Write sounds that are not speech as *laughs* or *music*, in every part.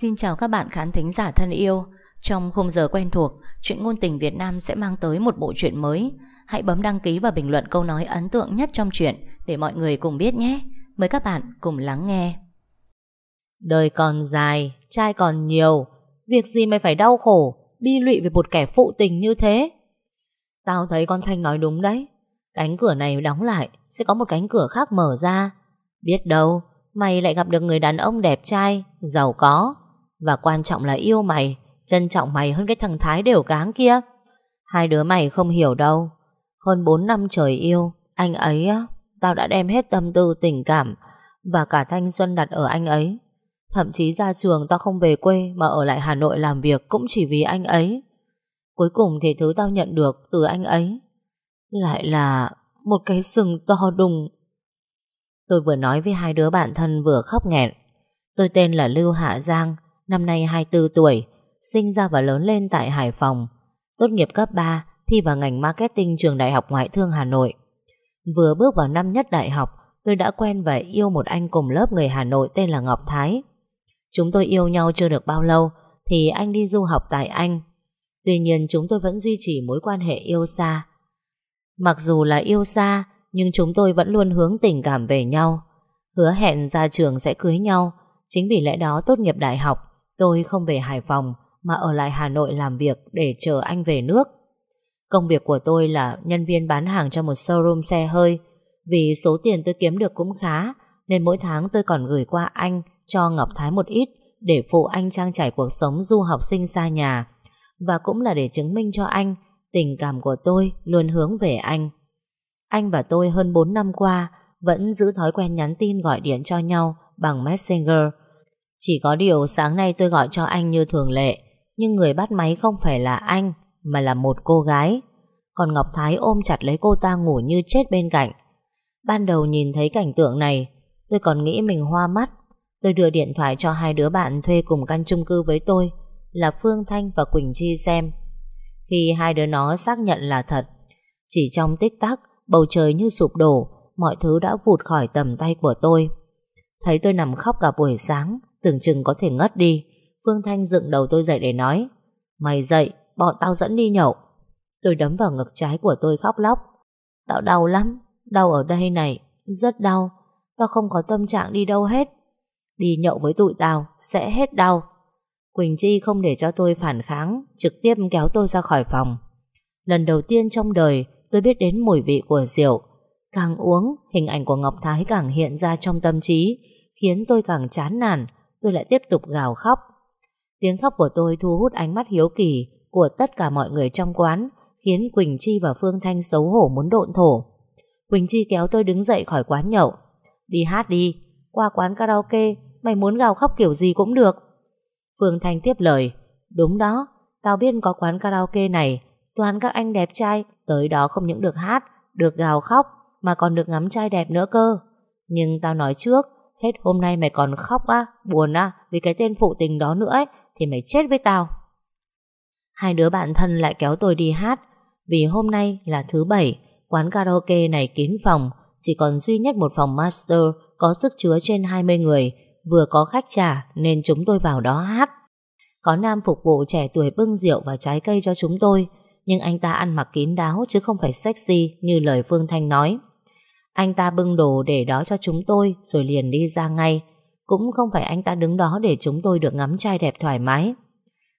Xin chào các bạn khán thính giả thân yêu Trong khung giờ quen thuộc Chuyện ngôn tình Việt Nam sẽ mang tới một bộ truyện mới Hãy bấm đăng ký và bình luận câu nói ấn tượng nhất trong truyện Để mọi người cùng biết nhé Mời các bạn cùng lắng nghe Đời còn dài Trai còn nhiều Việc gì mày phải đau khổ Bi lụy về một kẻ phụ tình như thế Tao thấy con Thanh nói đúng đấy Cánh cửa này đóng lại Sẽ có một cánh cửa khác mở ra Biết đâu Mày lại gặp được người đàn ông đẹp trai Giàu có và quan trọng là yêu mày Trân trọng mày hơn cái thằng Thái đều cáng kia Hai đứa mày không hiểu đâu Hơn 4 năm trời yêu Anh ấy Tao đã đem hết tâm tư tình cảm Và cả thanh xuân đặt ở anh ấy Thậm chí ra trường tao không về quê Mà ở lại Hà Nội làm việc Cũng chỉ vì anh ấy Cuối cùng thì thứ tao nhận được từ anh ấy Lại là Một cái sừng to đùng Tôi vừa nói với hai đứa bạn thân vừa khóc nghẹn Tôi tên là Lưu Hạ Giang năm nay 24 tuổi, sinh ra và lớn lên tại Hải Phòng, tốt nghiệp cấp 3, thi vào ngành marketing trường Đại học Ngoại thương Hà Nội. Vừa bước vào năm nhất đại học, tôi đã quen và yêu một anh cùng lớp người Hà Nội tên là Ngọc Thái. Chúng tôi yêu nhau chưa được bao lâu, thì anh đi du học tại Anh. Tuy nhiên chúng tôi vẫn duy trì mối quan hệ yêu xa. Mặc dù là yêu xa, nhưng chúng tôi vẫn luôn hướng tình cảm về nhau. Hứa hẹn ra trường sẽ cưới nhau, chính vì lẽ đó tốt nghiệp đại học, Tôi không về Hải Phòng mà ở lại Hà Nội làm việc để chờ anh về nước. Công việc của tôi là nhân viên bán hàng cho một showroom xe hơi. Vì số tiền tôi kiếm được cũng khá nên mỗi tháng tôi còn gửi qua anh cho Ngọc Thái một ít để phụ anh trang trải cuộc sống du học sinh xa nhà và cũng là để chứng minh cho anh tình cảm của tôi luôn hướng về anh. Anh và tôi hơn 4 năm qua vẫn giữ thói quen nhắn tin gọi điện cho nhau bằng Messenger chỉ có điều sáng nay tôi gọi cho anh như thường lệ Nhưng người bắt máy không phải là anh Mà là một cô gái Còn Ngọc Thái ôm chặt lấy cô ta ngủ như chết bên cạnh Ban đầu nhìn thấy cảnh tượng này Tôi còn nghĩ mình hoa mắt Tôi đưa điện thoại cho hai đứa bạn thuê cùng căn chung cư với tôi Là Phương Thanh và Quỳnh Chi xem Khi hai đứa nó xác nhận là thật Chỉ trong tích tắc Bầu trời như sụp đổ Mọi thứ đã vụt khỏi tầm tay của tôi Thấy tôi nằm khóc cả buổi sáng Tưởng chừng có thể ngất đi Phương Thanh dựng đầu tôi dậy để nói Mày dậy, bọn tao dẫn đi nhậu Tôi đấm vào ngực trái của tôi khóc lóc Tao đau lắm Đau ở đây này, rất đau Tao không có tâm trạng đi đâu hết Đi nhậu với tụi tao Sẽ hết đau Quỳnh Chi không để cho tôi phản kháng Trực tiếp kéo tôi ra khỏi phòng Lần đầu tiên trong đời Tôi biết đến mùi vị của rượu Càng uống, hình ảnh của Ngọc Thái càng hiện ra trong tâm trí Khiến tôi càng chán nản tôi lại tiếp tục gào khóc. Tiếng khóc của tôi thu hút ánh mắt hiếu kỳ của tất cả mọi người trong quán, khiến Quỳnh Chi và Phương Thanh xấu hổ muốn độn thổ. Quỳnh Chi kéo tôi đứng dậy khỏi quán nhậu. Đi hát đi, qua quán karaoke, mày muốn gào khóc kiểu gì cũng được. Phương Thanh tiếp lời, đúng đó, tao biết có quán karaoke này, toàn các anh đẹp trai, tới đó không những được hát, được gào khóc, mà còn được ngắm trai đẹp nữa cơ. Nhưng tao nói trước, Hết hôm nay mày còn khóc á, buồn á, vì cái tên phụ tình đó nữa ấy, thì mày chết với tao. Hai đứa bạn thân lại kéo tôi đi hát, vì hôm nay là thứ bảy, quán karaoke này kín phòng, chỉ còn duy nhất một phòng master có sức chứa trên 20 người, vừa có khách trả nên chúng tôi vào đó hát. Có nam phục vụ trẻ tuổi bưng rượu và trái cây cho chúng tôi, nhưng anh ta ăn mặc kín đáo chứ không phải sexy như lời Phương Thanh nói. Anh ta bưng đồ để đó cho chúng tôi rồi liền đi ra ngay. Cũng không phải anh ta đứng đó để chúng tôi được ngắm trai đẹp thoải mái.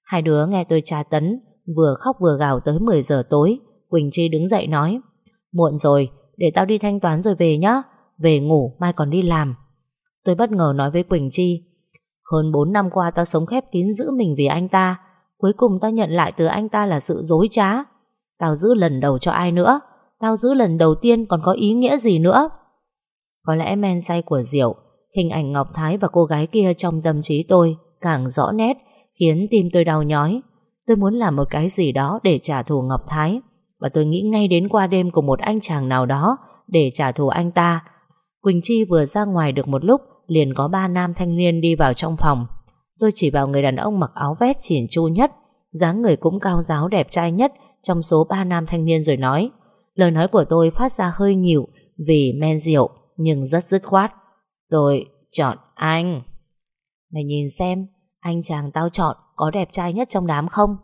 Hai đứa nghe tôi tra tấn, vừa khóc vừa gào tới 10 giờ tối. Quỳnh Chi đứng dậy nói, muộn rồi, để tao đi thanh toán rồi về nhá. Về ngủ, mai còn đi làm. Tôi bất ngờ nói với Quỳnh Chi, hơn 4 năm qua tao sống khép kín giữ mình vì anh ta. Cuối cùng tao nhận lại từ anh ta là sự dối trá. Tao giữ lần đầu cho ai nữa tao giữ lần đầu tiên còn có ý nghĩa gì nữa. Có lẽ men say của Diệu, hình ảnh Ngọc Thái và cô gái kia trong tâm trí tôi càng rõ nét, khiến tim tôi đau nhói. Tôi muốn làm một cái gì đó để trả thù Ngọc Thái, và tôi nghĩ ngay đến qua đêm của một anh chàng nào đó để trả thù anh ta. Quỳnh Chi vừa ra ngoài được một lúc, liền có ba nam thanh niên đi vào trong phòng. Tôi chỉ vào người đàn ông mặc áo vest chỉn chu nhất, dáng người cũng cao giáo đẹp trai nhất trong số ba nam thanh niên rồi nói Lời nói của tôi phát ra hơi nhiều vì men rượu nhưng rất dứt khoát. Tôi chọn anh. Mày nhìn xem, anh chàng tao chọn có đẹp trai nhất trong đám không?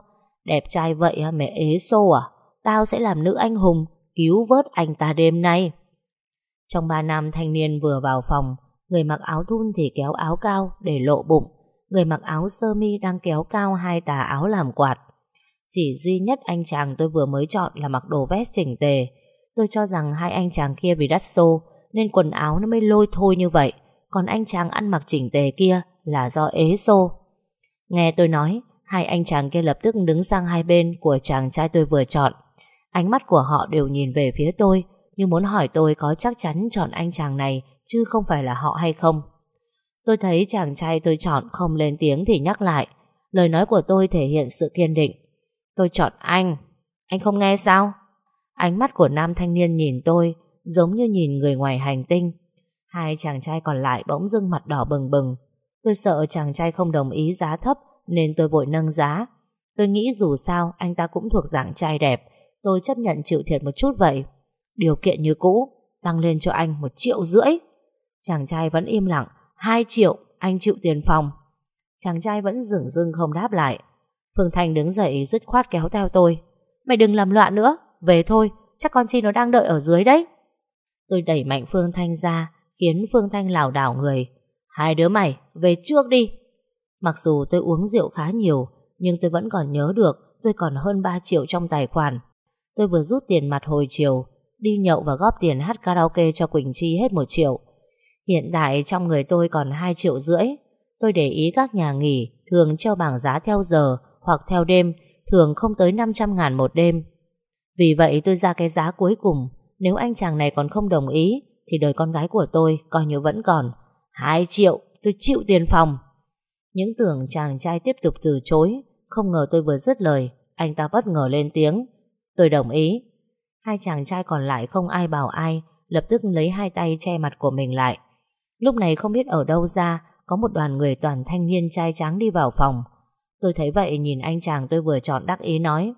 Đẹp trai vậy mẹ ế xô à? Tao sẽ làm nữ anh hùng, cứu vớt anh ta đêm nay. Trong ba nam thanh niên vừa vào phòng, người mặc áo thun thì kéo áo cao để lộ bụng, người mặc áo sơ mi đang kéo cao hai tà áo làm quạt. Chỉ duy nhất anh chàng tôi vừa mới chọn là mặc đồ vest chỉnh tề. Tôi cho rằng hai anh chàng kia vì đắt xô nên quần áo nó mới lôi thôi như vậy. Còn anh chàng ăn mặc chỉnh tề kia là do ế xô. Nghe tôi nói, hai anh chàng kia lập tức đứng sang hai bên của chàng trai tôi vừa chọn. Ánh mắt của họ đều nhìn về phía tôi như muốn hỏi tôi có chắc chắn chọn anh chàng này chứ không phải là họ hay không. Tôi thấy chàng trai tôi chọn không lên tiếng thì nhắc lại. Lời nói của tôi thể hiện sự kiên định. Tôi chọn anh Anh không nghe sao Ánh mắt của nam thanh niên nhìn tôi Giống như nhìn người ngoài hành tinh Hai chàng trai còn lại bỗng dưng mặt đỏ bừng bừng Tôi sợ chàng trai không đồng ý giá thấp Nên tôi vội nâng giá Tôi nghĩ dù sao anh ta cũng thuộc dạng trai đẹp Tôi chấp nhận chịu thiệt một chút vậy Điều kiện như cũ Tăng lên cho anh một triệu rưỡi Chàng trai vẫn im lặng hai triệu anh chịu tiền phòng Chàng trai vẫn dửng dưng không đáp lại Phương Thành đứng dậy dứt khoát kéo theo tôi Mày đừng làm loạn nữa Về thôi chắc con Chi nó đang đợi ở dưới đấy Tôi đẩy mạnh Phương Thanh ra Khiến Phương Thanh lảo đảo người Hai đứa mày về trước đi Mặc dù tôi uống rượu khá nhiều Nhưng tôi vẫn còn nhớ được Tôi còn hơn 3 triệu trong tài khoản Tôi vừa rút tiền mặt hồi chiều Đi nhậu và góp tiền hát karaoke cho Quỳnh Chi hết 1 triệu Hiện tại trong người tôi còn 2 triệu rưỡi Tôi để ý các nhà nghỉ Thường treo bảng giá theo giờ hoặc theo đêm thường không tới 500 ngàn một đêm. Vì vậy tôi ra cái giá cuối cùng, nếu anh chàng này còn không đồng ý thì đời con gái của tôi coi như vẫn còn. 2 triệu, tôi chịu tiền phòng. Những tưởng chàng trai tiếp tục từ chối, không ngờ tôi vừa dứt lời, anh ta bất ngờ lên tiếng. Tôi đồng ý. Hai chàng trai còn lại không ai bảo ai, lập tức lấy hai tay che mặt của mình lại. Lúc này không biết ở đâu ra, có một đoàn người toàn thanh niên trai trắng đi vào phòng, Tôi thấy vậy nhìn anh chàng tôi vừa chọn đắc ý nói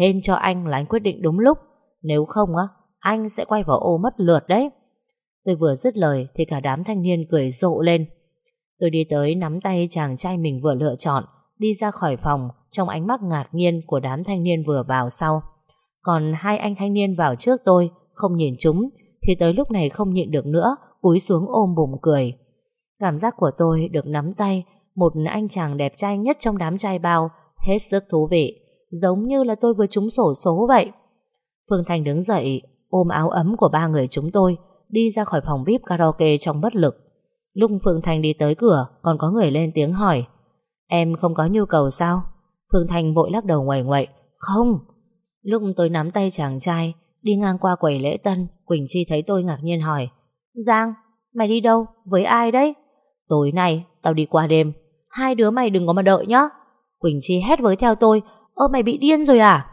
Hên cho anh là anh quyết định đúng lúc Nếu không á Anh sẽ quay vào ô mất lượt đấy Tôi vừa dứt lời Thì cả đám thanh niên cười rộ lên Tôi đi tới nắm tay chàng trai mình vừa lựa chọn Đi ra khỏi phòng Trong ánh mắt ngạc nhiên của đám thanh niên vừa vào sau Còn hai anh thanh niên vào trước tôi Không nhìn chúng Thì tới lúc này không nhịn được nữa Cúi xuống ôm bụng cười Cảm giác của tôi được nắm tay một anh chàng đẹp trai nhất trong đám trai bao Hết sức thú vị Giống như là tôi vừa trúng sổ số vậy Phương Thành đứng dậy Ôm áo ấm của ba người chúng tôi Đi ra khỏi phòng VIP karaoke trong bất lực Lúc Phương Thành đi tới cửa Còn có người lên tiếng hỏi Em không có nhu cầu sao Phương Thành vội lắc đầu ngoảy ngoậy Không Lúc tôi nắm tay chàng trai Đi ngang qua quầy lễ tân Quỳnh Chi thấy tôi ngạc nhiên hỏi Giang, mày đi đâu? Với ai đấy? Tối nay, tao đi qua đêm Hai đứa mày đừng có mà đợi nhá. Quỳnh Chi hét với theo tôi. Ơ mày bị điên rồi à?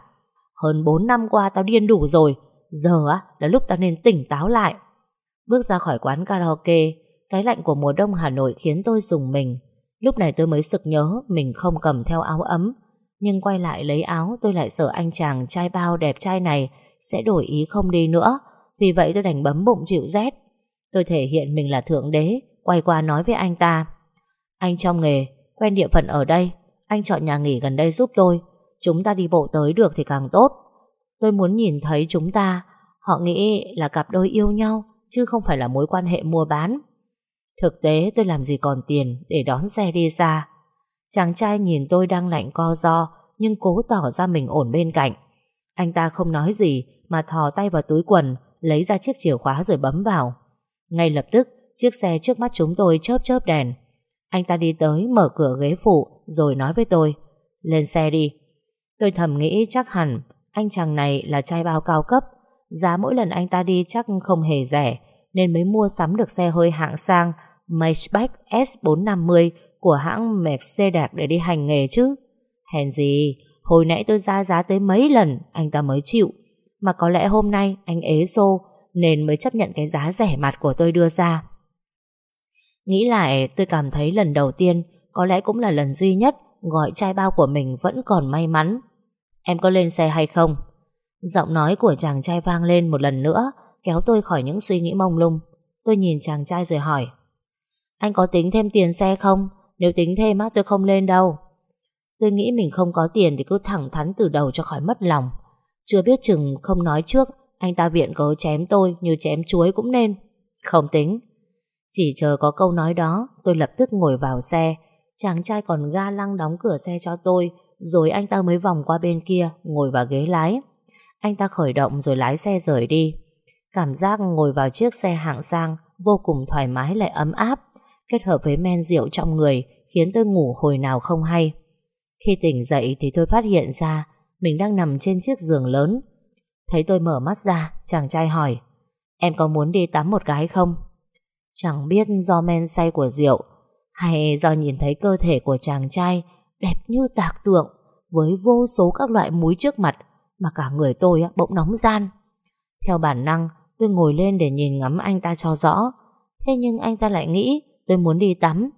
Hơn 4 năm qua tao điên đủ rồi. Giờ á là lúc tao nên tỉnh táo lại. Bước ra khỏi quán karaoke, cái lạnh của mùa đông Hà Nội khiến tôi rùng mình. Lúc này tôi mới sực nhớ mình không cầm theo áo ấm. Nhưng quay lại lấy áo tôi lại sợ anh chàng trai bao đẹp trai này sẽ đổi ý không đi nữa. Vì vậy tôi đành bấm bụng chịu rét. Tôi thể hiện mình là thượng đế, quay qua nói với anh ta. Anh trong nghề, quen địa phận ở đây, anh chọn nhà nghỉ gần đây giúp tôi. Chúng ta đi bộ tới được thì càng tốt. Tôi muốn nhìn thấy chúng ta, họ nghĩ là cặp đôi yêu nhau, chứ không phải là mối quan hệ mua bán. Thực tế tôi làm gì còn tiền để đón xe đi xa. Chàng trai nhìn tôi đang lạnh co do, nhưng cố tỏ ra mình ổn bên cạnh. Anh ta không nói gì mà thò tay vào túi quần, lấy ra chiếc chìa khóa rồi bấm vào. Ngay lập tức, chiếc xe trước mắt chúng tôi chớp chớp đèn. Anh ta đi tới mở cửa ghế phụ rồi nói với tôi Lên xe đi Tôi thầm nghĩ chắc hẳn anh chàng này là trai bao cao cấp Giá mỗi lần anh ta đi chắc không hề rẻ nên mới mua sắm được xe hơi hạng sang Maybach S450 của hãng Mercedes để đi hành nghề chứ. Hèn gì, hồi nãy tôi ra giá tới mấy lần anh ta mới chịu. Mà có lẽ hôm nay anh ế xô nên mới chấp nhận cái giá rẻ mặt của tôi đưa ra. Nghĩ lại tôi cảm thấy lần đầu tiên Có lẽ cũng là lần duy nhất Gọi chai bao của mình vẫn còn may mắn Em có lên xe hay không? Giọng nói của chàng trai vang lên một lần nữa Kéo tôi khỏi những suy nghĩ mông lung Tôi nhìn chàng trai rồi hỏi Anh có tính thêm tiền xe không? Nếu tính thêm á tôi không lên đâu Tôi nghĩ mình không có tiền Thì cứ thẳng thắn từ đầu cho khỏi mất lòng Chưa biết chừng không nói trước Anh ta viện cớ chém tôi như chém chuối cũng nên Không tính chỉ chờ có câu nói đó, tôi lập tức ngồi vào xe. Chàng trai còn ga lăng đóng cửa xe cho tôi, rồi anh ta mới vòng qua bên kia, ngồi vào ghế lái. Anh ta khởi động rồi lái xe rời đi. Cảm giác ngồi vào chiếc xe hạng sang vô cùng thoải mái lại ấm áp, kết hợp với men rượu trong người khiến tôi ngủ hồi nào không hay. Khi tỉnh dậy thì tôi phát hiện ra mình đang nằm trên chiếc giường lớn. Thấy tôi mở mắt ra, chàng trai hỏi Em có muốn đi tắm một cái không? Chẳng biết do men say của rượu Hay do nhìn thấy cơ thể của chàng trai Đẹp như tạc tượng Với vô số các loại muối trước mặt Mà cả người tôi bỗng nóng gian Theo bản năng Tôi ngồi lên để nhìn ngắm anh ta cho rõ Thế nhưng anh ta lại nghĩ Tôi muốn đi tắm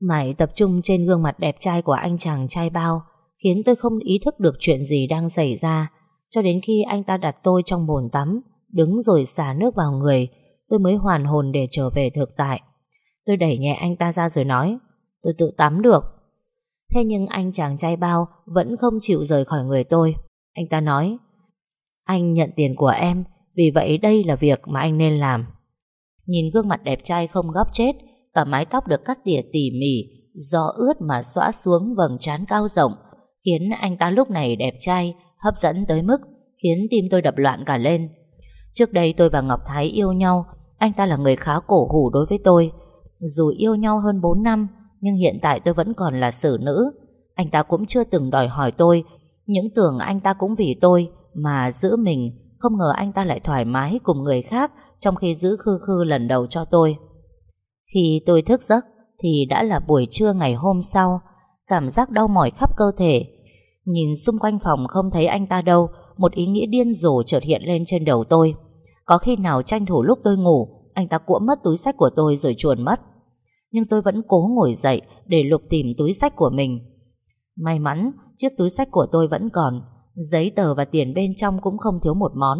Mãi tập trung trên gương mặt đẹp trai của anh chàng trai bao Khiến tôi không ý thức được chuyện gì đang xảy ra Cho đến khi anh ta đặt tôi trong bồn tắm Đứng rồi xả nước vào người tôi mới hoàn hồn để trở về thực tại. Tôi đẩy nhẹ anh ta ra rồi nói, tôi tự tắm được. Thế nhưng anh chàng trai bao vẫn không chịu rời khỏi người tôi. Anh ta nói, anh nhận tiền của em, vì vậy đây là việc mà anh nên làm. Nhìn gương mặt đẹp trai không góp chết, cả mái tóc được cắt tỉa tỉ mỉ, gió ướt mà xõa xuống vầng trán cao rộng, khiến anh ta lúc này đẹp trai, hấp dẫn tới mức khiến tim tôi đập loạn cả lên. Trước đây tôi và Ngọc Thái yêu nhau anh ta là người khá cổ hủ đối với tôi Dù yêu nhau hơn 4 năm Nhưng hiện tại tôi vẫn còn là xử nữ Anh ta cũng chưa từng đòi hỏi tôi Những tưởng anh ta cũng vì tôi Mà giữ mình Không ngờ anh ta lại thoải mái cùng người khác Trong khi giữ khư khư lần đầu cho tôi Khi tôi thức giấc Thì đã là buổi trưa ngày hôm sau Cảm giác đau mỏi khắp cơ thể Nhìn xung quanh phòng không thấy anh ta đâu Một ý nghĩ điên rồ chợt hiện lên trên đầu tôi có khi nào tranh thủ lúc tôi ngủ, anh ta cuỗm mất túi sách của tôi rồi chuồn mất. Nhưng tôi vẫn cố ngồi dậy để lục tìm túi sách của mình. May mắn, chiếc túi sách của tôi vẫn còn, giấy tờ và tiền bên trong cũng không thiếu một món.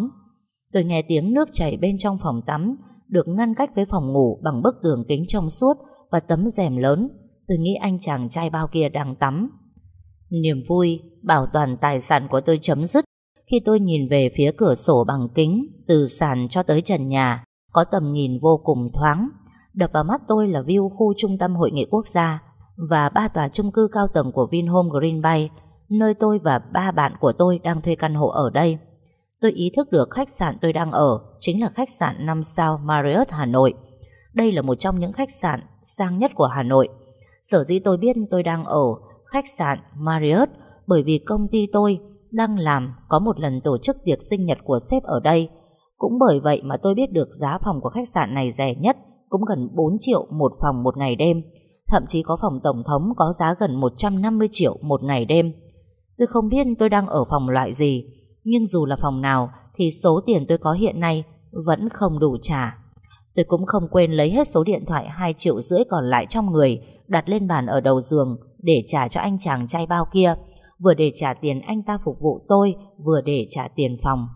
Tôi nghe tiếng nước chảy bên trong phòng tắm, được ngăn cách với phòng ngủ bằng bức tường kính trong suốt và tấm rèm lớn. Tôi nghĩ anh chàng trai bao kia đang tắm. Niềm vui, bảo toàn tài sản của tôi chấm dứt khi tôi nhìn về phía cửa sổ bằng kính, từ sàn cho tới trần nhà, có tầm nhìn vô cùng thoáng. Đập vào mắt tôi là view khu trung tâm hội nghị quốc gia và ba tòa chung cư cao tầng của Vinhome Green Bay, nơi tôi và ba bạn của tôi đang thuê căn hộ ở đây. Tôi ý thức được khách sạn tôi đang ở chính là khách sạn 5 sao Marriott Hà Nội. Đây là một trong những khách sạn sang nhất của Hà Nội. Sở dĩ tôi biết tôi đang ở khách sạn Marriott bởi vì công ty tôi đang làm có một lần tổ chức tiệc sinh nhật của sếp ở đây. Cũng bởi vậy mà tôi biết được giá phòng của khách sạn này rẻ nhất cũng gần 4 triệu một phòng một ngày đêm. Thậm chí có phòng tổng thống có giá gần 150 triệu một ngày đêm. Tôi không biết tôi đang ở phòng loại gì, nhưng dù là phòng nào thì số tiền tôi có hiện nay vẫn không đủ trả. Tôi cũng không quên lấy hết số điện thoại 2 triệu rưỡi còn lại trong người đặt lên bàn ở đầu giường để trả cho anh chàng trai bao kia vừa để trả tiền anh ta phục vụ tôi, vừa để trả tiền phòng.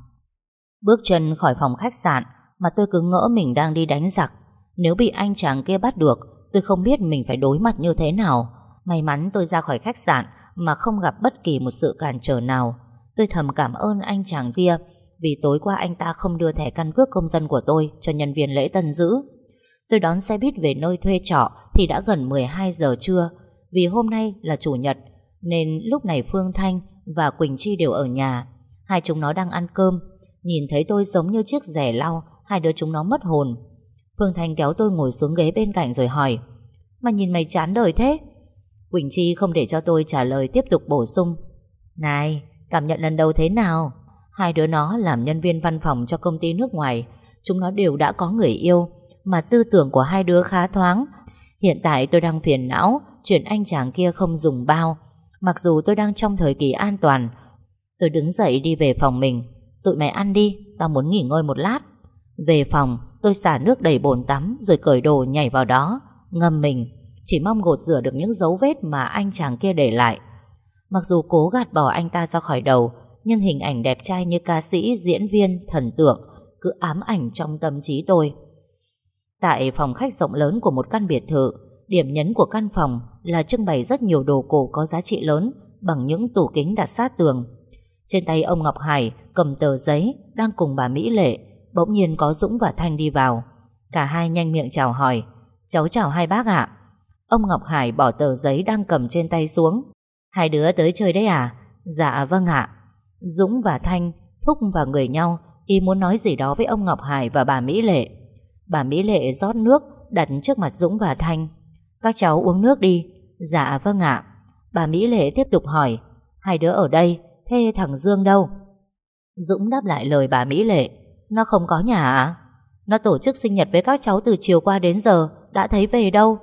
Bước chân khỏi phòng khách sạn mà tôi cứ ngỡ mình đang đi đánh giặc. Nếu bị anh chàng kia bắt được, tôi không biết mình phải đối mặt như thế nào. May mắn tôi ra khỏi khách sạn mà không gặp bất kỳ một sự cản trở nào. Tôi thầm cảm ơn anh chàng kia vì tối qua anh ta không đưa thẻ căn cước công dân của tôi cho nhân viên lễ tân giữ. Tôi đón xe buýt về nơi thuê trọ thì đã gần 12 giờ trưa. Vì hôm nay là chủ nhật nên lúc này Phương Thanh và Quỳnh Chi đều ở nhà. Hai chúng nó đang ăn cơm, nhìn thấy tôi giống như chiếc rẻ lau, hai đứa chúng nó mất hồn. Phương Thanh kéo tôi ngồi xuống ghế bên cạnh rồi hỏi, mà nhìn mày chán đời thế? Quỳnh Chi không để cho tôi trả lời tiếp tục bổ sung. Này, cảm nhận lần đầu thế nào? Hai đứa nó làm nhân viên văn phòng cho công ty nước ngoài, chúng nó đều đã có người yêu, mà tư tưởng của hai đứa khá thoáng. Hiện tại tôi đang phiền não, chuyện anh chàng kia không dùng bao, Mặc dù tôi đang trong thời kỳ an toàn Tôi đứng dậy đi về phòng mình Tụi mày ăn đi Tao muốn nghỉ ngơi một lát Về phòng tôi xả nước đầy bồn tắm Rồi cởi đồ nhảy vào đó Ngâm mình Chỉ mong gột rửa được những dấu vết mà anh chàng kia để lại Mặc dù cố gạt bỏ anh ta ra khỏi đầu Nhưng hình ảnh đẹp trai như ca sĩ, diễn viên, thần tượng Cứ ám ảnh trong tâm trí tôi Tại phòng khách rộng lớn của một căn biệt thự Điểm nhấn của căn phòng là trưng bày rất nhiều đồ cổ có giá trị lớn bằng những tủ kính đặt sát tường. Trên tay ông Ngọc Hải cầm tờ giấy đang cùng bà Mỹ Lệ, bỗng nhiên có Dũng và Thanh đi vào. Cả hai nhanh miệng chào hỏi, cháu chào hai bác ạ. Ông Ngọc Hải bỏ tờ giấy đang cầm trên tay xuống. Hai đứa tới chơi đấy à? Dạ vâng ạ. Dũng và Thanh thúc vào người nhau y muốn nói gì đó với ông Ngọc Hải và bà Mỹ Lệ. Bà Mỹ Lệ rót nước đặt trước mặt Dũng và Thanh. Các cháu uống nước đi. Dạ vâng ạ. Bà Mỹ Lệ tiếp tục hỏi. Hai đứa ở đây, thế thằng Dương đâu? Dũng đáp lại lời bà Mỹ Lệ. Nó không có nhà ạ. Nó tổ chức sinh nhật với các cháu từ chiều qua đến giờ, đã thấy về đâu.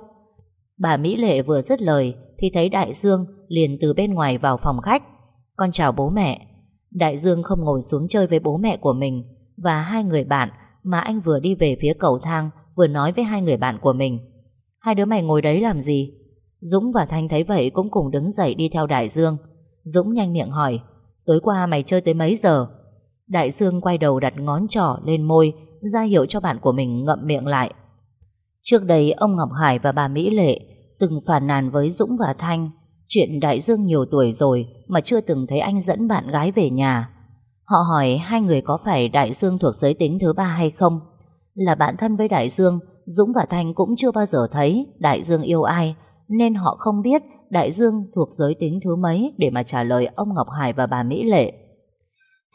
Bà Mỹ Lệ vừa dứt lời thì thấy Đại Dương liền từ bên ngoài vào phòng khách. Con chào bố mẹ. Đại Dương không ngồi xuống chơi với bố mẹ của mình và hai người bạn mà anh vừa đi về phía cầu thang vừa nói với hai người bạn của mình. Hai đứa mày ngồi đấy làm gì? Dũng và Thanh thấy vậy cũng cùng đứng dậy đi theo Đại Dương. Dũng nhanh miệng hỏi, tối qua mày chơi tới mấy giờ? Đại Dương quay đầu đặt ngón trỏ lên môi, ra hiệu cho bạn của mình ngậm miệng lại. Trước đây ông Ngọc Hải và bà Mỹ Lệ từng phản nàn với Dũng và Thanh chuyện Đại Dương nhiều tuổi rồi mà chưa từng thấy anh dẫn bạn gái về nhà. Họ hỏi hai người có phải Đại Dương thuộc giới tính thứ ba hay không? Là bạn thân với Đại Dương Dũng và Thanh cũng chưa bao giờ thấy Đại Dương yêu ai, nên họ không biết Đại Dương thuộc giới tính thứ mấy để mà trả lời ông Ngọc Hải và bà Mỹ Lệ.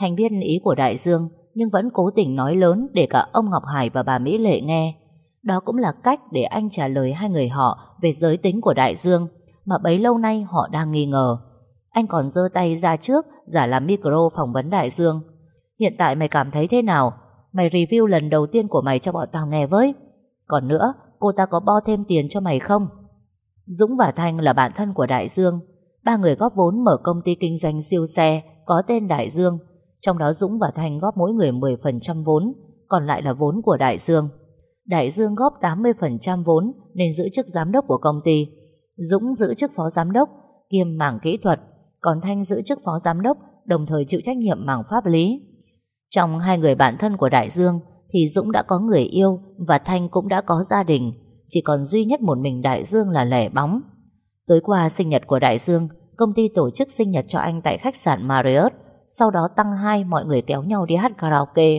Thanh biết ý của Đại Dương nhưng vẫn cố tình nói lớn để cả ông Ngọc Hải và bà Mỹ Lệ nghe. Đó cũng là cách để anh trả lời hai người họ về giới tính của Đại Dương mà bấy lâu nay họ đang nghi ngờ. Anh còn giơ tay ra trước giả làm micro phỏng vấn Đại Dương. Hiện tại mày cảm thấy thế nào? Mày review lần đầu tiên của mày cho bọn tao nghe với. Còn nữa, cô ta có bo thêm tiền cho mày không? Dũng và Thanh là bạn thân của Đại Dương. Ba người góp vốn mở công ty kinh doanh siêu xe có tên Đại Dương. Trong đó Dũng và Thanh góp mỗi người 10% vốn, còn lại là vốn của Đại Dương. Đại Dương góp 80% vốn nên giữ chức giám đốc của công ty. Dũng giữ chức phó giám đốc, kiêm mảng kỹ thuật, còn Thanh giữ chức phó giám đốc, đồng thời chịu trách nhiệm mảng pháp lý. Trong hai người bạn thân của Đại Dương thì Dũng đã có người yêu và Thanh cũng đã có gia đình, chỉ còn duy nhất một mình Đại Dương là lẻ bóng. Tới qua sinh nhật của Đại Dương, công ty tổ chức sinh nhật cho anh tại khách sạn Marriott, sau đó tăng hai mọi người kéo nhau đi hát karaoke.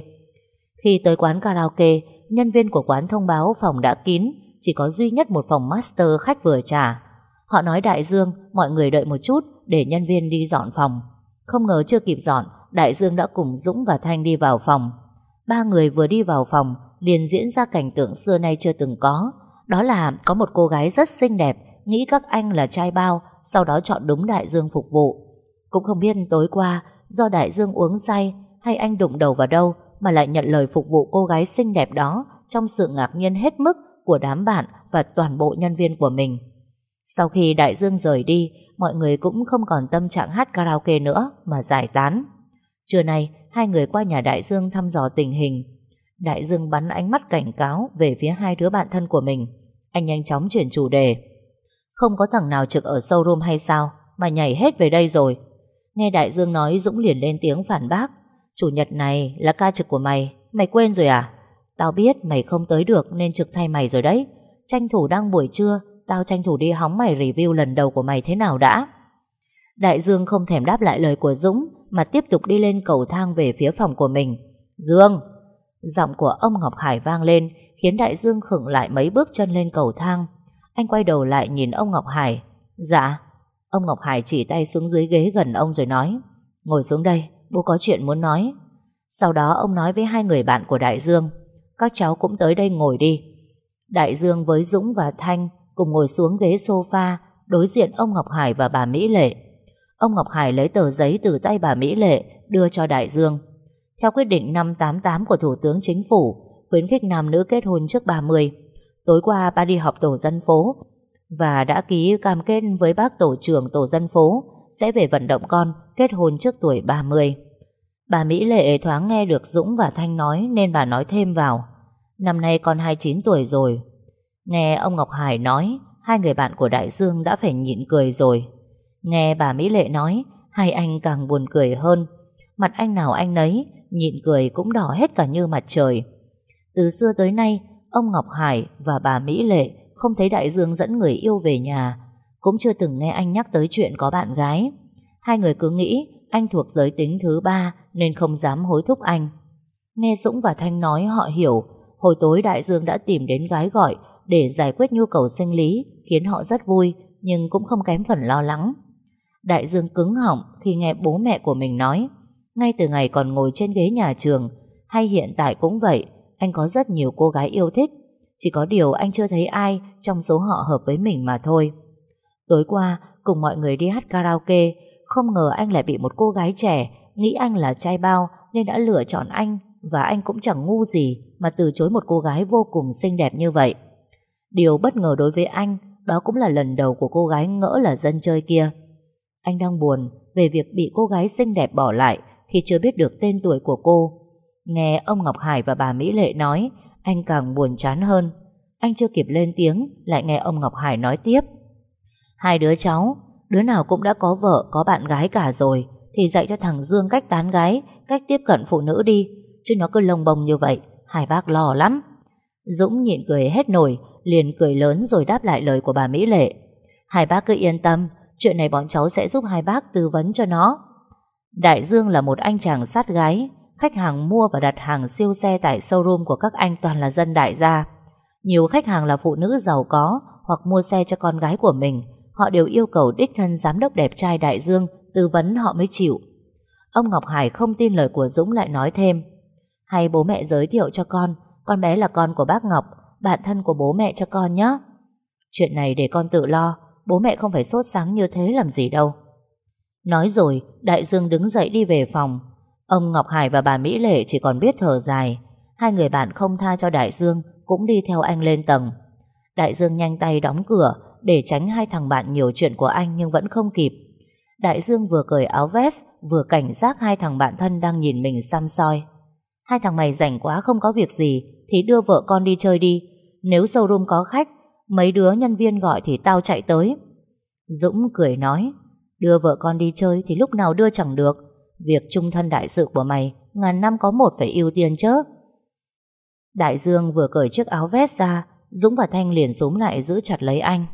Khi tới quán karaoke, nhân viên của quán thông báo phòng đã kín, chỉ có duy nhất một phòng master khách vừa trả. Họ nói Đại Dương, mọi người đợi một chút để nhân viên đi dọn phòng. Không ngờ chưa kịp dọn, Đại Dương đã cùng Dũng và Thanh đi vào phòng ba người vừa đi vào phòng liền diễn ra cảnh tượng xưa nay chưa từng có. Đó là có một cô gái rất xinh đẹp, nghĩ các anh là trai bao, sau đó chọn đúng đại dương phục vụ. Cũng không biết tối qua, do đại dương uống say hay anh đụng đầu vào đâu mà lại nhận lời phục vụ cô gái xinh đẹp đó trong sự ngạc nhiên hết mức của đám bạn và toàn bộ nhân viên của mình. Sau khi đại dương rời đi, mọi người cũng không còn tâm trạng hát karaoke nữa mà giải tán. Trưa nay, hai người qua nhà Đại Dương thăm dò tình hình. Đại Dương bắn ánh mắt cảnh cáo về phía hai đứa bạn thân của mình. Anh nhanh chóng chuyển chủ đề. Không có thằng nào trực ở showroom hay sao mà nhảy hết về đây rồi. Nghe Đại Dương nói Dũng liền lên tiếng phản bác. Chủ nhật này là ca trực của mày, mày quên rồi à? Tao biết mày không tới được nên trực thay mày rồi đấy. Tranh thủ đang buổi trưa, tao tranh thủ đi hóng mày review lần đầu của mày thế nào đã. Đại Dương không thèm đáp lại lời của Dũng mà tiếp tục đi lên cầu thang về phía phòng của mình. Dương! Giọng của ông Ngọc Hải vang lên khiến đại dương khựng lại mấy bước chân lên cầu thang. Anh quay đầu lại nhìn ông Ngọc Hải. Dạ. Ông Ngọc Hải chỉ tay xuống dưới ghế gần ông rồi nói. Ngồi xuống đây, bố có chuyện muốn nói. Sau đó ông nói với hai người bạn của Đại Dương. Các cháu cũng tới đây ngồi đi. Đại Dương với Dũng và Thanh cùng ngồi xuống ghế sofa đối diện ông Ngọc Hải và bà Mỹ Lệ. Ông Ngọc Hải lấy tờ giấy từ tay bà Mỹ Lệ đưa cho Đại Dương. Theo quyết định 588 của Thủ tướng Chính phủ, khuyến khích nam nữ kết hôn trước 30. Tối qua bà đi họp tổ dân phố và đã ký cam kết với bác tổ trưởng tổ dân phố sẽ về vận động con kết hôn trước tuổi 30. Bà Mỹ Lệ thoáng nghe được Dũng và Thanh nói nên bà nói thêm vào. Năm nay con 29 tuổi rồi. Nghe ông Ngọc Hải nói, hai người bạn của Đại Dương đã phải nhịn cười rồi. Nghe bà Mỹ Lệ nói, hai anh càng buồn cười hơn. Mặt anh nào anh nấy, nhịn cười cũng đỏ hết cả như mặt trời. Từ xưa tới nay, ông Ngọc Hải và bà Mỹ Lệ không thấy Đại Dương dẫn người yêu về nhà, cũng chưa từng nghe anh nhắc tới chuyện có bạn gái. Hai người cứ nghĩ anh thuộc giới tính thứ ba nên không dám hối thúc anh. Nghe Dũng và Thanh nói họ hiểu, hồi tối Đại Dương đã tìm đến gái gọi để giải quyết nhu cầu sinh lý khiến họ rất vui nhưng cũng không kém phần lo lắng. Đại Dương cứng họng khi nghe bố mẹ của mình nói Ngay từ ngày còn ngồi trên ghế nhà trường Hay hiện tại cũng vậy Anh có rất nhiều cô gái yêu thích Chỉ có điều anh chưa thấy ai Trong số họ hợp với mình mà thôi Tối qua cùng mọi người đi hát karaoke Không ngờ anh lại bị một cô gái trẻ Nghĩ anh là trai bao Nên đã lựa chọn anh Và anh cũng chẳng ngu gì Mà từ chối một cô gái vô cùng xinh đẹp như vậy Điều bất ngờ đối với anh Đó cũng là lần đầu của cô gái ngỡ là dân chơi kia anh đang buồn về việc bị cô gái xinh đẹp bỏ lại khi chưa biết được tên tuổi của cô. Nghe ông Ngọc Hải và bà Mỹ Lệ nói, anh càng buồn chán hơn. Anh chưa kịp lên tiếng, lại nghe ông Ngọc Hải nói tiếp. Hai đứa cháu, đứa nào cũng đã có vợ, có bạn gái cả rồi, thì dạy cho thằng Dương cách tán gái, cách tiếp cận phụ nữ đi, chứ nó cứ lông bồng như vậy, hai bác lo lắm. Dũng nhịn cười hết nổi, liền cười lớn rồi đáp lại lời của bà Mỹ Lệ. Hai bác cứ yên tâm, Chuyện này bọn cháu sẽ giúp hai bác tư vấn cho nó Đại Dương là một anh chàng sát gái Khách hàng mua và đặt hàng siêu xe Tại showroom của các anh toàn là dân đại gia Nhiều khách hàng là phụ nữ giàu có Hoặc mua xe cho con gái của mình Họ đều yêu cầu đích thân giám đốc đẹp trai Đại Dương Tư vấn họ mới chịu Ông Ngọc Hải không tin lời của Dũng lại nói thêm Hay bố mẹ giới thiệu cho con Con bé là con của bác Ngọc Bạn thân của bố mẹ cho con nhé Chuyện này để con tự lo bố mẹ không phải sốt sáng như thế làm gì đâu. Nói rồi, Đại Dương đứng dậy đi về phòng. Ông Ngọc Hải và bà Mỹ Lệ chỉ còn biết thở dài. Hai người bạn không tha cho Đại Dương cũng đi theo anh lên tầng. Đại Dương nhanh tay đóng cửa để tránh hai thằng bạn nhiều chuyện của anh nhưng vẫn không kịp. Đại Dương vừa cởi áo vest vừa cảnh giác hai thằng bạn thân đang nhìn mình xăm soi. Hai thằng mày rảnh quá không có việc gì thì đưa vợ con đi chơi đi. Nếu showroom có khách Mấy đứa nhân viên gọi thì tao chạy tới Dũng cười nói Đưa vợ con đi chơi thì lúc nào đưa chẳng được Việc trung thân đại sự của mày Ngàn năm có một phải ưu tiên chứ Đại Dương vừa cởi chiếc áo vest ra Dũng và Thanh liền xuống lại giữ chặt lấy anh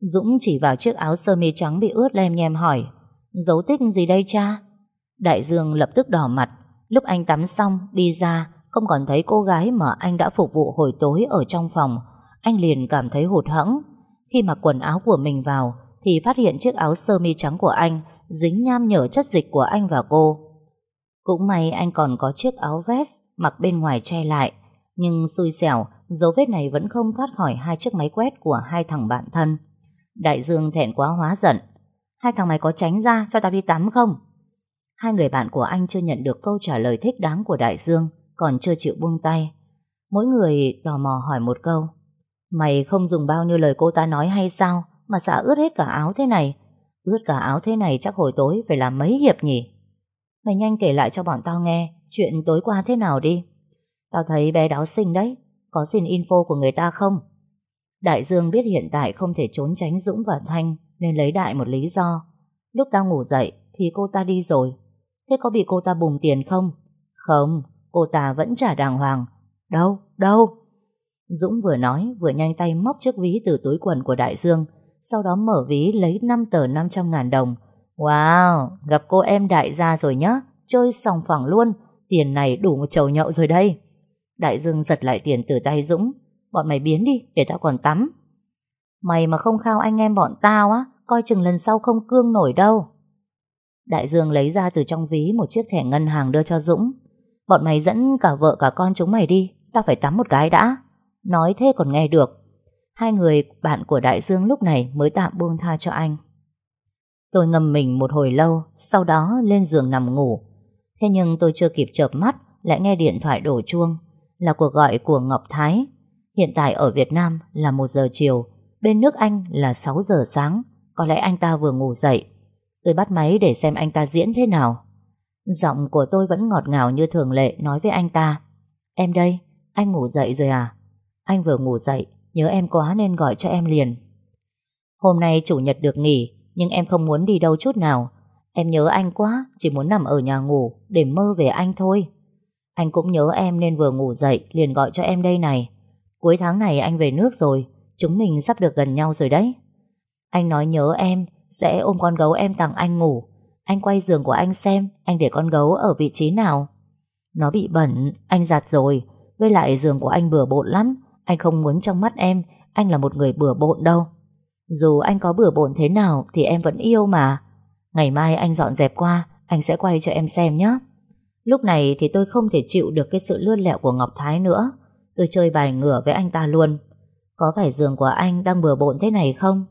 Dũng chỉ vào chiếc áo sơ mi trắng bị ướt lem nhem hỏi Dấu tích gì đây cha? Đại Dương lập tức đỏ mặt Lúc anh tắm xong đi ra Không còn thấy cô gái mà anh đã phục vụ hồi tối ở trong phòng anh liền cảm thấy hụt hẫng Khi mặc quần áo của mình vào Thì phát hiện chiếc áo sơ mi trắng của anh Dính nham nhở chất dịch của anh và cô Cũng may anh còn có chiếc áo vest Mặc bên ngoài che lại Nhưng xui xẻo Dấu vết này vẫn không thoát khỏi hai chiếc máy quét Của hai thằng bạn thân Đại Dương thẹn quá hóa giận Hai thằng mày có tránh ra cho tao đi tắm không Hai người bạn của anh chưa nhận được câu trả lời thích đáng của Đại Dương Còn chưa chịu buông tay Mỗi người tò mò hỏi một câu Mày không dùng bao nhiêu lời cô ta nói hay sao mà xả ướt hết cả áo thế này. Ướt cả áo thế này chắc hồi tối phải làm mấy hiệp nhỉ? Mày nhanh kể lại cho bọn tao nghe chuyện tối qua thế nào đi. Tao thấy bé đó xinh đấy, có xin info của người ta không? Đại Dương biết hiện tại không thể trốn tránh Dũng và Thanh nên lấy đại một lý do. Lúc tao ngủ dậy thì cô ta đi rồi. Thế có bị cô ta bùng tiền không? Không, cô ta vẫn trả đàng hoàng. Đâu, đâu? Dũng vừa nói vừa nhanh tay móc chiếc ví từ túi quần của Đại Dương sau đó mở ví lấy 5 tờ 500 ngàn đồng. Wow, gặp cô em đại gia rồi nhá, chơi sòng phẳng luôn, tiền này đủ một chầu nhậu rồi đây. Đại Dương giật lại tiền từ tay Dũng, bọn mày biến đi để tao còn tắm. Mày mà không khao anh em bọn tao á, coi chừng lần sau không cương nổi đâu. Đại Dương lấy ra từ trong ví một chiếc thẻ ngân hàng đưa cho Dũng. Bọn mày dẫn cả vợ cả con chúng mày đi, tao phải tắm một cái đã. Nói thế còn nghe được Hai người bạn của Đại Dương lúc này Mới tạm buông tha cho anh Tôi ngầm mình một hồi lâu Sau đó lên giường nằm ngủ Thế nhưng tôi chưa kịp chợp mắt Lại nghe điện thoại đổ chuông Là cuộc gọi của Ngọc Thái Hiện tại ở Việt Nam là 1 giờ chiều Bên nước Anh là 6 giờ sáng Có lẽ anh ta vừa ngủ dậy Tôi bắt máy để xem anh ta diễn thế nào Giọng của tôi vẫn ngọt ngào như thường lệ Nói với anh ta Em đây, anh ngủ dậy rồi à anh vừa ngủ dậy, nhớ em quá nên gọi cho em liền. Hôm nay chủ nhật được nghỉ, nhưng em không muốn đi đâu chút nào. Em nhớ anh quá, chỉ muốn nằm ở nhà ngủ để mơ về anh thôi. Anh cũng nhớ em nên vừa ngủ dậy liền gọi cho em đây này. Cuối tháng này anh về nước rồi, chúng mình sắp được gần nhau rồi đấy. Anh nói nhớ em, sẽ ôm con gấu em tặng anh ngủ. Anh quay giường của anh xem, anh để con gấu ở vị trí nào. Nó bị bẩn, anh giặt rồi, với lại giường của anh bừa bộn lắm, anh không muốn trong mắt em Anh là một người bừa bộn đâu Dù anh có bừa bộn thế nào Thì em vẫn yêu mà Ngày mai anh dọn dẹp qua Anh sẽ quay cho em xem nhé Lúc này thì tôi không thể chịu được cái sự lươn lẹo của Ngọc Thái nữa Tôi chơi bài ngửa với anh ta luôn Có phải giường của anh đang bừa bộn thế này không?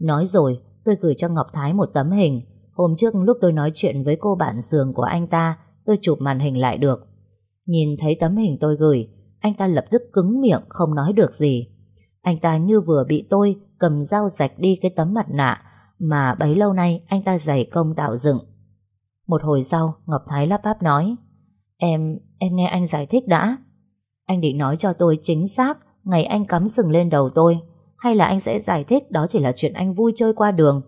Nói rồi tôi gửi cho Ngọc Thái một tấm hình Hôm trước lúc tôi nói chuyện với cô bạn giường của anh ta Tôi chụp màn hình lại được Nhìn thấy tấm hình tôi gửi anh ta lập tức cứng miệng không nói được gì. Anh ta như vừa bị tôi cầm dao rạch đi cái tấm mặt nạ mà bấy lâu nay anh ta dày công tạo dựng. Một hồi sau, Ngọc Thái lắp bắp nói Em, em nghe anh giải thích đã. Anh định nói cho tôi chính xác ngày anh cắm sừng lên đầu tôi hay là anh sẽ giải thích đó chỉ là chuyện anh vui chơi qua đường.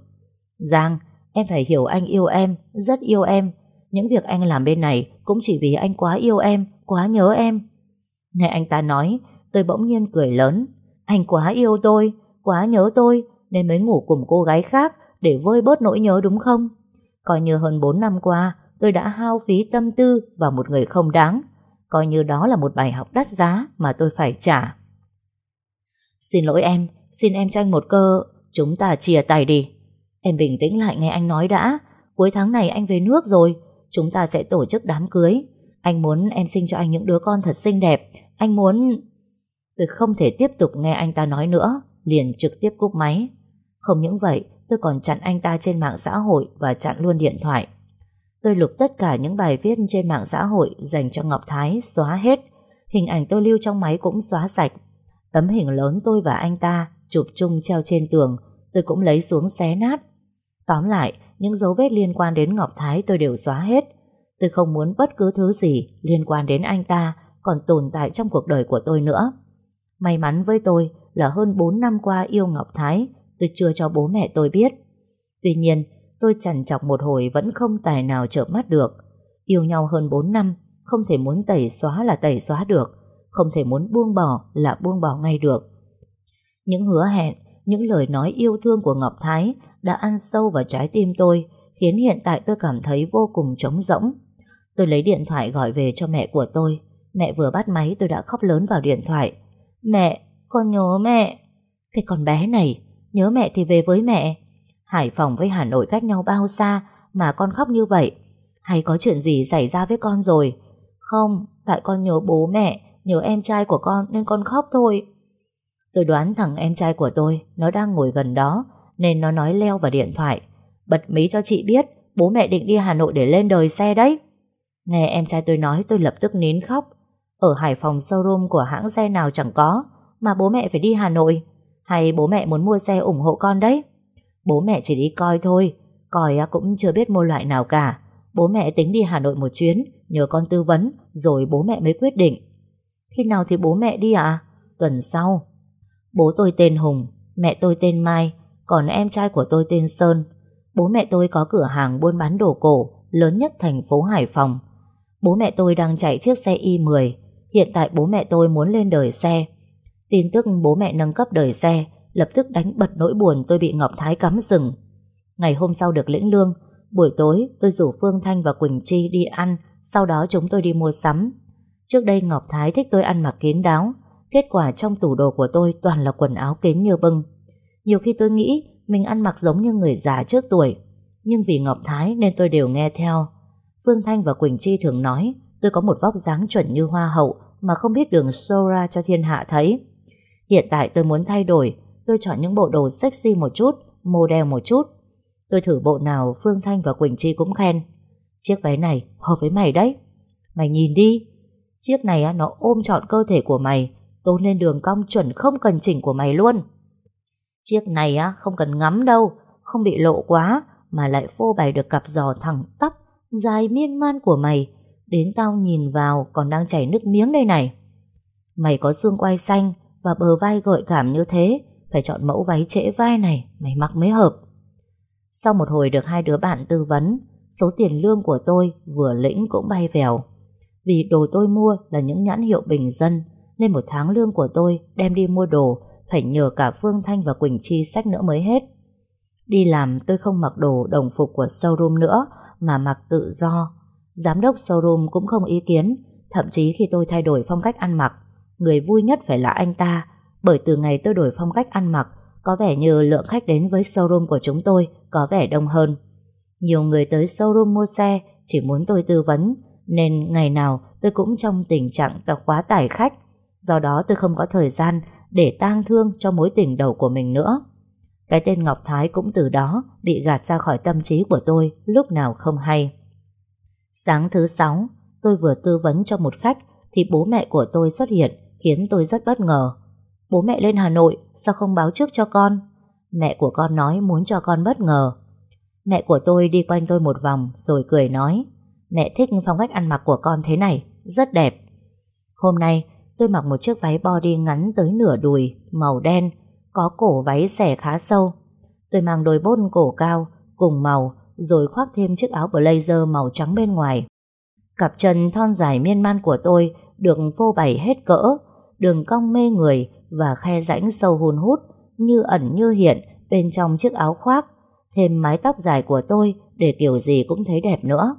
Giang, em phải hiểu anh yêu em, rất yêu em. Những việc anh làm bên này cũng chỉ vì anh quá yêu em, quá nhớ em. Nghe anh ta nói, tôi bỗng nhiên cười lớn. Anh quá yêu tôi, quá nhớ tôi, nên mới ngủ cùng cô gái khác để vơi bớt nỗi nhớ đúng không? Coi như hơn 4 năm qua, tôi đã hao phí tâm tư vào một người không đáng. Coi như đó là một bài học đắt giá mà tôi phải trả. Xin lỗi em, xin em tranh một cơ, chúng ta chia tay đi. Em bình tĩnh lại nghe anh nói đã, cuối tháng này anh về nước rồi, chúng ta sẽ tổ chức đám cưới. Anh muốn em sinh cho anh những đứa con thật xinh đẹp, anh muốn... Tôi không thể tiếp tục nghe anh ta nói nữa, liền trực tiếp cúp máy. Không những vậy, tôi còn chặn anh ta trên mạng xã hội và chặn luôn điện thoại. Tôi lục tất cả những bài viết trên mạng xã hội dành cho Ngọc Thái, xóa hết. Hình ảnh tôi lưu trong máy cũng xóa sạch. Tấm hình lớn tôi và anh ta chụp chung treo trên tường, tôi cũng lấy xuống xé nát. Tóm lại, những dấu vết liên quan đến Ngọc Thái tôi đều xóa hết. Tôi không muốn bất cứ thứ gì liên quan đến anh ta còn tồn tại trong cuộc đời của tôi nữa. May mắn với tôi là hơn 4 năm qua yêu Ngọc Thái, tôi chưa cho bố mẹ tôi biết. Tuy nhiên, tôi chằn chọc một hồi vẫn không tài nào chợp mắt được. Yêu nhau hơn 4 năm, không thể muốn tẩy xóa là tẩy xóa được, không thể muốn buông bỏ là buông bỏ ngay được. Những hứa hẹn, những lời nói yêu thương của Ngọc Thái đã ăn sâu vào trái tim tôi, khiến hiện tại tôi cảm thấy vô cùng trống rỗng. Tôi lấy điện thoại gọi về cho mẹ của tôi, Mẹ vừa bắt máy tôi đã khóc lớn vào điện thoại Mẹ, con nhớ mẹ Thế con bé này Nhớ mẹ thì về với mẹ Hải Phòng với Hà Nội cách nhau bao xa Mà con khóc như vậy Hay có chuyện gì xảy ra với con rồi Không, tại con nhớ bố mẹ Nhớ em trai của con nên con khóc thôi Tôi đoán thằng em trai của tôi Nó đang ngồi gần đó Nên nó nói leo vào điện thoại Bật mí cho chị biết Bố mẹ định đi Hà Nội để lên đời xe đấy Nghe em trai tôi nói tôi lập tức nín khóc ở Hải Phòng showroom của hãng xe nào chẳng có Mà bố mẹ phải đi Hà Nội Hay bố mẹ muốn mua xe ủng hộ con đấy Bố mẹ chỉ đi coi thôi Coi à, cũng chưa biết mua loại nào cả Bố mẹ tính đi Hà Nội một chuyến Nhờ con tư vấn Rồi bố mẹ mới quyết định Khi nào thì bố mẹ đi ạ à? Tuần sau Bố tôi tên Hùng Mẹ tôi tên Mai Còn em trai của tôi tên Sơn Bố mẹ tôi có cửa hàng buôn bán đồ cổ lớn nhất thành phố Hải Phòng. Bố mẹ tôi đang chạy chiếc xe Y10 Hiện tại bố mẹ tôi muốn lên đời xe Tin tức bố mẹ nâng cấp đời xe Lập tức đánh bật nỗi buồn tôi bị Ngọc Thái cắm rừng Ngày hôm sau được lĩnh lương Buổi tối tôi rủ Phương Thanh và Quỳnh Chi đi ăn Sau đó chúng tôi đi mua sắm Trước đây Ngọc Thái thích tôi ăn mặc kín đáo Kết quả trong tủ đồ của tôi toàn là quần áo kín như bưng Nhiều khi tôi nghĩ mình ăn mặc giống như người già trước tuổi Nhưng vì Ngọc Thái nên tôi đều nghe theo Phương Thanh và Quỳnh Chi thường nói Tôi có một vóc dáng chuẩn như hoa hậu mà không biết đường show ra cho thiên hạ thấy. Hiện tại tôi muốn thay đổi, tôi chọn những bộ đồ sexy một chút, model một chút. Tôi thử bộ nào Phương Thanh và Quỳnh Chi cũng khen. Chiếc váy này hợp với mày đấy. Mày nhìn đi, chiếc này nó ôm trọn cơ thể của mày, tôn lên đường cong chuẩn không cần chỉnh của mày luôn. Chiếc này á không cần ngắm đâu, không bị lộ quá mà lại phô bày được cặp giò thẳng tắp, dài miên man của mày, Đến tao nhìn vào còn đang chảy nước miếng đây này Mày có xương quai xanh Và bờ vai gợi cảm như thế Phải chọn mẫu váy trễ vai này Mày mặc mới hợp Sau một hồi được hai đứa bạn tư vấn Số tiền lương của tôi vừa lĩnh cũng bay vèo Vì đồ tôi mua là những nhãn hiệu bình dân Nên một tháng lương của tôi đem đi mua đồ Phải nhờ cả Phương Thanh và Quỳnh Chi sách nữa mới hết Đi làm tôi không mặc đồ đồng phục của showroom nữa mà mặc tự do Giám đốc showroom cũng không ý kiến, thậm chí khi tôi thay đổi phong cách ăn mặc, người vui nhất phải là anh ta, bởi từ ngày tôi đổi phong cách ăn mặc, có vẻ như lượng khách đến với showroom của chúng tôi có vẻ đông hơn. Nhiều người tới showroom mua xe chỉ muốn tôi tư vấn, nên ngày nào tôi cũng trong tình trạng tập quá tải khách, do đó tôi không có thời gian để tang thương cho mối tình đầu của mình nữa. Cái tên Ngọc Thái cũng từ đó bị gạt ra khỏi tâm trí của tôi lúc nào không hay. Sáng thứ sáu, tôi vừa tư vấn cho một khách thì bố mẹ của tôi xuất hiện khiến tôi rất bất ngờ. Bố mẹ lên Hà Nội, sao không báo trước cho con? Mẹ của con nói muốn cho con bất ngờ. Mẹ của tôi đi quanh tôi một vòng rồi cười nói Mẹ thích phong cách ăn mặc của con thế này, rất đẹp. Hôm nay tôi mặc một chiếc váy body ngắn tới nửa đùi, màu đen, có cổ váy xẻ khá sâu. Tôi mang đôi bốt cổ cao, cùng màu rồi khoác thêm chiếc áo blazer màu trắng bên ngoài. Cặp chân thon dài miên man của tôi được phô bày hết cỡ, đường cong mê người và khe rãnh sâu hun hút như ẩn như hiện bên trong chiếc áo khoác, thêm mái tóc dài của tôi để kiểu gì cũng thấy đẹp nữa.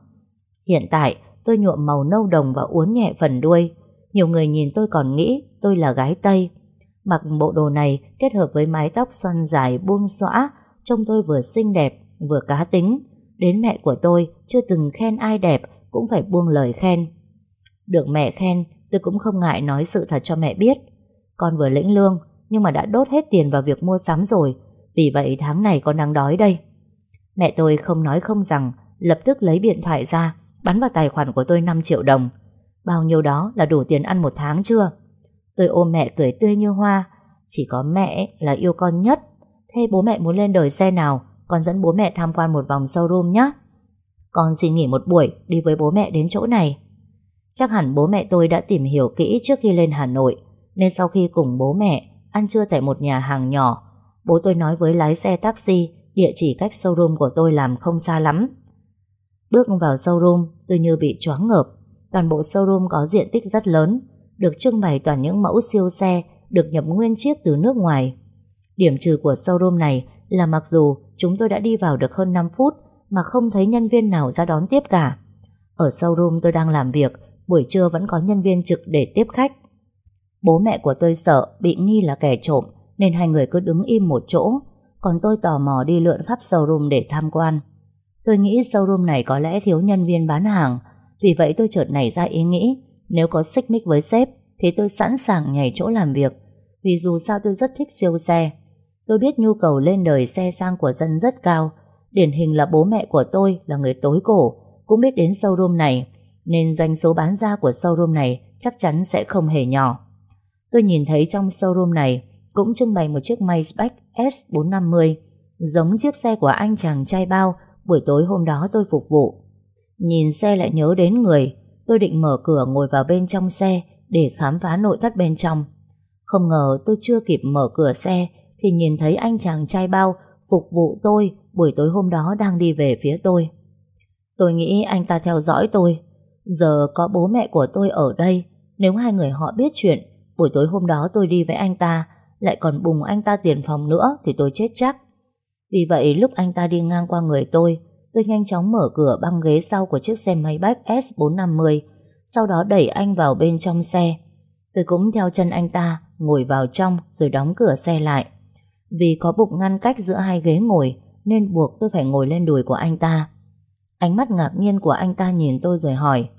Hiện tại, tôi nhuộm màu nâu đồng và uốn nhẹ phần đuôi. Nhiều người nhìn tôi còn nghĩ tôi là gái Tây. Mặc bộ đồ này kết hợp với mái tóc xoăn dài buông xõa, trông tôi vừa xinh đẹp, vừa cá tính, Đến mẹ của tôi chưa từng khen ai đẹp cũng phải buông lời khen. Được mẹ khen, tôi cũng không ngại nói sự thật cho mẹ biết. Con vừa lĩnh lương, nhưng mà đã đốt hết tiền vào việc mua sắm rồi, vì vậy tháng này con đang đói đây. Mẹ tôi không nói không rằng, lập tức lấy điện thoại ra, bắn vào tài khoản của tôi 5 triệu đồng. Bao nhiêu đó là đủ tiền ăn một tháng chưa? Tôi ôm mẹ cười tươi như hoa, chỉ có mẹ là yêu con nhất. Thế bố mẹ muốn lên đời xe nào con dẫn bố mẹ tham quan một vòng showroom nhé Con xin nghỉ một buổi Đi với bố mẹ đến chỗ này Chắc hẳn bố mẹ tôi đã tìm hiểu kỹ Trước khi lên Hà Nội Nên sau khi cùng bố mẹ Ăn trưa tại một nhà hàng nhỏ Bố tôi nói với lái xe taxi Địa chỉ cách showroom của tôi làm không xa lắm Bước vào showroom Tôi như bị choáng ngợp Toàn bộ showroom có diện tích rất lớn Được trưng bày toàn những mẫu siêu xe Được nhập nguyên chiếc từ nước ngoài Điểm trừ của showroom này là mặc dù chúng tôi đã đi vào được hơn 5 phút mà không thấy nhân viên nào ra đón tiếp cả. Ở showroom tôi đang làm việc, buổi trưa vẫn có nhân viên trực để tiếp khách. Bố mẹ của tôi sợ bị nghi là kẻ trộm nên hai người cứ đứng im một chỗ, còn tôi tò mò đi lượn khắp showroom để tham quan. Tôi nghĩ showroom này có lẽ thiếu nhân viên bán hàng, vì vậy tôi chợt nảy ra ý nghĩ nếu có xích mích với sếp thì tôi sẵn sàng nhảy chỗ làm việc, vì dù sao tôi rất thích siêu xe. Tôi biết nhu cầu lên đời xe sang của dân rất cao. Điển hình là bố mẹ của tôi là người tối cổ, cũng biết đến showroom này, nên doanh số bán ra của showroom này chắc chắn sẽ không hề nhỏ. Tôi nhìn thấy trong showroom này cũng trưng bày một chiếc Maybach S450, giống chiếc xe của anh chàng trai bao buổi tối hôm đó tôi phục vụ. Nhìn xe lại nhớ đến người, tôi định mở cửa ngồi vào bên trong xe để khám phá nội thất bên trong. Không ngờ tôi chưa kịp mở cửa xe thì nhìn thấy anh chàng trai bao phục vụ tôi buổi tối hôm đó đang đi về phía tôi. Tôi nghĩ anh ta theo dõi tôi. Giờ có bố mẹ của tôi ở đây, nếu hai người họ biết chuyện, buổi tối hôm đó tôi đi với anh ta, lại còn bùng anh ta tiền phòng nữa thì tôi chết chắc. Vì vậy lúc anh ta đi ngang qua người tôi, tôi nhanh chóng mở cửa băng ghế sau của chiếc xe máy bách S450, sau đó đẩy anh vào bên trong xe. Tôi cũng theo chân anh ta, ngồi vào trong rồi đóng cửa xe lại. Vì có bụng ngăn cách giữa hai ghế ngồi Nên buộc tôi phải ngồi lên đùi của anh ta Ánh mắt ngạc nhiên của anh ta nhìn tôi rồi hỏi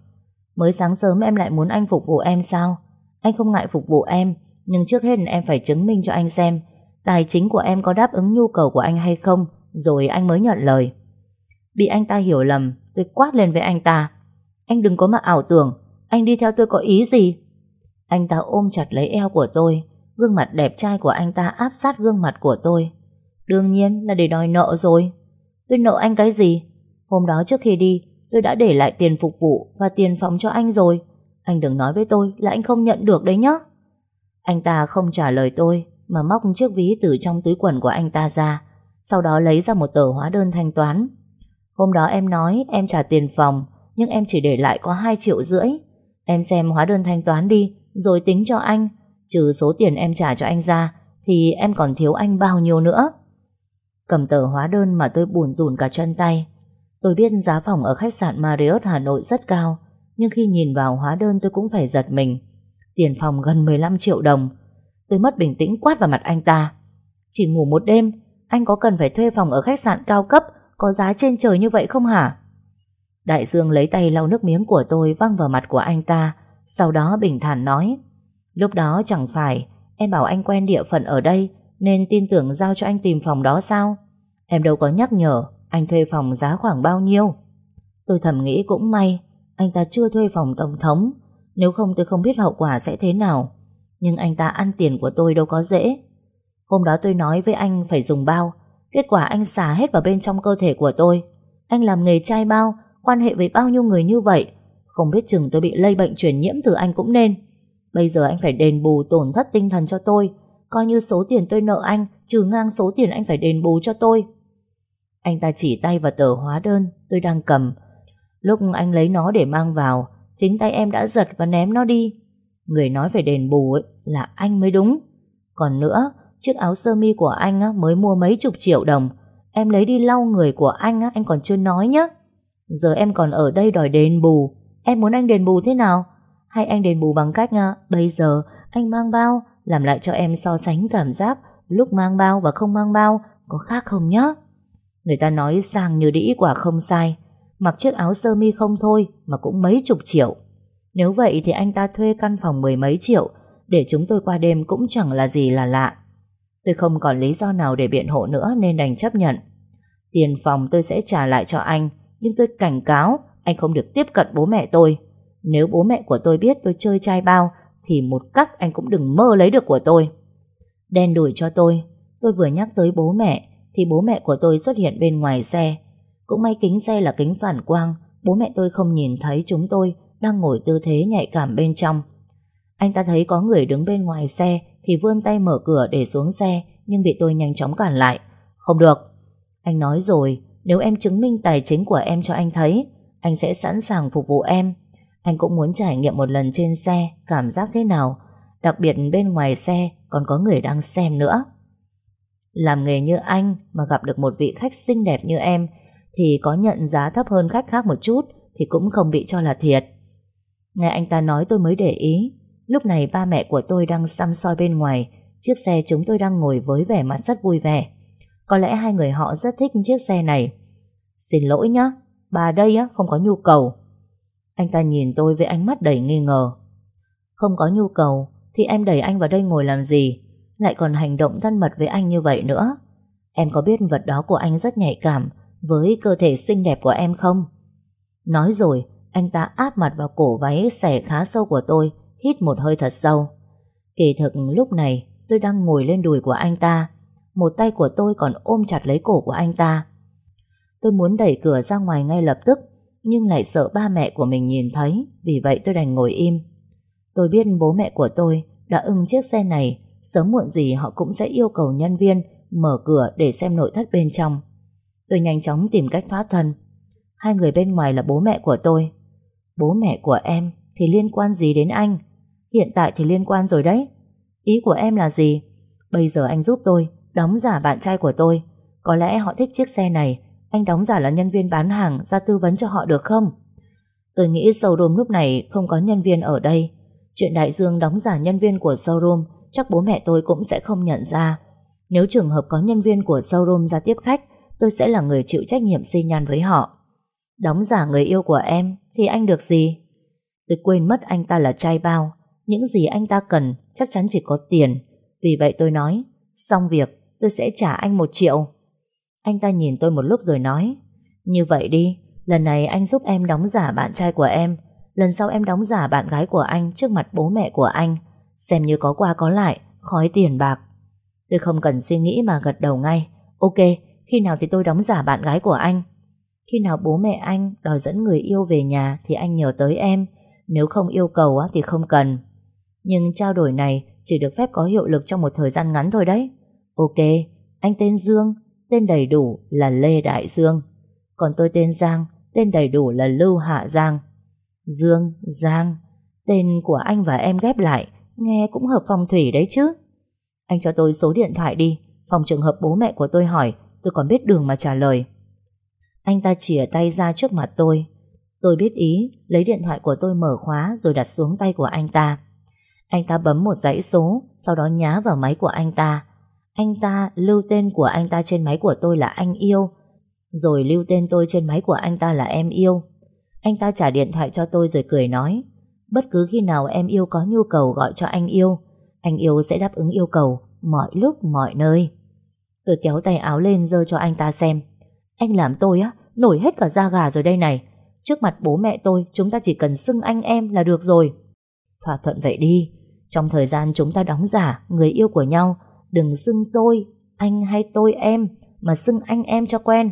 Mới sáng sớm em lại muốn anh phục vụ em sao? Anh không ngại phục vụ em Nhưng trước hết em phải chứng minh cho anh xem Tài chính của em có đáp ứng nhu cầu của anh hay không Rồi anh mới nhận lời Bị anh ta hiểu lầm Tôi quát lên với anh ta Anh đừng có mà ảo tưởng Anh đi theo tôi có ý gì Anh ta ôm chặt lấy eo của tôi Gương mặt đẹp trai của anh ta áp sát gương mặt của tôi Đương nhiên là để đòi nợ rồi Tôi nợ anh cái gì Hôm đó trước khi đi Tôi đã để lại tiền phục vụ và tiền phòng cho anh rồi Anh đừng nói với tôi là anh không nhận được đấy nhá Anh ta không trả lời tôi Mà móc chiếc ví từ trong túi quần của anh ta ra Sau đó lấy ra một tờ hóa đơn thanh toán Hôm đó em nói em trả tiền phòng Nhưng em chỉ để lại có 2 triệu rưỡi Em xem hóa đơn thanh toán đi Rồi tính cho anh Trừ số tiền em trả cho anh ra Thì em còn thiếu anh bao nhiêu nữa Cầm tờ hóa đơn mà tôi buồn rùn cả chân tay Tôi biết giá phòng ở khách sạn Marriott Hà Nội rất cao Nhưng khi nhìn vào hóa đơn tôi cũng phải giật mình Tiền phòng gần 15 triệu đồng Tôi mất bình tĩnh quát vào mặt anh ta Chỉ ngủ một đêm Anh có cần phải thuê phòng ở khách sạn cao cấp Có giá trên trời như vậy không hả Đại Dương lấy tay lau nước miếng của tôi Văng vào mặt của anh ta Sau đó bình thản nói Lúc đó chẳng phải Em bảo anh quen địa phận ở đây Nên tin tưởng giao cho anh tìm phòng đó sao Em đâu có nhắc nhở Anh thuê phòng giá khoảng bao nhiêu Tôi thầm nghĩ cũng may Anh ta chưa thuê phòng tổng thống Nếu không tôi không biết hậu quả sẽ thế nào Nhưng anh ta ăn tiền của tôi đâu có dễ Hôm đó tôi nói với anh phải dùng bao Kết quả anh xả hết vào bên trong cơ thể của tôi Anh làm nghề trai bao Quan hệ với bao nhiêu người như vậy Không biết chừng tôi bị lây bệnh truyền nhiễm từ anh cũng nên Bây giờ anh phải đền bù tổn thất tinh thần cho tôi Coi như số tiền tôi nợ anh Trừ ngang số tiền anh phải đền bù cho tôi Anh ta chỉ tay vào tờ hóa đơn Tôi đang cầm Lúc anh lấy nó để mang vào Chính tay em đã giật và ném nó đi Người nói phải đền bù ấy, là anh mới đúng Còn nữa Chiếc áo sơ mi của anh mới mua mấy chục triệu đồng Em lấy đi lau người của anh Anh còn chưa nói nhá Giờ em còn ở đây đòi đền bù Em muốn anh đền bù thế nào hay anh đền bù bằng cách ờ, Bây giờ anh mang bao Làm lại cho em so sánh cảm giác Lúc mang bao và không mang bao Có khác không nhá Người ta nói sang như đĩ quả không sai Mặc chiếc áo sơ mi không thôi Mà cũng mấy chục triệu Nếu vậy thì anh ta thuê căn phòng mười mấy triệu Để chúng tôi qua đêm cũng chẳng là gì là lạ Tôi không còn lý do nào để biện hộ nữa Nên đành chấp nhận Tiền phòng tôi sẽ trả lại cho anh Nhưng tôi cảnh cáo Anh không được tiếp cận bố mẹ tôi nếu bố mẹ của tôi biết tôi chơi trai bao thì một cách anh cũng đừng mơ lấy được của tôi. Đen đuổi cho tôi, tôi vừa nhắc tới bố mẹ thì bố mẹ của tôi xuất hiện bên ngoài xe. Cũng may kính xe là kính phản quang, bố mẹ tôi không nhìn thấy chúng tôi đang ngồi tư thế nhạy cảm bên trong. Anh ta thấy có người đứng bên ngoài xe thì vươn tay mở cửa để xuống xe nhưng bị tôi nhanh chóng cản lại. Không được. Anh nói rồi, nếu em chứng minh tài chính của em cho anh thấy, anh sẽ sẵn sàng phục vụ em anh cũng muốn trải nghiệm một lần trên xe cảm giác thế nào, đặc biệt bên ngoài xe còn có người đang xem nữa. Làm nghề như anh mà gặp được một vị khách xinh đẹp như em thì có nhận giá thấp hơn khách khác một chút thì cũng không bị cho là thiệt. Nghe anh ta nói tôi mới để ý, lúc này ba mẹ của tôi đang xăm soi bên ngoài chiếc xe chúng tôi đang ngồi với vẻ mặt rất vui vẻ. Có lẽ hai người họ rất thích chiếc xe này. Xin lỗi nhé, bà đây á không có nhu cầu. Anh ta nhìn tôi với ánh mắt đầy nghi ngờ Không có nhu cầu Thì em đẩy anh vào đây ngồi làm gì Lại còn hành động thân mật với anh như vậy nữa Em có biết vật đó của anh rất nhạy cảm Với cơ thể xinh đẹp của em không Nói rồi Anh ta áp mặt vào cổ váy Xẻ khá sâu của tôi Hít một hơi thật sâu Kỳ thực lúc này tôi đang ngồi lên đùi của anh ta Một tay của tôi còn ôm chặt lấy cổ của anh ta Tôi muốn đẩy cửa ra ngoài ngay lập tức nhưng lại sợ ba mẹ của mình nhìn thấy, vì vậy tôi đành ngồi im. Tôi biết bố mẹ của tôi đã ưng chiếc xe này, sớm muộn gì họ cũng sẽ yêu cầu nhân viên mở cửa để xem nội thất bên trong. Tôi nhanh chóng tìm cách thoát thân. Hai người bên ngoài là bố mẹ của tôi. Bố mẹ của em thì liên quan gì đến anh? Hiện tại thì liên quan rồi đấy. Ý của em là gì? Bây giờ anh giúp tôi, đóng giả bạn trai của tôi. Có lẽ họ thích chiếc xe này anh đóng giả là nhân viên bán hàng ra tư vấn cho họ được không? Tôi nghĩ showroom lúc này không có nhân viên ở đây. Chuyện Đại Dương đóng giả nhân viên của showroom chắc bố mẹ tôi cũng sẽ không nhận ra. Nếu trường hợp có nhân viên của showroom ra tiếp khách, tôi sẽ là người chịu trách nhiệm xi nhan với họ. Đóng giả người yêu của em thì anh được gì? Tôi quên mất anh ta là trai bao. Những gì anh ta cần chắc chắn chỉ có tiền. Vì vậy tôi nói, xong việc tôi sẽ trả anh một triệu. Anh ta nhìn tôi một lúc rồi nói Như vậy đi Lần này anh giúp em đóng giả bạn trai của em Lần sau em đóng giả bạn gái của anh Trước mặt bố mẹ của anh Xem như có qua có lại Khói tiền bạc Tôi không cần suy nghĩ mà gật đầu ngay Ok, khi nào thì tôi đóng giả bạn gái của anh Khi nào bố mẹ anh đòi dẫn người yêu về nhà Thì anh nhờ tới em Nếu không yêu cầu thì không cần Nhưng trao đổi này chỉ được phép có hiệu lực trong một thời gian ngắn thôi đấy Ok, anh tên Dương tên đầy đủ là Lê Đại Dương. Còn tôi tên Giang, tên đầy đủ là Lưu Hạ Giang. Dương, Giang, tên của anh và em ghép lại, nghe cũng hợp phong thủy đấy chứ. Anh cho tôi số điện thoại đi, phòng trường hợp bố mẹ của tôi hỏi, tôi còn biết đường mà trả lời. Anh ta chìa tay ra trước mặt tôi. Tôi biết ý, lấy điện thoại của tôi mở khóa rồi đặt xuống tay của anh ta. Anh ta bấm một dãy số, sau đó nhá vào máy của anh ta. Anh ta lưu tên của anh ta trên máy của tôi là anh yêu Rồi lưu tên tôi trên máy của anh ta là em yêu Anh ta trả điện thoại cho tôi rồi cười nói Bất cứ khi nào em yêu có nhu cầu gọi cho anh yêu Anh yêu sẽ đáp ứng yêu cầu Mọi lúc mọi nơi Tôi kéo tay áo lên dơ cho anh ta xem Anh làm tôi á Nổi hết cả da gà rồi đây này Trước mặt bố mẹ tôi Chúng ta chỉ cần xưng anh em là được rồi Thỏa thuận vậy đi Trong thời gian chúng ta đóng giả Người yêu của nhau Đừng xưng tôi, anh hay tôi em, mà xưng anh em cho quen.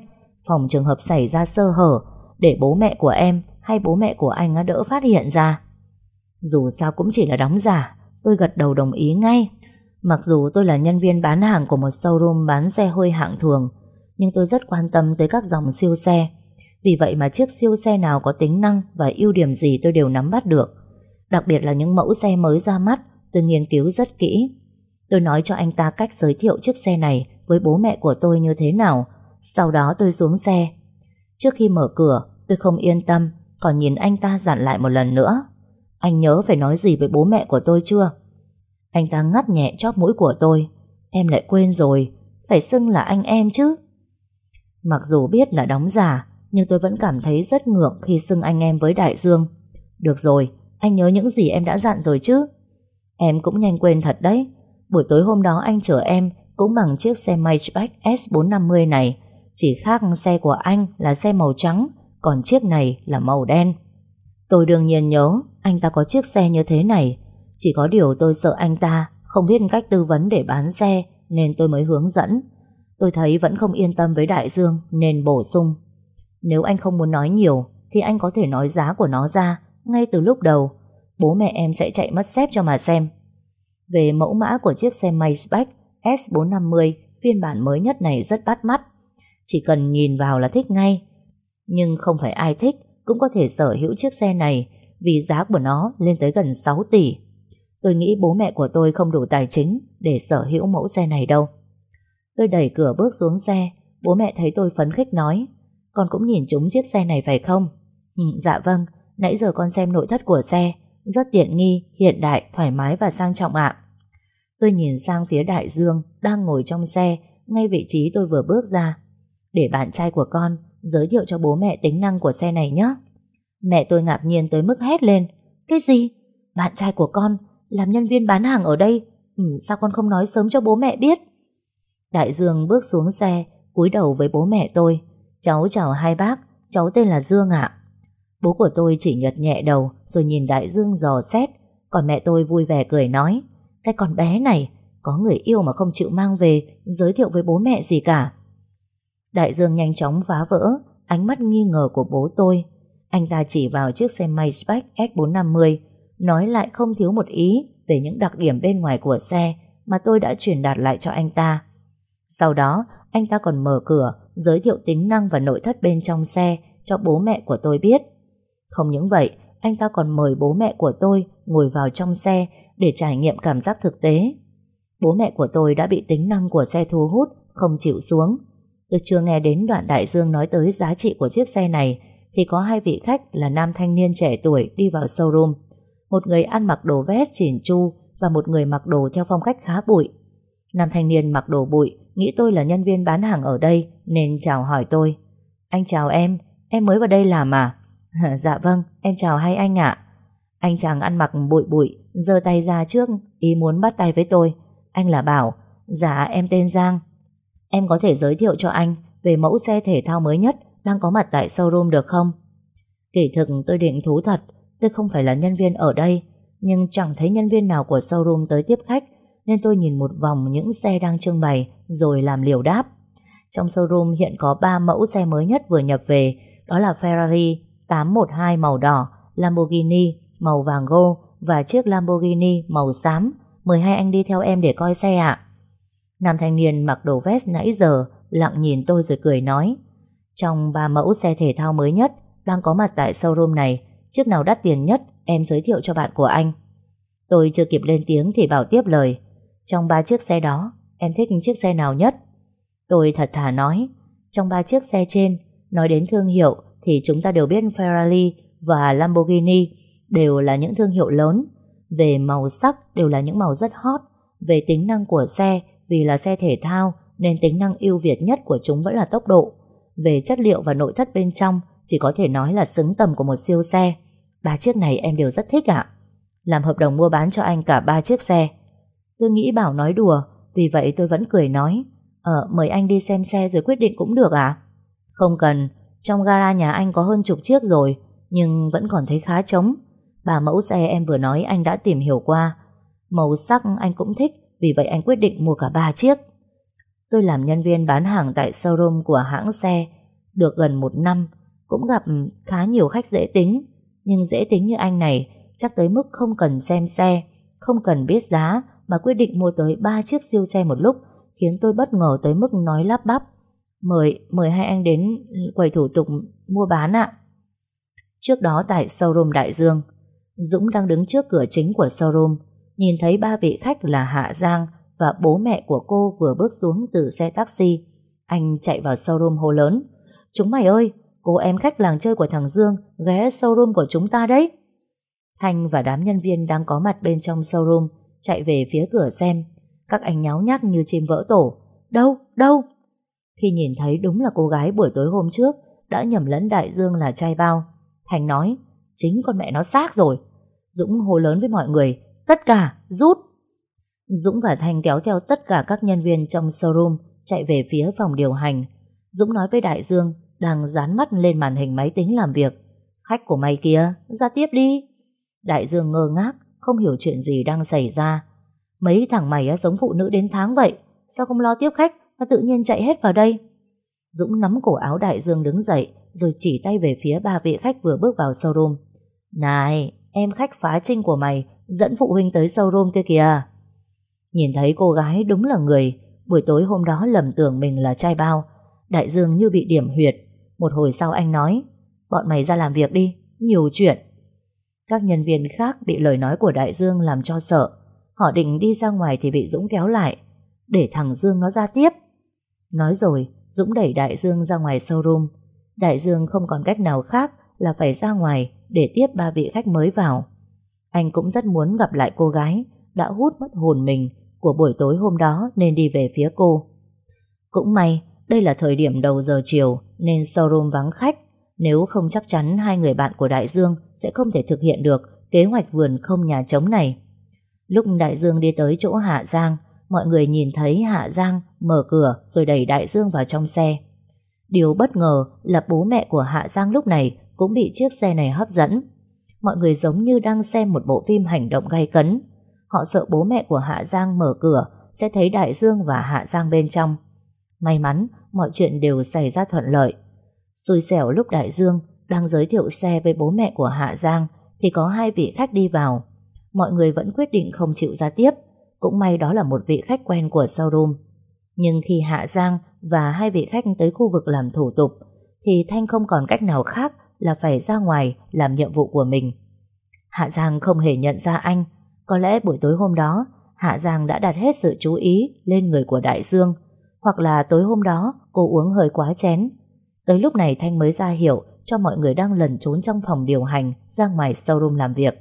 Phòng trường hợp xảy ra sơ hở, để bố mẹ của em hay bố mẹ của anh đỡ phát hiện ra. Dù sao cũng chỉ là đóng giả, tôi gật đầu đồng ý ngay. Mặc dù tôi là nhân viên bán hàng của một showroom bán xe hơi hạng thường, nhưng tôi rất quan tâm tới các dòng siêu xe. Vì vậy mà chiếc siêu xe nào có tính năng và ưu điểm gì tôi đều nắm bắt được. Đặc biệt là những mẫu xe mới ra mắt, tôi nghiên cứu rất kỹ. Tôi nói cho anh ta cách giới thiệu chiếc xe này với bố mẹ của tôi như thế nào. Sau đó tôi xuống xe. Trước khi mở cửa, tôi không yên tâm, còn nhìn anh ta dặn lại một lần nữa. Anh nhớ phải nói gì với bố mẹ của tôi chưa? Anh ta ngắt nhẹ chóp mũi của tôi. Em lại quên rồi, phải xưng là anh em chứ. Mặc dù biết là đóng giả, nhưng tôi vẫn cảm thấy rất ngượng khi xưng anh em với Đại Dương. Được rồi, anh nhớ những gì em đã dặn rồi chứ? Em cũng nhanh quên thật đấy. Buổi tối hôm đó anh chở em cũng bằng chiếc xe Maybach S450 này. Chỉ khác xe của anh là xe màu trắng, còn chiếc này là màu đen. Tôi đương nhiên nhớ anh ta có chiếc xe như thế này. Chỉ có điều tôi sợ anh ta không biết cách tư vấn để bán xe nên tôi mới hướng dẫn. Tôi thấy vẫn không yên tâm với Đại Dương nên bổ sung. Nếu anh không muốn nói nhiều thì anh có thể nói giá của nó ra ngay từ lúc đầu. Bố mẹ em sẽ chạy mất xếp cho mà xem về mẫu mã của chiếc xe Maybach S450 phiên bản mới nhất này rất bắt mắt. Chỉ cần nhìn vào là thích ngay. Nhưng không phải ai thích cũng có thể sở hữu chiếc xe này vì giá của nó lên tới gần 6 tỷ. Tôi nghĩ bố mẹ của tôi không đủ tài chính để sở hữu mẫu xe này đâu. Tôi đẩy cửa bước xuống xe, bố mẹ thấy tôi phấn khích nói, con cũng nhìn chúng chiếc xe này phải không? Ừ, dạ vâng, nãy giờ con xem nội thất của xe, rất tiện nghi, hiện đại, thoải mái và sang trọng ạ. Tôi nhìn sang phía đại dương đang ngồi trong xe ngay vị trí tôi vừa bước ra. Để bạn trai của con giới thiệu cho bố mẹ tính năng của xe này nhé. Mẹ tôi ngạc nhiên tới mức hét lên. Cái gì? Bạn trai của con làm nhân viên bán hàng ở đây. Ừ, sao con không nói sớm cho bố mẹ biết? Đại Dương bước xuống xe, cúi đầu với bố mẹ tôi. Cháu chào hai bác, cháu tên là Dương ạ. Bố của tôi chỉ nhật nhẹ đầu rồi nhìn đại dương dò xét. Còn mẹ tôi vui vẻ cười nói Cái con bé này Có người yêu mà không chịu mang về Giới thiệu với bố mẹ gì cả Đại Dương nhanh chóng phá vỡ Ánh mắt nghi ngờ của bố tôi Anh ta chỉ vào chiếc xe Maybach S450 Nói lại không thiếu một ý Về những đặc điểm bên ngoài của xe Mà tôi đã truyền đạt lại cho anh ta Sau đó Anh ta còn mở cửa Giới thiệu tính năng và nội thất bên trong xe Cho bố mẹ của tôi biết không những vậy, anh ta còn mời bố mẹ của tôi ngồi vào trong xe để trải nghiệm cảm giác thực tế. Bố mẹ của tôi đã bị tính năng của xe thu hút, không chịu xuống. Tôi chưa nghe đến đoạn đại dương nói tới giá trị của chiếc xe này, thì có hai vị khách là nam thanh niên trẻ tuổi đi vào showroom. Một người ăn mặc đồ vest chỉn chu và một người mặc đồ theo phong cách khá bụi. Nam thanh niên mặc đồ bụi, nghĩ tôi là nhân viên bán hàng ở đây nên chào hỏi tôi. Anh chào em, em mới vào đây làm à? Dạ vâng, em chào hai anh ạ. Anh chàng ăn mặc bụi bụi, giơ tay ra trước, ý muốn bắt tay với tôi. Anh là Bảo, dạ em tên Giang. Em có thể giới thiệu cho anh về mẫu xe thể thao mới nhất đang có mặt tại showroom được không? kỳ thực tôi định thú thật, tôi không phải là nhân viên ở đây, nhưng chẳng thấy nhân viên nào của showroom tới tiếp khách, nên tôi nhìn một vòng những xe đang trưng bày, rồi làm liều đáp. Trong showroom hiện có 3 mẫu xe mới nhất vừa nhập về, đó là Ferrari 812 màu đỏ, Lamborghini màu vàng gô và chiếc Lamborghini màu xám. Mời hai anh đi theo em để coi xe ạ. Nam thanh niên mặc đồ vest nãy giờ lặng nhìn tôi rồi cười nói. Trong ba mẫu xe thể thao mới nhất đang có mặt tại showroom này, chiếc nào đắt tiền nhất em giới thiệu cho bạn của anh. Tôi chưa kịp lên tiếng thì bảo tiếp lời. Trong ba chiếc xe đó, em thích chiếc xe nào nhất? Tôi thật thà nói, trong ba chiếc xe trên, nói đến thương hiệu thì chúng ta đều biết Ferrari và Lamborghini đều là những thương hiệu lớn. Về màu sắc đều là những màu rất hot. Về tính năng của xe, vì là xe thể thao nên tính năng ưu việt nhất của chúng vẫn là tốc độ. Về chất liệu và nội thất bên trong chỉ có thể nói là xứng tầm của một siêu xe. Ba chiếc này em đều rất thích ạ. Làm hợp đồng mua bán cho anh cả ba chiếc xe. Tôi nghĩ Bảo nói đùa, vì vậy tôi vẫn cười nói. Ờ, mời anh đi xem xe rồi quyết định cũng được ạ. À? Không cần, trong gara nhà anh có hơn chục chiếc rồi Nhưng vẫn còn thấy khá trống Bà mẫu xe em vừa nói anh đã tìm hiểu qua Màu sắc anh cũng thích Vì vậy anh quyết định mua cả ba chiếc Tôi làm nhân viên bán hàng Tại showroom của hãng xe Được gần một năm Cũng gặp khá nhiều khách dễ tính Nhưng dễ tính như anh này Chắc tới mức không cần xem xe Không cần biết giá Mà quyết định mua tới ba chiếc siêu xe một lúc Khiến tôi bất ngờ tới mức nói lắp bắp Mời, mời hai anh đến quầy thủ tục mua bán ạ. Trước đó tại showroom Đại Dương, Dũng đang đứng trước cửa chính của showroom, nhìn thấy ba vị khách là Hạ Giang và bố mẹ của cô vừa bước xuống từ xe taxi. Anh chạy vào showroom hô lớn. Chúng mày ơi, cô em khách làng chơi của thằng Dương ghé showroom của chúng ta đấy. Thanh và đám nhân viên đang có mặt bên trong showroom chạy về phía cửa xem. Các anh nháo nhác như chim vỡ tổ. Đâu, đâu? Khi nhìn thấy đúng là cô gái buổi tối hôm trước đã nhầm lẫn Đại Dương là trai bao. Thành nói, chính con mẹ nó xác rồi. Dũng hô lớn với mọi người, tất cả, rút. Dũng và Thành kéo theo tất cả các nhân viên trong showroom chạy về phía phòng điều hành. Dũng nói với Đại Dương đang dán mắt lên màn hình máy tính làm việc. Khách của mày kia, ra tiếp đi. Đại Dương ngơ ngác, không hiểu chuyện gì đang xảy ra. Mấy thằng mày giống phụ nữ đến tháng vậy, sao không lo tiếp khách nó tự nhiên chạy hết vào đây Dũng nắm cổ áo đại dương đứng dậy Rồi chỉ tay về phía ba vị khách vừa bước vào showroom Này Em khách phá trinh của mày Dẫn phụ huynh tới showroom kia kìa Nhìn thấy cô gái đúng là người Buổi tối hôm đó lầm tưởng mình là trai bao Đại dương như bị điểm huyệt Một hồi sau anh nói Bọn mày ra làm việc đi Nhiều chuyện Các nhân viên khác bị lời nói của Đại Dương làm cho sợ Họ định đi ra ngoài thì bị Dũng kéo lại Để thằng Dương nó ra tiếp Nói rồi, Dũng đẩy Đại Dương ra ngoài showroom. Đại Dương không còn cách nào khác là phải ra ngoài để tiếp ba vị khách mới vào. Anh cũng rất muốn gặp lại cô gái đã hút mất hồn mình của buổi tối hôm đó nên đi về phía cô. Cũng may, đây là thời điểm đầu giờ chiều nên showroom vắng khách. Nếu không chắc chắn hai người bạn của Đại Dương sẽ không thể thực hiện được kế hoạch vườn không nhà trống này. Lúc Đại Dương đi tới chỗ Hạ Giang, mọi người nhìn thấy Hạ Giang mở cửa rồi đẩy Đại Dương vào trong xe. Điều bất ngờ là bố mẹ của Hạ Giang lúc này cũng bị chiếc xe này hấp dẫn. Mọi người giống như đang xem một bộ phim hành động gay cấn. Họ sợ bố mẹ của Hạ Giang mở cửa sẽ thấy Đại Dương và Hạ Giang bên trong. May mắn, mọi chuyện đều xảy ra thuận lợi. Xui xẻo lúc Đại Dương đang giới thiệu xe với bố mẹ của Hạ Giang thì có hai vị khách đi vào. Mọi người vẫn quyết định không chịu ra tiếp. Cũng may đó là một vị khách quen của showroom. Nhưng khi Hạ Giang và hai vị khách tới khu vực làm thủ tục, thì Thanh không còn cách nào khác là phải ra ngoài làm nhiệm vụ của mình. Hạ Giang không hề nhận ra anh. Có lẽ buổi tối hôm đó, Hạ Giang đã đặt hết sự chú ý lên người của Đại Dương, hoặc là tối hôm đó cô uống hơi quá chén. Tới lúc này Thanh mới ra hiểu cho mọi người đang lẩn trốn trong phòng điều hành ra ngoài showroom làm việc.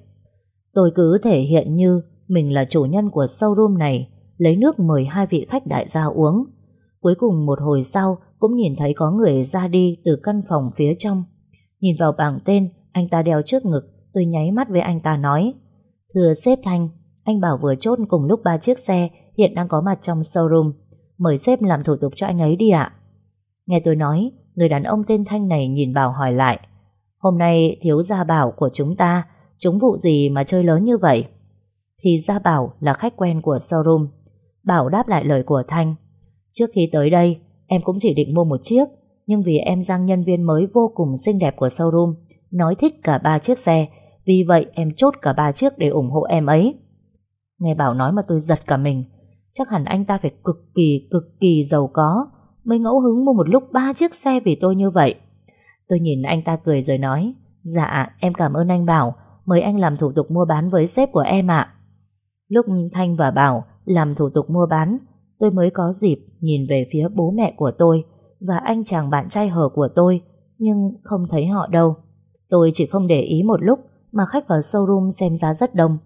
Tôi cứ thể hiện như mình là chủ nhân của showroom này lấy nước mời hai vị khách đại gia uống. Cuối cùng một hồi sau cũng nhìn thấy có người ra đi từ căn phòng phía trong. Nhìn vào bảng tên, anh ta đeo trước ngực, tôi nháy mắt với anh ta nói. Thưa sếp Thanh, anh bảo vừa chốt cùng lúc ba chiếc xe hiện đang có mặt trong showroom. Mời sếp làm thủ tục cho anh ấy đi ạ. Nghe tôi nói, người đàn ông tên Thanh này nhìn Bảo hỏi lại. Hôm nay thiếu gia bảo của chúng ta, chúng vụ gì mà chơi lớn như vậy? Thì gia bảo là khách quen của showroom. Bảo đáp lại lời của Thanh. Trước khi tới đây, em cũng chỉ định mua một chiếc, nhưng vì em giang nhân viên mới vô cùng xinh đẹp của showroom, nói thích cả ba chiếc xe, vì vậy em chốt cả ba chiếc để ủng hộ em ấy. Nghe Bảo nói mà tôi giật cả mình, chắc hẳn anh ta phải cực kỳ cực kỳ giàu có, mới ngẫu hứng mua một lúc ba chiếc xe vì tôi như vậy. Tôi nhìn anh ta cười rồi nói, dạ em cảm ơn anh Bảo, mời anh làm thủ tục mua bán với sếp của em ạ. Lúc Thanh và Bảo làm thủ tục mua bán, tôi mới có dịp nhìn về phía bố mẹ của tôi và anh chàng bạn trai hở của tôi, nhưng không thấy họ đâu. Tôi chỉ không để ý một lúc mà khách vào showroom xem giá rất đông.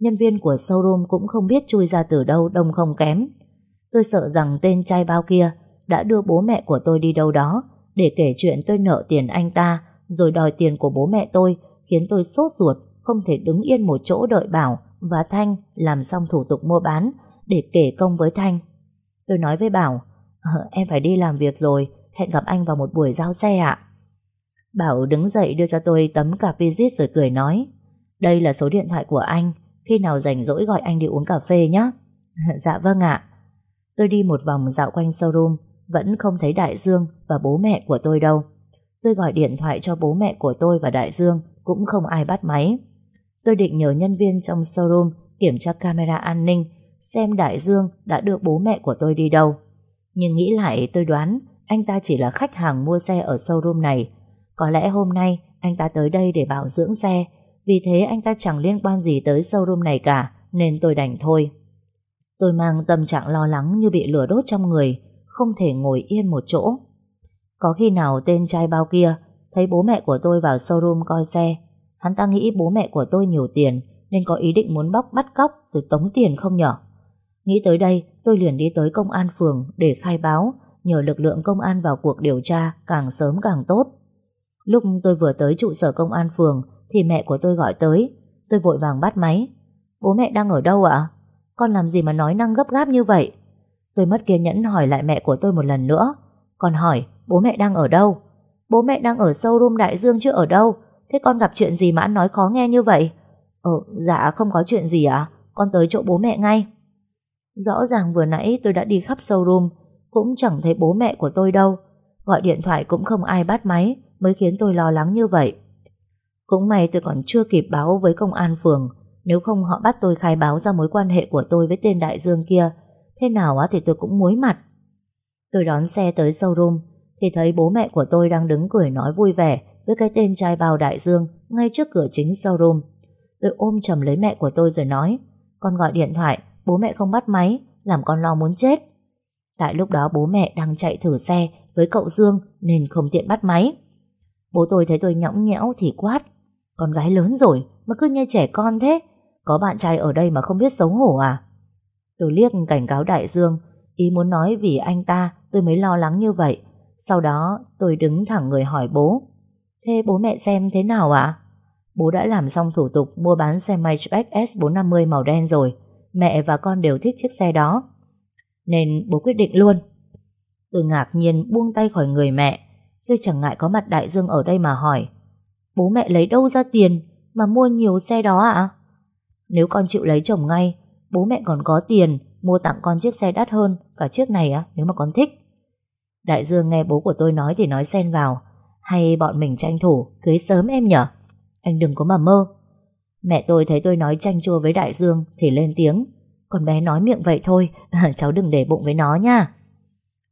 Nhân viên của showroom cũng không biết chui ra từ đâu đông không kém. Tôi sợ rằng tên trai bao kia đã đưa bố mẹ của tôi đi đâu đó để kể chuyện tôi nợ tiền anh ta rồi đòi tiền của bố mẹ tôi khiến tôi sốt ruột không thể đứng yên một chỗ đợi Bảo và Thanh làm xong thủ tục mua bán để kể công với Thanh. Tôi nói với Bảo, ờ, em phải đi làm việc rồi, hẹn gặp anh vào một buổi giao xe ạ. Bảo đứng dậy đưa cho tôi tấm cà phê giết rồi cười nói, đây là số điện thoại của anh, khi nào rảnh rỗi gọi anh đi uống cà phê nhé. *laughs* dạ vâng ạ. Tôi đi một vòng dạo quanh showroom, vẫn không thấy Đại Dương và bố mẹ của tôi đâu. Tôi gọi điện thoại cho bố mẹ của tôi và Đại Dương, cũng không ai bắt máy. Tôi định nhờ nhân viên trong showroom kiểm tra camera an ninh xem Đại Dương đã đưa bố mẹ của tôi đi đâu. Nhưng nghĩ lại tôi đoán anh ta chỉ là khách hàng mua xe ở showroom này. Có lẽ hôm nay anh ta tới đây để bảo dưỡng xe, vì thế anh ta chẳng liên quan gì tới showroom này cả, nên tôi đành thôi. Tôi mang tâm trạng lo lắng như bị lửa đốt trong người, không thể ngồi yên một chỗ. Có khi nào tên trai bao kia thấy bố mẹ của tôi vào showroom coi xe, hắn ta nghĩ bố mẹ của tôi nhiều tiền nên có ý định muốn bóc bắt cóc rồi tống tiền không nhở? Nghĩ tới đây, tôi liền đi tới công an phường để khai báo, nhờ lực lượng công an vào cuộc điều tra càng sớm càng tốt. Lúc tôi vừa tới trụ sở công an phường thì mẹ của tôi gọi tới, tôi vội vàng bắt máy. Bố mẹ đang ở đâu ạ? Con làm gì mà nói năng gấp gáp như vậy? Tôi mất kiên nhẫn hỏi lại mẹ của tôi một lần nữa. Còn hỏi, bố mẹ đang ở đâu? Bố mẹ đang ở sâu room đại dương chứ ở đâu? Thế con gặp chuyện gì mà ăn nói khó nghe như vậy? Ờ, dạ không có chuyện gì ạ. Con tới chỗ bố mẹ ngay. Rõ ràng vừa nãy tôi đã đi khắp showroom, cũng chẳng thấy bố mẹ của tôi đâu. Gọi điện thoại cũng không ai bắt máy, mới khiến tôi lo lắng như vậy. Cũng may tôi còn chưa kịp báo với công an phường, nếu không họ bắt tôi khai báo ra mối quan hệ của tôi với tên đại dương kia, thế nào á thì tôi cũng muối mặt. Tôi đón xe tới showroom, thì thấy bố mẹ của tôi đang đứng cười nói vui vẻ với cái tên trai bào đại dương ngay trước cửa chính showroom. Tôi ôm chầm lấy mẹ của tôi rồi nói, con gọi điện thoại Bố mẹ không bắt máy Làm con lo muốn chết Tại lúc đó bố mẹ đang chạy thử xe Với cậu Dương nên không tiện bắt máy Bố tôi thấy tôi nhõng nhẽo thì quát Con gái lớn rồi Mà cứ như trẻ con thế Có bạn trai ở đây mà không biết xấu hổ à Tôi liếc cảnh cáo Đại Dương Ý muốn nói vì anh ta tôi mới lo lắng như vậy Sau đó tôi đứng thẳng người hỏi bố Thế bố mẹ xem thế nào ạ? Bố đã làm xong thủ tục mua bán xe Maybach S450 màu đen rồi mẹ và con đều thích chiếc xe đó. Nên bố quyết định luôn. Tôi ngạc nhiên buông tay khỏi người mẹ. Tôi chẳng ngại có mặt đại dương ở đây mà hỏi. Bố mẹ lấy đâu ra tiền mà mua nhiều xe đó ạ? À? Nếu con chịu lấy chồng ngay, bố mẹ còn có tiền mua tặng con chiếc xe đắt hơn cả chiếc này á nếu mà con thích. Đại dương nghe bố của tôi nói thì nói xen vào. Hay bọn mình tranh thủ cưới sớm em nhở? Anh đừng có mà mơ. Mẹ tôi thấy tôi nói chanh chua với Đại Dương thì lên tiếng. Con bé nói miệng vậy thôi, *laughs* cháu đừng để bụng với nó nha.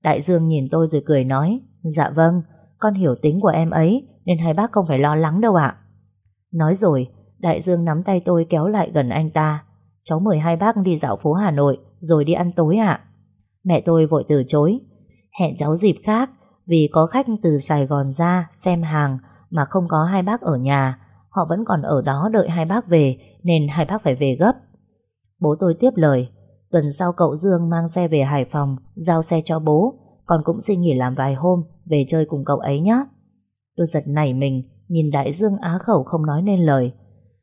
Đại Dương nhìn tôi rồi cười nói, dạ vâng, con hiểu tính của em ấy nên hai bác không phải lo lắng đâu ạ. Nói rồi, Đại Dương nắm tay tôi kéo lại gần anh ta. Cháu mời hai bác đi dạo phố Hà Nội rồi đi ăn tối ạ. Mẹ tôi vội từ chối, hẹn cháu dịp khác vì có khách từ Sài Gòn ra xem hàng mà không có hai bác ở nhà Họ vẫn còn ở đó đợi hai bác về Nên hai bác phải về gấp Bố tôi tiếp lời Tuần sau cậu Dương mang xe về Hải Phòng Giao xe cho bố Con cũng xin nghỉ làm vài hôm Về chơi cùng cậu ấy nhé Tôi giật nảy mình Nhìn Đại Dương á khẩu không nói nên lời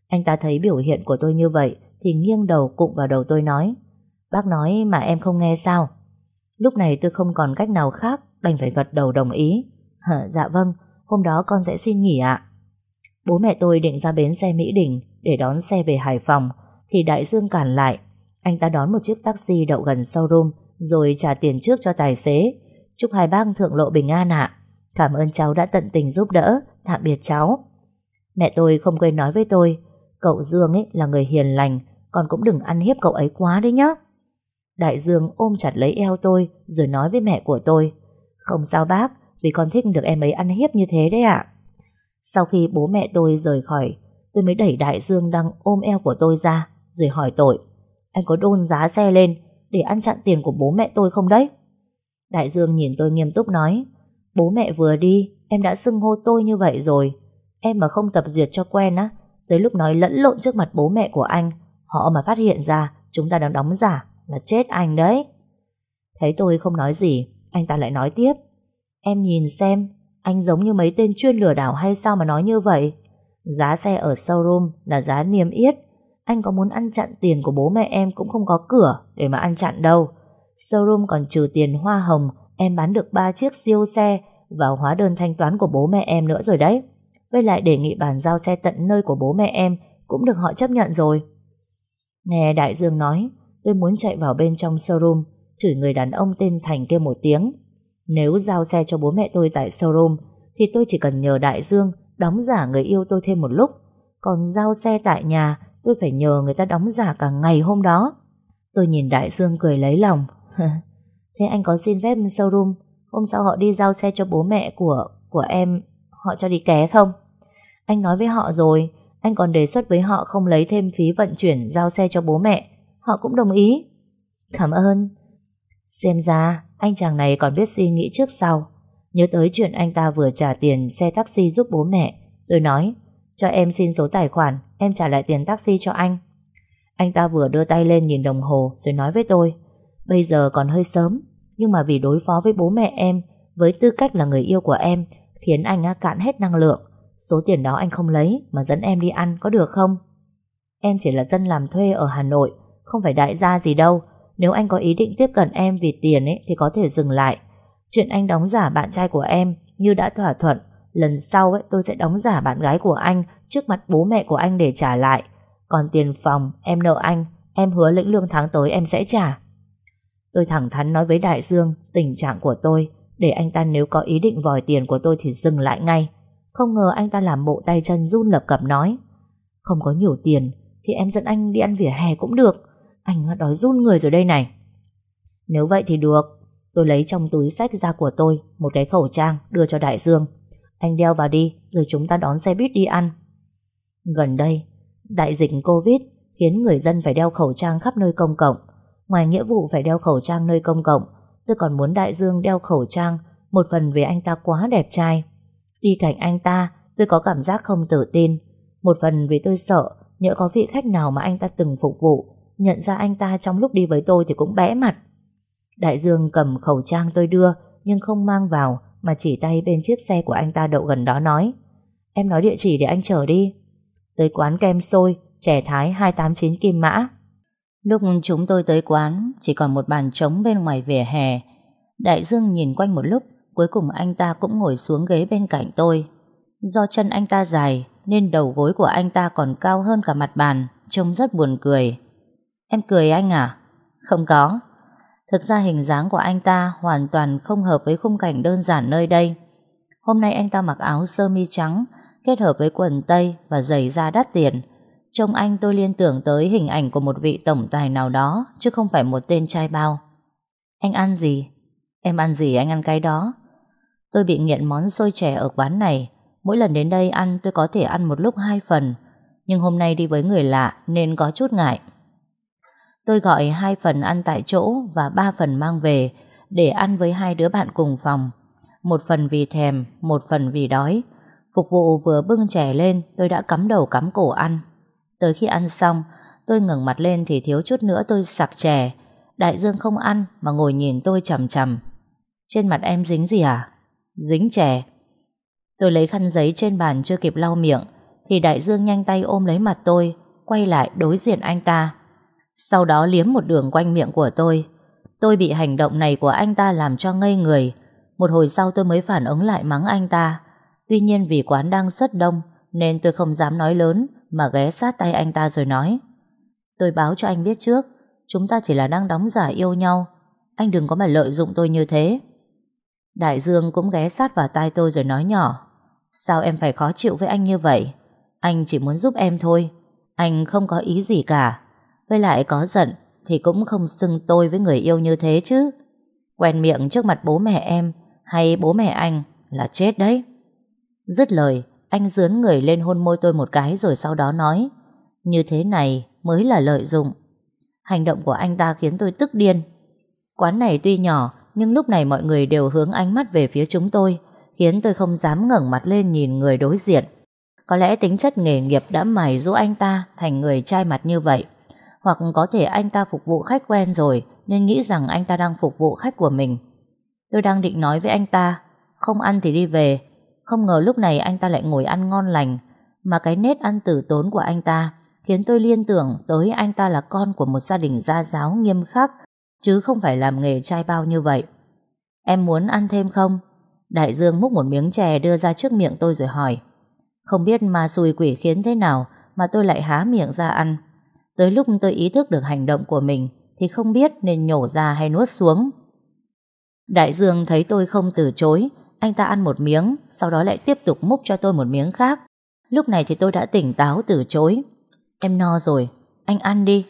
Anh ta thấy biểu hiện của tôi như vậy Thì nghiêng đầu cụm vào đầu tôi nói Bác nói mà em không nghe sao Lúc này tôi không còn cách nào khác Đành phải gật đầu đồng ý Hả, Dạ vâng, hôm đó con sẽ xin nghỉ ạ Bố mẹ tôi định ra bến xe Mỹ Đình để đón xe về Hải Phòng thì Đại Dương cản lại. Anh ta đón một chiếc taxi đậu gần showroom rồi trả tiền trước cho tài xế. Chúc hai bác thượng lộ bình an ạ. Cảm ơn cháu đã tận tình giúp đỡ. Tạm biệt cháu. Mẹ tôi không quên nói với tôi Cậu Dương ấy là người hiền lành Con cũng đừng ăn hiếp cậu ấy quá đấy nhá Đại Dương ôm chặt lấy eo tôi Rồi nói với mẹ của tôi Không sao bác Vì con thích được em ấy ăn hiếp như thế đấy ạ à. Sau khi bố mẹ tôi rời khỏi, tôi mới đẩy Đại Dương đang ôm eo của tôi ra, rồi hỏi tội. Anh có đôn giá xe lên để ăn chặn tiền của bố mẹ tôi không đấy? Đại Dương nhìn tôi nghiêm túc nói, bố mẹ vừa đi, em đã xưng hô tôi như vậy rồi. Em mà không tập duyệt cho quen á, tới lúc nói lẫn lộn trước mặt bố mẹ của anh, họ mà phát hiện ra chúng ta đang đóng giả là chết anh đấy. Thấy tôi không nói gì, anh ta lại nói tiếp. Em nhìn xem, anh giống như mấy tên chuyên lừa đảo hay sao mà nói như vậy? Giá xe ở showroom là giá niêm yết. Anh có muốn ăn chặn tiền của bố mẹ em cũng không có cửa để mà ăn chặn đâu. Showroom còn trừ tiền hoa hồng, em bán được 3 chiếc siêu xe và hóa đơn thanh toán của bố mẹ em nữa rồi đấy. Với lại đề nghị bàn giao xe tận nơi của bố mẹ em cũng được họ chấp nhận rồi. Nghe Đại Dương nói, tôi muốn chạy vào bên trong showroom, chửi người đàn ông tên Thành kia một tiếng. Nếu giao xe cho bố mẹ tôi tại showroom thì tôi chỉ cần nhờ Đại Dương đóng giả người yêu tôi thêm một lúc. Còn giao xe tại nhà tôi phải nhờ người ta đóng giả cả ngày hôm đó. Tôi nhìn Đại Dương cười lấy lòng. *laughs* Thế anh có xin phép showroom hôm sau họ đi giao xe cho bố mẹ của của em họ cho đi ké không? Anh nói với họ rồi anh còn đề xuất với họ không lấy thêm phí vận chuyển giao xe cho bố mẹ. Họ cũng đồng ý. Cảm ơn. Xem ra anh chàng này còn biết suy nghĩ trước sau Nhớ tới chuyện anh ta vừa trả tiền xe taxi giúp bố mẹ Tôi nói Cho em xin số tài khoản Em trả lại tiền taxi cho anh Anh ta vừa đưa tay lên nhìn đồng hồ Rồi nói với tôi Bây giờ còn hơi sớm Nhưng mà vì đối phó với bố mẹ em Với tư cách là người yêu của em Khiến anh cạn hết năng lượng Số tiền đó anh không lấy Mà dẫn em đi ăn có được không Em chỉ là dân làm thuê ở Hà Nội Không phải đại gia gì đâu nếu anh có ý định tiếp cận em vì tiền ấy thì có thể dừng lại. Chuyện anh đóng giả bạn trai của em như đã thỏa thuận. Lần sau ấy tôi sẽ đóng giả bạn gái của anh trước mặt bố mẹ của anh để trả lại. Còn tiền phòng em nợ anh, em hứa lĩnh lương tháng tới em sẽ trả. Tôi thẳng thắn nói với Đại Dương tình trạng của tôi để anh ta nếu có ý định vòi tiền của tôi thì dừng lại ngay. Không ngờ anh ta làm bộ tay chân run lập cập nói Không có nhiều tiền thì em dẫn anh đi ăn vỉa hè cũng được anh đã đói run người rồi đây này Nếu vậy thì được Tôi lấy trong túi sách ra của tôi Một cái khẩu trang đưa cho Đại Dương Anh đeo vào đi Rồi chúng ta đón xe buýt đi ăn Gần đây Đại dịch Covid khiến người dân phải đeo khẩu trang khắp nơi công cộng. Ngoài nghĩa vụ phải đeo khẩu trang nơi công cộng, tôi còn muốn Đại Dương đeo khẩu trang một phần vì anh ta quá đẹp trai. Đi cạnh anh ta, tôi có cảm giác không tự tin. Một phần vì tôi sợ nhỡ có vị khách nào mà anh ta từng phục vụ Nhận ra anh ta trong lúc đi với tôi thì cũng bẽ mặt Đại Dương cầm khẩu trang tôi đưa Nhưng không mang vào Mà chỉ tay bên chiếc xe của anh ta đậu gần đó nói Em nói địa chỉ để anh chở đi Tới quán kem sôi Trẻ Thái 289 Kim Mã Lúc chúng tôi tới quán Chỉ còn một bàn trống bên ngoài vỉa hè Đại Dương nhìn quanh một lúc Cuối cùng anh ta cũng ngồi xuống ghế bên cạnh tôi Do chân anh ta dài Nên đầu gối của anh ta còn cao hơn cả mặt bàn Trông rất buồn cười Em cười anh à? Không có. Thực ra hình dáng của anh ta hoàn toàn không hợp với khung cảnh đơn giản nơi đây. Hôm nay anh ta mặc áo sơ mi trắng, kết hợp với quần tây và giày da đắt tiền. Trông anh tôi liên tưởng tới hình ảnh của một vị tổng tài nào đó, chứ không phải một tên trai bao. Anh ăn gì? Em ăn gì anh ăn cái đó? Tôi bị nghiện món xôi chè ở quán này. Mỗi lần đến đây ăn tôi có thể ăn một lúc hai phần. Nhưng hôm nay đi với người lạ nên có chút ngại. Tôi gọi hai phần ăn tại chỗ và ba phần mang về để ăn với hai đứa bạn cùng phòng. Một phần vì thèm, một phần vì đói. Phục vụ vừa bưng chè lên, tôi đã cắm đầu cắm cổ ăn. Tới khi ăn xong, tôi ngẩng mặt lên thì thiếu chút nữa tôi sặc chè. Đại Dương không ăn mà ngồi nhìn tôi chầm chầm. Trên mặt em dính gì à? Dính chè. Tôi lấy khăn giấy trên bàn chưa kịp lau miệng, thì Đại Dương nhanh tay ôm lấy mặt tôi, quay lại đối diện anh ta sau đó liếm một đường quanh miệng của tôi. Tôi bị hành động này của anh ta làm cho ngây người. Một hồi sau tôi mới phản ứng lại mắng anh ta. Tuy nhiên vì quán đang rất đông, nên tôi không dám nói lớn mà ghé sát tay anh ta rồi nói. Tôi báo cho anh biết trước, chúng ta chỉ là đang đóng giả yêu nhau. Anh đừng có mà lợi dụng tôi như thế. Đại Dương cũng ghé sát vào tay tôi rồi nói nhỏ. Sao em phải khó chịu với anh như vậy? Anh chỉ muốn giúp em thôi. Anh không có ý gì cả với lại có giận thì cũng không xưng tôi với người yêu như thế chứ. Quen miệng trước mặt bố mẹ em hay bố mẹ anh là chết đấy. Dứt lời, anh dướn người lên hôn môi tôi một cái rồi sau đó nói Như thế này mới là lợi dụng. Hành động của anh ta khiến tôi tức điên. Quán này tuy nhỏ nhưng lúc này mọi người đều hướng ánh mắt về phía chúng tôi khiến tôi không dám ngẩng mặt lên nhìn người đối diện. Có lẽ tính chất nghề nghiệp đã mài giúp anh ta thành người trai mặt như vậy hoặc có thể anh ta phục vụ khách quen rồi nên nghĩ rằng anh ta đang phục vụ khách của mình. Tôi đang định nói với anh ta, không ăn thì đi về, không ngờ lúc này anh ta lại ngồi ăn ngon lành, mà cái nét ăn tử tốn của anh ta khiến tôi liên tưởng tới anh ta là con của một gia đình gia giáo nghiêm khắc, chứ không phải làm nghề trai bao như vậy. Em muốn ăn thêm không? Đại Dương múc một miếng chè đưa ra trước miệng tôi rồi hỏi. Không biết ma xui quỷ khiến thế nào mà tôi lại há miệng ra ăn. Tới lúc tôi ý thức được hành động của mình thì không biết nên nhổ ra hay nuốt xuống. Đại Dương thấy tôi không từ chối, anh ta ăn một miếng, sau đó lại tiếp tục múc cho tôi một miếng khác. Lúc này thì tôi đã tỉnh táo từ chối. Em no rồi, anh ăn đi.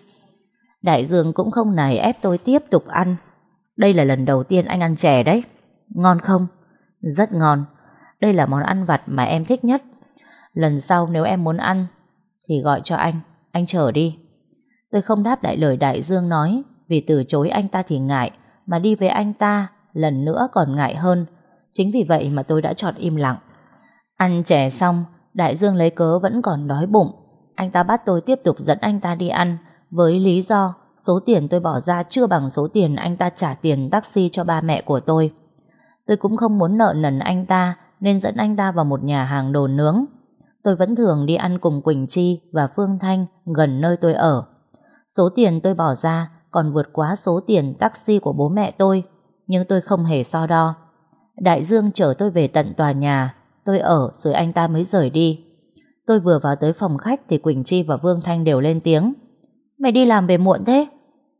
Đại Dương cũng không nài ép tôi tiếp tục ăn. Đây là lần đầu tiên anh ăn chè đấy. Ngon không? Rất ngon. Đây là món ăn vặt mà em thích nhất. Lần sau nếu em muốn ăn thì gọi cho anh, anh chở đi. Tôi không đáp lại lời Đại Dương nói vì từ chối anh ta thì ngại mà đi với anh ta lần nữa còn ngại hơn. Chính vì vậy mà tôi đã chọn im lặng. Ăn chè xong, Đại Dương lấy cớ vẫn còn đói bụng. Anh ta bắt tôi tiếp tục dẫn anh ta đi ăn với lý do số tiền tôi bỏ ra chưa bằng số tiền anh ta trả tiền taxi cho ba mẹ của tôi. Tôi cũng không muốn nợ nần anh ta nên dẫn anh ta vào một nhà hàng đồ nướng. Tôi vẫn thường đi ăn cùng Quỳnh Chi và Phương Thanh gần nơi tôi ở. Số tiền tôi bỏ ra còn vượt quá số tiền taxi của bố mẹ tôi, nhưng tôi không hề so đo. Đại Dương chở tôi về tận tòa nhà, tôi ở rồi anh ta mới rời đi. Tôi vừa vào tới phòng khách thì Quỳnh Chi và Vương Thanh đều lên tiếng. Mày đi làm về muộn thế?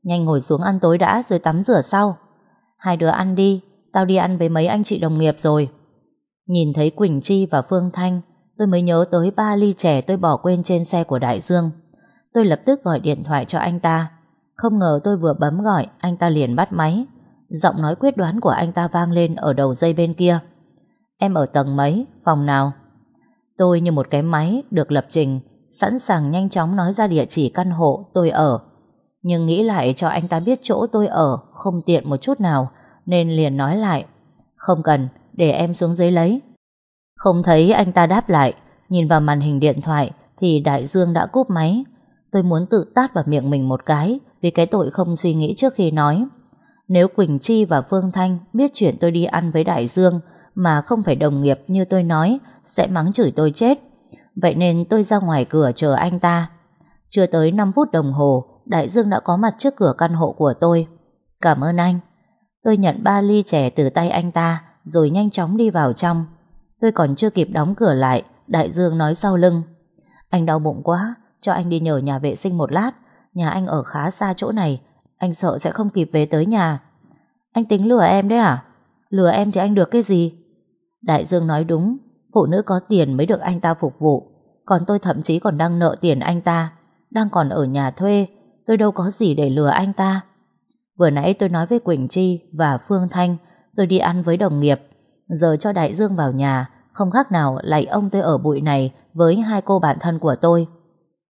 Nhanh ngồi xuống ăn tối đã rồi tắm rửa sau. Hai đứa ăn đi, tao đi ăn với mấy anh chị đồng nghiệp rồi. Nhìn thấy Quỳnh Chi và Phương Thanh, tôi mới nhớ tới ba ly chè tôi bỏ quên trên xe của Đại Dương. Tôi lập tức gọi điện thoại cho anh ta Không ngờ tôi vừa bấm gọi Anh ta liền bắt máy Giọng nói quyết đoán của anh ta vang lên Ở đầu dây bên kia Em ở tầng mấy, phòng nào Tôi như một cái máy được lập trình Sẵn sàng nhanh chóng nói ra địa chỉ căn hộ tôi ở Nhưng nghĩ lại cho anh ta biết chỗ tôi ở Không tiện một chút nào Nên liền nói lại Không cần, để em xuống dưới lấy Không thấy anh ta đáp lại Nhìn vào màn hình điện thoại Thì Đại Dương đã cúp máy Tôi muốn tự tát vào miệng mình một cái vì cái tội không suy nghĩ trước khi nói. Nếu Quỳnh Chi và Phương Thanh biết chuyện tôi đi ăn với Đại Dương mà không phải đồng nghiệp như tôi nói sẽ mắng chửi tôi chết. Vậy nên tôi ra ngoài cửa chờ anh ta. Chưa tới 5 phút đồng hồ, Đại Dương đã có mặt trước cửa căn hộ của tôi. Cảm ơn anh. Tôi nhận ba ly chè từ tay anh ta rồi nhanh chóng đi vào trong. Tôi còn chưa kịp đóng cửa lại, Đại Dương nói sau lưng. Anh đau bụng quá, cho anh đi nhờ nhà vệ sinh một lát. Nhà anh ở khá xa chỗ này, anh sợ sẽ không kịp về tới nhà. Anh tính lừa em đấy à? Lừa em thì anh được cái gì? Đại Dương nói đúng, phụ nữ có tiền mới được anh ta phục vụ. Còn tôi thậm chí còn đang nợ tiền anh ta, đang còn ở nhà thuê, tôi đâu có gì để lừa anh ta. Vừa nãy tôi nói với Quỳnh Chi và Phương Thanh, tôi đi ăn với đồng nghiệp. Giờ cho Đại Dương vào nhà, không khác nào lại ông tôi ở bụi này với hai cô bạn thân của tôi.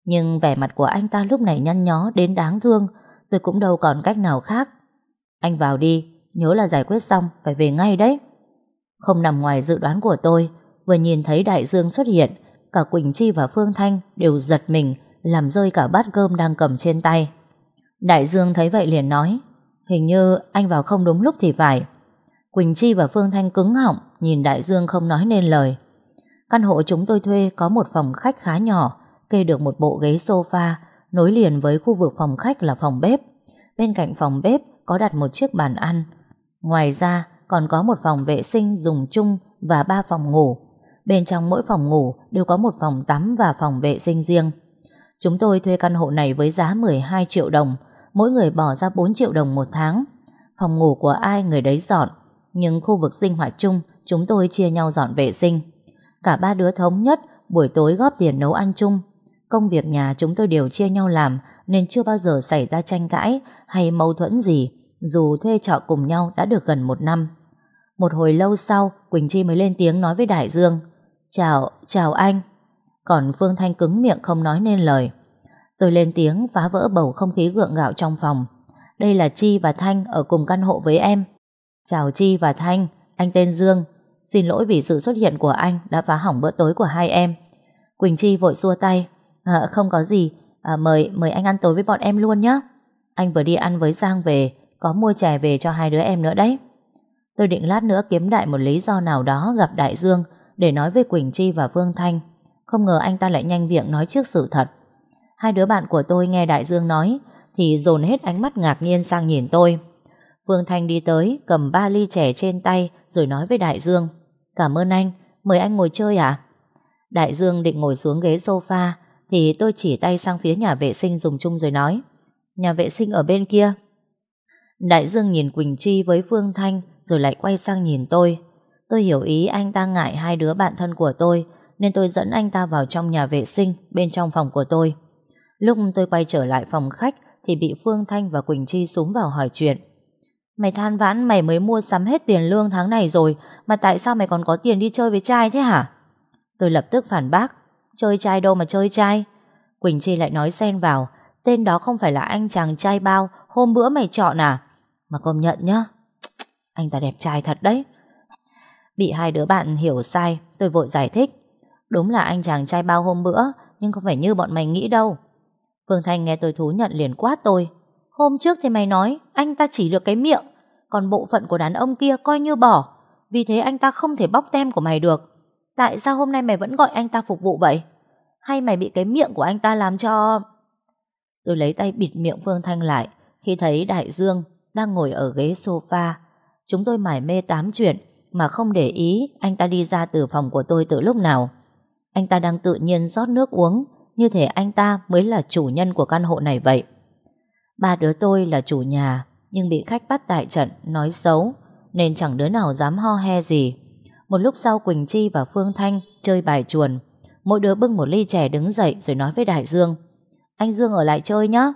Nhưng vẻ mặt của anh ta lúc này nhăn nhó đến đáng thương, tôi cũng đâu còn cách nào khác. Anh vào đi, nhớ là giải quyết xong, phải về ngay đấy. Không nằm ngoài dự đoán của tôi, vừa nhìn thấy đại dương xuất hiện, cả Quỳnh Chi và Phương Thanh đều giật mình, làm rơi cả bát cơm đang cầm trên tay. Đại dương thấy vậy liền nói, hình như anh vào không đúng lúc thì phải. Quỳnh Chi và Phương Thanh cứng họng, nhìn đại dương không nói nên lời. Căn hộ chúng tôi thuê có một phòng khách khá nhỏ, kê được một bộ ghế sofa nối liền với khu vực phòng khách là phòng bếp. Bên cạnh phòng bếp có đặt một chiếc bàn ăn. Ngoài ra còn có một phòng vệ sinh dùng chung và ba phòng ngủ. Bên trong mỗi phòng ngủ đều có một phòng tắm và phòng vệ sinh riêng. Chúng tôi thuê căn hộ này với giá 12 triệu đồng, mỗi người bỏ ra 4 triệu đồng một tháng. Phòng ngủ của ai người đấy dọn, nhưng khu vực sinh hoạt chung chúng tôi chia nhau dọn vệ sinh. Cả ba đứa thống nhất buổi tối góp tiền nấu ăn chung Công việc nhà chúng tôi đều chia nhau làm nên chưa bao giờ xảy ra tranh cãi hay mâu thuẫn gì dù thuê trọ cùng nhau đã được gần một năm. Một hồi lâu sau, Quỳnh Chi mới lên tiếng nói với Đại Dương. Chào, chào anh. Còn Phương Thanh cứng miệng không nói nên lời. Tôi lên tiếng phá vỡ bầu không khí gượng gạo trong phòng. Đây là Chi và Thanh ở cùng căn hộ với em. Chào Chi và Thanh, anh tên Dương. Xin lỗi vì sự xuất hiện của anh đã phá hỏng bữa tối của hai em. Quỳnh Chi vội xua tay. À, không có gì, à, mời mời anh ăn tối với bọn em luôn nhé. Anh vừa đi ăn với Giang về, có mua chè về cho hai đứa em nữa đấy. Tôi định lát nữa kiếm đại một lý do nào đó gặp Đại Dương để nói với Quỳnh Chi và Vương Thanh. Không ngờ anh ta lại nhanh miệng nói trước sự thật. Hai đứa bạn của tôi nghe Đại Dương nói thì dồn hết ánh mắt ngạc nhiên sang nhìn tôi. Vương Thanh đi tới, cầm ba ly chè trên tay rồi nói với Đại Dương. Cảm ơn anh, mời anh ngồi chơi à? Đại Dương định ngồi xuống ghế sofa thì tôi chỉ tay sang phía nhà vệ sinh dùng chung rồi nói Nhà vệ sinh ở bên kia Đại Dương nhìn Quỳnh Chi với Phương Thanh rồi lại quay sang nhìn tôi Tôi hiểu ý anh ta ngại hai đứa bạn thân của tôi nên tôi dẫn anh ta vào trong nhà vệ sinh bên trong phòng của tôi Lúc tôi quay trở lại phòng khách thì bị Phương Thanh và Quỳnh Chi súng vào hỏi chuyện Mày than vãn mày mới mua sắm hết tiền lương tháng này rồi Mà tại sao mày còn có tiền đi chơi với trai thế hả Tôi lập tức phản bác Chơi trai đâu mà chơi trai Quỳnh Chi lại nói xen vào Tên đó không phải là anh chàng trai bao Hôm bữa mày chọn à Mà công nhận nhá *tsk* Anh ta đẹp trai thật đấy Bị hai đứa bạn hiểu sai Tôi vội giải thích Đúng là anh chàng trai bao hôm bữa Nhưng không phải như bọn mày nghĩ đâu Phương Thanh nghe tôi thú nhận liền quát tôi Hôm trước thì mày nói Anh ta chỉ được cái miệng Còn bộ phận của đàn ông kia coi như bỏ Vì thế anh ta không thể bóc tem của mày được Tại sao hôm nay mày vẫn gọi anh ta phục vụ vậy? Hay mày bị cái miệng của anh ta làm cho... Tôi lấy tay bịt miệng Phương Thanh lại khi thấy Đại Dương đang ngồi ở ghế sofa. Chúng tôi mải mê tám chuyện mà không để ý anh ta đi ra từ phòng của tôi từ lúc nào. Anh ta đang tự nhiên rót nước uống như thể anh ta mới là chủ nhân của căn hộ này vậy. Ba đứa tôi là chủ nhà nhưng bị khách bắt tại trận nói xấu nên chẳng đứa nào dám ho he gì. Một lúc sau Quỳnh Chi và Phương Thanh chơi bài chuồn. Mỗi đứa bưng một ly chè đứng dậy rồi nói với Đại Dương. Anh Dương ở lại chơi nhé.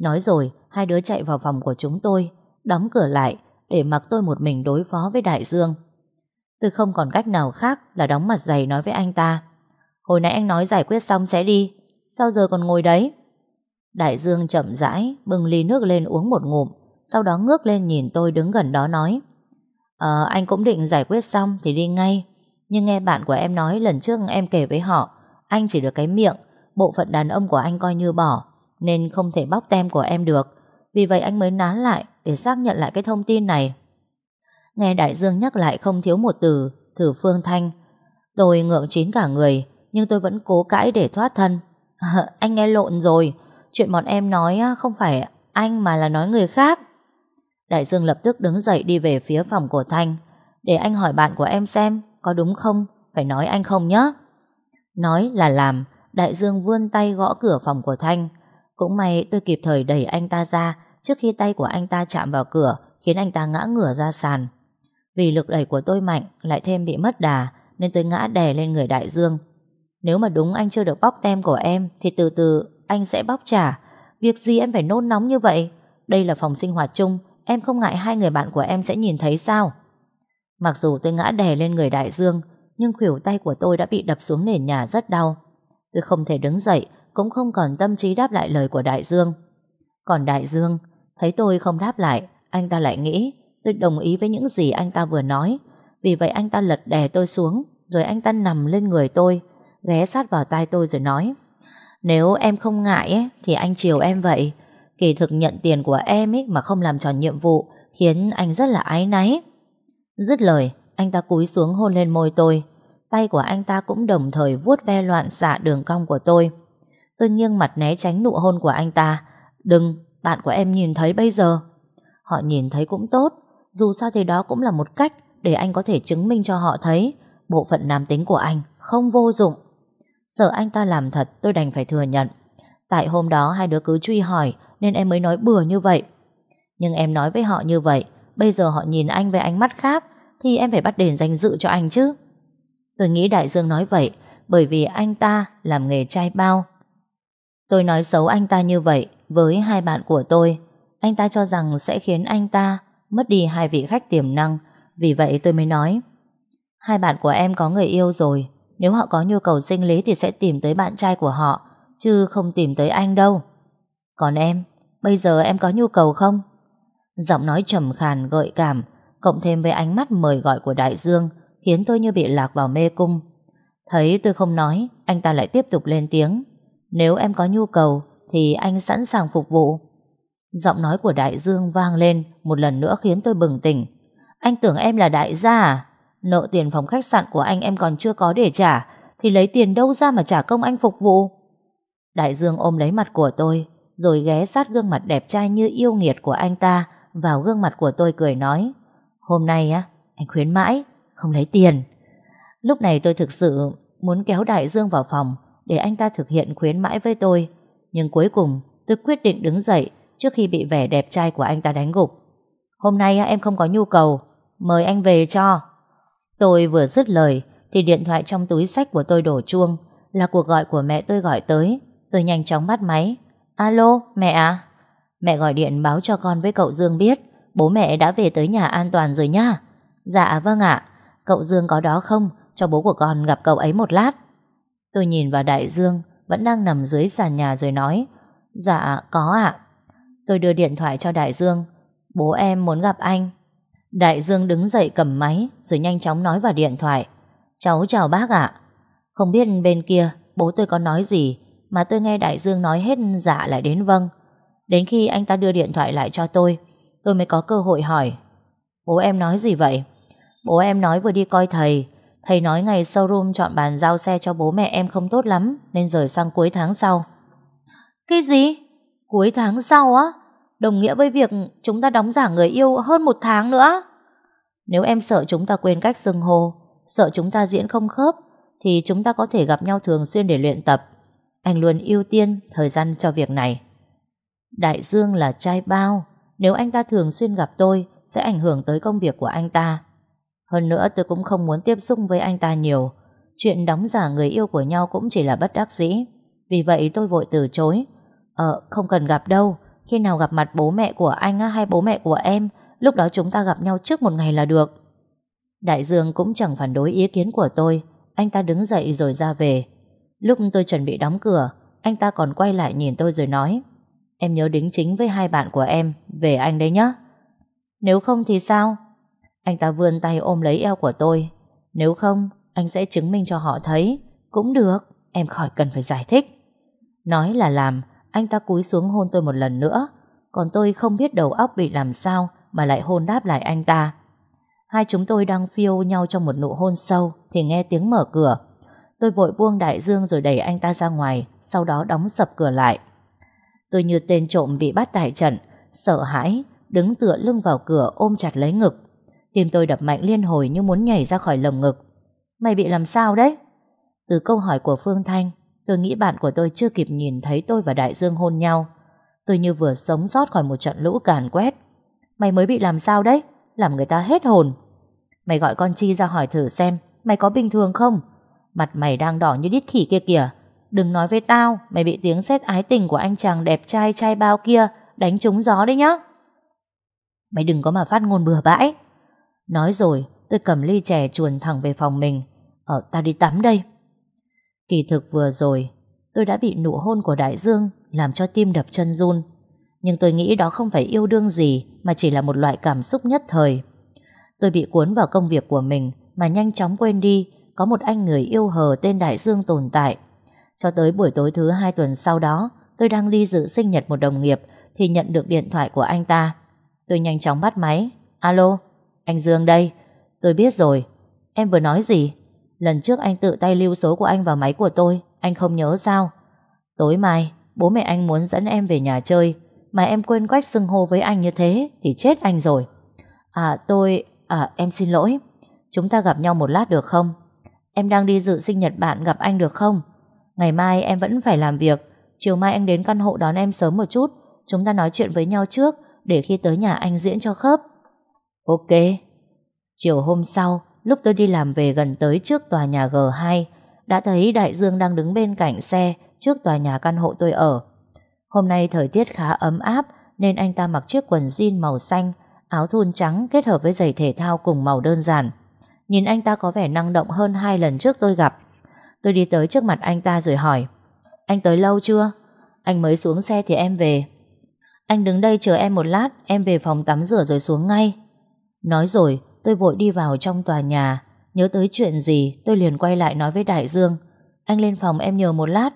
Nói rồi, hai đứa chạy vào phòng của chúng tôi, đóng cửa lại để mặc tôi một mình đối phó với Đại Dương. Tôi không còn cách nào khác là đóng mặt dày nói với anh ta. Hồi nãy anh nói giải quyết xong sẽ đi, sao giờ còn ngồi đấy? Đại Dương chậm rãi bưng ly nước lên uống một ngụm, sau đó ngước lên nhìn tôi đứng gần đó nói à, Anh cũng định giải quyết xong thì đi ngay Nhưng nghe bạn của em nói lần trước em kể với họ Anh chỉ được cái miệng Bộ phận đàn ông của anh coi như bỏ Nên không thể bóc tem của em được Vì vậy anh mới nán lại Để xác nhận lại cái thông tin này Nghe Đại Dương nhắc lại không thiếu một từ Thử Phương Thanh Tôi ngượng chín cả người Nhưng tôi vẫn cố cãi để thoát thân à, *laughs* Anh nghe lộn rồi Chuyện bọn em nói không phải anh mà là nói người khác Đại Dương lập tức đứng dậy đi về phía phòng của Thanh. Để anh hỏi bạn của em xem, có đúng không? Phải nói anh không nhé. Nói là làm, Đại Dương vươn tay gõ cửa phòng của Thanh. Cũng may tôi kịp thời đẩy anh ta ra trước khi tay của anh ta chạm vào cửa khiến anh ta ngã ngửa ra sàn. Vì lực đẩy của tôi mạnh lại thêm bị mất đà nên tôi ngã đè lên người Đại Dương. Nếu mà đúng anh chưa được bóc tem của em thì từ từ anh sẽ bóc trả. Việc gì em phải nôn nóng như vậy? Đây là phòng sinh hoạt chung, Em không ngại hai người bạn của em sẽ nhìn thấy sao Mặc dù tôi ngã đè lên người đại dương Nhưng khuỷu tay của tôi đã bị đập xuống nền nhà rất đau Tôi không thể đứng dậy Cũng không còn tâm trí đáp lại lời của đại dương Còn đại dương Thấy tôi không đáp lại Anh ta lại nghĩ tôi đồng ý với những gì anh ta vừa nói Vì vậy anh ta lật đè tôi xuống Rồi anh ta nằm lên người tôi Ghé sát vào tai tôi rồi nói Nếu em không ngại Thì anh chiều em vậy Kỳ thực nhận tiền của em ấy mà không làm tròn nhiệm vụ khiến anh rất là ái náy. Dứt lời, anh ta cúi xuống hôn lên môi tôi. Tay của anh ta cũng đồng thời vuốt ve loạn xạ đường cong của tôi. Tôi nghiêng mặt né tránh nụ hôn của anh ta. Đừng, bạn của em nhìn thấy bây giờ. Họ nhìn thấy cũng tốt. Dù sao thì đó cũng là một cách để anh có thể chứng minh cho họ thấy bộ phận nam tính của anh không vô dụng. Sợ anh ta làm thật tôi đành phải thừa nhận. Tại hôm đó hai đứa cứ truy hỏi nên em mới nói bừa như vậy. Nhưng em nói với họ như vậy, bây giờ họ nhìn anh với ánh mắt khác, thì em phải bắt đền danh dự cho anh chứ. Tôi nghĩ Đại Dương nói vậy, bởi vì anh ta làm nghề trai bao. Tôi nói xấu anh ta như vậy với hai bạn của tôi, anh ta cho rằng sẽ khiến anh ta mất đi hai vị khách tiềm năng, vì vậy tôi mới nói. Hai bạn của em có người yêu rồi, nếu họ có nhu cầu sinh lý thì sẽ tìm tới bạn trai của họ, chứ không tìm tới anh đâu. Còn em, Bây giờ em có nhu cầu không? Giọng nói trầm khàn gợi cảm, cộng thêm với ánh mắt mời gọi của đại dương, khiến tôi như bị lạc vào mê cung. Thấy tôi không nói, anh ta lại tiếp tục lên tiếng. Nếu em có nhu cầu, thì anh sẵn sàng phục vụ. Giọng nói của đại dương vang lên, một lần nữa khiến tôi bừng tỉnh. Anh tưởng em là đại gia à? Nợ tiền phòng khách sạn của anh em còn chưa có để trả, thì lấy tiền đâu ra mà trả công anh phục vụ? Đại dương ôm lấy mặt của tôi, rồi ghé sát gương mặt đẹp trai như yêu nghiệt của anh ta vào gương mặt của tôi cười nói Hôm nay á, anh khuyến mãi, không lấy tiền. Lúc này tôi thực sự muốn kéo Đại Dương vào phòng để anh ta thực hiện khuyến mãi với tôi. Nhưng cuối cùng tôi quyết định đứng dậy trước khi bị vẻ đẹp trai của anh ta đánh gục. Hôm nay em không có nhu cầu, mời anh về cho. Tôi vừa dứt lời thì điện thoại trong túi sách của tôi đổ chuông là cuộc gọi của mẹ tôi gọi tới. Tôi nhanh chóng bắt máy. Alo, mẹ à? Mẹ gọi điện báo cho con với cậu Dương biết Bố mẹ đã về tới nhà an toàn rồi nhá Dạ vâng ạ Cậu Dương có đó không? Cho bố của con gặp cậu ấy một lát Tôi nhìn vào đại dương Vẫn đang nằm dưới sàn nhà rồi nói Dạ có ạ Tôi đưa điện thoại cho đại dương Bố em muốn gặp anh Đại dương đứng dậy cầm máy Rồi nhanh chóng nói vào điện thoại Cháu chào bác ạ Không biết bên kia bố tôi có nói gì mà tôi nghe Đại Dương nói hết dạ lại đến vâng Đến khi anh ta đưa điện thoại lại cho tôi Tôi mới có cơ hội hỏi Bố em nói gì vậy? Bố em nói vừa đi coi thầy Thầy nói ngày showroom chọn bàn giao xe cho bố mẹ em không tốt lắm Nên rời sang cuối tháng sau Cái gì? Cuối tháng sau á? Đồng nghĩa với việc chúng ta đóng giả người yêu hơn một tháng nữa Nếu em sợ chúng ta quên cách xưng hô Sợ chúng ta diễn không khớp Thì chúng ta có thể gặp nhau thường xuyên để luyện tập anh luôn ưu tiên thời gian cho việc này. Đại Dương là trai bao. Nếu anh ta thường xuyên gặp tôi, sẽ ảnh hưởng tới công việc của anh ta. Hơn nữa tôi cũng không muốn tiếp xúc với anh ta nhiều. Chuyện đóng giả người yêu của nhau cũng chỉ là bất đắc dĩ. Vì vậy tôi vội từ chối. Ờ, không cần gặp đâu. Khi nào gặp mặt bố mẹ của anh hay bố mẹ của em, lúc đó chúng ta gặp nhau trước một ngày là được. Đại Dương cũng chẳng phản đối ý kiến của tôi. Anh ta đứng dậy rồi ra về. Lúc tôi chuẩn bị đóng cửa, anh ta còn quay lại nhìn tôi rồi nói Em nhớ đính chính với hai bạn của em về anh đấy nhé. Nếu không thì sao? Anh ta vươn tay ôm lấy eo của tôi. Nếu không, anh sẽ chứng minh cho họ thấy. Cũng được, em khỏi cần phải giải thích. Nói là làm, anh ta cúi xuống hôn tôi một lần nữa. Còn tôi không biết đầu óc bị làm sao mà lại hôn đáp lại anh ta. Hai chúng tôi đang phiêu nhau trong một nụ hôn sâu thì nghe tiếng mở cửa. Tôi vội buông đại dương rồi đẩy anh ta ra ngoài, sau đó đóng sập cửa lại. Tôi như tên trộm bị bắt tại trận, sợ hãi, đứng tựa lưng vào cửa ôm chặt lấy ngực. Tim tôi đập mạnh liên hồi như muốn nhảy ra khỏi lồng ngực. Mày bị làm sao đấy? Từ câu hỏi của Phương Thanh, tôi nghĩ bạn của tôi chưa kịp nhìn thấy tôi và Đại Dương hôn nhau. Tôi như vừa sống sót khỏi một trận lũ càn quét. Mày mới bị làm sao đấy? Làm người ta hết hồn. Mày gọi con Chi ra hỏi thử xem, mày có bình thường không? Mặt mày đang đỏ như đít khỉ kia kìa Đừng nói với tao Mày bị tiếng xét ái tình của anh chàng đẹp trai trai bao kia Đánh trúng gió đấy nhá Mày đừng có mà phát ngôn bừa bãi Nói rồi tôi cầm ly chè chuồn thẳng về phòng mình Ở ờ, tao đi tắm đây Kỳ thực vừa rồi Tôi đã bị nụ hôn của đại dương Làm cho tim đập chân run Nhưng tôi nghĩ đó không phải yêu đương gì Mà chỉ là một loại cảm xúc nhất thời Tôi bị cuốn vào công việc của mình Mà nhanh chóng quên đi có một anh người yêu hờ tên Đại Dương tồn tại. Cho tới buổi tối thứ hai tuần sau đó, tôi đang đi dự sinh nhật một đồng nghiệp thì nhận được điện thoại của anh ta. Tôi nhanh chóng bắt máy. Alo, anh Dương đây. Tôi biết rồi. Em vừa nói gì? Lần trước anh tự tay lưu số của anh vào máy của tôi, anh không nhớ sao? Tối mai, bố mẹ anh muốn dẫn em về nhà chơi, mà em quên quách xưng hô với anh như thế thì chết anh rồi. À tôi, à em xin lỗi. Chúng ta gặp nhau một lát được không? Em đang đi dự sinh nhật bạn gặp anh được không? Ngày mai em vẫn phải làm việc Chiều mai anh đến căn hộ đón em sớm một chút Chúng ta nói chuyện với nhau trước Để khi tới nhà anh diễn cho khớp Ok Chiều hôm sau Lúc tôi đi làm về gần tới trước tòa nhà G2 Đã thấy Đại Dương đang đứng bên cạnh xe Trước tòa nhà căn hộ tôi ở Hôm nay thời tiết khá ấm áp Nên anh ta mặc chiếc quần jean màu xanh Áo thun trắng kết hợp với giày thể thao cùng màu đơn giản Nhìn anh ta có vẻ năng động hơn hai lần trước tôi gặp Tôi đi tới trước mặt anh ta rồi hỏi Anh tới lâu chưa? Anh mới xuống xe thì em về Anh đứng đây chờ em một lát Em về phòng tắm rửa rồi xuống ngay Nói rồi tôi vội đi vào trong tòa nhà Nhớ tới chuyện gì Tôi liền quay lại nói với Đại Dương Anh lên phòng em nhờ một lát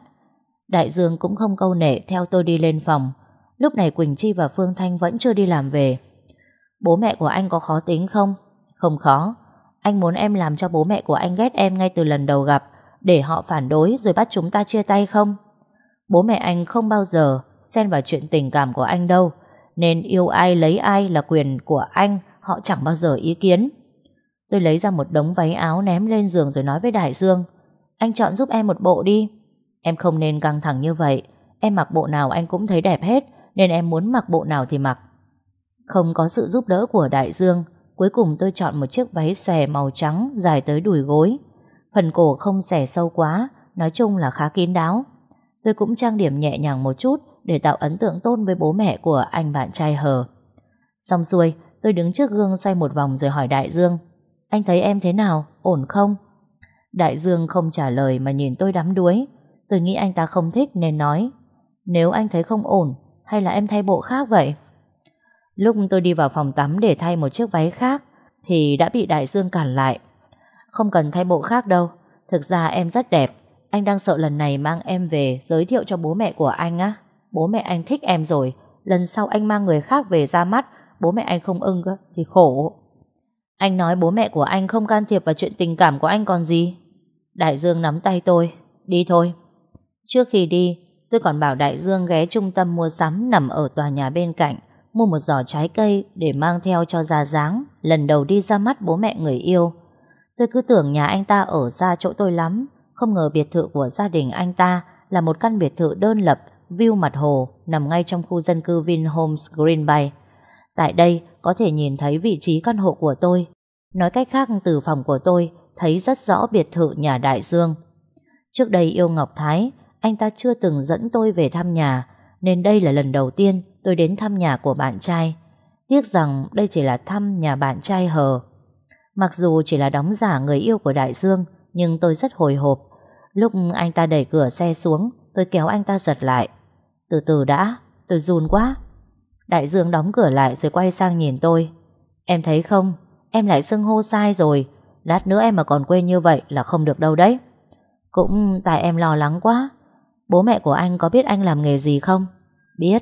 Đại Dương cũng không câu nệ theo tôi đi lên phòng Lúc này Quỳnh Chi và Phương Thanh vẫn chưa đi làm về Bố mẹ của anh có khó tính không? Không khó anh muốn em làm cho bố mẹ của anh ghét em ngay từ lần đầu gặp để họ phản đối rồi bắt chúng ta chia tay không? Bố mẹ anh không bao giờ xen vào chuyện tình cảm của anh đâu nên yêu ai lấy ai là quyền của anh họ chẳng bao giờ ý kiến. Tôi lấy ra một đống váy áo ném lên giường rồi nói với Đại Dương Anh chọn giúp em một bộ đi Em không nên căng thẳng như vậy Em mặc bộ nào anh cũng thấy đẹp hết Nên em muốn mặc bộ nào thì mặc Không có sự giúp đỡ của Đại Dương Cuối cùng tôi chọn một chiếc váy xòe màu trắng dài tới đùi gối. Phần cổ không xẻ sâu quá, nói chung là khá kín đáo. Tôi cũng trang điểm nhẹ nhàng một chút để tạo ấn tượng tốt với bố mẹ của anh bạn trai hờ. Xong xuôi, tôi đứng trước gương xoay một vòng rồi hỏi Đại Dương. Anh thấy em thế nào? Ổn không? Đại Dương không trả lời mà nhìn tôi đắm đuối. Tôi nghĩ anh ta không thích nên nói. Nếu anh thấy không ổn, hay là em thay bộ khác vậy? Lúc tôi đi vào phòng tắm để thay một chiếc váy khác thì đã bị Đại Dương cản lại. Không cần thay bộ khác đâu, thực ra em rất đẹp. Anh đang sợ lần này mang em về giới thiệu cho bố mẹ của anh á. Bố mẹ anh thích em rồi, lần sau anh mang người khác về ra mắt, bố mẹ anh không ưng thì khổ. Anh nói bố mẹ của anh không can thiệp vào chuyện tình cảm của anh còn gì. Đại Dương nắm tay tôi, đi thôi. Trước khi đi, tôi còn bảo Đại Dương ghé trung tâm mua sắm nằm ở tòa nhà bên cạnh mua một giỏ trái cây để mang theo cho già dáng lần đầu đi ra mắt bố mẹ người yêu. Tôi cứ tưởng nhà anh ta ở xa chỗ tôi lắm, không ngờ biệt thự của gia đình anh ta là một căn biệt thự đơn lập, view mặt hồ, nằm ngay trong khu dân cư Vinhomes Green Bay. Tại đây có thể nhìn thấy vị trí căn hộ của tôi. Nói cách khác từ phòng của tôi thấy rất rõ biệt thự nhà Đại Dương. Trước đây yêu Ngọc Thái, anh ta chưa từng dẫn tôi về thăm nhà, nên đây là lần đầu tiên tôi đến thăm nhà của bạn trai. Tiếc rằng đây chỉ là thăm nhà bạn trai hờ. Mặc dù chỉ là đóng giả người yêu của Đại Dương, nhưng tôi rất hồi hộp. Lúc anh ta đẩy cửa xe xuống, tôi kéo anh ta giật lại. Từ từ đã, tôi run quá. Đại Dương đóng cửa lại rồi quay sang nhìn tôi. Em thấy không, em lại xưng hô sai rồi. Lát nữa em mà còn quên như vậy là không được đâu đấy. Cũng tại em lo lắng quá Bố mẹ của anh có biết anh làm nghề gì không? Biết.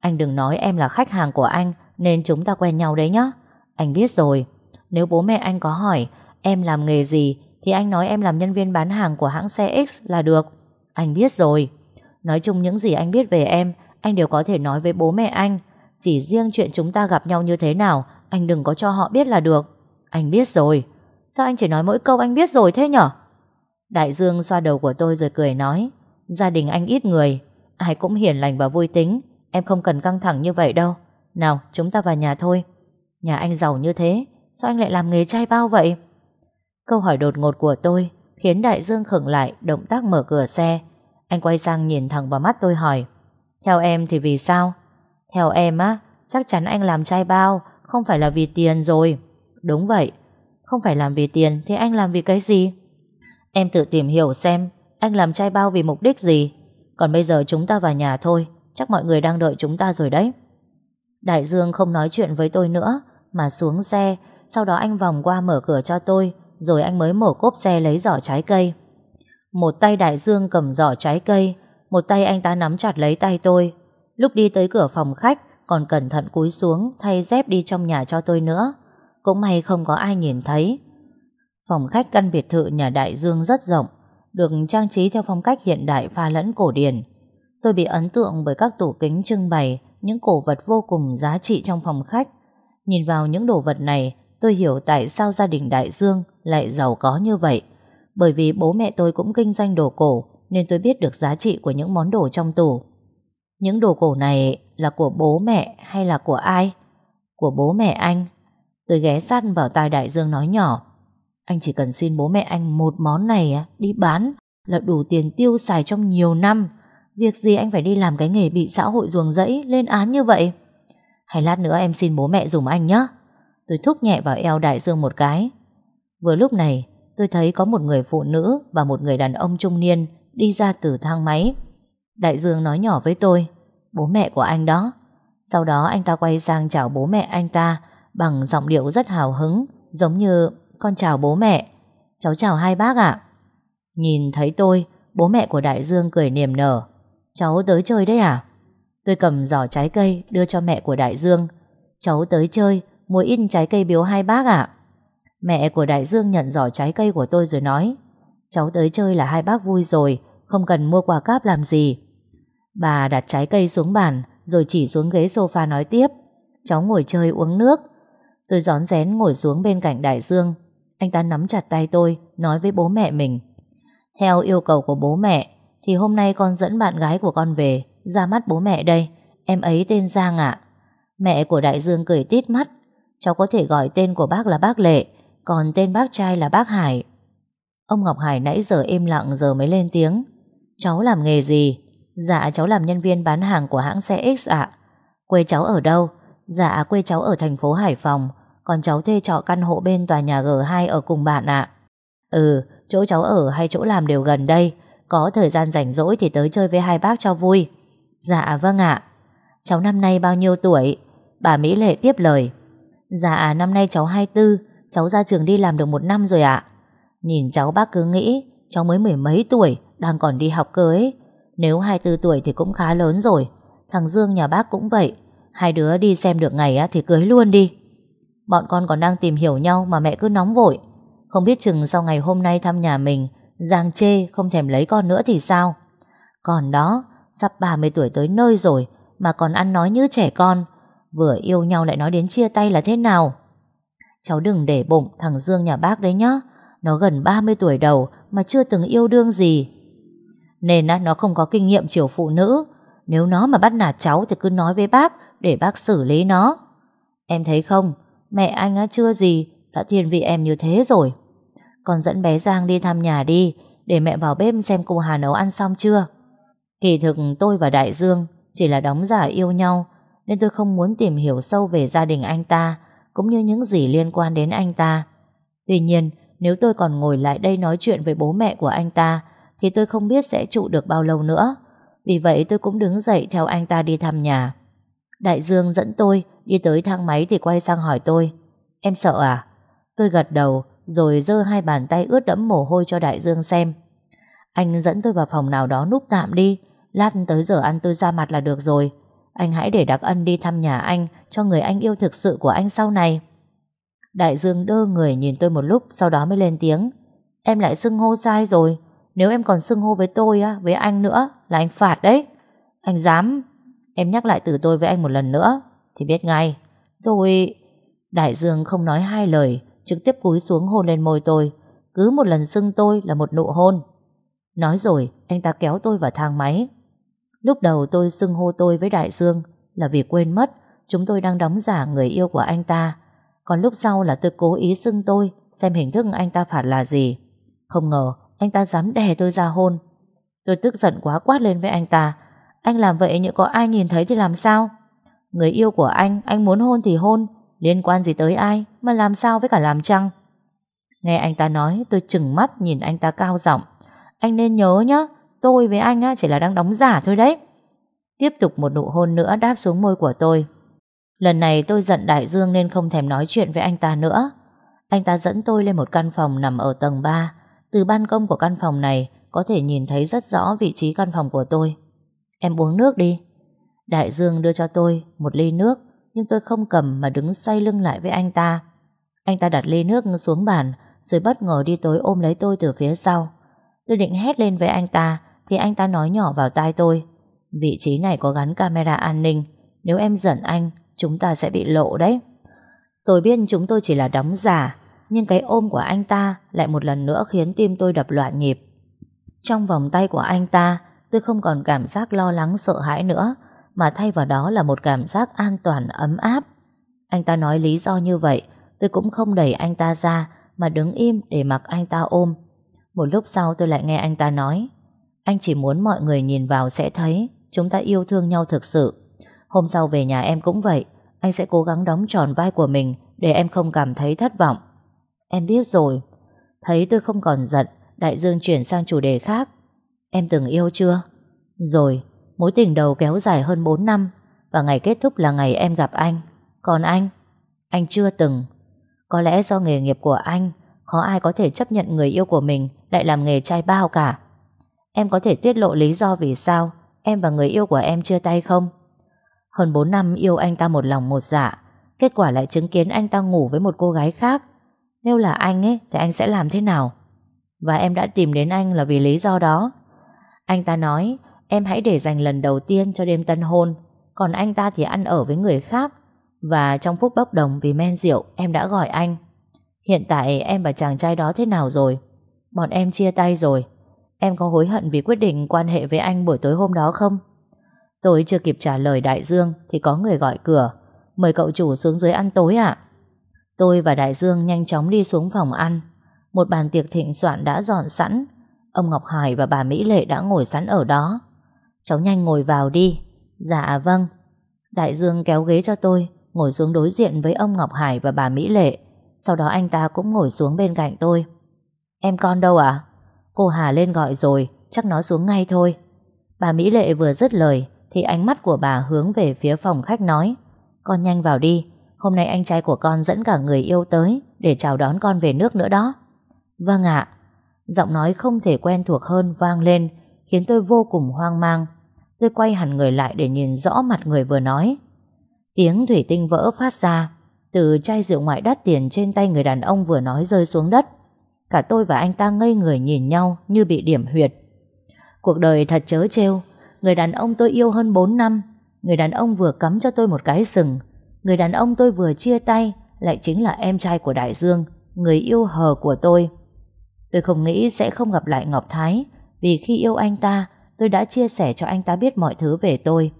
Anh đừng nói em là khách hàng của anh nên chúng ta quen nhau đấy nhá. Anh biết rồi. Nếu bố mẹ anh có hỏi em làm nghề gì thì anh nói em làm nhân viên bán hàng của hãng xe X là được. Anh biết rồi. Nói chung những gì anh biết về em anh đều có thể nói với bố mẹ anh. Chỉ riêng chuyện chúng ta gặp nhau như thế nào anh đừng có cho họ biết là được. Anh biết rồi. Sao anh chỉ nói mỗi câu anh biết rồi thế nhở? Đại Dương xoa đầu của tôi rồi cười nói Gia đình anh ít người Ai cũng hiền lành và vui tính Em không cần căng thẳng như vậy đâu Nào chúng ta vào nhà thôi Nhà anh giàu như thế Sao anh lại làm nghề trai bao vậy Câu hỏi đột ngột của tôi Khiến đại dương khựng lại động tác mở cửa xe Anh quay sang nhìn thẳng vào mắt tôi hỏi Theo em thì vì sao Theo em á Chắc chắn anh làm trai bao Không phải là vì tiền rồi Đúng vậy Không phải làm vì tiền Thì anh làm vì cái gì Em tự tìm hiểu xem anh làm chai bao vì mục đích gì Còn bây giờ chúng ta vào nhà thôi Chắc mọi người đang đợi chúng ta rồi đấy Đại Dương không nói chuyện với tôi nữa Mà xuống xe Sau đó anh vòng qua mở cửa cho tôi Rồi anh mới mở cốp xe lấy giỏ trái cây Một tay Đại Dương cầm giỏ trái cây Một tay anh ta nắm chặt lấy tay tôi Lúc đi tới cửa phòng khách Còn cẩn thận cúi xuống Thay dép đi trong nhà cho tôi nữa Cũng may không có ai nhìn thấy Phòng khách căn biệt thự nhà Đại Dương rất rộng được trang trí theo phong cách hiện đại pha lẫn cổ điển. Tôi bị ấn tượng bởi các tủ kính trưng bày những cổ vật vô cùng giá trị trong phòng khách. Nhìn vào những đồ vật này, tôi hiểu tại sao gia đình Đại Dương lại giàu có như vậy. Bởi vì bố mẹ tôi cũng kinh doanh đồ cổ, nên tôi biết được giá trị của những món đồ trong tủ. Những đồ cổ này là của bố mẹ hay là của ai? Của bố mẹ anh. Tôi ghé sát vào tai Đại Dương nói nhỏ. Anh chỉ cần xin bố mẹ anh một món này đi bán là đủ tiền tiêu xài trong nhiều năm. Việc gì anh phải đi làm cái nghề bị xã hội ruồng rẫy lên án như vậy? Hay lát nữa em xin bố mẹ dùm anh nhé. Tôi thúc nhẹ vào eo Đại Dương một cái. Vừa lúc này, tôi thấy có một người phụ nữ và một người đàn ông trung niên đi ra từ thang máy. Đại Dương nói nhỏ với tôi, bố mẹ của anh đó. Sau đó anh ta quay sang chào bố mẹ anh ta bằng giọng điệu rất hào hứng, giống như con chào bố mẹ. Cháu chào hai bác ạ. Nhìn thấy tôi, bố mẹ của Đại Dương cười niềm nở. Cháu tới chơi đấy à? Tôi cầm giỏ trái cây đưa cho mẹ của Đại Dương. Cháu tới chơi, mua in trái cây biếu hai bác ạ. Mẹ của Đại Dương nhận giỏ trái cây của tôi rồi nói. Cháu tới chơi là hai bác vui rồi, không cần mua quà cáp làm gì. Bà đặt trái cây xuống bàn, rồi chỉ xuống ghế sofa nói tiếp. Cháu ngồi chơi uống nước. Tôi gión rén ngồi xuống bên cạnh Đại Dương anh ta nắm chặt tay tôi Nói với bố mẹ mình Theo yêu cầu của bố mẹ Thì hôm nay con dẫn bạn gái của con về Ra mắt bố mẹ đây Em ấy tên Giang ạ Mẹ của Đại Dương cười tít mắt Cháu có thể gọi tên của bác là bác Lệ Còn tên bác trai là bác Hải Ông Ngọc Hải nãy giờ im lặng Giờ mới lên tiếng Cháu làm nghề gì Dạ cháu làm nhân viên bán hàng của hãng xe X ạ Quê cháu ở đâu Dạ quê cháu ở thành phố Hải Phòng con cháu thuê trọ căn hộ bên tòa nhà G2 ở cùng bạn ạ. Ừ, chỗ cháu ở hay chỗ làm đều gần đây. Có thời gian rảnh rỗi thì tới chơi với hai bác cho vui. Dạ vâng ạ. Cháu năm nay bao nhiêu tuổi? Bà Mỹ Lệ tiếp lời. Dạ năm nay cháu 24, cháu ra trường đi làm được một năm rồi ạ. Nhìn cháu bác cứ nghĩ, cháu mới mười mấy tuổi, đang còn đi học cơ ấy. Nếu 24 tuổi thì cũng khá lớn rồi. Thằng Dương nhà bác cũng vậy. Hai đứa đi xem được ngày thì cưới luôn đi. Bọn con còn đang tìm hiểu nhau mà mẹ cứ nóng vội. Không biết chừng sau ngày hôm nay thăm nhà mình, Giang chê không thèm lấy con nữa thì sao? Còn đó, sắp 30 tuổi tới nơi rồi mà còn ăn nói như trẻ con. Vừa yêu nhau lại nói đến chia tay là thế nào? Cháu đừng để bụng thằng Dương nhà bác đấy nhá. Nó gần 30 tuổi đầu mà chưa từng yêu đương gì. Nên nó không có kinh nghiệm chiều phụ nữ. Nếu nó mà bắt nạt cháu thì cứ nói với bác để bác xử lý nó. Em thấy không, Mẹ anh á chưa gì Đã thiên vị em như thế rồi Con dẫn bé Giang đi thăm nhà đi Để mẹ vào bếp xem cô Hà nấu ăn xong chưa Kỳ thực tôi và Đại Dương Chỉ là đóng giả yêu nhau Nên tôi không muốn tìm hiểu sâu về gia đình anh ta Cũng như những gì liên quan đến anh ta Tuy nhiên Nếu tôi còn ngồi lại đây nói chuyện với bố mẹ của anh ta Thì tôi không biết sẽ trụ được bao lâu nữa Vì vậy tôi cũng đứng dậy theo anh ta đi thăm nhà Đại Dương dẫn tôi đi tới thang máy thì quay sang hỏi tôi. Em sợ à? Tôi gật đầu rồi giơ hai bàn tay ướt đẫm mồ hôi cho Đại Dương xem. Anh dẫn tôi vào phòng nào đó núp tạm đi. Lát tới giờ ăn tôi ra mặt là được rồi. Anh hãy để Đặc Ân đi thăm nhà anh cho người anh yêu thực sự của anh sau này. Đại Dương đơ người nhìn tôi một lúc sau đó mới lên tiếng. Em lại xưng hô sai rồi. Nếu em còn xưng hô với tôi, với anh nữa là anh phạt đấy. Anh dám Em nhắc lại từ tôi với anh một lần nữa Thì biết ngay Tôi... Đại Dương không nói hai lời Trực tiếp cúi xuống hôn lên môi tôi Cứ một lần xưng tôi là một nụ hôn Nói rồi anh ta kéo tôi vào thang máy Lúc đầu tôi xưng hô tôi với Đại Dương Là vì quên mất Chúng tôi đang đóng giả người yêu của anh ta Còn lúc sau là tôi cố ý xưng tôi Xem hình thức anh ta phạt là gì Không ngờ anh ta dám đè tôi ra hôn Tôi tức giận quá quát lên với anh ta anh làm vậy nhỡ có ai nhìn thấy thì làm sao Người yêu của anh Anh muốn hôn thì hôn Liên quan gì tới ai Mà làm sao với cả làm chăng Nghe anh ta nói tôi chừng mắt nhìn anh ta cao giọng Anh nên nhớ nhá Tôi với anh chỉ là đang đóng giả thôi đấy Tiếp tục một nụ hôn nữa đáp xuống môi của tôi Lần này tôi giận Đại Dương nên không thèm nói chuyện với anh ta nữa Anh ta dẫn tôi lên một căn phòng nằm ở tầng 3 Từ ban công của căn phòng này Có thể nhìn thấy rất rõ vị trí căn phòng của tôi Em uống nước đi. Đại Dương đưa cho tôi một ly nước, nhưng tôi không cầm mà đứng xoay lưng lại với anh ta. Anh ta đặt ly nước xuống bàn, rồi bất ngờ đi tới ôm lấy tôi từ phía sau. Tôi định hét lên với anh ta, thì anh ta nói nhỏ vào tai tôi. Vị trí này có gắn camera an ninh, nếu em giận anh, chúng ta sẽ bị lộ đấy. Tôi biết chúng tôi chỉ là đóng giả, nhưng cái ôm của anh ta lại một lần nữa khiến tim tôi đập loạn nhịp. Trong vòng tay của anh ta tôi không còn cảm giác lo lắng sợ hãi nữa, mà thay vào đó là một cảm giác an toàn ấm áp. Anh ta nói lý do như vậy, tôi cũng không đẩy anh ta ra, mà đứng im để mặc anh ta ôm. Một lúc sau tôi lại nghe anh ta nói, anh chỉ muốn mọi người nhìn vào sẽ thấy, chúng ta yêu thương nhau thực sự. Hôm sau về nhà em cũng vậy, anh sẽ cố gắng đóng tròn vai của mình để em không cảm thấy thất vọng. Em biết rồi. Thấy tôi không còn giận, Đại Dương chuyển sang chủ đề khác. Em từng yêu chưa? Rồi, mối tình đầu kéo dài hơn 4 năm và ngày kết thúc là ngày em gặp anh. Còn anh? Anh chưa từng. Có lẽ do nghề nghiệp của anh, khó ai có thể chấp nhận người yêu của mình lại làm nghề trai bao cả. Em có thể tiết lộ lý do vì sao em và người yêu của em chia tay không? Hơn 4 năm yêu anh ta một lòng một dạ, kết quả lại chứng kiến anh ta ngủ với một cô gái khác. Nếu là anh ấy thì anh sẽ làm thế nào? Và em đã tìm đến anh là vì lý do đó. Anh ta nói, em hãy để dành lần đầu tiên cho đêm tân hôn, còn anh ta thì ăn ở với người khác. Và trong phút bốc đồng vì men rượu, em đã gọi anh. Hiện tại em và chàng trai đó thế nào rồi? Bọn em chia tay rồi. Em có hối hận vì quyết định quan hệ với anh buổi tối hôm đó không? Tôi chưa kịp trả lời Đại Dương thì có người gọi cửa. Mời cậu chủ xuống dưới ăn tối ạ. Tôi và Đại Dương nhanh chóng đi xuống phòng ăn. Một bàn tiệc thịnh soạn đã dọn sẵn Ông Ngọc Hải và bà Mỹ Lệ đã ngồi sẵn ở đó. Cháu nhanh ngồi vào đi. Dạ vâng. Đại Dương kéo ghế cho tôi, ngồi xuống đối diện với ông Ngọc Hải và bà Mỹ Lệ. Sau đó anh ta cũng ngồi xuống bên cạnh tôi. Em con đâu à? Cô Hà lên gọi rồi, chắc nó xuống ngay thôi. Bà Mỹ Lệ vừa dứt lời, thì ánh mắt của bà hướng về phía phòng khách nói. Con nhanh vào đi, hôm nay anh trai của con dẫn cả người yêu tới để chào đón con về nước nữa đó. Vâng ạ, Giọng nói không thể quen thuộc hơn vang lên khiến tôi vô cùng hoang mang. Tôi quay hẳn người lại để nhìn rõ mặt người vừa nói. Tiếng thủy tinh vỡ phát ra từ chai rượu ngoại đắt tiền trên tay người đàn ông vừa nói rơi xuống đất. Cả tôi và anh ta ngây người nhìn nhau như bị điểm huyệt. Cuộc đời thật chớ trêu, người đàn ông tôi yêu hơn 4 năm, người đàn ông vừa cắm cho tôi một cái sừng, người đàn ông tôi vừa chia tay lại chính là em trai của Đại Dương, người yêu hờ của tôi. Tôi không nghĩ sẽ không gặp lại Ngọc Thái vì khi yêu anh ta tôi đã chia sẻ cho anh ta biết mọi thứ về tôi.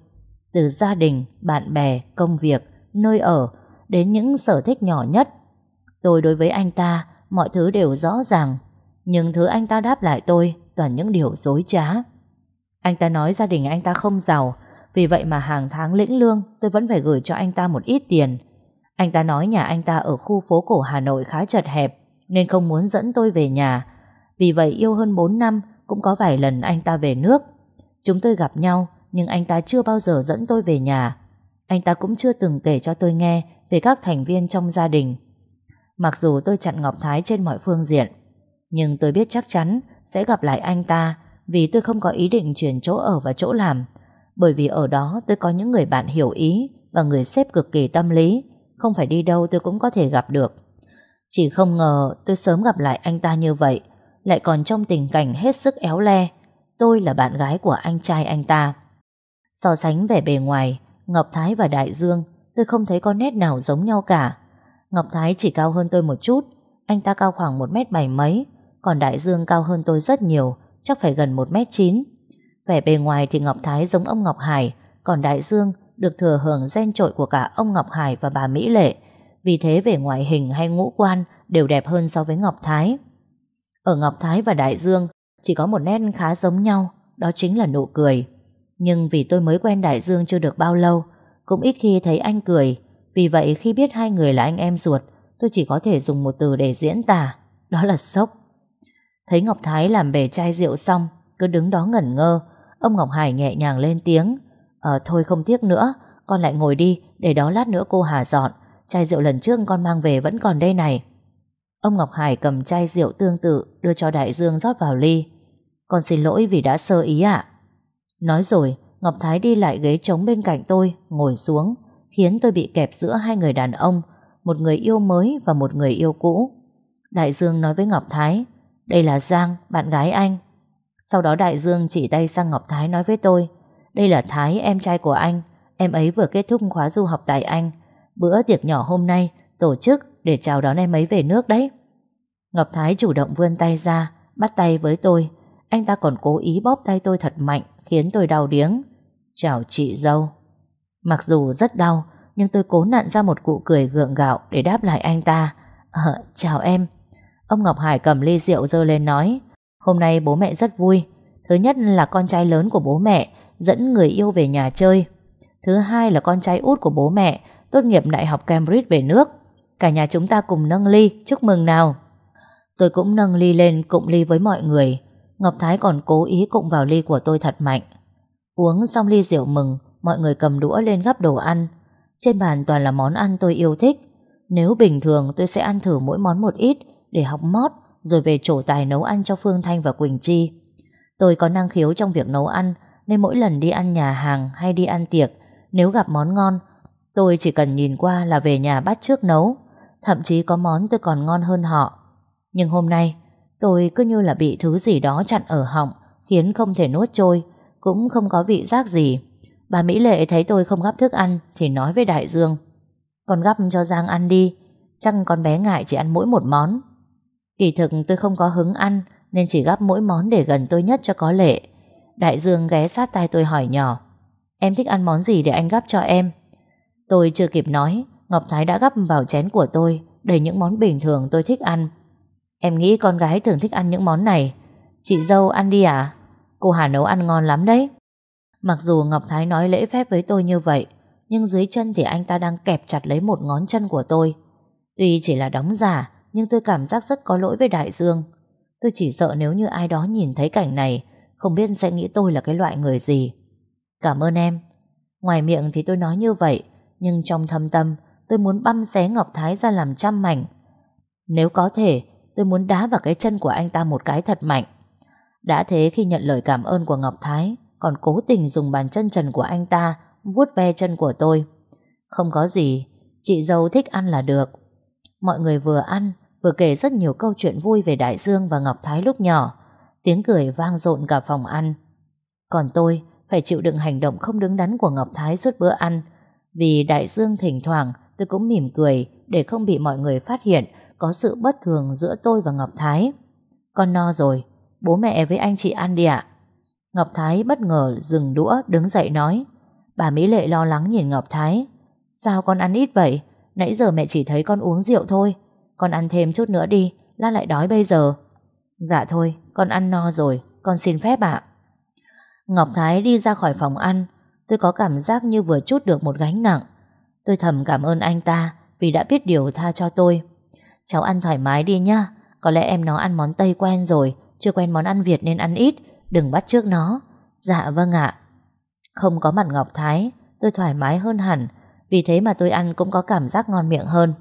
Từ gia đình, bạn bè, công việc, nơi ở đến những sở thích nhỏ nhất. Tôi đối với anh ta mọi thứ đều rõ ràng nhưng thứ anh ta đáp lại tôi toàn những điều dối trá. Anh ta nói gia đình anh ta không giàu vì vậy mà hàng tháng lĩnh lương tôi vẫn phải gửi cho anh ta một ít tiền. Anh ta nói nhà anh ta ở khu phố cổ Hà Nội khá chật hẹp nên không muốn dẫn tôi về nhà. Vì vậy yêu hơn 4 năm cũng có vài lần anh ta về nước. Chúng tôi gặp nhau nhưng anh ta chưa bao giờ dẫn tôi về nhà. Anh ta cũng chưa từng kể cho tôi nghe về các thành viên trong gia đình. Mặc dù tôi chặn Ngọc Thái trên mọi phương diện, nhưng tôi biết chắc chắn sẽ gặp lại anh ta vì tôi không có ý định chuyển chỗ ở và chỗ làm. Bởi vì ở đó tôi có những người bạn hiểu ý và người sếp cực kỳ tâm lý. Không phải đi đâu tôi cũng có thể gặp được. Chỉ không ngờ tôi sớm gặp lại anh ta như vậy, lại còn trong tình cảnh hết sức éo le. Tôi là bạn gái của anh trai anh ta. So sánh về bề ngoài, Ngọc Thái và Đại Dương, tôi không thấy có nét nào giống nhau cả. Ngọc Thái chỉ cao hơn tôi một chút, anh ta cao khoảng 1 mét bảy mấy, còn Đại Dương cao hơn tôi rất nhiều, chắc phải gần 1 mét 9. Vẻ bề ngoài thì Ngọc Thái giống ông Ngọc Hải, còn Đại Dương được thừa hưởng gen trội của cả ông Ngọc Hải và bà Mỹ Lệ, vì thế về ngoại hình hay ngũ quan đều đẹp hơn so với Ngọc Thái. Ở Ngọc Thái và Đại Dương chỉ có một nét khá giống nhau, đó chính là nụ cười. Nhưng vì tôi mới quen Đại Dương chưa được bao lâu, cũng ít khi thấy anh cười, vì vậy khi biết hai người là anh em ruột, tôi chỉ có thể dùng một từ để diễn tả, đó là sốc. Thấy Ngọc Thái làm bể chai rượu xong, cứ đứng đó ngẩn ngơ, ông Ngọc Hải nhẹ nhàng lên tiếng, "Ờ thôi không tiếc nữa, con lại ngồi đi, để đó lát nữa cô Hà dọn." Chai rượu lần trước con mang về vẫn còn đây này Ông Ngọc Hải cầm chai rượu tương tự Đưa cho Đại Dương rót vào ly Con xin lỗi vì đã sơ ý ạ à. Nói rồi Ngọc Thái đi lại ghế trống bên cạnh tôi Ngồi xuống Khiến tôi bị kẹp giữa hai người đàn ông Một người yêu mới và một người yêu cũ Đại Dương nói với Ngọc Thái Đây là Giang, bạn gái anh Sau đó Đại Dương chỉ tay sang Ngọc Thái nói với tôi Đây là Thái, em trai của anh Em ấy vừa kết thúc khóa du học tại Anh Bữa tiệc nhỏ hôm nay tổ chức để chào đón em ấy về nước đấy. Ngọc Thái chủ động vươn tay ra, bắt tay với tôi. Anh ta còn cố ý bóp tay tôi thật mạnh, khiến tôi đau điếng. Chào chị dâu. Mặc dù rất đau, nhưng tôi cố nặn ra một cụ cười gượng gạo để đáp lại anh ta. Ờ, chào em. Ông Ngọc Hải cầm ly rượu dơ lên nói. Hôm nay bố mẹ rất vui. Thứ nhất là con trai lớn của bố mẹ dẫn người yêu về nhà chơi. Thứ hai là con trai út của bố mẹ tốt nghiệp Đại học Cambridge về nước. Cả nhà chúng ta cùng nâng ly, chúc mừng nào. Tôi cũng nâng ly lên cụng ly với mọi người. Ngọc Thái còn cố ý cụng vào ly của tôi thật mạnh. Uống xong ly rượu mừng, mọi người cầm đũa lên gắp đồ ăn. Trên bàn toàn là món ăn tôi yêu thích. Nếu bình thường tôi sẽ ăn thử mỗi món một ít để học mót rồi về chỗ tài nấu ăn cho Phương Thanh và Quỳnh Chi. Tôi có năng khiếu trong việc nấu ăn nên mỗi lần đi ăn nhà hàng hay đi ăn tiệc nếu gặp món ngon Tôi chỉ cần nhìn qua là về nhà bắt trước nấu, thậm chí có món tôi còn ngon hơn họ. Nhưng hôm nay, tôi cứ như là bị thứ gì đó chặn ở họng, khiến không thể nuốt trôi, cũng không có vị giác gì. Bà Mỹ Lệ thấy tôi không gắp thức ăn thì nói với Đại Dương. Con gắp cho Giang ăn đi, chắc con bé ngại chỉ ăn mỗi một món. Kỳ thực tôi không có hứng ăn nên chỉ gắp mỗi món để gần tôi nhất cho có lệ. Đại Dương ghé sát tai tôi hỏi nhỏ Em thích ăn món gì để anh gắp cho em? Tôi chưa kịp nói, Ngọc Thái đã gắp vào chén của tôi đầy những món bình thường tôi thích ăn. Em nghĩ con gái thường thích ăn những món này. Chị dâu ăn đi à? Cô Hà nấu ăn ngon lắm đấy. Mặc dù Ngọc Thái nói lễ phép với tôi như vậy, nhưng dưới chân thì anh ta đang kẹp chặt lấy một ngón chân của tôi. Tuy chỉ là đóng giả, nhưng tôi cảm giác rất có lỗi với Đại Dương. Tôi chỉ sợ nếu như ai đó nhìn thấy cảnh này, không biết sẽ nghĩ tôi là cái loại người gì. Cảm ơn em. Ngoài miệng thì tôi nói như vậy, nhưng trong thâm tâm tôi muốn băm xé Ngọc Thái ra làm trăm mảnh. Nếu có thể, tôi muốn đá vào cái chân của anh ta một cái thật mạnh. Đã thế khi nhận lời cảm ơn của Ngọc Thái, còn cố tình dùng bàn chân trần của anh ta vuốt ve chân của tôi. Không có gì, chị dâu thích ăn là được. Mọi người vừa ăn, vừa kể rất nhiều câu chuyện vui về Đại Dương và Ngọc Thái lúc nhỏ. Tiếng cười vang rộn cả phòng ăn. Còn tôi phải chịu đựng hành động không đứng đắn của Ngọc Thái suốt bữa ăn, vì đại dương thỉnh thoảng tôi cũng mỉm cười để không bị mọi người phát hiện có sự bất thường giữa tôi và Ngọc Thái. Con no rồi, bố mẹ với anh chị ăn đi ạ. Ngọc Thái bất ngờ dừng đũa đứng dậy nói. Bà Mỹ Lệ lo lắng nhìn Ngọc Thái. Sao con ăn ít vậy? Nãy giờ mẹ chỉ thấy con uống rượu thôi. Con ăn thêm chút nữa đi, la lại đói bây giờ. Dạ thôi, con ăn no rồi, con xin phép ạ. Ngọc Thái đi ra khỏi phòng ăn, Tôi có cảm giác như vừa chút được một gánh nặng Tôi thầm cảm ơn anh ta Vì đã biết điều tha cho tôi Cháu ăn thoải mái đi nha Có lẽ em nó ăn món Tây quen rồi Chưa quen món ăn Việt nên ăn ít Đừng bắt trước nó Dạ vâng ạ Không có mặt Ngọc Thái Tôi thoải mái hơn hẳn Vì thế mà tôi ăn cũng có cảm giác ngon miệng hơn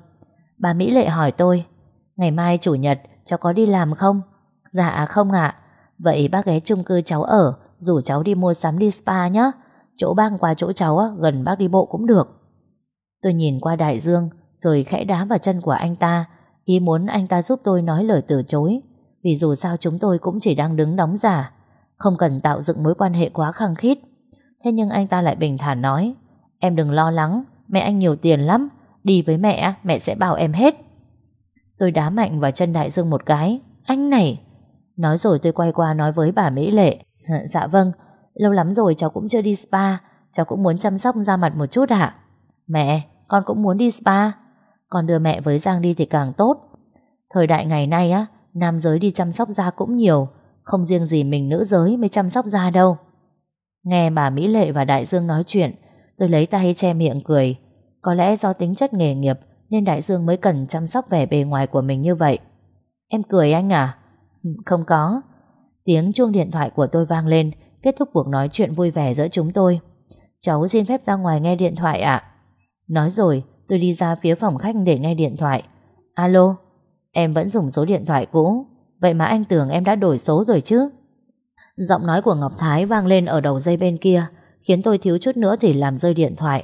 Bà Mỹ Lệ hỏi tôi Ngày mai chủ nhật cháu có đi làm không? Dạ không ạ Vậy bác ghé chung cư cháu ở Rủ cháu đi mua sắm đi spa nhé Chỗ bác qua chỗ cháu gần bác đi bộ cũng được Tôi nhìn qua đại dương Rồi khẽ đá vào chân của anh ta Ý muốn anh ta giúp tôi nói lời từ chối Vì dù sao chúng tôi cũng chỉ đang đứng đóng giả Không cần tạo dựng mối quan hệ quá khăng khít Thế nhưng anh ta lại bình thản nói Em đừng lo lắng Mẹ anh nhiều tiền lắm Đi với mẹ, mẹ sẽ bảo em hết Tôi đá mạnh vào chân đại dương một cái Anh này Nói rồi tôi quay qua nói với bà Mỹ Lệ Dạ vâng, Lâu lắm rồi cháu cũng chưa đi spa Cháu cũng muốn chăm sóc da mặt một chút ạ à? Mẹ, con cũng muốn đi spa Con đưa mẹ với Giang đi thì càng tốt Thời đại ngày nay á Nam giới đi chăm sóc da cũng nhiều Không riêng gì mình nữ giới mới chăm sóc da đâu Nghe bà Mỹ Lệ và Đại Dương nói chuyện Tôi lấy tay che miệng cười Có lẽ do tính chất nghề nghiệp Nên Đại Dương mới cần chăm sóc vẻ bề ngoài của mình như vậy Em cười anh à? Không có Tiếng chuông điện thoại của tôi vang lên kết thúc cuộc nói chuyện vui vẻ giữa chúng tôi. Cháu xin phép ra ngoài nghe điện thoại ạ. Nói rồi, tôi đi ra phía phòng khách để nghe điện thoại. Alo, em vẫn dùng số điện thoại cũ, vậy mà anh tưởng em đã đổi số rồi chứ? Giọng nói của Ngọc Thái vang lên ở đầu dây bên kia, khiến tôi thiếu chút nữa thì làm rơi điện thoại.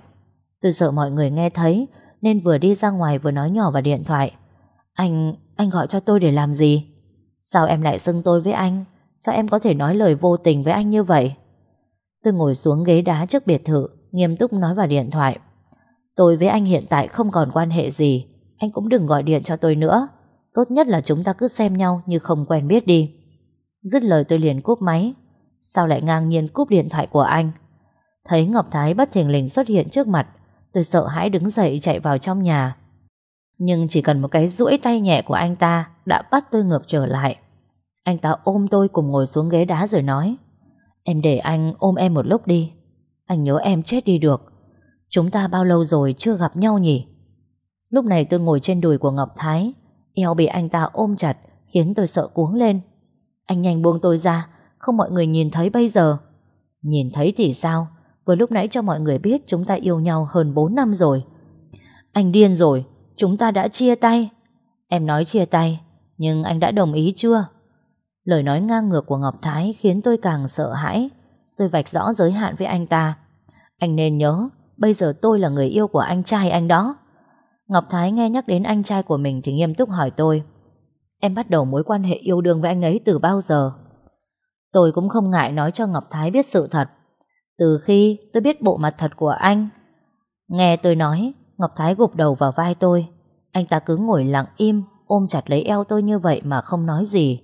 Tôi sợ mọi người nghe thấy, nên vừa đi ra ngoài vừa nói nhỏ vào điện thoại. Anh, anh gọi cho tôi để làm gì? Sao em lại xưng tôi với anh? Sao em có thể nói lời vô tình với anh như vậy? Tôi ngồi xuống ghế đá trước biệt thự, nghiêm túc nói vào điện thoại. Tôi với anh hiện tại không còn quan hệ gì, anh cũng đừng gọi điện cho tôi nữa. Tốt nhất là chúng ta cứ xem nhau như không quen biết đi. Dứt lời tôi liền cúp máy. Sao lại ngang nhiên cúp điện thoại của anh? Thấy Ngọc Thái bất thình lình xuất hiện trước mặt, tôi sợ hãi đứng dậy chạy vào trong nhà. Nhưng chỉ cần một cái duỗi tay nhẹ của anh ta đã bắt tôi ngược trở lại. Anh ta ôm tôi cùng ngồi xuống ghế đá rồi nói Em để anh ôm em một lúc đi Anh nhớ em chết đi được Chúng ta bao lâu rồi chưa gặp nhau nhỉ Lúc này tôi ngồi trên đùi của Ngọc Thái Eo bị anh ta ôm chặt Khiến tôi sợ cuống lên Anh nhanh buông tôi ra Không mọi người nhìn thấy bây giờ Nhìn thấy thì sao Vừa lúc nãy cho mọi người biết chúng ta yêu nhau hơn 4 năm rồi Anh điên rồi Chúng ta đã chia tay Em nói chia tay Nhưng anh đã đồng ý chưa Lời nói ngang ngược của Ngọc Thái khiến tôi càng sợ hãi. Tôi vạch rõ giới hạn với anh ta. Anh nên nhớ, bây giờ tôi là người yêu của anh trai anh đó. Ngọc Thái nghe nhắc đến anh trai của mình thì nghiêm túc hỏi tôi. Em bắt đầu mối quan hệ yêu đương với anh ấy từ bao giờ? Tôi cũng không ngại nói cho Ngọc Thái biết sự thật. Từ khi tôi biết bộ mặt thật của anh. Nghe tôi nói, Ngọc Thái gục đầu vào vai tôi. Anh ta cứ ngồi lặng im, ôm chặt lấy eo tôi như vậy mà không nói gì.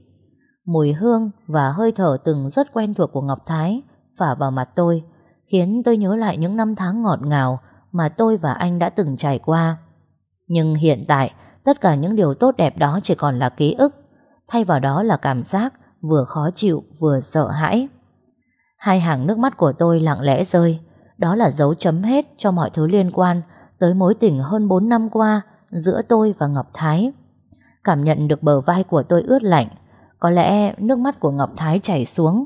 Mùi hương và hơi thở từng rất quen thuộc của Ngọc Thái phả vào mặt tôi, khiến tôi nhớ lại những năm tháng ngọt ngào mà tôi và anh đã từng trải qua. Nhưng hiện tại, tất cả những điều tốt đẹp đó chỉ còn là ký ức, thay vào đó là cảm giác vừa khó chịu vừa sợ hãi. Hai hàng nước mắt của tôi lặng lẽ rơi, đó là dấu chấm hết cho mọi thứ liên quan tới mối tình hơn 4 năm qua giữa tôi và Ngọc Thái. Cảm nhận được bờ vai của tôi ướt lạnh, có lẽ nước mắt của Ngọc Thái chảy xuống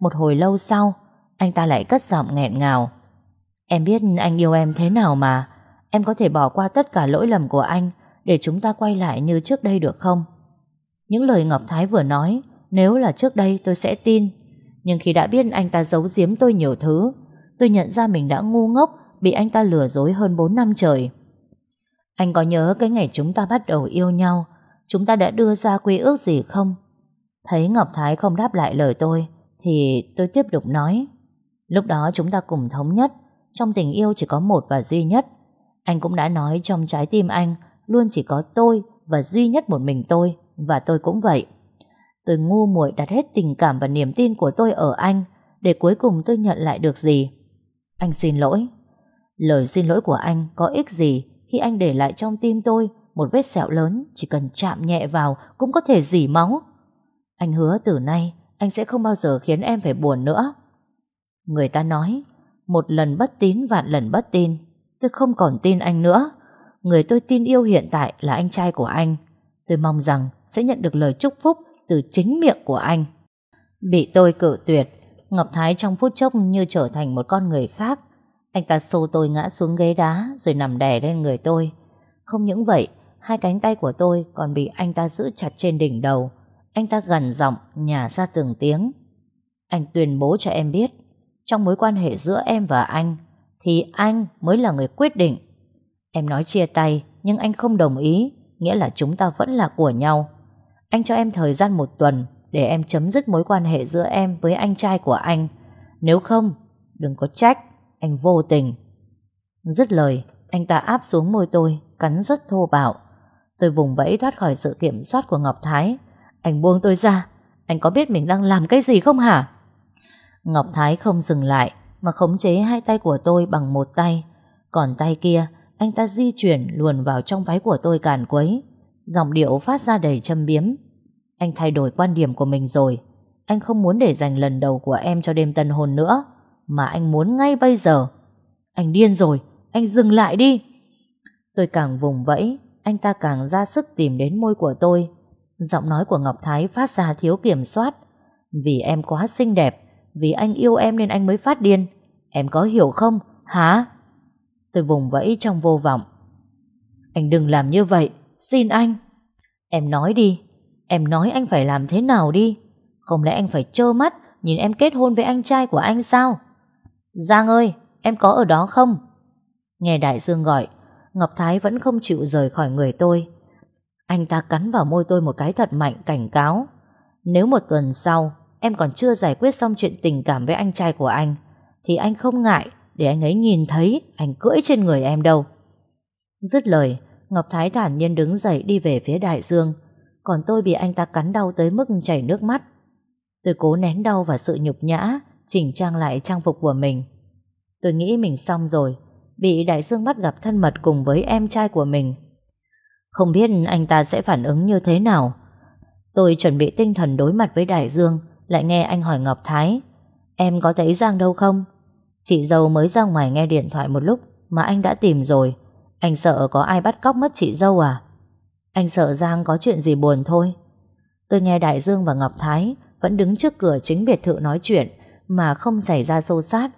Một hồi lâu sau Anh ta lại cất giọng nghẹn ngào Em biết anh yêu em thế nào mà Em có thể bỏ qua tất cả lỗi lầm của anh Để chúng ta quay lại như trước đây được không Những lời Ngọc Thái vừa nói Nếu là trước đây tôi sẽ tin Nhưng khi đã biết anh ta giấu giếm tôi nhiều thứ Tôi nhận ra mình đã ngu ngốc Bị anh ta lừa dối hơn 4 năm trời Anh có nhớ cái ngày chúng ta bắt đầu yêu nhau Chúng ta đã đưa ra quy ước gì không Thấy Ngọc Thái không đáp lại lời tôi, thì tôi tiếp tục nói. Lúc đó chúng ta cùng thống nhất, trong tình yêu chỉ có một và duy nhất. Anh cũng đã nói trong trái tim anh luôn chỉ có tôi và duy nhất một mình tôi, và tôi cũng vậy. Tôi ngu muội đặt hết tình cảm và niềm tin của tôi ở anh, để cuối cùng tôi nhận lại được gì. Anh xin lỗi. Lời xin lỗi của anh có ích gì khi anh để lại trong tim tôi một vết sẹo lớn chỉ cần chạm nhẹ vào cũng có thể dỉ máu. Anh hứa từ nay anh sẽ không bao giờ khiến em phải buồn nữa. Người ta nói, một lần bất tín vạn lần bất tin. Tôi không còn tin anh nữa. Người tôi tin yêu hiện tại là anh trai của anh. Tôi mong rằng sẽ nhận được lời chúc phúc từ chính miệng của anh. Bị tôi cự tuyệt, Ngọc Thái trong phút chốc như trở thành một con người khác. Anh ta xô tôi ngã xuống ghế đá rồi nằm đè lên người tôi. Không những vậy, hai cánh tay của tôi còn bị anh ta giữ chặt trên đỉnh đầu. Anh ta gần giọng nhà ra từng tiếng Anh tuyên bố cho em biết Trong mối quan hệ giữa em và anh Thì anh mới là người quyết định Em nói chia tay Nhưng anh không đồng ý Nghĩa là chúng ta vẫn là của nhau Anh cho em thời gian một tuần Để em chấm dứt mối quan hệ giữa em với anh trai của anh Nếu không Đừng có trách Anh vô tình Dứt lời Anh ta áp xuống môi tôi Cắn rất thô bạo Tôi vùng vẫy thoát khỏi sự kiểm soát của Ngọc Thái anh buông tôi ra Anh có biết mình đang làm cái gì không hả Ngọc Thái không dừng lại Mà khống chế hai tay của tôi bằng một tay Còn tay kia Anh ta di chuyển luồn vào trong váy của tôi càn quấy Giọng điệu phát ra đầy châm biếm Anh thay đổi quan điểm của mình rồi Anh không muốn để dành lần đầu của em cho đêm tân hôn nữa Mà anh muốn ngay bây giờ Anh điên rồi Anh dừng lại đi Tôi càng vùng vẫy Anh ta càng ra sức tìm đến môi của tôi Giọng nói của Ngọc Thái phát ra thiếu kiểm soát. Vì em quá xinh đẹp, vì anh yêu em nên anh mới phát điên. Em có hiểu không, hả? Tôi vùng vẫy trong vô vọng. Anh đừng làm như vậy, xin anh. Em nói đi, em nói anh phải làm thế nào đi. Không lẽ anh phải trơ mắt nhìn em kết hôn với anh trai của anh sao? Giang ơi, em có ở đó không? Nghe Đại Dương gọi, Ngọc Thái vẫn không chịu rời khỏi người tôi. Anh ta cắn vào môi tôi một cái thật mạnh cảnh cáo. Nếu một tuần sau em còn chưa giải quyết xong chuyện tình cảm với anh trai của anh, thì anh không ngại để anh ấy nhìn thấy anh cưỡi trên người em đâu. Dứt lời, Ngọc Thái thản nhiên đứng dậy đi về phía đại dương, còn tôi bị anh ta cắn đau tới mức chảy nước mắt. Tôi cố nén đau và sự nhục nhã, chỉnh trang lại trang phục của mình. Tôi nghĩ mình xong rồi, bị đại dương bắt gặp thân mật cùng với em trai của mình không biết anh ta sẽ phản ứng như thế nào Tôi chuẩn bị tinh thần đối mặt với Đại Dương Lại nghe anh hỏi Ngọc Thái Em có thấy Giang đâu không? Chị dâu mới ra ngoài nghe điện thoại một lúc Mà anh đã tìm rồi Anh sợ có ai bắt cóc mất chị dâu à? Anh sợ Giang có chuyện gì buồn thôi Tôi nghe Đại Dương và Ngọc Thái Vẫn đứng trước cửa chính biệt thự nói chuyện Mà không xảy ra xô xát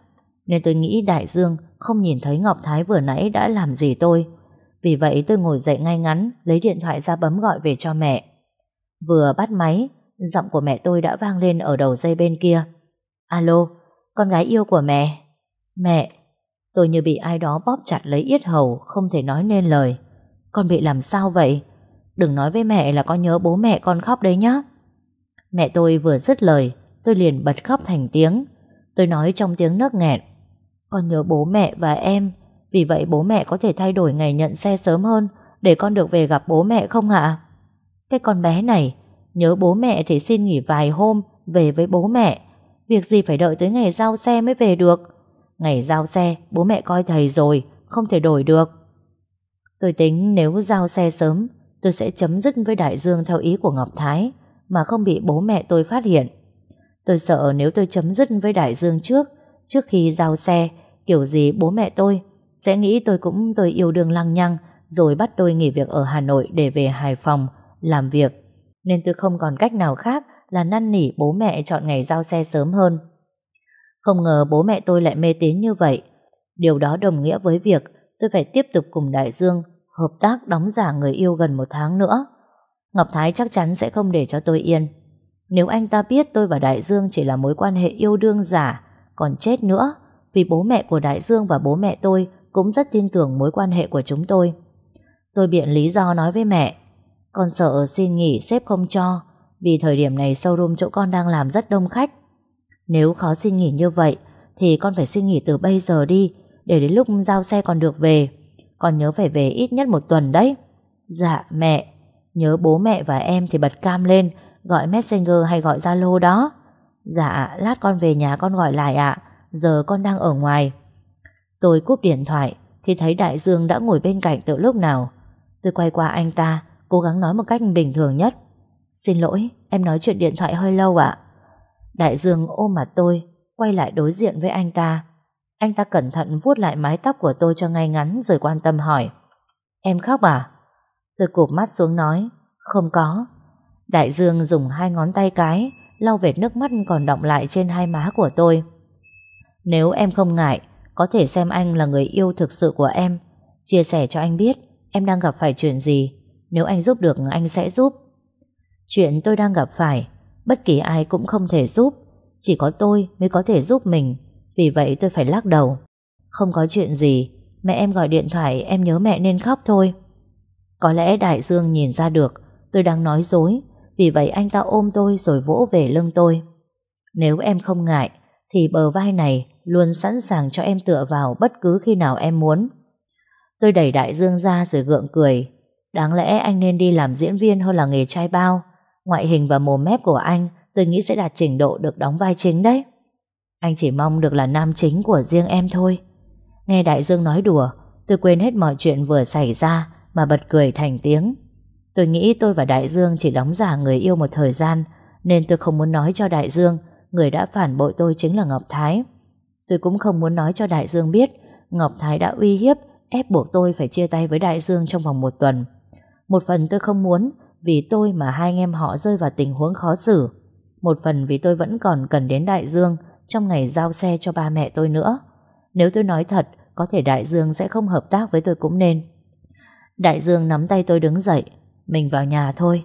Nên tôi nghĩ Đại Dương không nhìn thấy Ngọc Thái vừa nãy đã làm gì tôi vì vậy tôi ngồi dậy ngay ngắn, lấy điện thoại ra bấm gọi về cho mẹ. Vừa bắt máy, giọng của mẹ tôi đã vang lên ở đầu dây bên kia. Alo, con gái yêu của mẹ. Mẹ, tôi như bị ai đó bóp chặt lấy yết hầu, không thể nói nên lời. Con bị làm sao vậy? Đừng nói với mẹ là con nhớ bố mẹ con khóc đấy nhá. Mẹ tôi vừa dứt lời, tôi liền bật khóc thành tiếng. Tôi nói trong tiếng nấc nghẹn. Con nhớ bố mẹ và em, vì vậy bố mẹ có thể thay đổi ngày nhận xe sớm hơn để con được về gặp bố mẹ không ạ? Cái con bé này, nhớ bố mẹ thì xin nghỉ vài hôm về với bố mẹ. Việc gì phải đợi tới ngày giao xe mới về được. Ngày giao xe, bố mẹ coi thầy rồi, không thể đổi được. Tôi tính nếu giao xe sớm, tôi sẽ chấm dứt với Đại Dương theo ý của Ngọc Thái, mà không bị bố mẹ tôi phát hiện. Tôi sợ nếu tôi chấm dứt với Đại Dương trước, trước khi giao xe, kiểu gì bố mẹ tôi sẽ nghĩ tôi cũng tôi yêu đương lăng nhăng Rồi bắt tôi nghỉ việc ở Hà Nội để về Hải Phòng Làm việc Nên tôi không còn cách nào khác Là năn nỉ bố mẹ chọn ngày giao xe sớm hơn Không ngờ bố mẹ tôi lại mê tín như vậy Điều đó đồng nghĩa với việc Tôi phải tiếp tục cùng Đại Dương Hợp tác đóng giả người yêu gần một tháng nữa Ngọc Thái chắc chắn sẽ không để cho tôi yên Nếu anh ta biết tôi và Đại Dương Chỉ là mối quan hệ yêu đương giả Còn chết nữa Vì bố mẹ của Đại Dương và bố mẹ tôi cũng rất tin tưởng mối quan hệ của chúng tôi. Tôi biện lý do nói với mẹ, con sợ xin nghỉ sếp không cho, vì thời điểm này showroom chỗ con đang làm rất đông khách. Nếu khó xin nghỉ như vậy, thì con phải xin nghỉ từ bây giờ đi, để đến lúc giao xe còn được về. Con nhớ phải về ít nhất một tuần đấy. Dạ mẹ, nhớ bố mẹ và em thì bật cam lên, gọi Messenger hay gọi Zalo đó. Dạ, lát con về nhà con gọi lại ạ, giờ con đang ở ngoài. Tôi cúp điện thoại thì thấy Đại Dương đã ngồi bên cạnh từ lúc nào. Tôi quay qua anh ta, cố gắng nói một cách bình thường nhất. Xin lỗi, em nói chuyện điện thoại hơi lâu ạ. Đại Dương ôm mặt tôi, quay lại đối diện với anh ta. Anh ta cẩn thận vuốt lại mái tóc của tôi cho ngay ngắn rồi quan tâm hỏi. Em khóc à? Tôi cụp mắt xuống nói, không có. Đại Dương dùng hai ngón tay cái, lau vệt nước mắt còn đọng lại trên hai má của tôi. Nếu em không ngại, có thể xem anh là người yêu thực sự của em Chia sẻ cho anh biết Em đang gặp phải chuyện gì Nếu anh giúp được anh sẽ giúp Chuyện tôi đang gặp phải Bất kỳ ai cũng không thể giúp Chỉ có tôi mới có thể giúp mình Vì vậy tôi phải lắc đầu Không có chuyện gì Mẹ em gọi điện thoại em nhớ mẹ nên khóc thôi Có lẽ Đại Dương nhìn ra được Tôi đang nói dối Vì vậy anh ta ôm tôi rồi vỗ về lưng tôi Nếu em không ngại Thì bờ vai này luôn sẵn sàng cho em tựa vào bất cứ khi nào em muốn. Tôi đẩy đại dương ra rồi gượng cười. Đáng lẽ anh nên đi làm diễn viên hơn là nghề trai bao. Ngoại hình và mồm mép của anh tôi nghĩ sẽ đạt trình độ được đóng vai chính đấy. Anh chỉ mong được là nam chính của riêng em thôi. Nghe đại dương nói đùa, tôi quên hết mọi chuyện vừa xảy ra mà bật cười thành tiếng. Tôi nghĩ tôi và đại dương chỉ đóng giả người yêu một thời gian nên tôi không muốn nói cho đại dương người đã phản bội tôi chính là Ngọc Thái. Tôi cũng không muốn nói cho Đại Dương biết Ngọc Thái đã uy hiếp ép buộc tôi phải chia tay với Đại Dương trong vòng một tuần. Một phần tôi không muốn vì tôi mà hai anh em họ rơi vào tình huống khó xử. Một phần vì tôi vẫn còn cần đến Đại Dương trong ngày giao xe cho ba mẹ tôi nữa. Nếu tôi nói thật, có thể Đại Dương sẽ không hợp tác với tôi cũng nên. Đại Dương nắm tay tôi đứng dậy, mình vào nhà thôi.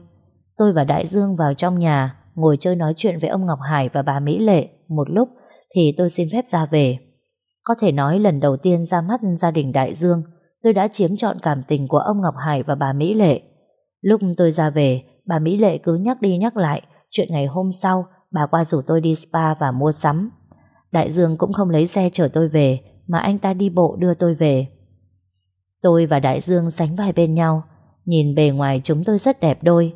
Tôi và Đại Dương vào trong nhà, ngồi chơi nói chuyện với ông Ngọc Hải và bà Mỹ Lệ một lúc thì tôi xin phép ra về. Có thể nói lần đầu tiên ra mắt gia đình Đại Dương, tôi đã chiếm trọn cảm tình của ông Ngọc Hải và bà Mỹ Lệ. Lúc tôi ra về, bà Mỹ Lệ cứ nhắc đi nhắc lại chuyện ngày hôm sau bà qua rủ tôi đi spa và mua sắm. Đại Dương cũng không lấy xe chở tôi về mà anh ta đi bộ đưa tôi về. Tôi và Đại Dương sánh vai bên nhau, nhìn bề ngoài chúng tôi rất đẹp đôi.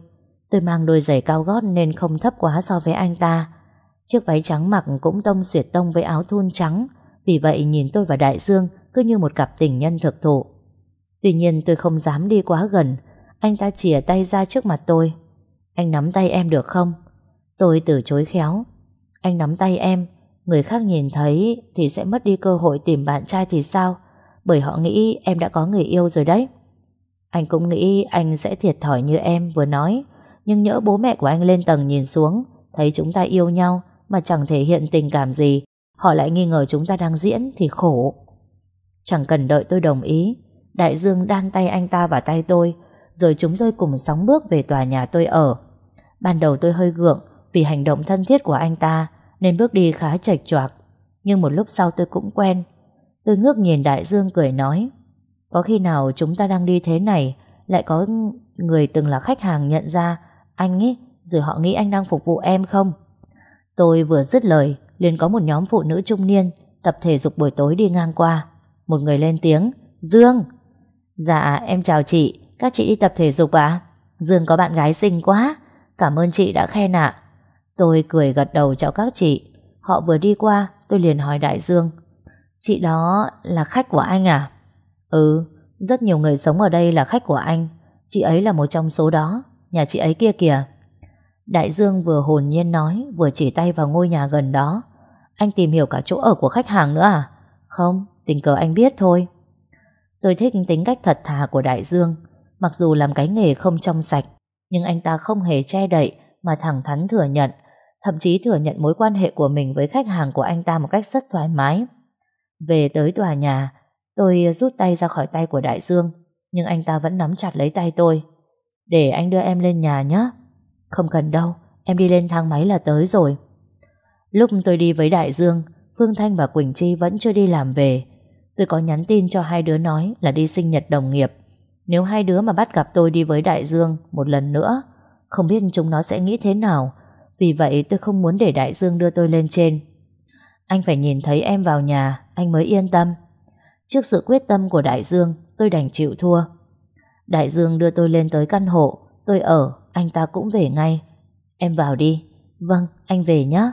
Tôi mang đôi giày cao gót nên không thấp quá so với anh ta, Chiếc váy trắng mặc cũng tông duyệt tông với áo thun trắng, vì vậy nhìn tôi và Đại Dương cứ như một cặp tình nhân thực thụ. Tuy nhiên tôi không dám đi quá gần, anh ta chìa tay ra trước mặt tôi. Anh nắm tay em được không? Tôi từ chối khéo. Anh nắm tay em, người khác nhìn thấy thì sẽ mất đi cơ hội tìm bạn trai thì sao? Bởi họ nghĩ em đã có người yêu rồi đấy. Anh cũng nghĩ anh sẽ thiệt thòi như em vừa nói, nhưng nhỡ bố mẹ của anh lên tầng nhìn xuống, thấy chúng ta yêu nhau mà chẳng thể hiện tình cảm gì, họ lại nghi ngờ chúng ta đang diễn thì khổ. Chẳng cần đợi tôi đồng ý, Đại Dương đan tay anh ta vào tay tôi, rồi chúng tôi cùng sóng bước về tòa nhà tôi ở. Ban đầu tôi hơi gượng vì hành động thân thiết của anh ta nên bước đi khá chệch choạc, nhưng một lúc sau tôi cũng quen. Tôi ngước nhìn Đại Dương cười nói, có khi nào chúng ta đang đi thế này lại có người từng là khách hàng nhận ra anh ấy, rồi họ nghĩ anh đang phục vụ em không? Tôi vừa dứt lời, liền có một nhóm phụ nữ trung niên tập thể dục buổi tối đi ngang qua. Một người lên tiếng, Dương! Dạ, em chào chị, các chị đi tập thể dục à? Dương có bạn gái xinh quá, cảm ơn chị đã khen ạ. Tôi cười gật đầu chào các chị. Họ vừa đi qua, tôi liền hỏi Đại Dương. Chị đó là khách của anh à? Ừ, rất nhiều người sống ở đây là khách của anh. Chị ấy là một trong số đó. Nhà chị ấy kia kìa. Đại Dương vừa hồn nhiên nói vừa chỉ tay vào ngôi nhà gần đó. Anh tìm hiểu cả chỗ ở của khách hàng nữa à? Không, tình cờ anh biết thôi. Tôi thích tính cách thật thà của Đại Dương. Mặc dù làm cái nghề không trong sạch, nhưng anh ta không hề che đậy mà thẳng thắn thừa nhận, thậm chí thừa nhận mối quan hệ của mình với khách hàng của anh ta một cách rất thoải mái. Về tới tòa nhà, tôi rút tay ra khỏi tay của Đại Dương, nhưng anh ta vẫn nắm chặt lấy tay tôi. Để anh đưa em lên nhà nhé. Không cần đâu, em đi lên thang máy là tới rồi. Lúc tôi đi với Đại Dương, Phương Thanh và Quỳnh Chi vẫn chưa đi làm về. Tôi có nhắn tin cho hai đứa nói là đi sinh nhật đồng nghiệp. Nếu hai đứa mà bắt gặp tôi đi với Đại Dương một lần nữa, không biết chúng nó sẽ nghĩ thế nào. Vì vậy tôi không muốn để Đại Dương đưa tôi lên trên. Anh phải nhìn thấy em vào nhà, anh mới yên tâm. Trước sự quyết tâm của Đại Dương, tôi đành chịu thua. Đại Dương đưa tôi lên tới căn hộ, tôi ở anh ta cũng về ngay. Em vào đi. Vâng, anh về nhé.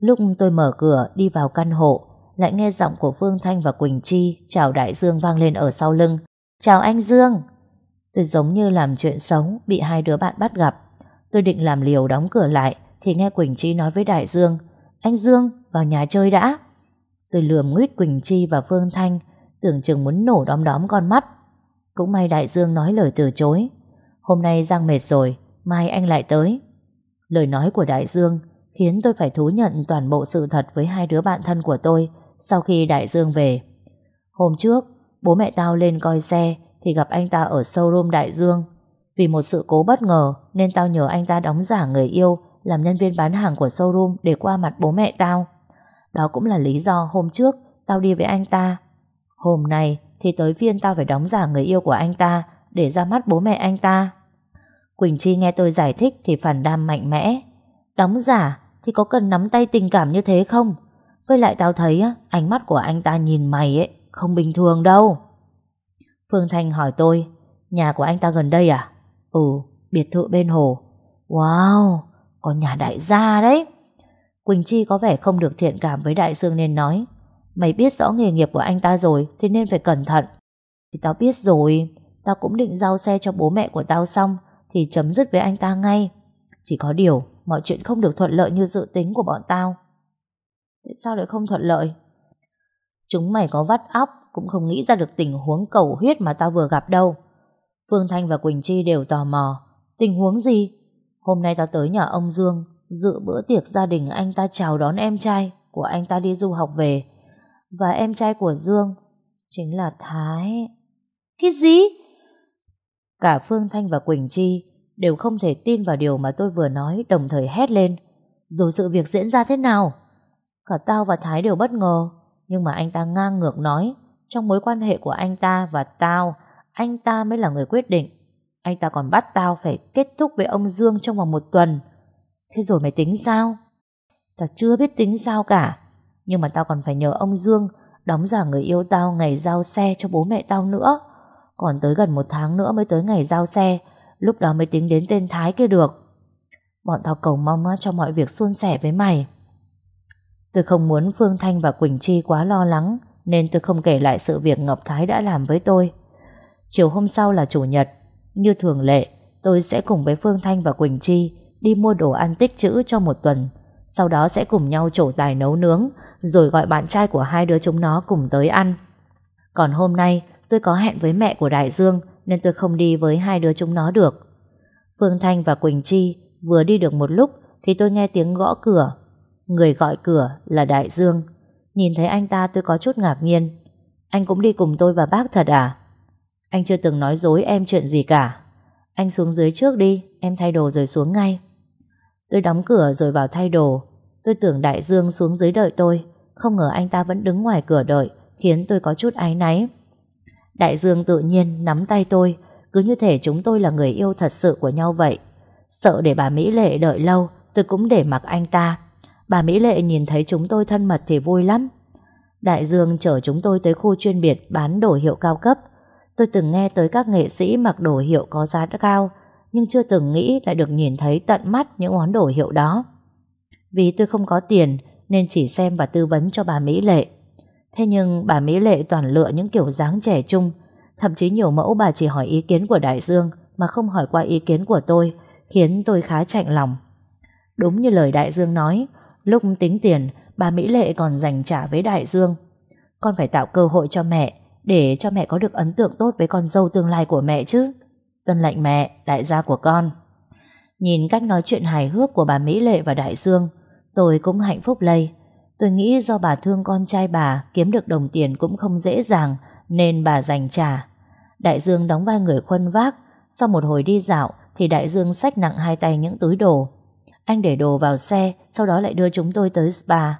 Lúc tôi mở cửa đi vào căn hộ, lại nghe giọng của Phương Thanh và Quỳnh Chi chào Đại Dương vang lên ở sau lưng. Chào anh Dương! Tôi giống như làm chuyện xấu, bị hai đứa bạn bắt gặp. Tôi định làm liều đóng cửa lại, thì nghe Quỳnh Chi nói với Đại Dương. Anh Dương, vào nhà chơi đã. Tôi lườm nguyết Quỳnh Chi và Phương Thanh, tưởng chừng muốn nổ đóm đóm con mắt. Cũng may Đại Dương nói lời từ chối, Hôm nay Giang mệt rồi, mai anh lại tới. Lời nói của Đại Dương khiến tôi phải thú nhận toàn bộ sự thật với hai đứa bạn thân của tôi sau khi Đại Dương về. Hôm trước, bố mẹ tao lên coi xe thì gặp anh ta ở showroom Đại Dương. Vì một sự cố bất ngờ nên tao nhờ anh ta đóng giả người yêu làm nhân viên bán hàng của showroom để qua mặt bố mẹ tao. Đó cũng là lý do hôm trước tao đi với anh ta. Hôm nay thì tới phiên tao phải đóng giả người yêu của anh ta để ra mắt bố mẹ anh ta. Quỳnh Chi nghe tôi giải thích thì phản đam mạnh mẽ. Đóng giả thì có cần nắm tay tình cảm như thế không? Với lại tao thấy ánh mắt của anh ta nhìn mày ấy không bình thường đâu. Phương Thanh hỏi tôi, nhà của anh ta gần đây à? Ừ, biệt thự bên hồ. Wow, có nhà đại gia đấy. Quỳnh Chi có vẻ không được thiện cảm với Đại Sương nên nói Mày biết rõ nghề nghiệp của anh ta rồi thì nên phải cẩn thận Thì tao biết rồi Tao cũng định giao xe cho bố mẹ của tao xong Thì chấm dứt với anh ta ngay Chỉ có điều Mọi chuyện không được thuận lợi như dự tính của bọn tao Tại sao lại không thuận lợi Chúng mày có vắt óc Cũng không nghĩ ra được tình huống cầu huyết Mà tao vừa gặp đâu Phương Thanh và Quỳnh Chi đều tò mò Tình huống gì Hôm nay tao tới nhà ông Dương Dự bữa tiệc gia đình anh ta chào đón em trai Của anh ta đi du học về Và em trai của Dương Chính là Thái Cái gì? Cả Phương Thanh và Quỳnh Chi đều không thể tin vào điều mà tôi vừa nói đồng thời hét lên. Rồi sự việc diễn ra thế nào? Cả tao và Thái đều bất ngờ, nhưng mà anh ta ngang ngược nói, trong mối quan hệ của anh ta và tao, anh ta mới là người quyết định. Anh ta còn bắt tao phải kết thúc với ông Dương trong vòng một tuần. Thế rồi mày tính sao? Tao chưa biết tính sao cả, nhưng mà tao còn phải nhờ ông Dương đóng giả người yêu tao ngày giao xe cho bố mẹ tao nữa. Còn tới gần một tháng nữa mới tới ngày giao xe Lúc đó mới tính đến tên Thái kia được Bọn tao cầu mong cho mọi việc suôn sẻ với mày Tôi không muốn Phương Thanh và Quỳnh Chi quá lo lắng Nên tôi không kể lại sự việc Ngọc Thái đã làm với tôi Chiều hôm sau là Chủ nhật Như thường lệ Tôi sẽ cùng với Phương Thanh và Quỳnh Chi Đi mua đồ ăn tích chữ cho một tuần Sau đó sẽ cùng nhau trổ tài nấu nướng Rồi gọi bạn trai của hai đứa chúng nó cùng tới ăn Còn hôm nay Tôi có hẹn với mẹ của Đại Dương Nên tôi không đi với hai đứa chúng nó được Phương Thanh và Quỳnh Chi Vừa đi được một lúc Thì tôi nghe tiếng gõ cửa Người gọi cửa là Đại Dương Nhìn thấy anh ta tôi có chút ngạc nhiên Anh cũng đi cùng tôi và bác thật à Anh chưa từng nói dối em chuyện gì cả Anh xuống dưới trước đi Em thay đồ rồi xuống ngay Tôi đóng cửa rồi vào thay đồ Tôi tưởng Đại Dương xuống dưới đợi tôi Không ngờ anh ta vẫn đứng ngoài cửa đợi Khiến tôi có chút áy náy Đại Dương tự nhiên nắm tay tôi, cứ như thể chúng tôi là người yêu thật sự của nhau vậy. Sợ để bà Mỹ Lệ đợi lâu, tôi cũng để mặc anh ta. Bà Mỹ Lệ nhìn thấy chúng tôi thân mật thì vui lắm. Đại Dương chở chúng tôi tới khu chuyên biệt bán đồ hiệu cao cấp. Tôi từng nghe tới các nghệ sĩ mặc đồ hiệu có giá cao, nhưng chưa từng nghĩ lại được nhìn thấy tận mắt những món đồ hiệu đó. Vì tôi không có tiền nên chỉ xem và tư vấn cho bà Mỹ Lệ. Thế nhưng bà Mỹ Lệ toàn lựa những kiểu dáng trẻ trung, thậm chí nhiều mẫu bà chỉ hỏi ý kiến của Đại Dương mà không hỏi qua ý kiến của tôi, khiến tôi khá chạnh lòng. Đúng như lời Đại Dương nói, lúc tính tiền, bà Mỹ Lệ còn dành trả với Đại Dương. Con phải tạo cơ hội cho mẹ, để cho mẹ có được ấn tượng tốt với con dâu tương lai của mẹ chứ. Tuân lệnh mẹ, đại gia của con. Nhìn cách nói chuyện hài hước của bà Mỹ Lệ và Đại Dương, tôi cũng hạnh phúc lây. Tôi nghĩ do bà thương con trai bà kiếm được đồng tiền cũng không dễ dàng nên bà dành trả. Đại Dương đóng vai người khuân vác. Sau một hồi đi dạo thì Đại Dương xách nặng hai tay những túi đồ. Anh để đồ vào xe sau đó lại đưa chúng tôi tới spa.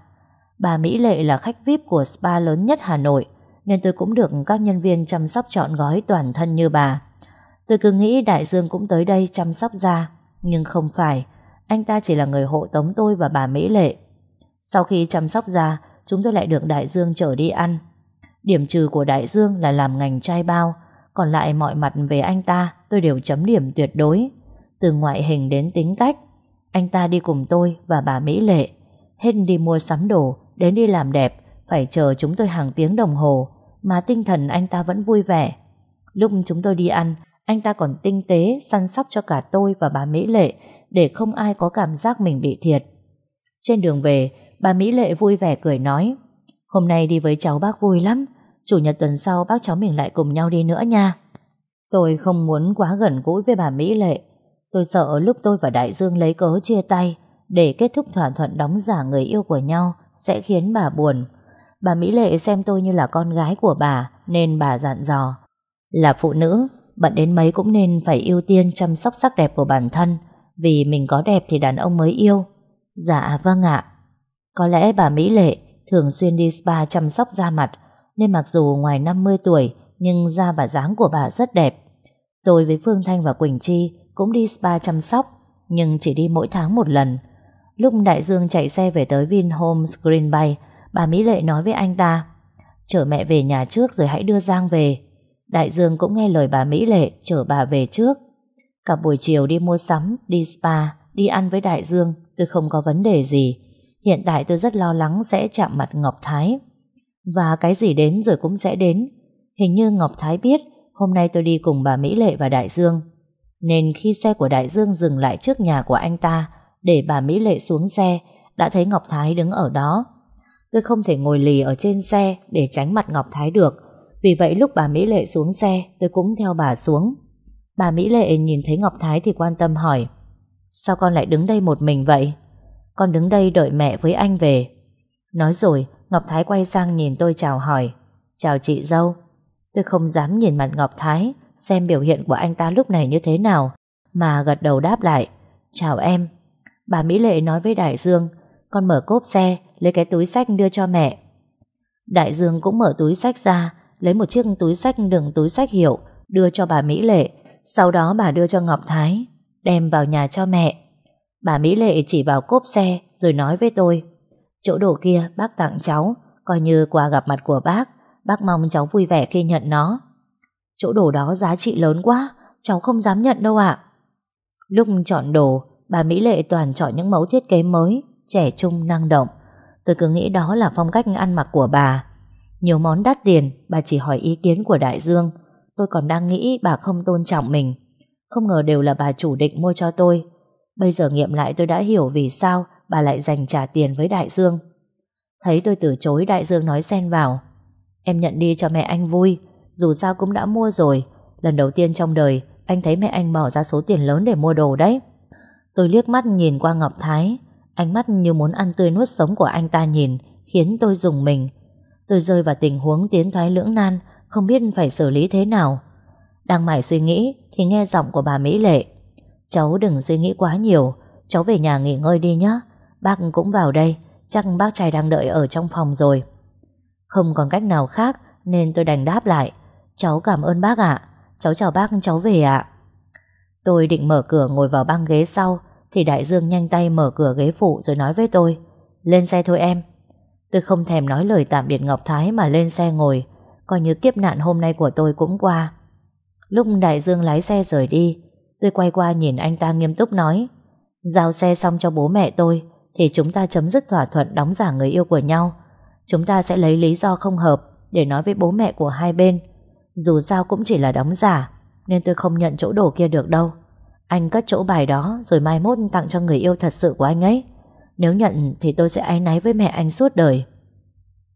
Bà Mỹ Lệ là khách VIP của spa lớn nhất Hà Nội nên tôi cũng được các nhân viên chăm sóc trọn gói toàn thân như bà. Tôi cứ nghĩ Đại Dương cũng tới đây chăm sóc da, nhưng không phải. Anh ta chỉ là người hộ tống tôi và bà Mỹ Lệ. Sau khi chăm sóc da, chúng tôi lại được Đại Dương chở đi ăn. Điểm trừ của Đại Dương là làm ngành trai bao, còn lại mọi mặt về anh ta tôi đều chấm điểm tuyệt đối. Từ ngoại hình đến tính cách, anh ta đi cùng tôi và bà Mỹ Lệ. Hết đi mua sắm đồ, đến đi làm đẹp, phải chờ chúng tôi hàng tiếng đồng hồ, mà tinh thần anh ta vẫn vui vẻ. Lúc chúng tôi đi ăn, anh ta còn tinh tế săn sóc cho cả tôi và bà Mỹ Lệ để không ai có cảm giác mình bị thiệt. Trên đường về, bà Mỹ Lệ vui vẻ cười nói Hôm nay đi với cháu bác vui lắm Chủ nhật tuần sau bác cháu mình lại cùng nhau đi nữa nha Tôi không muốn quá gần gũi với bà Mỹ Lệ Tôi sợ lúc tôi và Đại Dương lấy cớ chia tay Để kết thúc thỏa thuận đóng giả người yêu của nhau Sẽ khiến bà buồn Bà Mỹ Lệ xem tôi như là con gái của bà Nên bà dặn dò Là phụ nữ Bận đến mấy cũng nên phải ưu tiên chăm sóc sắc đẹp của bản thân Vì mình có đẹp thì đàn ông mới yêu Dạ vâng ạ có lẽ bà Mỹ Lệ thường xuyên đi spa chăm sóc da mặt, nên mặc dù ngoài 50 tuổi, nhưng da và dáng của bà rất đẹp. Tôi với Phương Thanh và Quỳnh Chi cũng đi spa chăm sóc, nhưng chỉ đi mỗi tháng một lần. Lúc Đại Dương chạy xe về tới Vinhomes Green Bay, bà Mỹ Lệ nói với anh ta, chở mẹ về nhà trước rồi hãy đưa Giang về. Đại Dương cũng nghe lời bà Mỹ Lệ chở bà về trước. Cả buổi chiều đi mua sắm, đi spa, đi ăn với Đại Dương, tôi không có vấn đề gì. Hiện tại tôi rất lo lắng sẽ chạm mặt Ngọc Thái. Và cái gì đến rồi cũng sẽ đến. Hình như Ngọc Thái biết hôm nay tôi đi cùng bà Mỹ Lệ và Đại Dương. Nên khi xe của Đại Dương dừng lại trước nhà của anh ta để bà Mỹ Lệ xuống xe, đã thấy Ngọc Thái đứng ở đó. Tôi không thể ngồi lì ở trên xe để tránh mặt Ngọc Thái được. Vì vậy lúc bà Mỹ Lệ xuống xe, tôi cũng theo bà xuống. Bà Mỹ Lệ nhìn thấy Ngọc Thái thì quan tâm hỏi Sao con lại đứng đây một mình vậy? Con đứng đây đợi mẹ với anh về Nói rồi Ngọc Thái quay sang nhìn tôi chào hỏi Chào chị dâu Tôi không dám nhìn mặt Ngọc Thái Xem biểu hiện của anh ta lúc này như thế nào Mà gật đầu đáp lại Chào em Bà Mỹ Lệ nói với Đại Dương Con mở cốp xe Lấy cái túi sách đưa cho mẹ Đại Dương cũng mở túi sách ra Lấy một chiếc túi sách đựng túi sách hiệu Đưa cho bà Mỹ Lệ Sau đó bà đưa cho Ngọc Thái Đem vào nhà cho mẹ Bà Mỹ Lệ chỉ vào cốp xe rồi nói với tôi Chỗ đồ kia bác tặng cháu coi như quà gặp mặt của bác bác mong cháu vui vẻ khi nhận nó. Chỗ đồ đó giá trị lớn quá cháu không dám nhận đâu ạ. Lúc chọn đồ bà Mỹ Lệ toàn chọn những mẫu thiết kế mới trẻ trung năng động. Tôi cứ nghĩ đó là phong cách ăn mặc của bà. Nhiều món đắt tiền bà chỉ hỏi ý kiến của Đại Dương. Tôi còn đang nghĩ bà không tôn trọng mình. Không ngờ đều là bà chủ định mua cho tôi Bây giờ nghiệm lại tôi đã hiểu vì sao bà lại dành trả tiền với Đại Dương. Thấy tôi từ chối Đại Dương nói xen vào. Em nhận đi cho mẹ anh vui, dù sao cũng đã mua rồi. Lần đầu tiên trong đời, anh thấy mẹ anh bỏ ra số tiền lớn để mua đồ đấy. Tôi liếc mắt nhìn qua Ngọc Thái, ánh mắt như muốn ăn tươi nuốt sống của anh ta nhìn, khiến tôi dùng mình. Tôi rơi vào tình huống tiến thoái lưỡng nan, không biết phải xử lý thế nào. Đang mải suy nghĩ thì nghe giọng của bà Mỹ Lệ Cháu đừng suy nghĩ quá nhiều Cháu về nhà nghỉ ngơi đi nhé Bác cũng vào đây Chắc bác trai đang đợi ở trong phòng rồi Không còn cách nào khác Nên tôi đành đáp lại Cháu cảm ơn bác ạ Cháu chào bác cháu về ạ Tôi định mở cửa ngồi vào băng ghế sau Thì Đại Dương nhanh tay mở cửa ghế phụ Rồi nói với tôi Lên xe thôi em Tôi không thèm nói lời tạm biệt Ngọc Thái mà lên xe ngồi Coi như kiếp nạn hôm nay của tôi cũng qua Lúc Đại Dương lái xe rời đi Tôi quay qua nhìn anh ta nghiêm túc nói Giao xe xong cho bố mẹ tôi Thì chúng ta chấm dứt thỏa thuận đóng giả người yêu của nhau Chúng ta sẽ lấy lý do không hợp Để nói với bố mẹ của hai bên Dù sao cũng chỉ là đóng giả Nên tôi không nhận chỗ đồ kia được đâu Anh cất chỗ bài đó Rồi mai mốt tặng cho người yêu thật sự của anh ấy Nếu nhận thì tôi sẽ ái náy với mẹ anh suốt đời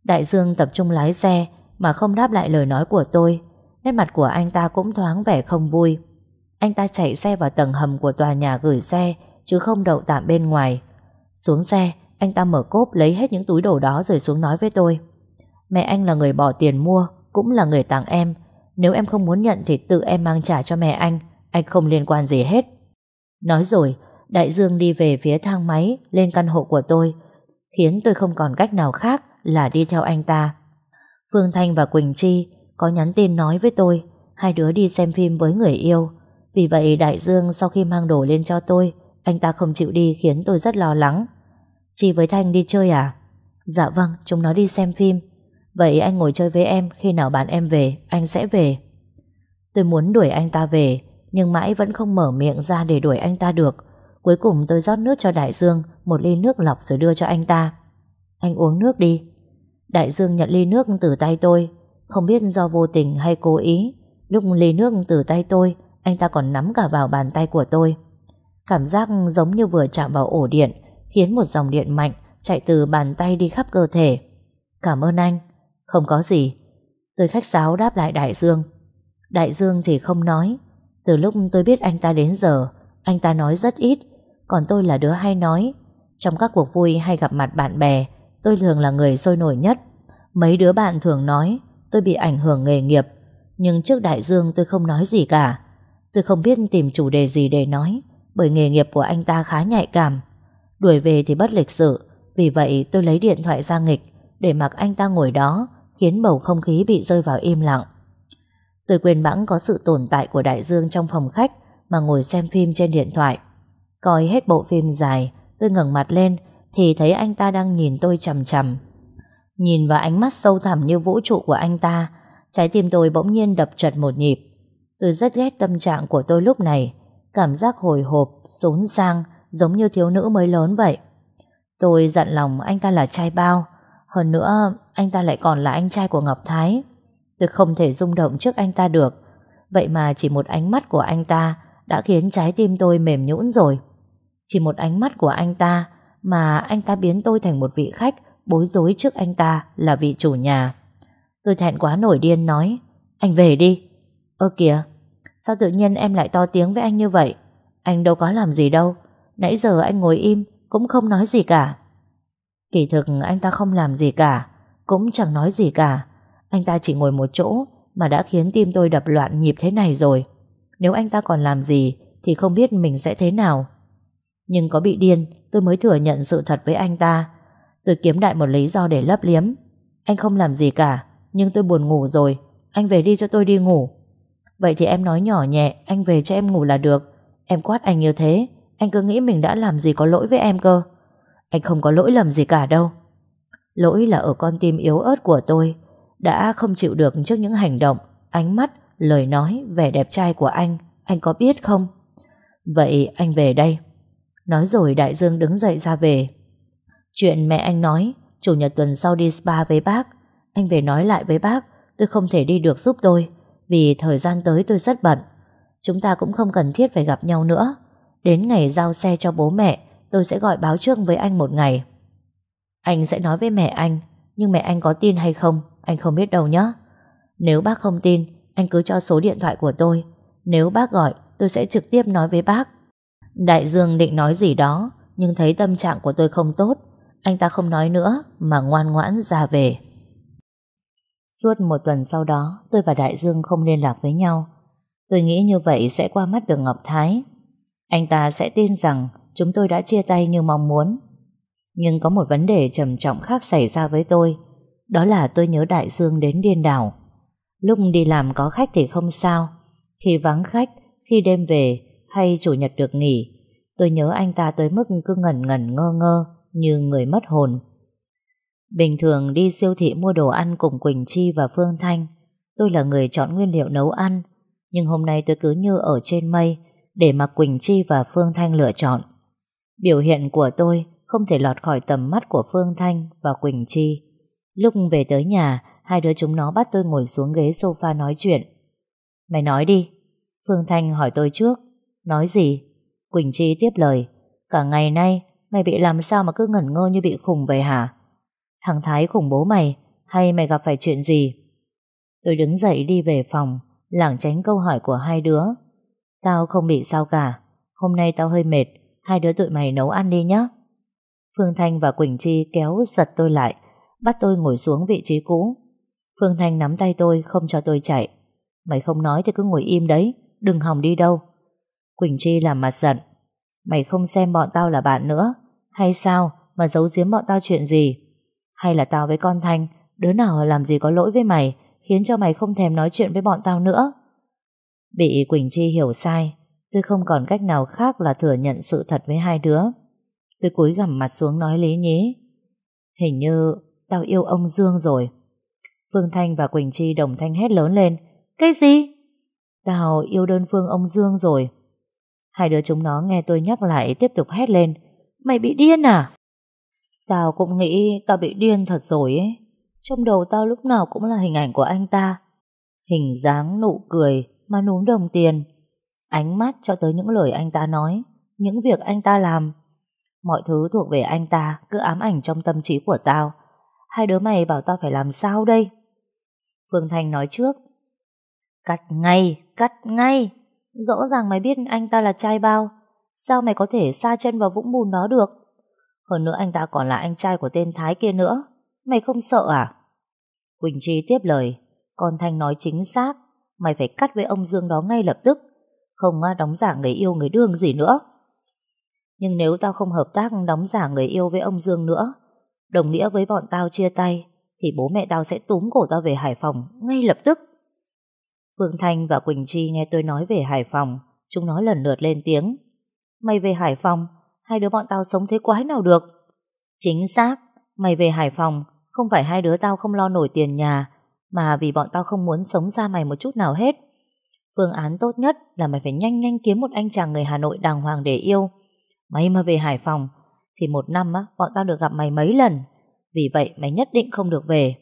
Đại Dương tập trung lái xe Mà không đáp lại lời nói của tôi Nét mặt của anh ta cũng thoáng vẻ không vui anh ta chạy xe vào tầng hầm của tòa nhà gửi xe chứ không đậu tạm bên ngoài. Xuống xe, anh ta mở cốp lấy hết những túi đồ đó rồi xuống nói với tôi. Mẹ anh là người bỏ tiền mua, cũng là người tặng em. Nếu em không muốn nhận thì tự em mang trả cho mẹ anh, anh không liên quan gì hết. Nói rồi, Đại Dương đi về phía thang máy lên căn hộ của tôi, khiến tôi không còn cách nào khác là đi theo anh ta. Phương Thanh và Quỳnh Chi có nhắn tin nói với tôi, hai đứa đi xem phim với người yêu, vì vậy Đại Dương sau khi mang đồ lên cho tôi, anh ta không chịu đi khiến tôi rất lo lắng. Chị với Thanh đi chơi à? Dạ vâng, chúng nó đi xem phim. Vậy anh ngồi chơi với em, khi nào bạn em về, anh sẽ về. Tôi muốn đuổi anh ta về, nhưng mãi vẫn không mở miệng ra để đuổi anh ta được. Cuối cùng tôi rót nước cho Đại Dương, một ly nước lọc rồi đưa cho anh ta. Anh uống nước đi. Đại Dương nhận ly nước từ tay tôi, không biết do vô tình hay cố ý. Lúc ly nước từ tay tôi, anh ta còn nắm cả vào bàn tay của tôi Cảm giác giống như vừa chạm vào ổ điện Khiến một dòng điện mạnh Chạy từ bàn tay đi khắp cơ thể Cảm ơn anh Không có gì Tôi khách sáo đáp lại Đại Dương Đại Dương thì không nói Từ lúc tôi biết anh ta đến giờ Anh ta nói rất ít Còn tôi là đứa hay nói Trong các cuộc vui hay gặp mặt bạn bè Tôi thường là người sôi nổi nhất Mấy đứa bạn thường nói Tôi bị ảnh hưởng nghề nghiệp Nhưng trước Đại Dương tôi không nói gì cả Tôi không biết tìm chủ đề gì để nói Bởi nghề nghiệp của anh ta khá nhạy cảm Đuổi về thì bất lịch sự Vì vậy tôi lấy điện thoại ra nghịch Để mặc anh ta ngồi đó Khiến bầu không khí bị rơi vào im lặng Tôi quên bẵng có sự tồn tại của đại dương trong phòng khách Mà ngồi xem phim trên điện thoại Coi hết bộ phim dài Tôi ngẩng mặt lên Thì thấy anh ta đang nhìn tôi chầm chầm Nhìn vào ánh mắt sâu thẳm như vũ trụ của anh ta Trái tim tôi bỗng nhiên đập chật một nhịp Tôi rất ghét tâm trạng của tôi lúc này Cảm giác hồi hộp, xốn sang Giống như thiếu nữ mới lớn vậy Tôi dặn lòng anh ta là trai bao Hơn nữa Anh ta lại còn là anh trai của Ngọc Thái Tôi không thể rung động trước anh ta được Vậy mà chỉ một ánh mắt của anh ta Đã khiến trái tim tôi mềm nhũn rồi Chỉ một ánh mắt của anh ta Mà anh ta biến tôi thành một vị khách Bối rối trước anh ta Là vị chủ nhà Tôi thẹn quá nổi điên nói Anh về đi Ơ kìa Sao tự nhiên em lại to tiếng với anh như vậy Anh đâu có làm gì đâu Nãy giờ anh ngồi im Cũng không nói gì cả Kỳ thực anh ta không làm gì cả Cũng chẳng nói gì cả Anh ta chỉ ngồi một chỗ Mà đã khiến tim tôi đập loạn nhịp thế này rồi Nếu anh ta còn làm gì Thì không biết mình sẽ thế nào Nhưng có bị điên Tôi mới thừa nhận sự thật với anh ta Tôi kiếm đại một lý do để lấp liếm Anh không làm gì cả Nhưng tôi buồn ngủ rồi Anh về đi cho tôi đi ngủ Vậy thì em nói nhỏ nhẹ Anh về cho em ngủ là được Em quát anh như thế Anh cứ nghĩ mình đã làm gì có lỗi với em cơ Anh không có lỗi lầm gì cả đâu Lỗi là ở con tim yếu ớt của tôi Đã không chịu được trước những hành động Ánh mắt, lời nói Vẻ đẹp trai của anh Anh có biết không Vậy anh về đây Nói rồi Đại Dương đứng dậy ra về Chuyện mẹ anh nói Chủ nhật tuần sau đi spa với bác Anh về nói lại với bác Tôi không thể đi được giúp tôi vì thời gian tới tôi rất bận. Chúng ta cũng không cần thiết phải gặp nhau nữa. Đến ngày giao xe cho bố mẹ, tôi sẽ gọi báo trước với anh một ngày. Anh sẽ nói với mẹ anh, nhưng mẹ anh có tin hay không, anh không biết đâu nhé. Nếu bác không tin, anh cứ cho số điện thoại của tôi. Nếu bác gọi, tôi sẽ trực tiếp nói với bác. Đại Dương định nói gì đó, nhưng thấy tâm trạng của tôi không tốt. Anh ta không nói nữa, mà ngoan ngoãn ra về. Suốt một tuần sau đó, tôi và Đại Dương không liên lạc với nhau. Tôi nghĩ như vậy sẽ qua mắt được Ngọc Thái. Anh ta sẽ tin rằng chúng tôi đã chia tay như mong muốn. Nhưng có một vấn đề trầm trọng khác xảy ra với tôi. Đó là tôi nhớ Đại Dương đến điên đảo. Lúc đi làm có khách thì không sao. Khi vắng khách, khi đêm về hay chủ nhật được nghỉ, tôi nhớ anh ta tới mức cứ ngẩn ngẩn ngơ ngơ như người mất hồn. Bình thường đi siêu thị mua đồ ăn cùng Quỳnh Chi và Phương Thanh, tôi là người chọn nguyên liệu nấu ăn, nhưng hôm nay tôi cứ như ở trên mây để mặc Quỳnh Chi và Phương Thanh lựa chọn. Biểu hiện của tôi không thể lọt khỏi tầm mắt của Phương Thanh và Quỳnh Chi. Lúc về tới nhà, hai đứa chúng nó bắt tôi ngồi xuống ghế sofa nói chuyện. Mày nói đi. Phương Thanh hỏi tôi trước. Nói gì? Quỳnh Chi tiếp lời. Cả ngày nay, mày bị làm sao mà cứ ngẩn ngơ như bị khùng vậy hả? Thằng Thái khủng bố mày Hay mày gặp phải chuyện gì Tôi đứng dậy đi về phòng Lảng tránh câu hỏi của hai đứa Tao không bị sao cả Hôm nay tao hơi mệt Hai đứa tụi mày nấu ăn đi nhé Phương Thanh và Quỳnh Chi kéo giật tôi lại Bắt tôi ngồi xuống vị trí cũ Phương Thanh nắm tay tôi Không cho tôi chạy Mày không nói thì cứ ngồi im đấy Đừng hòng đi đâu Quỳnh Chi làm mặt giận Mày không xem bọn tao là bạn nữa Hay sao mà giấu giếm bọn tao chuyện gì hay là tao với con Thanh Đứa nào làm gì có lỗi với mày Khiến cho mày không thèm nói chuyện với bọn tao nữa Bị Quỳnh Chi hiểu sai Tôi không còn cách nào khác là thừa nhận sự thật với hai đứa Tôi cúi gằm mặt xuống nói lý nhí Hình như tao yêu ông Dương rồi Phương Thanh và Quỳnh Chi đồng thanh hét lớn lên Cái gì? Tao yêu đơn phương ông Dương rồi Hai đứa chúng nó nghe tôi nhắc lại tiếp tục hét lên Mày bị điên à? Tao cũng nghĩ tao bị điên thật rồi ấy. Trong đầu tao lúc nào cũng là hình ảnh của anh ta. Hình dáng nụ cười mà núm đồng tiền. Ánh mắt cho tới những lời anh ta nói, những việc anh ta làm. Mọi thứ thuộc về anh ta cứ ám ảnh trong tâm trí của tao. Hai đứa mày bảo tao phải làm sao đây? Phương Thành nói trước. Cắt ngay, cắt ngay. Rõ ràng mày biết anh ta là trai bao. Sao mày có thể xa chân vào vũng bùn đó được? Hơn nữa anh ta còn là anh trai của tên Thái kia nữa. Mày không sợ à? Quỳnh Chi tiếp lời. Con Thanh nói chính xác. Mày phải cắt với ông Dương đó ngay lập tức. Không đóng giả người yêu người đương gì nữa. Nhưng nếu tao không hợp tác đóng giả người yêu với ông Dương nữa, đồng nghĩa với bọn tao chia tay, thì bố mẹ tao sẽ túm cổ tao về Hải Phòng ngay lập tức. Phương Thanh và Quỳnh Chi nghe tôi nói về Hải Phòng, chúng nó lần lượt lên tiếng. Mày về Hải Phòng, hai đứa bọn tao sống thế quái nào được. Chính xác, mày về Hải Phòng, không phải hai đứa tao không lo nổi tiền nhà, mà vì bọn tao không muốn sống ra mày một chút nào hết. Phương án tốt nhất là mày phải nhanh nhanh kiếm một anh chàng người Hà Nội đàng hoàng để yêu. Mày mà về Hải Phòng, thì một năm á, bọn tao được gặp mày mấy lần, vì vậy mày nhất định không được về.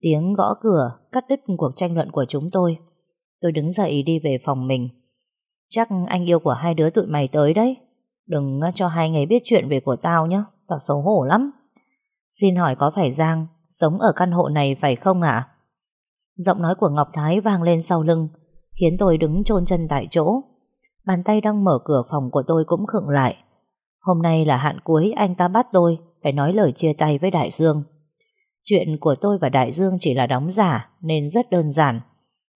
Tiếng gõ cửa cắt đứt cuộc tranh luận của chúng tôi. Tôi đứng dậy đi về phòng mình. Chắc anh yêu của hai đứa tụi mày tới đấy. Đừng ờ, cho hai người biết chuyện về của tao nhé, tao xấu hổ lắm. Xin hỏi có phải Giang sống ở căn hộ này phải không ạ? À? Giọng nói của Ngọc Thái vang lên sau lưng, khiến tôi đứng chôn chân tại chỗ. Bàn tay đang mở cửa phòng của tôi cũng khựng lại. Hôm nay là hạn cuối anh ta bắt tôi phải nói lời chia tay với Đại Dương. Chuyện của tôi và Đại Dương chỉ là đóng giả nên rất đơn giản.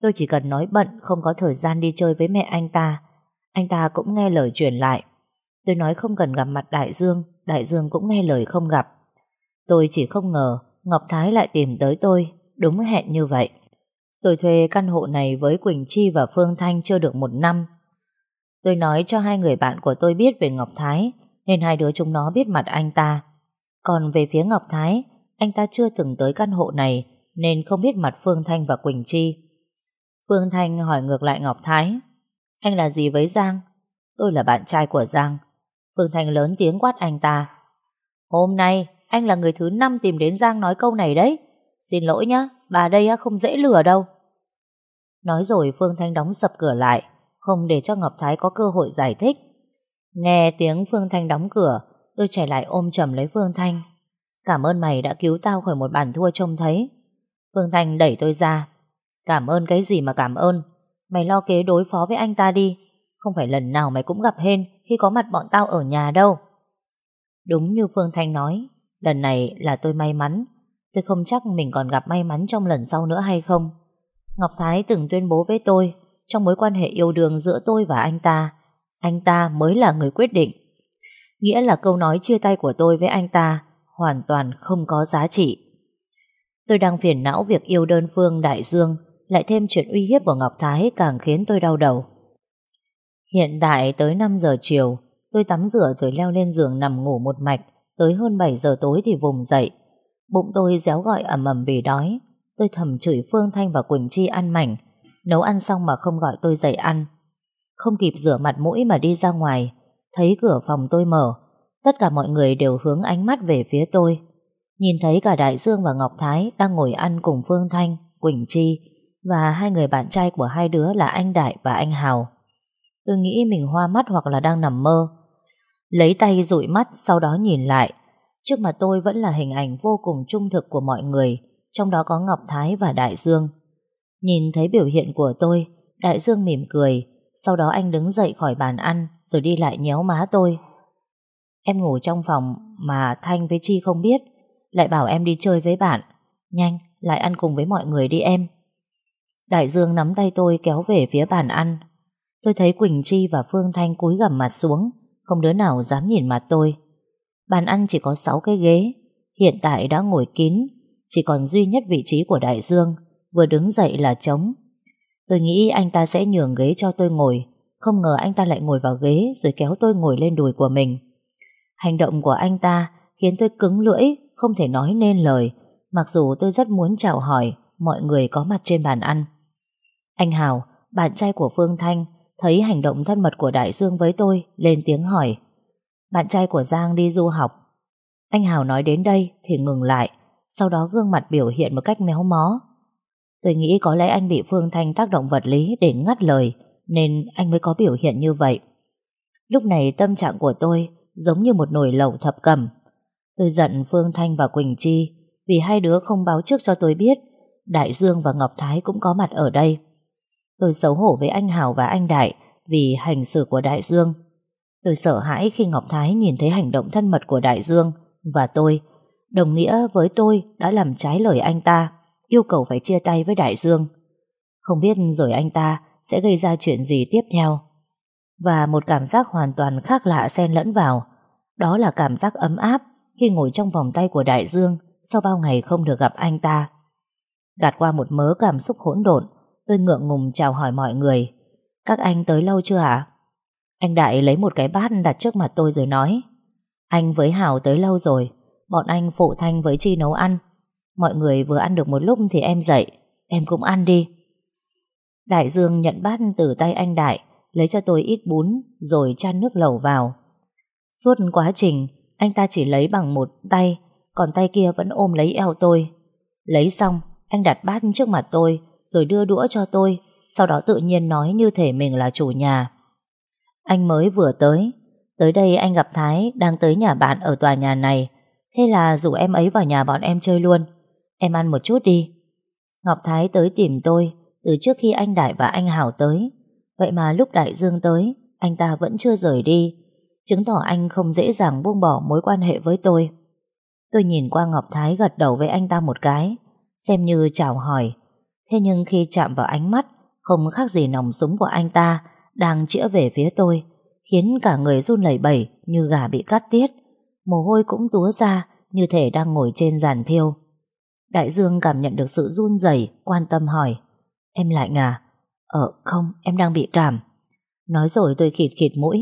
Tôi chỉ cần nói bận không có thời gian đi chơi với mẹ anh ta. Anh ta cũng nghe lời truyền lại. Tôi nói không cần gặp mặt Đại Dương, Đại Dương cũng nghe lời không gặp. Tôi chỉ không ngờ Ngọc Thái lại tìm tới tôi, đúng hẹn như vậy. Tôi thuê căn hộ này với Quỳnh Chi và Phương Thanh chưa được một năm. Tôi nói cho hai người bạn của tôi biết về Ngọc Thái, nên hai đứa chúng nó biết mặt anh ta. Còn về phía Ngọc Thái, anh ta chưa từng tới căn hộ này, nên không biết mặt Phương Thanh và Quỳnh Chi. Phương Thanh hỏi ngược lại Ngọc Thái, anh là gì với Giang? Tôi là bạn trai của Giang, Phương Thành lớn tiếng quát anh ta. Hôm nay, anh là người thứ năm tìm đến Giang nói câu này đấy. Xin lỗi nhá, bà đây không dễ lừa đâu. Nói rồi Phương Thanh đóng sập cửa lại, không để cho Ngọc Thái có cơ hội giải thích. Nghe tiếng Phương Thanh đóng cửa, tôi chạy lại ôm chầm lấy Phương Thanh. Cảm ơn mày đã cứu tao khỏi một bản thua trông thấy. Phương Thanh đẩy tôi ra. Cảm ơn cái gì mà cảm ơn. Mày lo kế đối phó với anh ta đi. Không phải lần nào mày cũng gặp hên khi có mặt bọn tao ở nhà đâu. Đúng như Phương Thanh nói, lần này là tôi may mắn. Tôi không chắc mình còn gặp may mắn trong lần sau nữa hay không. Ngọc Thái từng tuyên bố với tôi, trong mối quan hệ yêu đương giữa tôi và anh ta, anh ta mới là người quyết định. Nghĩa là câu nói chia tay của tôi với anh ta hoàn toàn không có giá trị. Tôi đang phiền não việc yêu đơn phương đại dương, lại thêm chuyện uy hiếp của Ngọc Thái càng khiến tôi đau đầu. Hiện tại tới 5 giờ chiều, tôi tắm rửa rồi leo lên giường nằm ngủ một mạch, tới hơn 7 giờ tối thì vùng dậy. Bụng tôi réo gọi ầm ầm vì đói, tôi thầm chửi Phương Thanh và Quỳnh Chi ăn mảnh, nấu ăn xong mà không gọi tôi dậy ăn. Không kịp rửa mặt mũi mà đi ra ngoài, thấy cửa phòng tôi mở, tất cả mọi người đều hướng ánh mắt về phía tôi. Nhìn thấy cả Đại Dương và Ngọc Thái đang ngồi ăn cùng Phương Thanh, Quỳnh Chi và hai người bạn trai của hai đứa là anh Đại và anh Hào. Tôi nghĩ mình hoa mắt hoặc là đang nằm mơ. Lấy tay dụi mắt sau đó nhìn lại. Trước mặt tôi vẫn là hình ảnh vô cùng trung thực của mọi người, trong đó có Ngọc Thái và Đại Dương. Nhìn thấy biểu hiện của tôi, Đại Dương mỉm cười, sau đó anh đứng dậy khỏi bàn ăn rồi đi lại nhéo má tôi. Em ngủ trong phòng mà Thanh với Chi không biết, lại bảo em đi chơi với bạn. Nhanh, lại ăn cùng với mọi người đi em. Đại Dương nắm tay tôi kéo về phía bàn ăn Tôi thấy Quỳnh Chi và Phương Thanh cúi gằm mặt xuống, không đứa nào dám nhìn mặt tôi. Bàn ăn chỉ có 6 cái ghế, hiện tại đã ngồi kín, chỉ còn duy nhất vị trí của Đại Dương, vừa đứng dậy là trống. Tôi nghĩ anh ta sẽ nhường ghế cho tôi ngồi, không ngờ anh ta lại ngồi vào ghế rồi kéo tôi ngồi lên đùi của mình. Hành động của anh ta khiến tôi cứng lưỡi, không thể nói nên lời, mặc dù tôi rất muốn chào hỏi mọi người có mặt trên bàn ăn. Anh Hào, bạn trai của Phương Thanh, thấy hành động thân mật của Đại Dương với tôi, lên tiếng hỏi. Bạn trai của Giang đi du học. Anh Hào nói đến đây thì ngừng lại, sau đó gương mặt biểu hiện một cách méo mó. Tôi nghĩ có lẽ anh bị Phương Thanh tác động vật lý để ngắt lời, nên anh mới có biểu hiện như vậy. Lúc này tâm trạng của tôi giống như một nồi lẩu thập cẩm. Tôi giận Phương Thanh và Quỳnh Chi vì hai đứa không báo trước cho tôi biết Đại Dương và Ngọc Thái cũng có mặt ở đây. Tôi xấu hổ với anh Hào và anh Đại vì hành xử của Đại Dương. Tôi sợ hãi khi Ngọc Thái nhìn thấy hành động thân mật của Đại Dương và tôi, đồng nghĩa với tôi đã làm trái lời anh ta, yêu cầu phải chia tay với Đại Dương. Không biết rồi anh ta sẽ gây ra chuyện gì tiếp theo. Và một cảm giác hoàn toàn khác lạ xen lẫn vào, đó là cảm giác ấm áp khi ngồi trong vòng tay của Đại Dương sau bao ngày không được gặp anh ta. Gạt qua một mớ cảm xúc hỗn độn, Tôi ngượng ngùng chào hỏi mọi người Các anh tới lâu chưa ạ? Anh Đại lấy một cái bát đặt trước mặt tôi rồi nói Anh với Hảo tới lâu rồi Bọn anh phụ Thanh với Chi nấu ăn Mọi người vừa ăn được một lúc thì em dậy Em cũng ăn đi Đại Dương nhận bát từ tay anh Đại Lấy cho tôi ít bún Rồi chan nước lẩu vào Suốt quá trình Anh ta chỉ lấy bằng một tay Còn tay kia vẫn ôm lấy eo tôi Lấy xong Anh đặt bát trước mặt tôi rồi đưa đũa cho tôi, sau đó tự nhiên nói như thể mình là chủ nhà. Anh mới vừa tới, tới đây anh gặp Thái đang tới nhà bạn ở tòa nhà này, thế là rủ em ấy vào nhà bọn em chơi luôn. Em ăn một chút đi. Ngọc Thái tới tìm tôi từ trước khi anh Đại và anh Hảo tới. Vậy mà lúc Đại Dương tới, anh ta vẫn chưa rời đi, chứng tỏ anh không dễ dàng buông bỏ mối quan hệ với tôi. Tôi nhìn qua Ngọc Thái gật đầu với anh ta một cái, xem như chào hỏi, Thế nhưng khi chạm vào ánh mắt, không khác gì nòng súng của anh ta đang chĩa về phía tôi, khiến cả người run lẩy bẩy như gà bị cắt tiết. Mồ hôi cũng túa ra như thể đang ngồi trên giàn thiêu. Đại Dương cảm nhận được sự run rẩy, quan tâm hỏi. Em lại ngà Ờ không, em đang bị cảm. Nói rồi tôi khịt khịt mũi.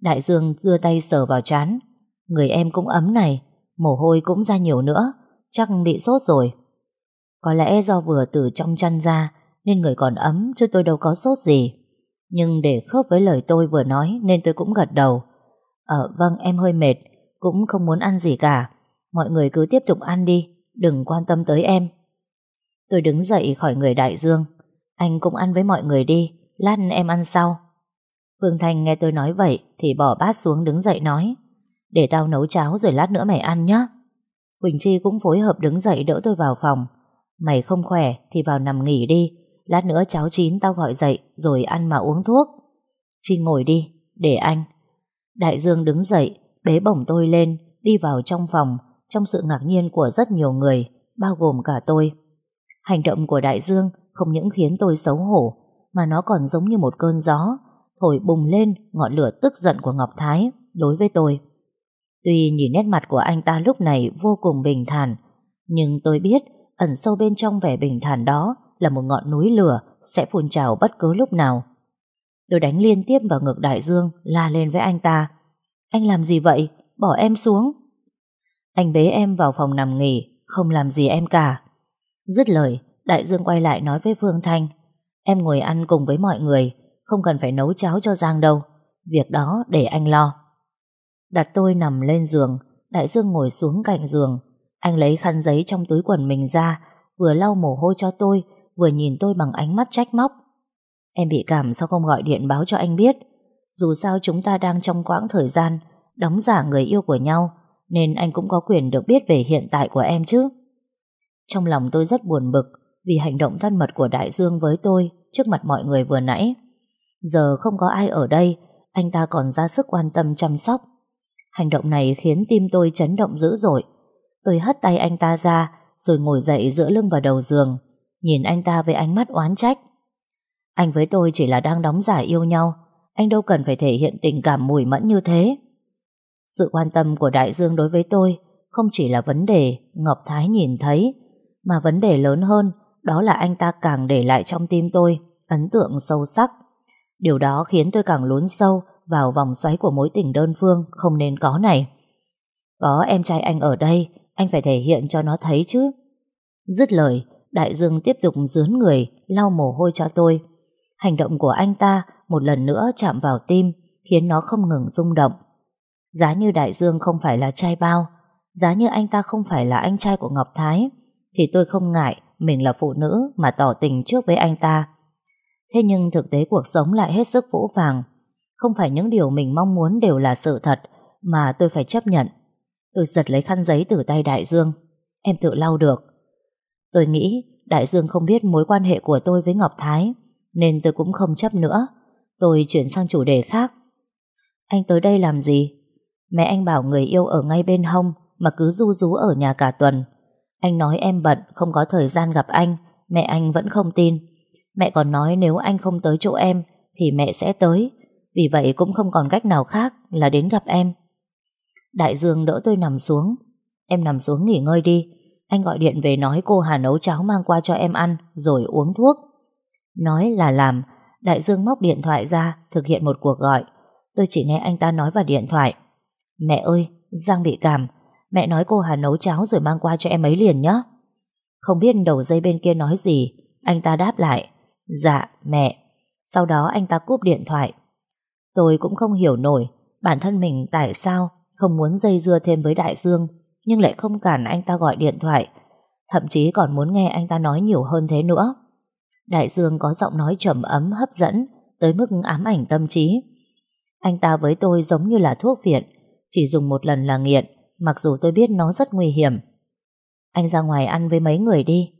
Đại Dương đưa tay sờ vào chán. Người em cũng ấm này, mồ hôi cũng ra nhiều nữa, chắc bị sốt rồi. Có lẽ do vừa từ trong chăn ra nên người còn ấm chứ tôi đâu có sốt gì. Nhưng để khớp với lời tôi vừa nói nên tôi cũng gật đầu. Ờ vâng em hơi mệt, cũng không muốn ăn gì cả. Mọi người cứ tiếp tục ăn đi, đừng quan tâm tới em. Tôi đứng dậy khỏi người đại dương. Anh cũng ăn với mọi người đi, lát em ăn sau. Phương Thành nghe tôi nói vậy thì bỏ bát xuống đứng dậy nói. Để tao nấu cháo rồi lát nữa mày ăn nhé. Quỳnh Chi cũng phối hợp đứng dậy đỡ tôi vào phòng. Mày không khỏe thì vào nằm nghỉ đi Lát nữa cháu chín tao gọi dậy Rồi ăn mà uống thuốc Chi ngồi đi, để anh Đại Dương đứng dậy, bế bổng tôi lên Đi vào trong phòng Trong sự ngạc nhiên của rất nhiều người Bao gồm cả tôi Hành động của Đại Dương không những khiến tôi xấu hổ Mà nó còn giống như một cơn gió Thổi bùng lên ngọn lửa tức giận của Ngọc Thái Đối với tôi Tuy nhìn nét mặt của anh ta lúc này vô cùng bình thản Nhưng tôi biết ẩn sâu bên trong vẻ bình thản đó là một ngọn núi lửa sẽ phun trào bất cứ lúc nào. Tôi đánh liên tiếp vào ngực Đại Dương, la lên với anh ta. Anh làm gì vậy? Bỏ em xuống. Anh bế em vào phòng nằm nghỉ, không làm gì em cả. Dứt lời, Đại Dương quay lại nói với Phương Thanh. Em ngồi ăn cùng với mọi người, không cần phải nấu cháo cho Giang đâu. Việc đó để anh lo. Đặt tôi nằm lên giường, Đại Dương ngồi xuống cạnh giường, anh lấy khăn giấy trong túi quần mình ra, vừa lau mồ hôi cho tôi, vừa nhìn tôi bằng ánh mắt trách móc. Em bị cảm sao không gọi điện báo cho anh biết? Dù sao chúng ta đang trong quãng thời gian đóng giả người yêu của nhau, nên anh cũng có quyền được biết về hiện tại của em chứ. Trong lòng tôi rất buồn bực vì hành động thân mật của Đại Dương với tôi trước mặt mọi người vừa nãy. Giờ không có ai ở đây, anh ta còn ra sức quan tâm chăm sóc. Hành động này khiến tim tôi chấn động dữ dội. Tôi hất tay anh ta ra Rồi ngồi dậy giữa lưng vào đầu giường Nhìn anh ta với ánh mắt oán trách Anh với tôi chỉ là đang đóng giả yêu nhau Anh đâu cần phải thể hiện tình cảm mùi mẫn như thế Sự quan tâm của Đại Dương đối với tôi Không chỉ là vấn đề Ngọc Thái nhìn thấy Mà vấn đề lớn hơn Đó là anh ta càng để lại trong tim tôi Ấn tượng sâu sắc Điều đó khiến tôi càng lún sâu vào vòng xoáy của mối tình đơn phương không nên có này. Có em trai anh ở đây, anh phải thể hiện cho nó thấy chứ Dứt lời Đại Dương tiếp tục dướn người Lau mồ hôi cho tôi Hành động của anh ta một lần nữa chạm vào tim Khiến nó không ngừng rung động Giá như Đại Dương không phải là trai bao Giá như anh ta không phải là anh trai của Ngọc Thái Thì tôi không ngại Mình là phụ nữ mà tỏ tình trước với anh ta Thế nhưng thực tế cuộc sống lại hết sức vũ vàng Không phải những điều mình mong muốn đều là sự thật Mà tôi phải chấp nhận Tôi giật lấy khăn giấy từ tay Đại Dương Em tự lau được Tôi nghĩ Đại Dương không biết mối quan hệ của tôi với Ngọc Thái Nên tôi cũng không chấp nữa Tôi chuyển sang chủ đề khác Anh tới đây làm gì? Mẹ anh bảo người yêu ở ngay bên hông Mà cứ du rú ở nhà cả tuần Anh nói em bận Không có thời gian gặp anh Mẹ anh vẫn không tin Mẹ còn nói nếu anh không tới chỗ em Thì mẹ sẽ tới Vì vậy cũng không còn cách nào khác là đến gặp em Đại Dương đỡ tôi nằm xuống. Em nằm xuống nghỉ ngơi đi. Anh gọi điện về nói cô Hà nấu cháo mang qua cho em ăn, rồi uống thuốc. Nói là làm, Đại Dương móc điện thoại ra, thực hiện một cuộc gọi. Tôi chỉ nghe anh ta nói vào điện thoại. Mẹ ơi, Giang bị cảm. Mẹ nói cô Hà nấu cháo rồi mang qua cho em ấy liền nhé. Không biết đầu dây bên kia nói gì, anh ta đáp lại. Dạ, mẹ. Sau đó anh ta cúp điện thoại. Tôi cũng không hiểu nổi bản thân mình tại sao không muốn dây dưa thêm với Đại Dương, nhưng lại không cản anh ta gọi điện thoại, thậm chí còn muốn nghe anh ta nói nhiều hơn thế nữa. Đại Dương có giọng nói trầm ấm hấp dẫn, tới mức ám ảnh tâm trí. Anh ta với tôi giống như là thuốc viện, chỉ dùng một lần là nghiện, mặc dù tôi biết nó rất nguy hiểm. Anh ra ngoài ăn với mấy người đi.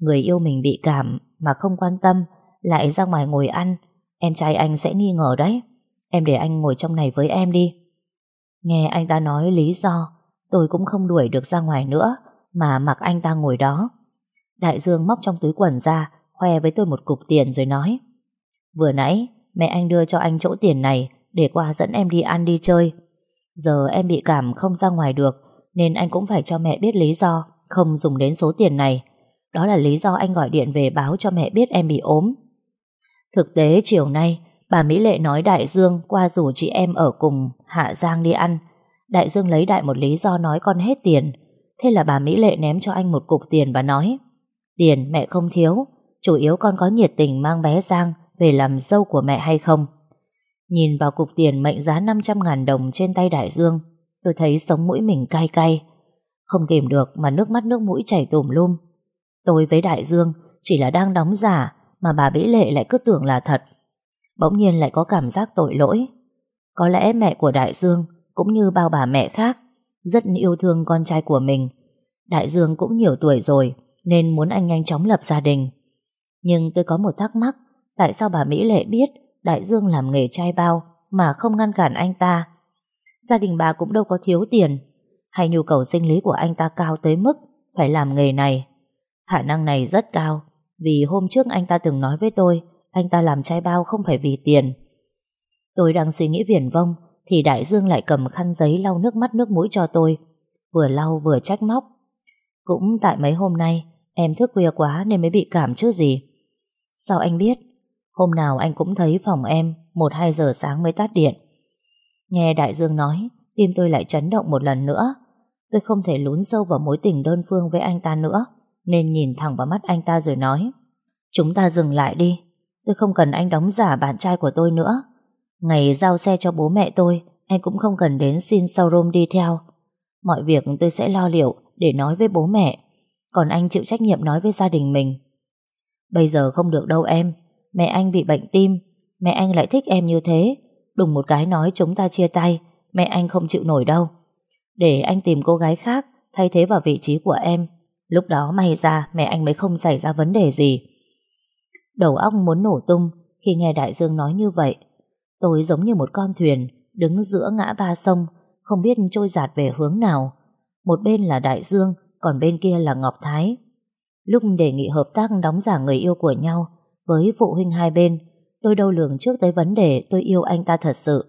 Người yêu mình bị cảm mà không quan tâm, lại ra ngoài ngồi ăn, em trai anh sẽ nghi ngờ đấy. Em để anh ngồi trong này với em đi. Nghe anh ta nói lý do, tôi cũng không đuổi được ra ngoài nữa, mà mặc anh ta ngồi đó. Đại Dương móc trong túi quần ra, khoe với tôi một cục tiền rồi nói. Vừa nãy, mẹ anh đưa cho anh chỗ tiền này để qua dẫn em đi ăn đi chơi. Giờ em bị cảm không ra ngoài được, nên anh cũng phải cho mẹ biết lý do không dùng đến số tiền này. Đó là lý do anh gọi điện về báo cho mẹ biết em bị ốm. Thực tế chiều nay Bà Mỹ Lệ nói Đại Dương qua rủ chị em ở cùng Hạ Giang đi ăn. Đại Dương lấy đại một lý do nói con hết tiền. Thế là bà Mỹ Lệ ném cho anh một cục tiền và nói Tiền mẹ không thiếu, chủ yếu con có nhiệt tình mang bé Giang về làm dâu của mẹ hay không. Nhìn vào cục tiền mệnh giá 500.000 đồng trên tay Đại Dương, tôi thấy sống mũi mình cay cay. Không kìm được mà nước mắt nước mũi chảy tùm lum. Tôi với Đại Dương chỉ là đang đóng giả mà bà Mỹ Lệ lại cứ tưởng là thật. Bỗng nhiên lại có cảm giác tội lỗi Có lẽ mẹ của Đại Dương Cũng như bao bà mẹ khác Rất yêu thương con trai của mình Đại Dương cũng nhiều tuổi rồi Nên muốn anh nhanh chóng lập gia đình Nhưng tôi có một thắc mắc Tại sao bà Mỹ Lệ biết Đại Dương làm nghề trai bao Mà không ngăn cản anh ta Gia đình bà cũng đâu có thiếu tiền Hay nhu cầu sinh lý của anh ta cao tới mức Phải làm nghề này Khả năng này rất cao Vì hôm trước anh ta từng nói với tôi anh ta làm chai bao không phải vì tiền. Tôi đang suy nghĩ viển vông, thì Đại Dương lại cầm khăn giấy lau nước mắt nước mũi cho tôi, vừa lau vừa trách móc. Cũng tại mấy hôm nay, em thức khuya quá nên mới bị cảm chứ gì. Sao anh biết? Hôm nào anh cũng thấy phòng em 1-2 giờ sáng mới tắt điện. Nghe Đại Dương nói, tim tôi lại chấn động một lần nữa. Tôi không thể lún sâu vào mối tình đơn phương với anh ta nữa, nên nhìn thẳng vào mắt anh ta rồi nói. Chúng ta dừng lại đi, Tôi không cần anh đóng giả bạn trai của tôi nữa. Ngày giao xe cho bố mẹ tôi, anh cũng không cần đến xin showroom đi theo. Mọi việc tôi sẽ lo liệu để nói với bố mẹ. Còn anh chịu trách nhiệm nói với gia đình mình. Bây giờ không được đâu em. Mẹ anh bị bệnh tim. Mẹ anh lại thích em như thế. Đùng một cái nói chúng ta chia tay. Mẹ anh không chịu nổi đâu. Để anh tìm cô gái khác thay thế vào vị trí của em. Lúc đó may ra mẹ anh mới không xảy ra vấn đề gì. Đầu óc muốn nổ tung khi nghe Đại Dương nói như vậy. Tôi giống như một con thuyền đứng giữa ngã ba sông, không biết trôi giạt về hướng nào. Một bên là Đại Dương, còn bên kia là Ngọc Thái. Lúc đề nghị hợp tác đóng giả người yêu của nhau với phụ huynh hai bên, tôi đâu lường trước tới vấn đề tôi yêu anh ta thật sự.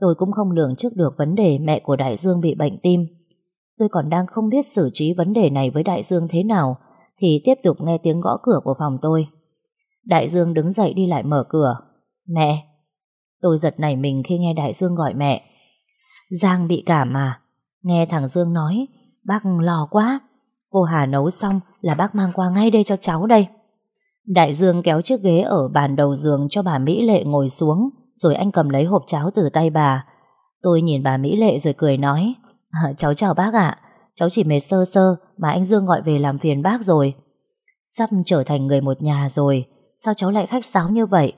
Tôi cũng không lường trước được vấn đề mẹ của Đại Dương bị bệnh tim. Tôi còn đang không biết xử trí vấn đề này với Đại Dương thế nào, thì tiếp tục nghe tiếng gõ cửa của phòng tôi. Đại Dương đứng dậy đi lại mở cửa. Mẹ! Tôi giật nảy mình khi nghe Đại Dương gọi mẹ. Giang bị cảm mà. Nghe thằng Dương nói, bác lo quá. Cô Hà nấu xong là bác mang qua ngay đây cho cháu đây. Đại Dương kéo chiếc ghế ở bàn đầu giường cho bà Mỹ Lệ ngồi xuống, rồi anh cầm lấy hộp cháo từ tay bà. Tôi nhìn bà Mỹ Lệ rồi cười nói, cháu chào bác ạ, cháu chỉ mệt sơ sơ mà anh Dương gọi về làm phiền bác rồi. Sắp trở thành người một nhà rồi, Sao cháu lại khách sáo như vậy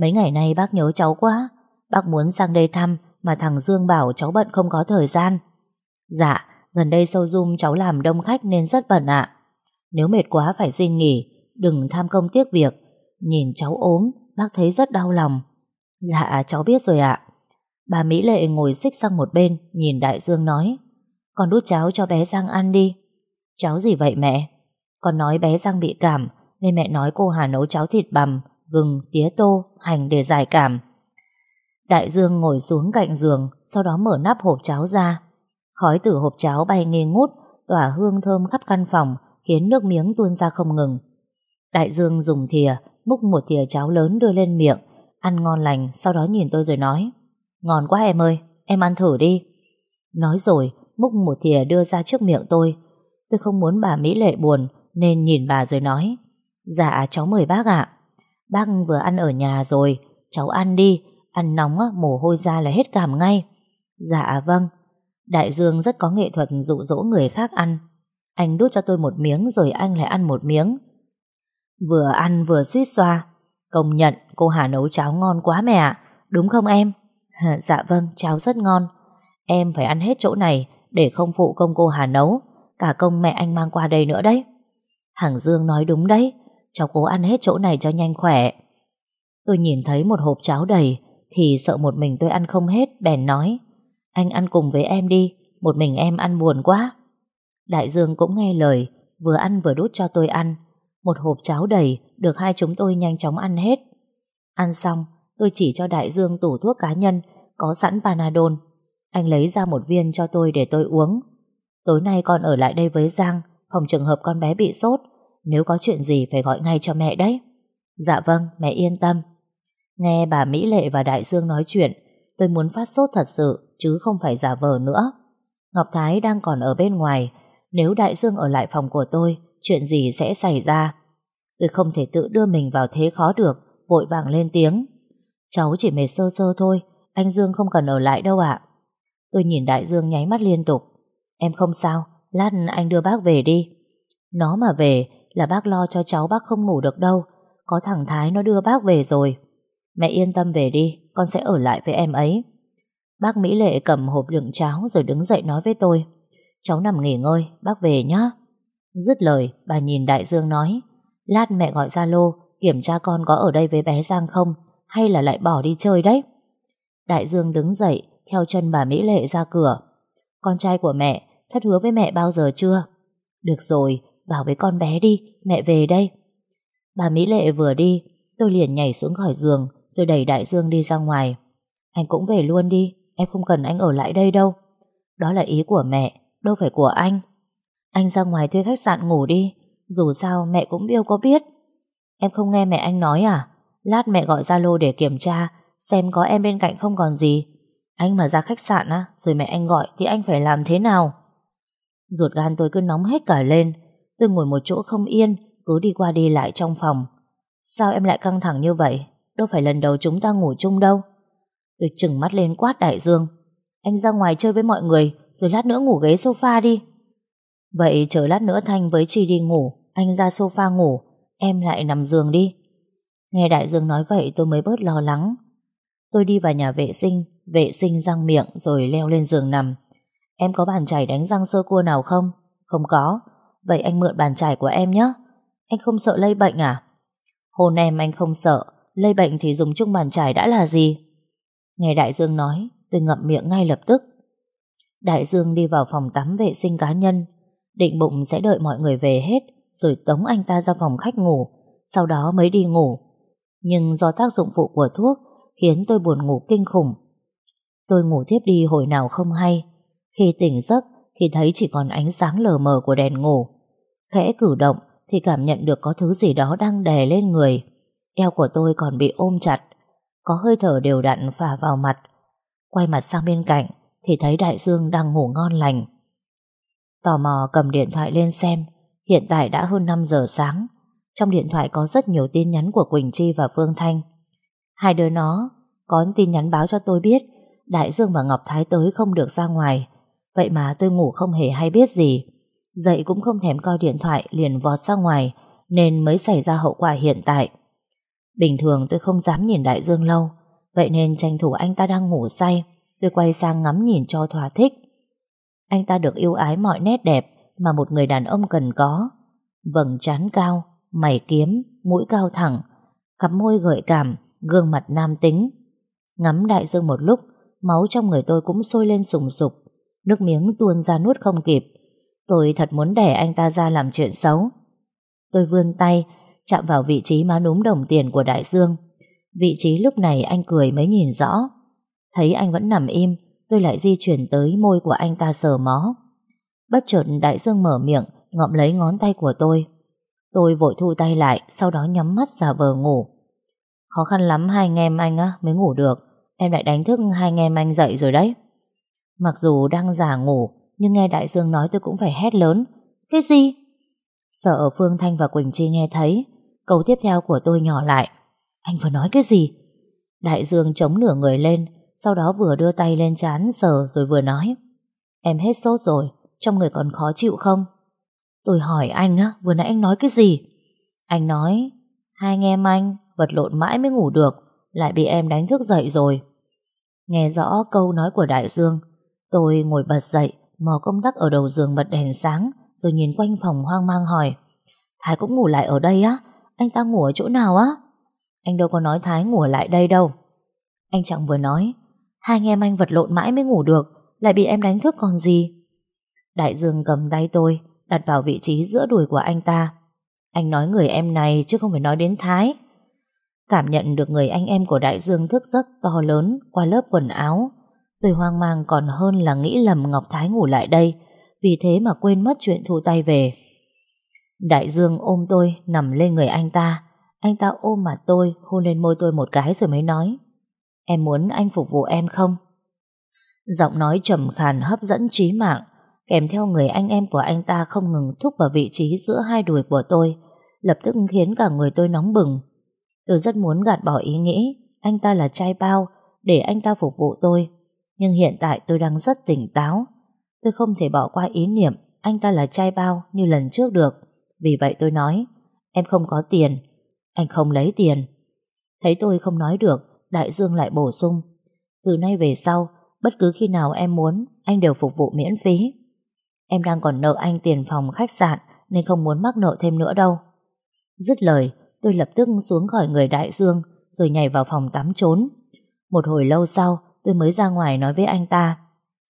Mấy ngày nay bác nhớ cháu quá Bác muốn sang đây thăm Mà thằng Dương bảo cháu bận không có thời gian Dạ Gần đây sâu zoom cháu làm đông khách nên rất bận ạ Nếu mệt quá phải xin nghỉ Đừng tham công tiếc việc Nhìn cháu ốm Bác thấy rất đau lòng Dạ cháu biết rồi ạ Bà Mỹ Lệ ngồi xích sang một bên Nhìn Đại Dương nói Con đút cháo cho bé Giang ăn đi Cháu gì vậy mẹ Con nói bé Giang bị cảm nên mẹ nói cô Hà nấu cháo thịt bằm, gừng, tía tô, hành để giải cảm. Đại Dương ngồi xuống cạnh giường, sau đó mở nắp hộp cháo ra. Khói từ hộp cháo bay nghi ngút, tỏa hương thơm khắp căn phòng, khiến nước miếng tuôn ra không ngừng. Đại Dương dùng thìa, múc một thìa cháo lớn đưa lên miệng, ăn ngon lành, sau đó nhìn tôi rồi nói. Ngon quá em ơi, em ăn thử đi. Nói rồi, múc một thìa đưa ra trước miệng tôi. Tôi không muốn bà Mỹ Lệ buồn, nên nhìn bà rồi nói. Dạ cháu mời bác ạ. Bác vừa ăn ở nhà rồi, cháu ăn đi, ăn nóng mồ hôi ra là hết cảm ngay. Dạ vâng. Đại Dương rất có nghệ thuật dụ dỗ người khác ăn. Anh đút cho tôi một miếng rồi anh lại ăn một miếng. Vừa ăn vừa suýt xoa. Công nhận cô Hà nấu cháo ngon quá mẹ ạ, đúng không em? *laughs* dạ vâng, cháo rất ngon. Em phải ăn hết chỗ này để không phụ công cô Hà nấu, cả công mẹ anh mang qua đây nữa đấy. Thằng Dương nói đúng đấy, cháu cố ăn hết chỗ này cho nhanh khỏe. Tôi nhìn thấy một hộp cháo đầy, thì sợ một mình tôi ăn không hết, bèn nói. Anh ăn cùng với em đi, một mình em ăn buồn quá. Đại Dương cũng nghe lời, vừa ăn vừa đút cho tôi ăn. Một hộp cháo đầy, được hai chúng tôi nhanh chóng ăn hết. Ăn xong, tôi chỉ cho Đại Dương tủ thuốc cá nhân, có sẵn Panadol. Anh lấy ra một viên cho tôi để tôi uống. Tối nay con ở lại đây với Giang, phòng trường hợp con bé bị sốt, nếu có chuyện gì phải gọi ngay cho mẹ đấy Dạ vâng mẹ yên tâm Nghe bà Mỹ Lệ và Đại Dương nói chuyện Tôi muốn phát sốt thật sự Chứ không phải giả vờ nữa Ngọc Thái đang còn ở bên ngoài Nếu Đại Dương ở lại phòng của tôi Chuyện gì sẽ xảy ra Tôi không thể tự đưa mình vào thế khó được Vội vàng lên tiếng Cháu chỉ mệt sơ sơ thôi Anh Dương không cần ở lại đâu ạ Tôi nhìn Đại Dương nháy mắt liên tục Em không sao, lát anh đưa bác về đi Nó mà về là bác lo cho cháu bác không ngủ được đâu. Có thằng Thái nó đưa bác về rồi. Mẹ yên tâm về đi, con sẽ ở lại với em ấy. Bác Mỹ Lệ cầm hộp đựng cháo rồi đứng dậy nói với tôi. Cháu nằm nghỉ ngơi, bác về nhá. Dứt lời, bà nhìn Đại Dương nói. Lát mẹ gọi Zalo kiểm tra con có ở đây với bé Giang không, hay là lại bỏ đi chơi đấy. Đại Dương đứng dậy, theo chân bà Mỹ Lệ ra cửa. Con trai của mẹ, thất hứa với mẹ bao giờ chưa? Được rồi, bảo với con bé đi, mẹ về đây. Bà Mỹ Lệ vừa đi, tôi liền nhảy xuống khỏi giường rồi đẩy Đại Dương đi ra ngoài. Anh cũng về luôn đi, em không cần anh ở lại đây đâu. Đó là ý của mẹ, đâu phải của anh. Anh ra ngoài thuê khách sạn ngủ đi, dù sao mẹ cũng yêu có biết. Em không nghe mẹ anh nói à? Lát mẹ gọi Zalo để kiểm tra, xem có em bên cạnh không còn gì. Anh mà ra khách sạn á, rồi mẹ anh gọi thì anh phải làm thế nào? Ruột gan tôi cứ nóng hết cả lên, Tôi ngồi một chỗ không yên, cứ đi qua đi lại trong phòng. Sao em lại căng thẳng như vậy? Đâu phải lần đầu chúng ta ngủ chung đâu. Tôi chừng mắt lên quát đại dương. Anh ra ngoài chơi với mọi người, rồi lát nữa ngủ ghế sofa đi. Vậy chờ lát nữa Thanh với Chi đi ngủ, anh ra sofa ngủ, em lại nằm giường đi. Nghe đại dương nói vậy tôi mới bớt lo lắng. Tôi đi vào nhà vệ sinh, vệ sinh răng miệng rồi leo lên giường nằm. Em có bàn chải đánh răng sơ cua nào không? Không có. Vậy anh mượn bàn chải của em nhé Anh không sợ lây bệnh à Hôn em anh không sợ Lây bệnh thì dùng chung bàn chải đã là gì Nghe Đại Dương nói Tôi ngậm miệng ngay lập tức Đại Dương đi vào phòng tắm vệ sinh cá nhân Định bụng sẽ đợi mọi người về hết Rồi tống anh ta ra phòng khách ngủ Sau đó mới đi ngủ Nhưng do tác dụng phụ của thuốc Khiến tôi buồn ngủ kinh khủng Tôi ngủ tiếp đi hồi nào không hay Khi tỉnh giấc thì thấy chỉ còn ánh sáng lờ mờ của đèn ngủ khẽ cử động thì cảm nhận được có thứ gì đó đang đè lên người. Eo của tôi còn bị ôm chặt, có hơi thở đều đặn phả vào mặt. Quay mặt sang bên cạnh thì thấy Đại Dương đang ngủ ngon lành. Tò mò cầm điện thoại lên xem, hiện tại đã hơn 5 giờ sáng. Trong điện thoại có rất nhiều tin nhắn của Quỳnh Chi và Phương Thanh. Hai đứa nó có tin nhắn báo cho tôi biết Đại Dương và Ngọc Thái tới không được ra ngoài. Vậy mà tôi ngủ không hề hay biết gì dậy cũng không thèm coi điện thoại liền vọt ra ngoài nên mới xảy ra hậu quả hiện tại. Bình thường tôi không dám nhìn Đại Dương lâu, vậy nên tranh thủ anh ta đang ngủ say, tôi quay sang ngắm nhìn cho thỏa thích. Anh ta được yêu ái mọi nét đẹp mà một người đàn ông cần có. Vầng trán cao, mày kiếm, mũi cao thẳng, cặp môi gợi cảm, gương mặt nam tính. Ngắm Đại Dương một lúc, máu trong người tôi cũng sôi lên sùng sục, nước miếng tuôn ra nuốt không kịp, Tôi thật muốn đẻ anh ta ra làm chuyện xấu. Tôi vươn tay, chạm vào vị trí má núm đồng tiền của Đại Dương. Vị trí lúc này anh cười mới nhìn rõ. Thấy anh vẫn nằm im, tôi lại di chuyển tới môi của anh ta sờ mó. Bất chợt Đại Dương mở miệng, ngậm lấy ngón tay của tôi. Tôi vội thu tay lại, sau đó nhắm mắt giả vờ ngủ. Khó khăn lắm hai anh em anh á, mới ngủ được. Em lại đánh thức hai anh em anh dậy rồi đấy. Mặc dù đang giả ngủ, nhưng nghe Đại Dương nói tôi cũng phải hét lớn. Cái gì? Sợ Phương Thanh và Quỳnh Chi nghe thấy, câu tiếp theo của tôi nhỏ lại. Anh vừa nói cái gì? Đại Dương chống nửa người lên, sau đó vừa đưa tay lên chán sờ rồi vừa nói. Em hết sốt rồi, trong người còn khó chịu không? Tôi hỏi anh á, vừa nãy anh nói cái gì? Anh nói, hai anh em anh vật lộn mãi mới ngủ được, lại bị em đánh thức dậy rồi. Nghe rõ câu nói của Đại Dương, tôi ngồi bật dậy, Mò công tắc ở đầu giường bật đèn sáng Rồi nhìn quanh phòng hoang mang hỏi Thái cũng ngủ lại ở đây á Anh ta ngủ ở chỗ nào á Anh đâu có nói Thái ngủ lại đây đâu Anh chẳng vừa nói Hai anh em anh vật lộn mãi mới ngủ được Lại bị em đánh thức còn gì Đại dương cầm tay tôi Đặt vào vị trí giữa đùi của anh ta Anh nói người em này chứ không phải nói đến Thái Cảm nhận được người anh em của Đại Dương thức giấc to lớn qua lớp quần áo Tôi hoang mang còn hơn là nghĩ lầm Ngọc Thái ngủ lại đây, vì thế mà quên mất chuyện thu tay về. Đại Dương ôm tôi nằm lên người anh ta, anh ta ôm mặt tôi, hôn lên môi tôi một cái rồi mới nói. Em muốn anh phục vụ em không? Giọng nói trầm khàn hấp dẫn trí mạng, kèm theo người anh em của anh ta không ngừng thúc vào vị trí giữa hai đùi của tôi, lập tức khiến cả người tôi nóng bừng. Tôi rất muốn gạt bỏ ý nghĩ, anh ta là trai bao, để anh ta phục vụ tôi nhưng hiện tại tôi đang rất tỉnh táo Tôi không thể bỏ qua ý niệm Anh ta là trai bao như lần trước được Vì vậy tôi nói Em không có tiền Anh không lấy tiền Thấy tôi không nói được Đại Dương lại bổ sung Từ nay về sau Bất cứ khi nào em muốn Anh đều phục vụ miễn phí Em đang còn nợ anh tiền phòng khách sạn Nên không muốn mắc nợ thêm nữa đâu Dứt lời tôi lập tức xuống khỏi người đại dương Rồi nhảy vào phòng tắm trốn Một hồi lâu sau tôi mới ra ngoài nói với anh ta.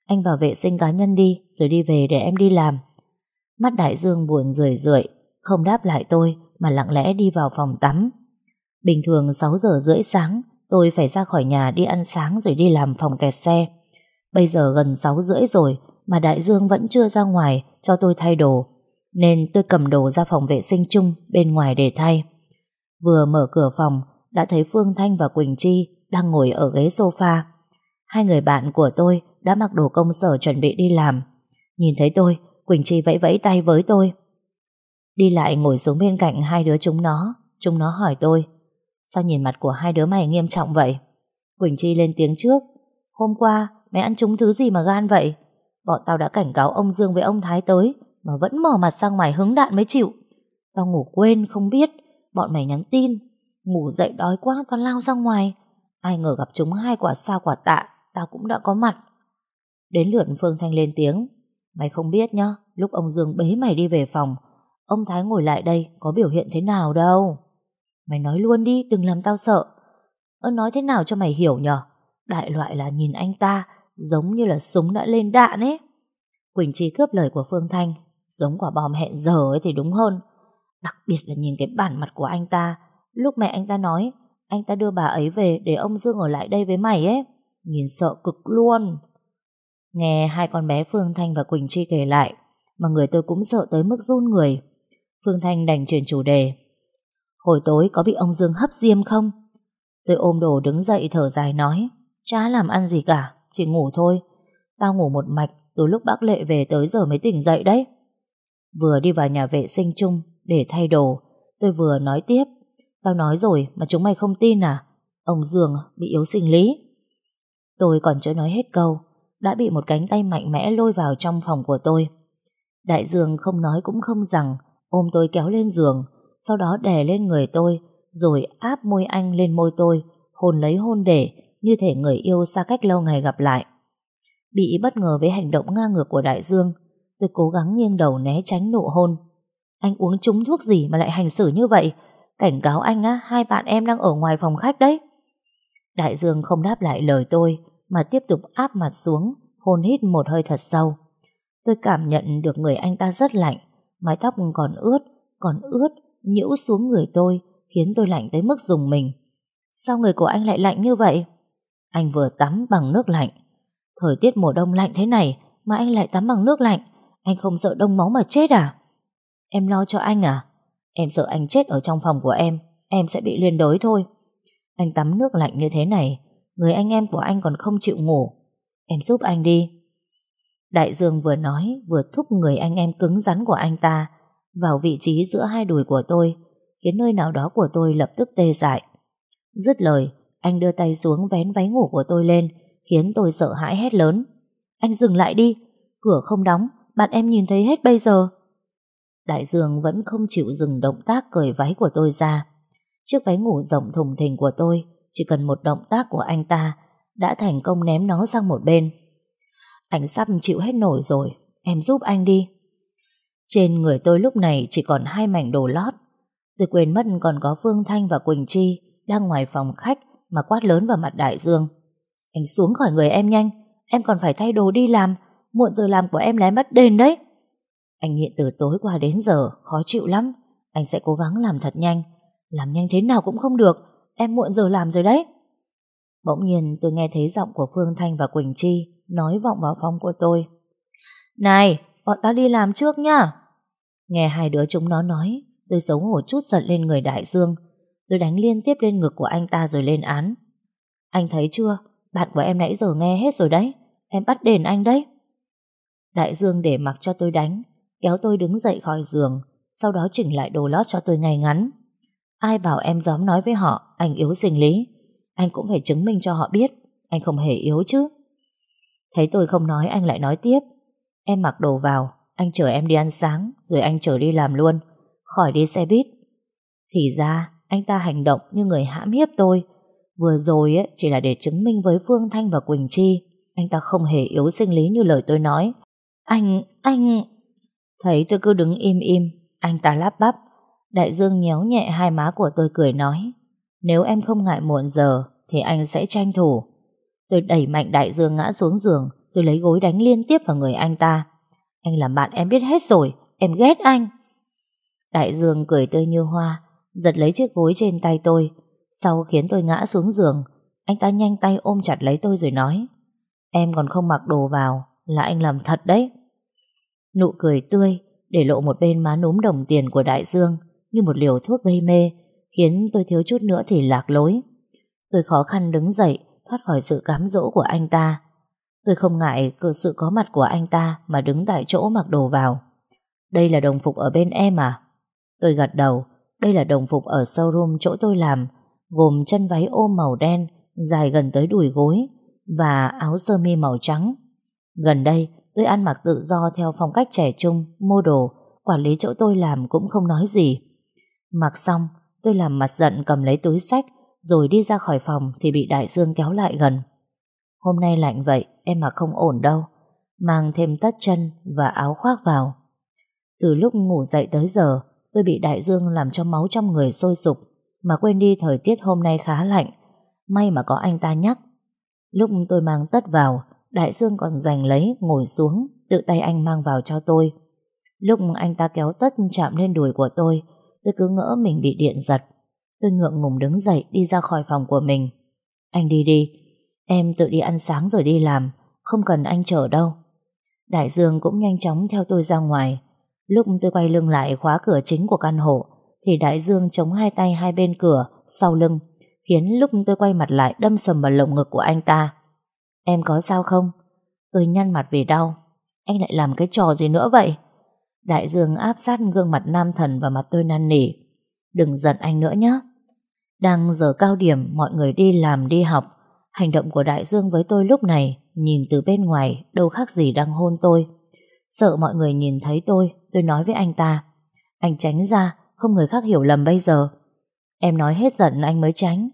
Anh vào vệ sinh cá nhân đi, rồi đi về để em đi làm. Mắt đại dương buồn rười rượi, không đáp lại tôi mà lặng lẽ đi vào phòng tắm. Bình thường 6 giờ rưỡi sáng, tôi phải ra khỏi nhà đi ăn sáng rồi đi làm phòng kẹt xe. Bây giờ gần 6 rưỡi rồi mà đại dương vẫn chưa ra ngoài cho tôi thay đồ. Nên tôi cầm đồ ra phòng vệ sinh chung bên ngoài để thay. Vừa mở cửa phòng, đã thấy Phương Thanh và Quỳnh Chi đang ngồi ở ghế sofa Hai người bạn của tôi đã mặc đồ công sở chuẩn bị đi làm. Nhìn thấy tôi, Quỳnh Chi vẫy vẫy tay với tôi. Đi lại ngồi xuống bên cạnh hai đứa chúng nó. Chúng nó hỏi tôi, sao nhìn mặt của hai đứa mày nghiêm trọng vậy? Quỳnh Chi lên tiếng trước. Hôm qua, mày ăn chúng thứ gì mà gan vậy? Bọn tao đã cảnh cáo ông Dương với ông Thái tới, mà vẫn mò mặt sang ngoài hứng đạn mới chịu. Tao ngủ quên, không biết. Bọn mày nhắn tin. Ngủ dậy đói quá, tao lao ra ngoài. Ai ngờ gặp chúng hai quả sao quả tạ tao cũng đã có mặt. Đến lượt Phương Thanh lên tiếng. Mày không biết nhá, lúc ông Dương bế mày đi về phòng, ông Thái ngồi lại đây có biểu hiện thế nào đâu. Mày nói luôn đi, đừng làm tao sợ. Ơ nói thế nào cho mày hiểu nhở? Đại loại là nhìn anh ta giống như là súng đã lên đạn ấy. Quỳnh Chi cướp lời của Phương Thanh, giống quả bom hẹn giờ ấy thì đúng hơn. Đặc biệt là nhìn cái bản mặt của anh ta, lúc mẹ anh ta nói, anh ta đưa bà ấy về để ông Dương ở lại đây với mày ấy. Nhìn sợ cực luôn Nghe hai con bé Phương Thanh và Quỳnh Chi kể lại Mà người tôi cũng sợ tới mức run người Phương Thanh đành chuyển chủ đề Hồi tối có bị ông Dương hấp diêm không? Tôi ôm đồ đứng dậy thở dài nói Chả làm ăn gì cả Chỉ ngủ thôi Tao ngủ một mạch từ lúc bác Lệ về tới giờ mới tỉnh dậy đấy Vừa đi vào nhà vệ sinh chung Để thay đồ Tôi vừa nói tiếp Tao nói rồi mà chúng mày không tin à Ông Dương bị yếu sinh lý Tôi còn chưa nói hết câu, đã bị một cánh tay mạnh mẽ lôi vào trong phòng của tôi. Đại dương không nói cũng không rằng, ôm tôi kéo lên giường, sau đó đè lên người tôi, rồi áp môi anh lên môi tôi, hôn lấy hôn để, như thể người yêu xa cách lâu ngày gặp lại. Bị bất ngờ với hành động ngang ngược của đại dương, tôi cố gắng nghiêng đầu né tránh nụ hôn. Anh uống trúng thuốc gì mà lại hành xử như vậy? Cảnh cáo anh á, hai bạn em đang ở ngoài phòng khách đấy. Đại Dương không đáp lại lời tôi mà tiếp tục áp mặt xuống, hôn hít một hơi thật sâu. Tôi cảm nhận được người anh ta rất lạnh, mái tóc còn ướt, còn ướt, nhũ xuống người tôi, khiến tôi lạnh tới mức dùng mình. Sao người của anh lại lạnh như vậy? Anh vừa tắm bằng nước lạnh. Thời tiết mùa đông lạnh thế này mà anh lại tắm bằng nước lạnh, anh không sợ đông máu mà chết à? Em lo cho anh à? Em sợ anh chết ở trong phòng của em, em sẽ bị liên đới thôi. Anh tắm nước lạnh như thế này Người anh em của anh còn không chịu ngủ Em giúp anh đi Đại dương vừa nói Vừa thúc người anh em cứng rắn của anh ta Vào vị trí giữa hai đùi của tôi Khiến nơi nào đó của tôi lập tức tê dại Dứt lời Anh đưa tay xuống vén váy ngủ của tôi lên Khiến tôi sợ hãi hét lớn Anh dừng lại đi Cửa không đóng Bạn em nhìn thấy hết bây giờ Đại dương vẫn không chịu dừng động tác cởi váy của tôi ra Chiếc váy ngủ rộng thùng thình của tôi chỉ cần một động tác của anh ta đã thành công ném nó sang một bên. Anh sắp chịu hết nổi rồi, em giúp anh đi. Trên người tôi lúc này chỉ còn hai mảnh đồ lót. Tôi quên mất còn có Phương Thanh và Quỳnh Chi đang ngoài phòng khách mà quát lớn vào mặt đại dương. Anh xuống khỏi người em nhanh, em còn phải thay đồ đi làm, muộn giờ làm của em lé mất đền đấy. Anh nhịn từ tối qua đến giờ, khó chịu lắm, anh sẽ cố gắng làm thật nhanh. Làm nhanh thế nào cũng không được Em muộn giờ làm rồi đấy Bỗng nhiên tôi nghe thấy giọng của Phương Thanh và Quỳnh Chi Nói vọng vào phòng của tôi Này Bọn ta đi làm trước nha Nghe hai đứa chúng nó nói Tôi xấu hổ chút giận lên người đại dương Tôi đánh liên tiếp lên ngực của anh ta rồi lên án Anh thấy chưa Bạn của em nãy giờ nghe hết rồi đấy Em bắt đền anh đấy Đại dương để mặc cho tôi đánh Kéo tôi đứng dậy khỏi giường Sau đó chỉnh lại đồ lót cho tôi ngay ngắn Ai bảo em dám nói với họ anh yếu sinh lý. Anh cũng phải chứng minh cho họ biết anh không hề yếu chứ. Thấy tôi không nói anh lại nói tiếp. Em mặc đồ vào, anh chở em đi ăn sáng rồi anh chở đi làm luôn. Khỏi đi xe buýt. Thì ra anh ta hành động như người hãm hiếp tôi. Vừa rồi ấy, chỉ là để chứng minh với Phương Thanh và Quỳnh Chi Anh ta không hề yếu sinh lý như lời tôi nói Anh, anh Thấy tôi cứ đứng im im Anh ta lắp bắp Đại Dương nhéo nhẹ hai má của tôi cười nói Nếu em không ngại muộn giờ Thì anh sẽ tranh thủ Tôi đẩy mạnh Đại Dương ngã xuống giường Rồi lấy gối đánh liên tiếp vào người anh ta Anh làm bạn em biết hết rồi Em ghét anh Đại Dương cười tươi như hoa Giật lấy chiếc gối trên tay tôi Sau khiến tôi ngã xuống giường Anh ta nhanh tay ôm chặt lấy tôi rồi nói Em còn không mặc đồ vào Là anh làm thật đấy Nụ cười tươi Để lộ một bên má núm đồng tiền của Đại Dương như một liều thuốc gây mê, khiến tôi thiếu chút nữa thì lạc lối. Tôi khó khăn đứng dậy, thoát khỏi sự cám dỗ của anh ta. Tôi không ngại cơ sự có mặt của anh ta mà đứng tại chỗ mặc đồ vào. Đây là đồng phục ở bên em à? Tôi gật đầu, đây là đồng phục ở showroom chỗ tôi làm, gồm chân váy ôm màu đen, dài gần tới đùi gối, và áo sơ mi màu trắng. Gần đây, tôi ăn mặc tự do theo phong cách trẻ trung, mô đồ, quản lý chỗ tôi làm cũng không nói gì. Mặc xong, tôi làm mặt giận cầm lấy túi sách rồi đi ra khỏi phòng thì bị Đại Dương kéo lại gần. Hôm nay lạnh vậy, em mà không ổn đâu. Mang thêm tất chân và áo khoác vào. Từ lúc ngủ dậy tới giờ, tôi bị Đại Dương làm cho máu trong người sôi sục mà quên đi thời tiết hôm nay khá lạnh. May mà có anh ta nhắc. Lúc tôi mang tất vào, Đại Dương còn giành lấy, ngồi xuống, tự tay anh mang vào cho tôi. Lúc anh ta kéo tất chạm lên đùi của tôi, Tôi cứ ngỡ mình bị điện giật Tôi ngượng ngùng đứng dậy đi ra khỏi phòng của mình Anh đi đi Em tự đi ăn sáng rồi đi làm Không cần anh chở đâu Đại Dương cũng nhanh chóng theo tôi ra ngoài Lúc tôi quay lưng lại khóa cửa chính của căn hộ Thì Đại Dương chống hai tay hai bên cửa Sau lưng Khiến lúc tôi quay mặt lại đâm sầm vào lồng ngực của anh ta Em có sao không? Tôi nhăn mặt vì đau Anh lại làm cái trò gì nữa vậy? Đại dương áp sát gương mặt nam thần và mặt tôi năn nỉ. Đừng giận anh nữa nhé. Đang giờ cao điểm mọi người đi làm đi học. Hành động của Đại Dương với tôi lúc này nhìn từ bên ngoài đâu khác gì đang hôn tôi. Sợ mọi người nhìn thấy tôi, tôi nói với anh ta. Anh tránh ra, không người khác hiểu lầm bây giờ. Em nói hết giận anh mới tránh.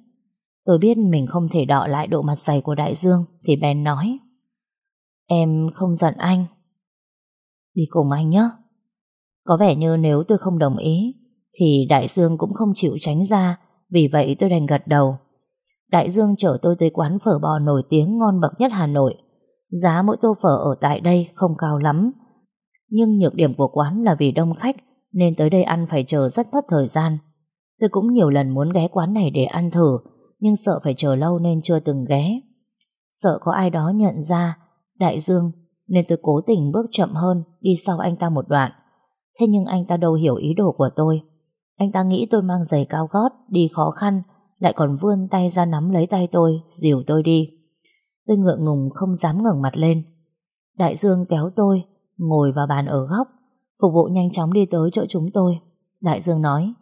Tôi biết mình không thể đọ lại độ mặt dày của Đại Dương thì bèn nói. Em không giận anh. Đi cùng anh nhé. Có vẻ như nếu tôi không đồng ý Thì Đại Dương cũng không chịu tránh ra Vì vậy tôi đành gật đầu Đại Dương chở tôi tới quán phở bò nổi tiếng ngon bậc nhất Hà Nội Giá mỗi tô phở ở tại đây không cao lắm Nhưng nhược điểm của quán là vì đông khách Nên tới đây ăn phải chờ rất mất thời gian Tôi cũng nhiều lần muốn ghé quán này để ăn thử Nhưng sợ phải chờ lâu nên chưa từng ghé Sợ có ai đó nhận ra Đại Dương Nên tôi cố tình bước chậm hơn Đi sau anh ta một đoạn Thế nhưng anh ta đâu hiểu ý đồ của tôi Anh ta nghĩ tôi mang giày cao gót Đi khó khăn Lại còn vươn tay ra nắm lấy tay tôi Dìu tôi đi Tôi ngượng ngùng không dám ngẩng mặt lên Đại Dương kéo tôi Ngồi vào bàn ở góc Phục vụ nhanh chóng đi tới chỗ chúng tôi Đại Dương nói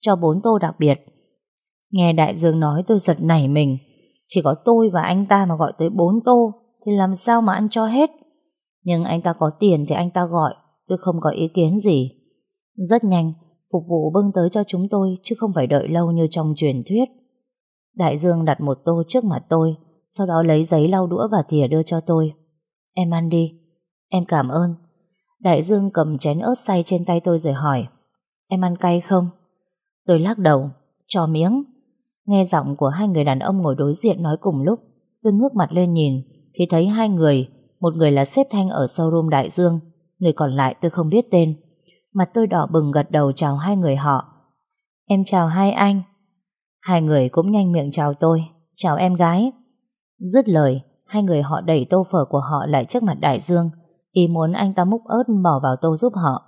Cho bốn tô đặc biệt Nghe Đại Dương nói tôi giật nảy mình Chỉ có tôi và anh ta mà gọi tới bốn tô Thì làm sao mà ăn cho hết Nhưng anh ta có tiền thì anh ta gọi tôi không có ý kiến gì. Rất nhanh, phục vụ bưng tới cho chúng tôi chứ không phải đợi lâu như trong truyền thuyết. Đại Dương đặt một tô trước mặt tôi, sau đó lấy giấy lau đũa và thìa đưa cho tôi. Em ăn đi. Em cảm ơn. Đại Dương cầm chén ớt xay trên tay tôi rồi hỏi. Em ăn cay không? Tôi lắc đầu, cho miếng. Nghe giọng của hai người đàn ông ngồi đối diện nói cùng lúc, tôi ngước mặt lên nhìn, thì thấy hai người, một người là xếp Thanh ở showroom Đại Dương, Người còn lại tôi không biết tên Mặt tôi đỏ bừng gật đầu chào hai người họ Em chào hai anh Hai người cũng nhanh miệng chào tôi Chào em gái Dứt lời Hai người họ đẩy tô phở của họ lại trước mặt Đại Dương Ý muốn anh ta múc ớt bỏ vào tô giúp họ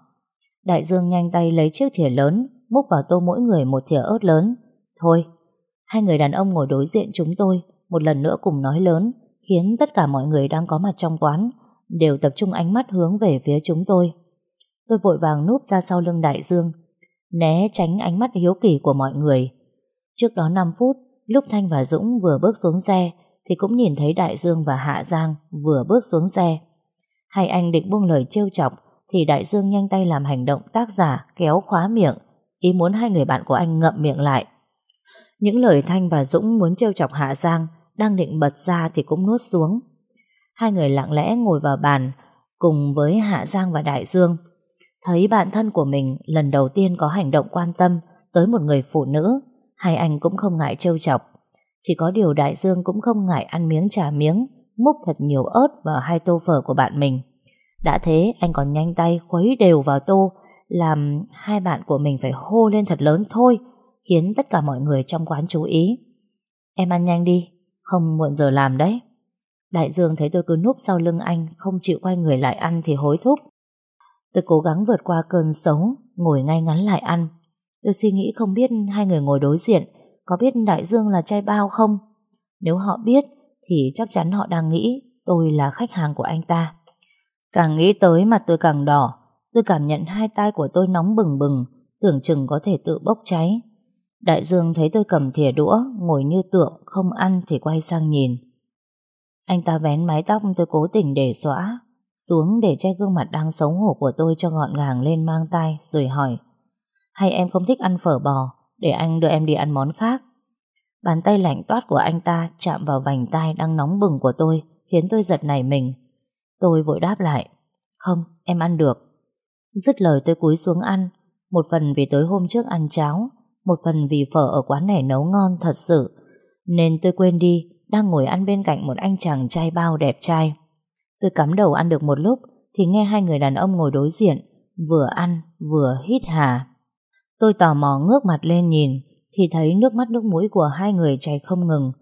Đại Dương nhanh tay lấy chiếc thìa lớn Múc vào tô mỗi người một thìa ớt lớn Thôi Hai người đàn ông ngồi đối diện chúng tôi Một lần nữa cùng nói lớn Khiến tất cả mọi người đang có mặt trong quán đều tập trung ánh mắt hướng về phía chúng tôi. Tôi vội vàng núp ra sau lưng đại dương, né tránh ánh mắt hiếu kỳ của mọi người. Trước đó 5 phút, lúc Thanh và Dũng vừa bước xuống xe, thì cũng nhìn thấy Đại Dương và Hạ Giang vừa bước xuống xe. Hay anh định buông lời trêu chọc, thì Đại Dương nhanh tay làm hành động tác giả kéo khóa miệng, ý muốn hai người bạn của anh ngậm miệng lại. Những lời Thanh và Dũng muốn trêu chọc Hạ Giang đang định bật ra thì cũng nuốt xuống hai người lặng lẽ ngồi vào bàn cùng với Hạ Giang và Đại Dương. Thấy bạn thân của mình lần đầu tiên có hành động quan tâm tới một người phụ nữ, hai anh cũng không ngại trêu chọc. Chỉ có điều Đại Dương cũng không ngại ăn miếng trả miếng, múc thật nhiều ớt vào hai tô phở của bạn mình. Đã thế, anh còn nhanh tay khuấy đều vào tô, làm hai bạn của mình phải hô lên thật lớn thôi, khiến tất cả mọi người trong quán chú ý. Em ăn nhanh đi, không muộn giờ làm đấy. Đại Dương thấy tôi cứ núp sau lưng anh, không chịu quay người lại ăn thì hối thúc. Tôi cố gắng vượt qua cơn xấu, ngồi ngay ngắn lại ăn. Tôi suy nghĩ không biết hai người ngồi đối diện, có biết Đại Dương là trai bao không? Nếu họ biết, thì chắc chắn họ đang nghĩ tôi là khách hàng của anh ta. Càng nghĩ tới mặt tôi càng đỏ, tôi cảm nhận hai tay của tôi nóng bừng bừng, tưởng chừng có thể tự bốc cháy. Đại Dương thấy tôi cầm thìa đũa, ngồi như tượng, không ăn thì quay sang nhìn. Anh ta vén mái tóc tôi cố tình để xóa xuống để che gương mặt đang xấu hổ của tôi cho ngọn ngàng lên mang tay rồi hỏi hay em không thích ăn phở bò để anh đưa em đi ăn món khác. Bàn tay lạnh toát của anh ta chạm vào vành tai đang nóng bừng của tôi khiến tôi giật nảy mình. Tôi vội đáp lại không, em ăn được. Dứt lời tôi cúi xuống ăn một phần vì tối hôm trước ăn cháo một phần vì phở ở quán này nấu ngon thật sự nên tôi quên đi đang ngồi ăn bên cạnh một anh chàng trai bao đẹp trai. Tôi cắm đầu ăn được một lúc thì nghe hai người đàn ông ngồi đối diện, vừa ăn vừa hít hà. Tôi tò mò ngước mặt lên nhìn thì thấy nước mắt nước mũi của hai người chảy không ngừng,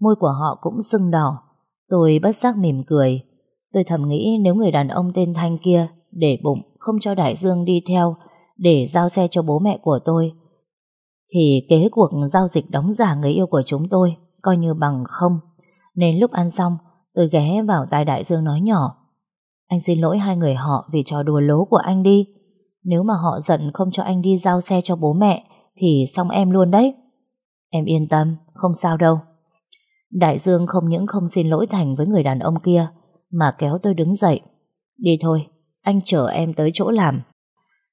môi của họ cũng sưng đỏ. Tôi bất giác mỉm cười. Tôi thầm nghĩ nếu người đàn ông tên Thanh kia để bụng không cho Đại Dương đi theo để giao xe cho bố mẹ của tôi thì kế cuộc giao dịch đóng giả người yêu của chúng tôi coi như bằng không. Nên lúc ăn xong, tôi ghé vào tai Đại Dương nói nhỏ. Anh xin lỗi hai người họ vì trò đùa lố của anh đi. Nếu mà họ giận không cho anh đi giao xe cho bố mẹ, thì xong em luôn đấy. Em yên tâm, không sao đâu. Đại Dương không những không xin lỗi Thành với người đàn ông kia, mà kéo tôi đứng dậy. Đi thôi, anh chở em tới chỗ làm.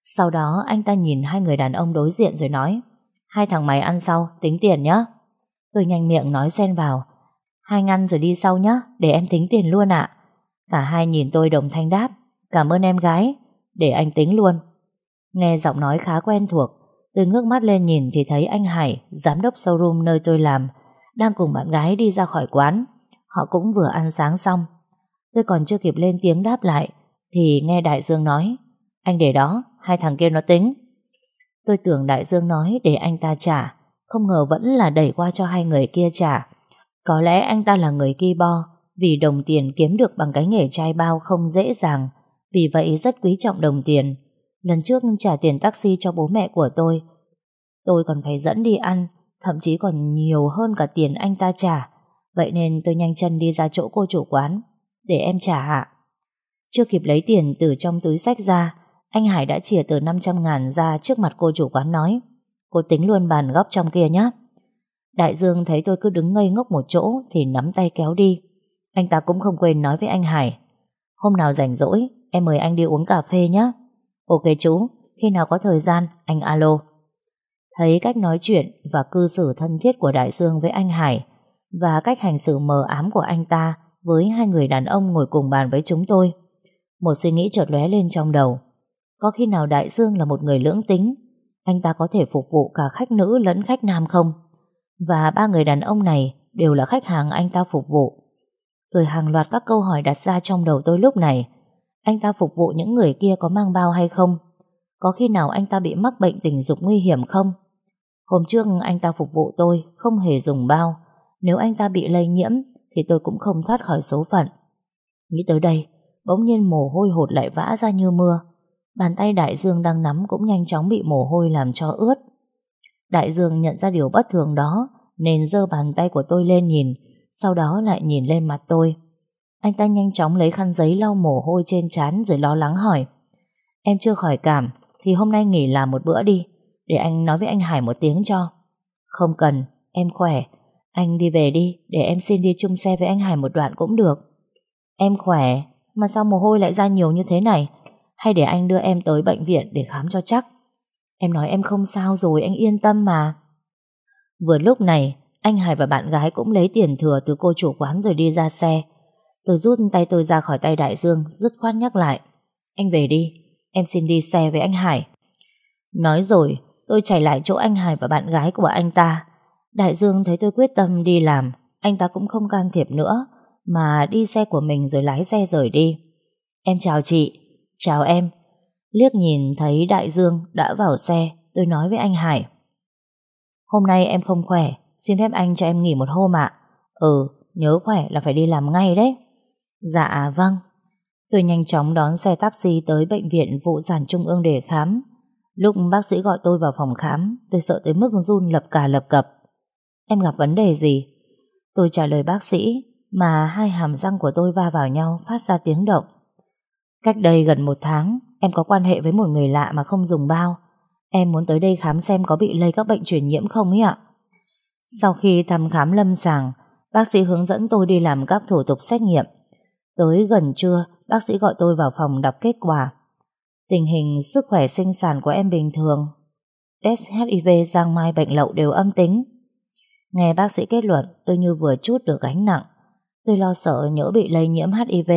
Sau đó anh ta nhìn hai người đàn ông đối diện rồi nói Hai thằng mày ăn sau, tính tiền nhé. Tôi nhanh miệng nói xen vào Hai ngăn rồi đi sau nhé Để em tính tiền luôn ạ Cả hai nhìn tôi đồng thanh đáp Cảm ơn em gái Để anh tính luôn Nghe giọng nói khá quen thuộc Tôi ngước mắt lên nhìn thì thấy anh Hải Giám đốc showroom nơi tôi làm Đang cùng bạn gái đi ra khỏi quán Họ cũng vừa ăn sáng xong Tôi còn chưa kịp lên tiếng đáp lại Thì nghe Đại Dương nói Anh để đó, hai thằng kia nó tính Tôi tưởng Đại Dương nói để anh ta trả không ngờ vẫn là đẩy qua cho hai người kia trả Có lẽ anh ta là người ki bo Vì đồng tiền kiếm được bằng cái nghề trai bao không dễ dàng Vì vậy rất quý trọng đồng tiền Lần trước trả tiền taxi cho bố mẹ của tôi Tôi còn phải dẫn đi ăn Thậm chí còn nhiều hơn cả tiền anh ta trả Vậy nên tôi nhanh chân đi ra chỗ cô chủ quán Để em trả hạ Chưa kịp lấy tiền từ trong túi sách ra Anh Hải đã chìa từ 500 ngàn ra trước mặt cô chủ quán nói Cô tính luôn bàn góc trong kia nhé Đại Dương thấy tôi cứ đứng ngây ngốc một chỗ Thì nắm tay kéo đi Anh ta cũng không quên nói với anh Hải Hôm nào rảnh rỗi Em mời anh đi uống cà phê nhé Ok chú, khi nào có thời gian Anh alo Thấy cách nói chuyện và cư xử thân thiết của Đại Dương với anh Hải và cách hành xử mờ ám của anh ta với hai người đàn ông ngồi cùng bàn với chúng tôi. Một suy nghĩ chợt lóe lên trong đầu. Có khi nào Đại Dương là một người lưỡng tính anh ta có thể phục vụ cả khách nữ lẫn khách nam không? Và ba người đàn ông này đều là khách hàng anh ta phục vụ. Rồi hàng loạt các câu hỏi đặt ra trong đầu tôi lúc này. Anh ta phục vụ những người kia có mang bao hay không? Có khi nào anh ta bị mắc bệnh tình dục nguy hiểm không? Hôm trước anh ta phục vụ tôi không hề dùng bao. Nếu anh ta bị lây nhiễm thì tôi cũng không thoát khỏi số phận. Nghĩ tới đây, bỗng nhiên mồ hôi hột lại vã ra như mưa. Bàn tay Đại Dương đang nắm cũng nhanh chóng bị mồ hôi làm cho ướt. Đại Dương nhận ra điều bất thường đó nên giơ bàn tay của tôi lên nhìn, sau đó lại nhìn lên mặt tôi. Anh ta nhanh chóng lấy khăn giấy lau mồ hôi trên trán rồi lo lắng hỏi. Em chưa khỏi cảm thì hôm nay nghỉ làm một bữa đi, để anh nói với anh Hải một tiếng cho. Không cần, em khỏe. Anh đi về đi, để em xin đi chung xe với anh Hải một đoạn cũng được. Em khỏe, mà sao mồ hôi lại ra nhiều như thế này? hay để anh đưa em tới bệnh viện để khám cho chắc. Em nói em không sao rồi, anh yên tâm mà. Vừa lúc này, anh Hải và bạn gái cũng lấy tiền thừa từ cô chủ quán rồi đi ra xe. Tôi rút tay tôi ra khỏi tay Đại Dương, dứt khoát nhắc lại. Anh về đi, em xin đi xe với anh Hải. Nói rồi, tôi chạy lại chỗ anh Hải và bạn gái của anh ta. Đại Dương thấy tôi quyết tâm đi làm, anh ta cũng không can thiệp nữa, mà đi xe của mình rồi lái xe rời đi. Em chào chị, Chào em. Liếc nhìn thấy Đại Dương đã vào xe, tôi nói với anh Hải. Hôm nay em không khỏe, xin phép anh cho em nghỉ một hôm ạ. À. Ừ, nhớ khỏe là phải đi làm ngay đấy. Dạ vâng. Tôi nhanh chóng đón xe taxi tới bệnh viện vụ sản trung ương để khám. Lúc bác sĩ gọi tôi vào phòng khám, tôi sợ tới mức run lập cả lập cập. Em gặp vấn đề gì? Tôi trả lời bác sĩ, mà hai hàm răng của tôi va vào nhau phát ra tiếng động. Cách đây gần một tháng, em có quan hệ với một người lạ mà không dùng bao. Em muốn tới đây khám xem có bị lây các bệnh truyền nhiễm không ấy ạ. Sau khi thăm khám lâm sàng, bác sĩ hướng dẫn tôi đi làm các thủ tục xét nghiệm. Tới gần trưa, bác sĩ gọi tôi vào phòng đọc kết quả. Tình hình sức khỏe sinh sản của em bình thường. Test HIV giang mai bệnh lậu đều âm tính. Nghe bác sĩ kết luận, tôi như vừa chút được gánh nặng. Tôi lo sợ nhỡ bị lây nhiễm HIV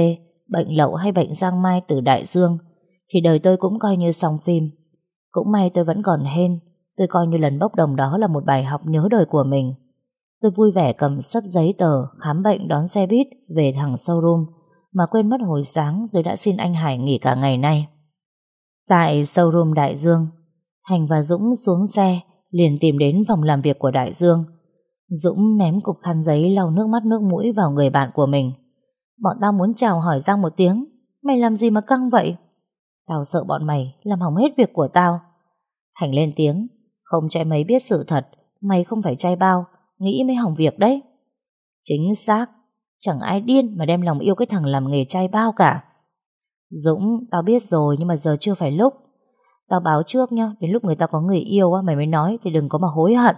bệnh lậu hay bệnh giang mai từ đại dương thì đời tôi cũng coi như xong phim. Cũng may tôi vẫn còn hên, tôi coi như lần bốc đồng đó là một bài học nhớ đời của mình. Tôi vui vẻ cầm sấp giấy tờ, khám bệnh đón xe buýt về thẳng showroom mà quên mất hồi sáng tôi đã xin anh Hải nghỉ cả ngày nay. Tại showroom Đại Dương, Thành và Dũng xuống xe liền tìm đến phòng làm việc của Đại Dương. Dũng ném cục khăn giấy lau nước mắt nước mũi vào người bạn của mình. Bọn tao muốn chào hỏi Giang một tiếng Mày làm gì mà căng vậy Tao sợ bọn mày làm hỏng hết việc của tao Thành lên tiếng Không cho mấy biết sự thật Mày không phải trai bao Nghĩ mới hỏng việc đấy Chính xác Chẳng ai điên mà đem lòng yêu cái thằng làm nghề trai bao cả Dũng Tao biết rồi nhưng mà giờ chưa phải lúc Tao báo trước nhá Đến lúc người ta có người yêu á, mày mới nói Thì đừng có mà hối hận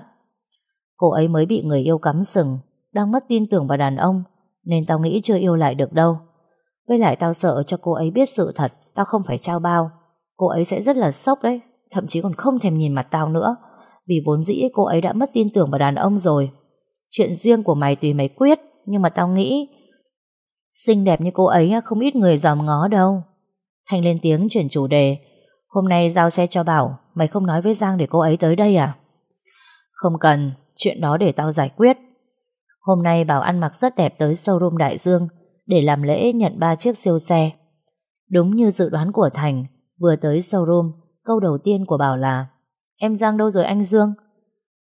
Cô ấy mới bị người yêu cắm sừng Đang mất tin tưởng vào đàn ông nên tao nghĩ chưa yêu lại được đâu Với lại tao sợ cho cô ấy biết sự thật Tao không phải trao bao Cô ấy sẽ rất là sốc đấy Thậm chí còn không thèm nhìn mặt tao nữa Vì vốn dĩ cô ấy đã mất tin tưởng vào đàn ông rồi Chuyện riêng của mày tùy mày quyết Nhưng mà tao nghĩ Xinh đẹp như cô ấy không ít người dòm ngó đâu Thanh lên tiếng chuyển chủ đề Hôm nay giao xe cho Bảo Mày không nói với Giang để cô ấy tới đây à Không cần Chuyện đó để tao giải quyết Hôm nay Bảo ăn mặc rất đẹp tới showroom Đại Dương để làm lễ nhận ba chiếc siêu xe. Đúng như dự đoán của Thành, vừa tới showroom, câu đầu tiên của Bảo là Em Giang đâu rồi anh Dương?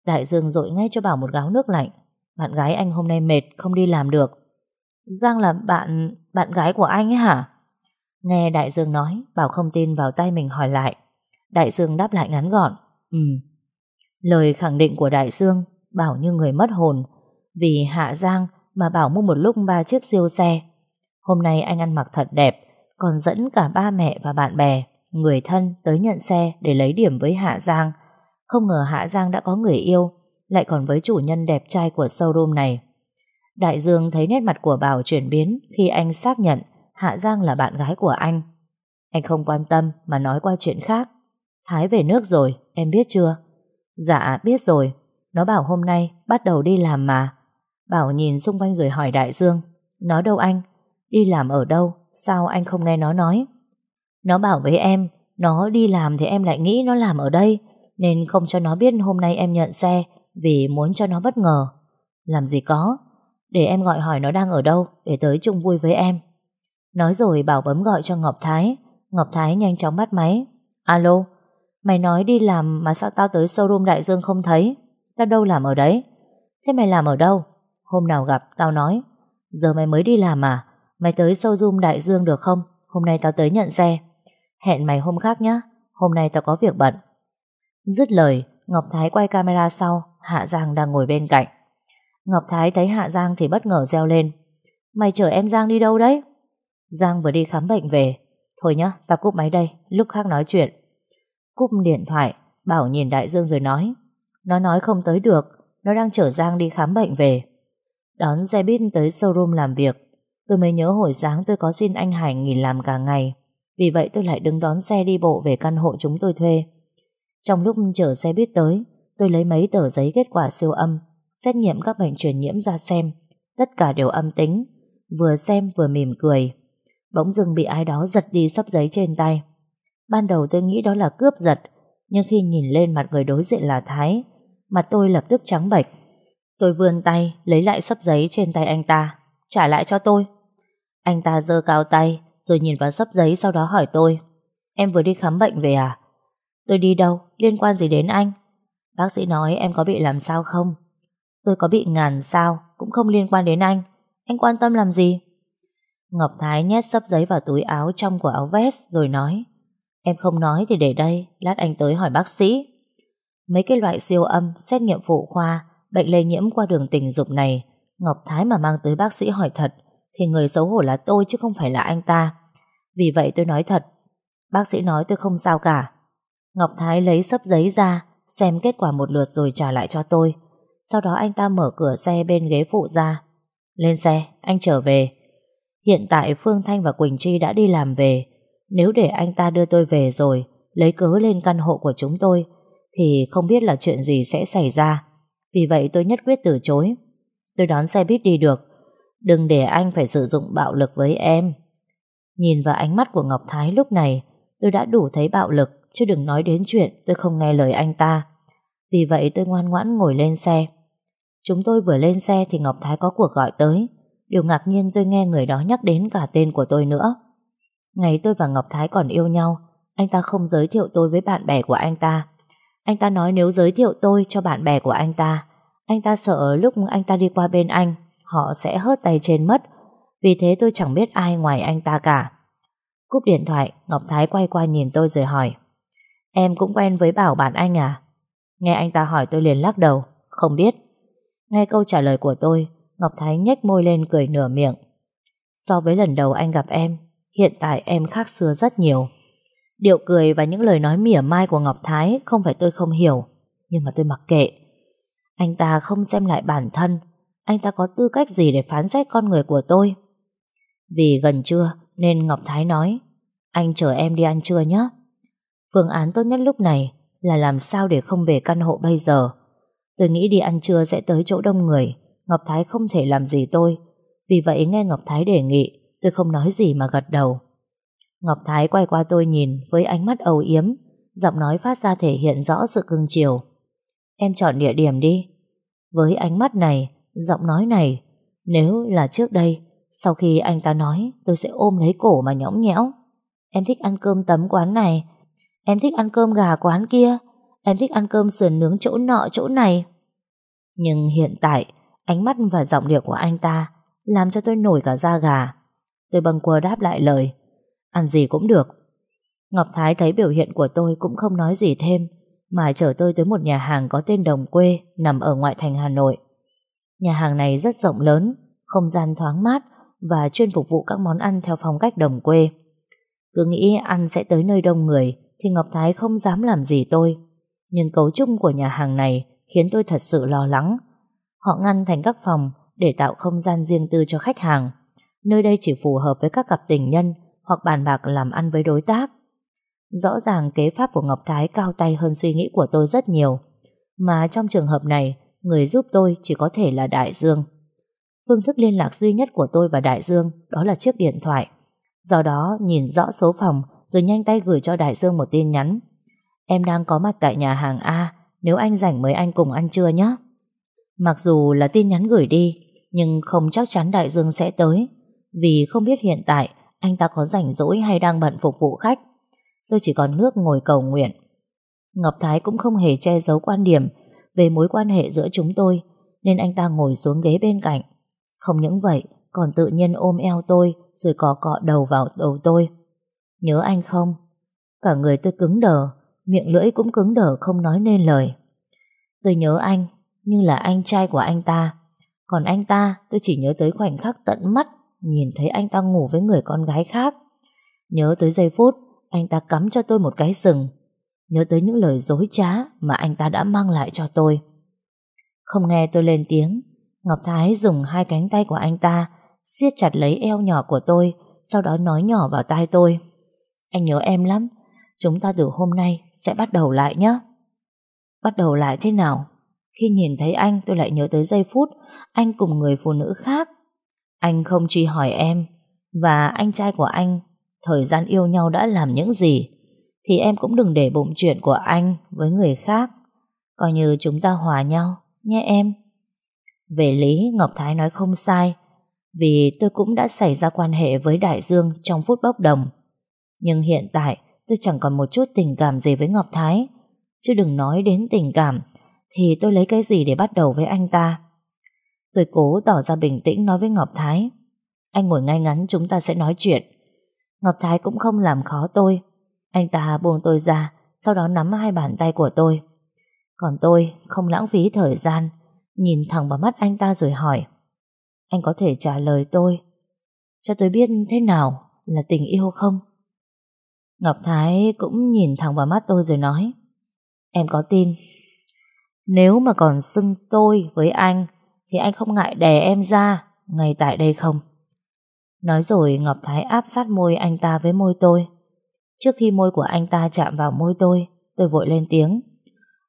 Đại Dương dội ngay cho Bảo một gáo nước lạnh. Bạn gái anh hôm nay mệt, không đi làm được. Giang là bạn, bạn gái của anh ấy hả? Nghe Đại Dương nói, Bảo không tin vào tay mình hỏi lại. Đại Dương đáp lại ngắn gọn. Ừ. Lời khẳng định của Đại Dương, Bảo như người mất hồn, vì Hạ Giang mà Bảo mua một lúc ba chiếc siêu xe. Hôm nay anh ăn mặc thật đẹp, còn dẫn cả ba mẹ và bạn bè, người thân tới nhận xe để lấy điểm với Hạ Giang. Không ngờ Hạ Giang đã có người yêu, lại còn với chủ nhân đẹp trai của showroom này. Đại Dương thấy nét mặt của Bảo chuyển biến khi anh xác nhận Hạ Giang là bạn gái của anh. Anh không quan tâm mà nói qua chuyện khác. Thái về nước rồi, em biết chưa? Dạ, biết rồi. Nó bảo hôm nay bắt đầu đi làm mà. Bảo nhìn xung quanh rồi hỏi Đại Dương Nó đâu anh? Đi làm ở đâu? Sao anh không nghe nó nói? Nó bảo với em Nó đi làm thì em lại nghĩ nó làm ở đây Nên không cho nó biết hôm nay em nhận xe Vì muốn cho nó bất ngờ Làm gì có Để em gọi hỏi nó đang ở đâu Để tới chung vui với em Nói rồi Bảo bấm gọi cho Ngọc Thái Ngọc Thái nhanh chóng bắt máy Alo Mày nói đi làm mà sao tao tới showroom đại dương không thấy Tao đâu làm ở đấy Thế mày làm ở đâu Hôm nào gặp, tao nói. Giờ mày mới đi làm à? Mày tới sâu dung Đại Dương được không? Hôm nay tao tới nhận xe. Hẹn mày hôm khác nhé. Hôm nay tao có việc bận. Dứt lời, Ngọc Thái quay camera sau, Hạ Giang đang ngồi bên cạnh. Ngọc Thái thấy Hạ Giang thì bất ngờ reo lên. Mày chở em Giang đi đâu đấy? Giang vừa đi khám bệnh về. Thôi nhá, ta cúp máy đây, lúc khác nói chuyện. Cúp điện thoại, Bảo nhìn Đại Dương rồi nói. Nó nói không tới được, nó đang chở Giang đi khám bệnh về. Đón xe buýt tới showroom làm việc Tôi mới nhớ hồi sáng tôi có xin anh Hải nghỉ làm cả ngày Vì vậy tôi lại đứng đón xe đi bộ về căn hộ chúng tôi thuê Trong lúc chờ xe buýt tới Tôi lấy mấy tờ giấy kết quả siêu âm Xét nghiệm các bệnh truyền nhiễm ra xem Tất cả đều âm tính Vừa xem vừa mỉm cười Bỗng dưng bị ai đó giật đi sấp giấy trên tay Ban đầu tôi nghĩ đó là cướp giật Nhưng khi nhìn lên mặt người đối diện là Thái Mặt tôi lập tức trắng bệch Tôi vươn tay lấy lại sấp giấy trên tay anh ta Trả lại cho tôi Anh ta giơ cao tay Rồi nhìn vào sấp giấy sau đó hỏi tôi Em vừa đi khám bệnh về à Tôi đi đâu liên quan gì đến anh Bác sĩ nói em có bị làm sao không Tôi có bị ngàn sao Cũng không liên quan đến anh Anh quan tâm làm gì Ngọc Thái nhét sấp giấy vào túi áo trong của áo vest Rồi nói Em không nói thì để đây Lát anh tới hỏi bác sĩ Mấy cái loại siêu âm Xét nghiệm phụ khoa bệnh lây nhiễm qua đường tình dục này Ngọc Thái mà mang tới bác sĩ hỏi thật thì người xấu hổ là tôi chứ không phải là anh ta. Vì vậy tôi nói thật. Bác sĩ nói tôi không sao cả. Ngọc Thái lấy sấp giấy ra xem kết quả một lượt rồi trả lại cho tôi. Sau đó anh ta mở cửa xe bên ghế phụ ra. Lên xe, anh trở về. Hiện tại Phương Thanh và Quỳnh Chi đã đi làm về. Nếu để anh ta đưa tôi về rồi, lấy cớ lên căn hộ của chúng tôi, thì không biết là chuyện gì sẽ xảy ra. Vì vậy tôi nhất quyết từ chối Tôi đón xe buýt đi được Đừng để anh phải sử dụng bạo lực với em Nhìn vào ánh mắt của Ngọc Thái lúc này Tôi đã đủ thấy bạo lực Chứ đừng nói đến chuyện tôi không nghe lời anh ta Vì vậy tôi ngoan ngoãn ngồi lên xe Chúng tôi vừa lên xe Thì Ngọc Thái có cuộc gọi tới Điều ngạc nhiên tôi nghe người đó nhắc đến cả tên của tôi nữa Ngày tôi và Ngọc Thái còn yêu nhau Anh ta không giới thiệu tôi với bạn bè của anh ta anh ta nói nếu giới thiệu tôi cho bạn bè của anh ta, anh ta sợ lúc anh ta đi qua bên anh, họ sẽ hớt tay trên mất. Vì thế tôi chẳng biết ai ngoài anh ta cả. Cúp điện thoại, Ngọc Thái quay qua nhìn tôi rồi hỏi. Em cũng quen với Bảo bạn anh à? Nghe anh ta hỏi tôi liền lắc đầu, không biết. Nghe câu trả lời của tôi, Ngọc Thái nhếch môi lên cười nửa miệng. So với lần đầu anh gặp em, hiện tại em khác xưa rất nhiều. Điệu cười và những lời nói mỉa mai của Ngọc Thái không phải tôi không hiểu, nhưng mà tôi mặc kệ. Anh ta không xem lại bản thân, anh ta có tư cách gì để phán xét con người của tôi. Vì gần trưa nên Ngọc Thái nói, anh chờ em đi ăn trưa nhé. Phương án tốt nhất lúc này là làm sao để không về căn hộ bây giờ. Tôi nghĩ đi ăn trưa sẽ tới chỗ đông người, Ngọc Thái không thể làm gì tôi. Vì vậy nghe Ngọc Thái đề nghị, tôi không nói gì mà gật đầu. Ngọc Thái quay qua tôi nhìn với ánh mắt âu yếm, giọng nói phát ra thể hiện rõ sự cưng chiều. Em chọn địa điểm đi. Với ánh mắt này, giọng nói này, nếu là trước đây, sau khi anh ta nói, tôi sẽ ôm lấy cổ mà nhõng nhẽo. Em thích ăn cơm tấm quán này, em thích ăn cơm gà quán kia, em thích ăn cơm sườn nướng chỗ nọ chỗ này. Nhưng hiện tại, ánh mắt và giọng điệu của anh ta làm cho tôi nổi cả da gà. Tôi bâng quơ đáp lại lời, ăn gì cũng được. Ngọc Thái thấy biểu hiện của tôi cũng không nói gì thêm, mà chở tôi tới một nhà hàng có tên Đồng Quê nằm ở ngoại thành Hà Nội. Nhà hàng này rất rộng lớn, không gian thoáng mát và chuyên phục vụ các món ăn theo phong cách Đồng Quê. Cứ nghĩ ăn sẽ tới nơi đông người thì Ngọc Thái không dám làm gì tôi. Nhưng cấu trúc của nhà hàng này khiến tôi thật sự lo lắng. Họ ngăn thành các phòng để tạo không gian riêng tư cho khách hàng. Nơi đây chỉ phù hợp với các cặp tình nhân hoặc bàn bạc làm ăn với đối tác. Rõ ràng kế pháp của Ngọc Thái cao tay hơn suy nghĩ của tôi rất nhiều. Mà trong trường hợp này, người giúp tôi chỉ có thể là Đại Dương. Phương thức liên lạc duy nhất của tôi và Đại Dương đó là chiếc điện thoại. Do đó, nhìn rõ số phòng rồi nhanh tay gửi cho Đại Dương một tin nhắn. Em đang có mặt tại nhà hàng A, nếu anh rảnh mời anh cùng ăn trưa nhé. Mặc dù là tin nhắn gửi đi, nhưng không chắc chắn Đại Dương sẽ tới, vì không biết hiện tại anh ta có rảnh rỗi hay đang bận phục vụ khách. Tôi chỉ còn nước ngồi cầu nguyện. Ngọc Thái cũng không hề che giấu quan điểm về mối quan hệ giữa chúng tôi, nên anh ta ngồi xuống ghế bên cạnh. Không những vậy, còn tự nhiên ôm eo tôi rồi cọ cọ đầu vào đầu tôi. Nhớ anh không? Cả người tôi cứng đờ, miệng lưỡi cũng cứng đờ không nói nên lời. Tôi nhớ anh, nhưng là anh trai của anh ta. Còn anh ta, tôi chỉ nhớ tới khoảnh khắc tận mắt nhìn thấy anh ta ngủ với người con gái khác. Nhớ tới giây phút, anh ta cắm cho tôi một cái sừng. Nhớ tới những lời dối trá mà anh ta đã mang lại cho tôi. Không nghe tôi lên tiếng, Ngọc Thái dùng hai cánh tay của anh ta siết chặt lấy eo nhỏ của tôi, sau đó nói nhỏ vào tai tôi. Anh nhớ em lắm, chúng ta từ hôm nay sẽ bắt đầu lại nhé. Bắt đầu lại thế nào? Khi nhìn thấy anh tôi lại nhớ tới giây phút anh cùng người phụ nữ khác anh không truy hỏi em và anh trai của anh thời gian yêu nhau đã làm những gì thì em cũng đừng để bụng chuyện của anh với người khác. Coi như chúng ta hòa nhau, nhé em. Về lý, Ngọc Thái nói không sai vì tôi cũng đã xảy ra quan hệ với Đại Dương trong phút bốc đồng. Nhưng hiện tại tôi chẳng còn một chút tình cảm gì với Ngọc Thái. Chứ đừng nói đến tình cảm thì tôi lấy cái gì để bắt đầu với anh ta. Tôi cố tỏ ra bình tĩnh nói với Ngọc Thái Anh ngồi ngay ngắn chúng ta sẽ nói chuyện Ngọc Thái cũng không làm khó tôi Anh ta buông tôi ra Sau đó nắm hai bàn tay của tôi Còn tôi không lãng phí thời gian Nhìn thẳng vào mắt anh ta rồi hỏi Anh có thể trả lời tôi Cho tôi biết thế nào Là tình yêu không Ngọc Thái cũng nhìn thẳng vào mắt tôi rồi nói Em có tin Nếu mà còn xưng tôi với anh thì anh không ngại đè em ra Ngay tại đây không Nói rồi Ngọc Thái áp sát môi anh ta với môi tôi Trước khi môi của anh ta chạm vào môi tôi Tôi vội lên tiếng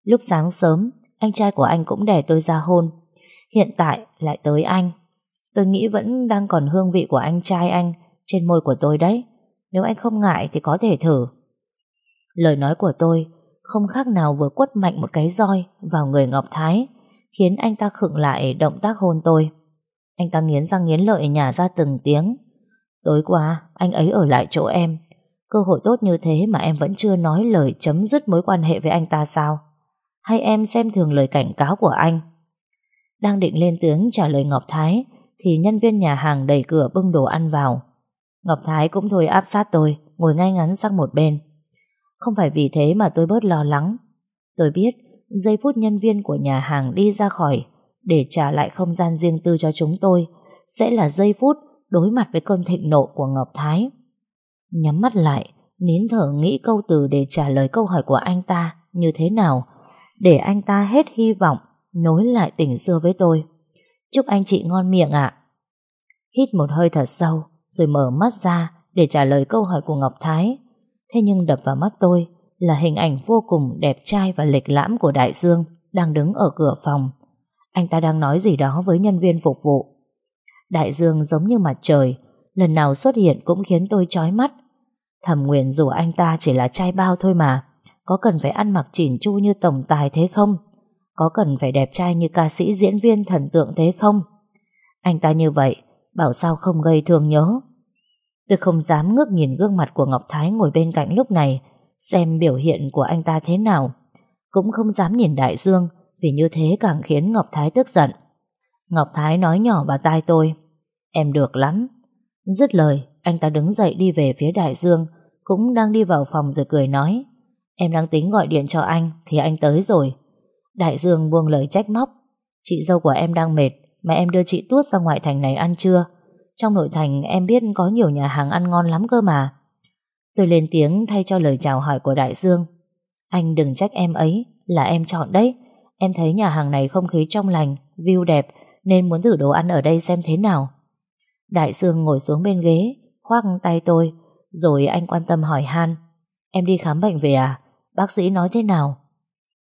Lúc sáng sớm Anh trai của anh cũng đè tôi ra hôn Hiện tại lại tới anh Tôi nghĩ vẫn đang còn hương vị của anh trai anh Trên môi của tôi đấy Nếu anh không ngại thì có thể thử Lời nói của tôi Không khác nào vừa quất mạnh một cái roi Vào người Ngọc Thái khiến anh ta khựng lại động tác hôn tôi. Anh ta nghiến răng nghiến lợi nhả ra từng tiếng. Tối qua, anh ấy ở lại chỗ em. Cơ hội tốt như thế mà em vẫn chưa nói lời chấm dứt mối quan hệ với anh ta sao? Hay em xem thường lời cảnh cáo của anh? Đang định lên tiếng trả lời Ngọc Thái, thì nhân viên nhà hàng đẩy cửa bưng đồ ăn vào. Ngọc Thái cũng thôi áp sát tôi, ngồi ngay ngắn sang một bên. Không phải vì thế mà tôi bớt lo lắng. Tôi biết Giây phút nhân viên của nhà hàng đi ra khỏi để trả lại không gian riêng tư cho chúng tôi sẽ là giây phút đối mặt với cơn thịnh nộ của Ngọc Thái. Nhắm mắt lại, nín thở nghĩ câu từ để trả lời câu hỏi của anh ta như thế nào, để anh ta hết hy vọng nối lại tình xưa với tôi. Chúc anh chị ngon miệng ạ. Hít một hơi thật sâu, rồi mở mắt ra để trả lời câu hỏi của Ngọc Thái. Thế nhưng đập vào mắt tôi là hình ảnh vô cùng đẹp trai và lịch lãm của Đại Dương đang đứng ở cửa phòng. Anh ta đang nói gì đó với nhân viên phục vụ. Đại Dương giống như mặt trời, lần nào xuất hiện cũng khiến tôi chói mắt. Thầm nguyện dù anh ta chỉ là trai bao thôi mà, có cần phải ăn mặc chỉn chu như tổng tài thế không? Có cần phải đẹp trai như ca sĩ diễn viên thần tượng thế không? Anh ta như vậy, bảo sao không gây thương nhớ. Tôi không dám ngước nhìn gương mặt của Ngọc Thái ngồi bên cạnh lúc này, xem biểu hiện của anh ta thế nào. Cũng không dám nhìn Đại Dương, vì như thế càng khiến Ngọc Thái tức giận. Ngọc Thái nói nhỏ vào tai tôi, em được lắm. Dứt lời, anh ta đứng dậy đi về phía Đại Dương, cũng đang đi vào phòng rồi cười nói, em đang tính gọi điện cho anh thì anh tới rồi. Đại Dương buông lời trách móc, chị dâu của em đang mệt, mà em đưa chị tuốt ra ngoại thành này ăn trưa. Trong nội thành em biết có nhiều nhà hàng ăn ngon lắm cơ mà. Tôi lên tiếng thay cho lời chào hỏi của Đại Dương. Anh đừng trách em ấy, là em chọn đấy. Em thấy nhà hàng này không khí trong lành, view đẹp, nên muốn thử đồ ăn ở đây xem thế nào. Đại Dương ngồi xuống bên ghế, khoác tay tôi, rồi anh quan tâm hỏi Han. Em đi khám bệnh về à? Bác sĩ nói thế nào?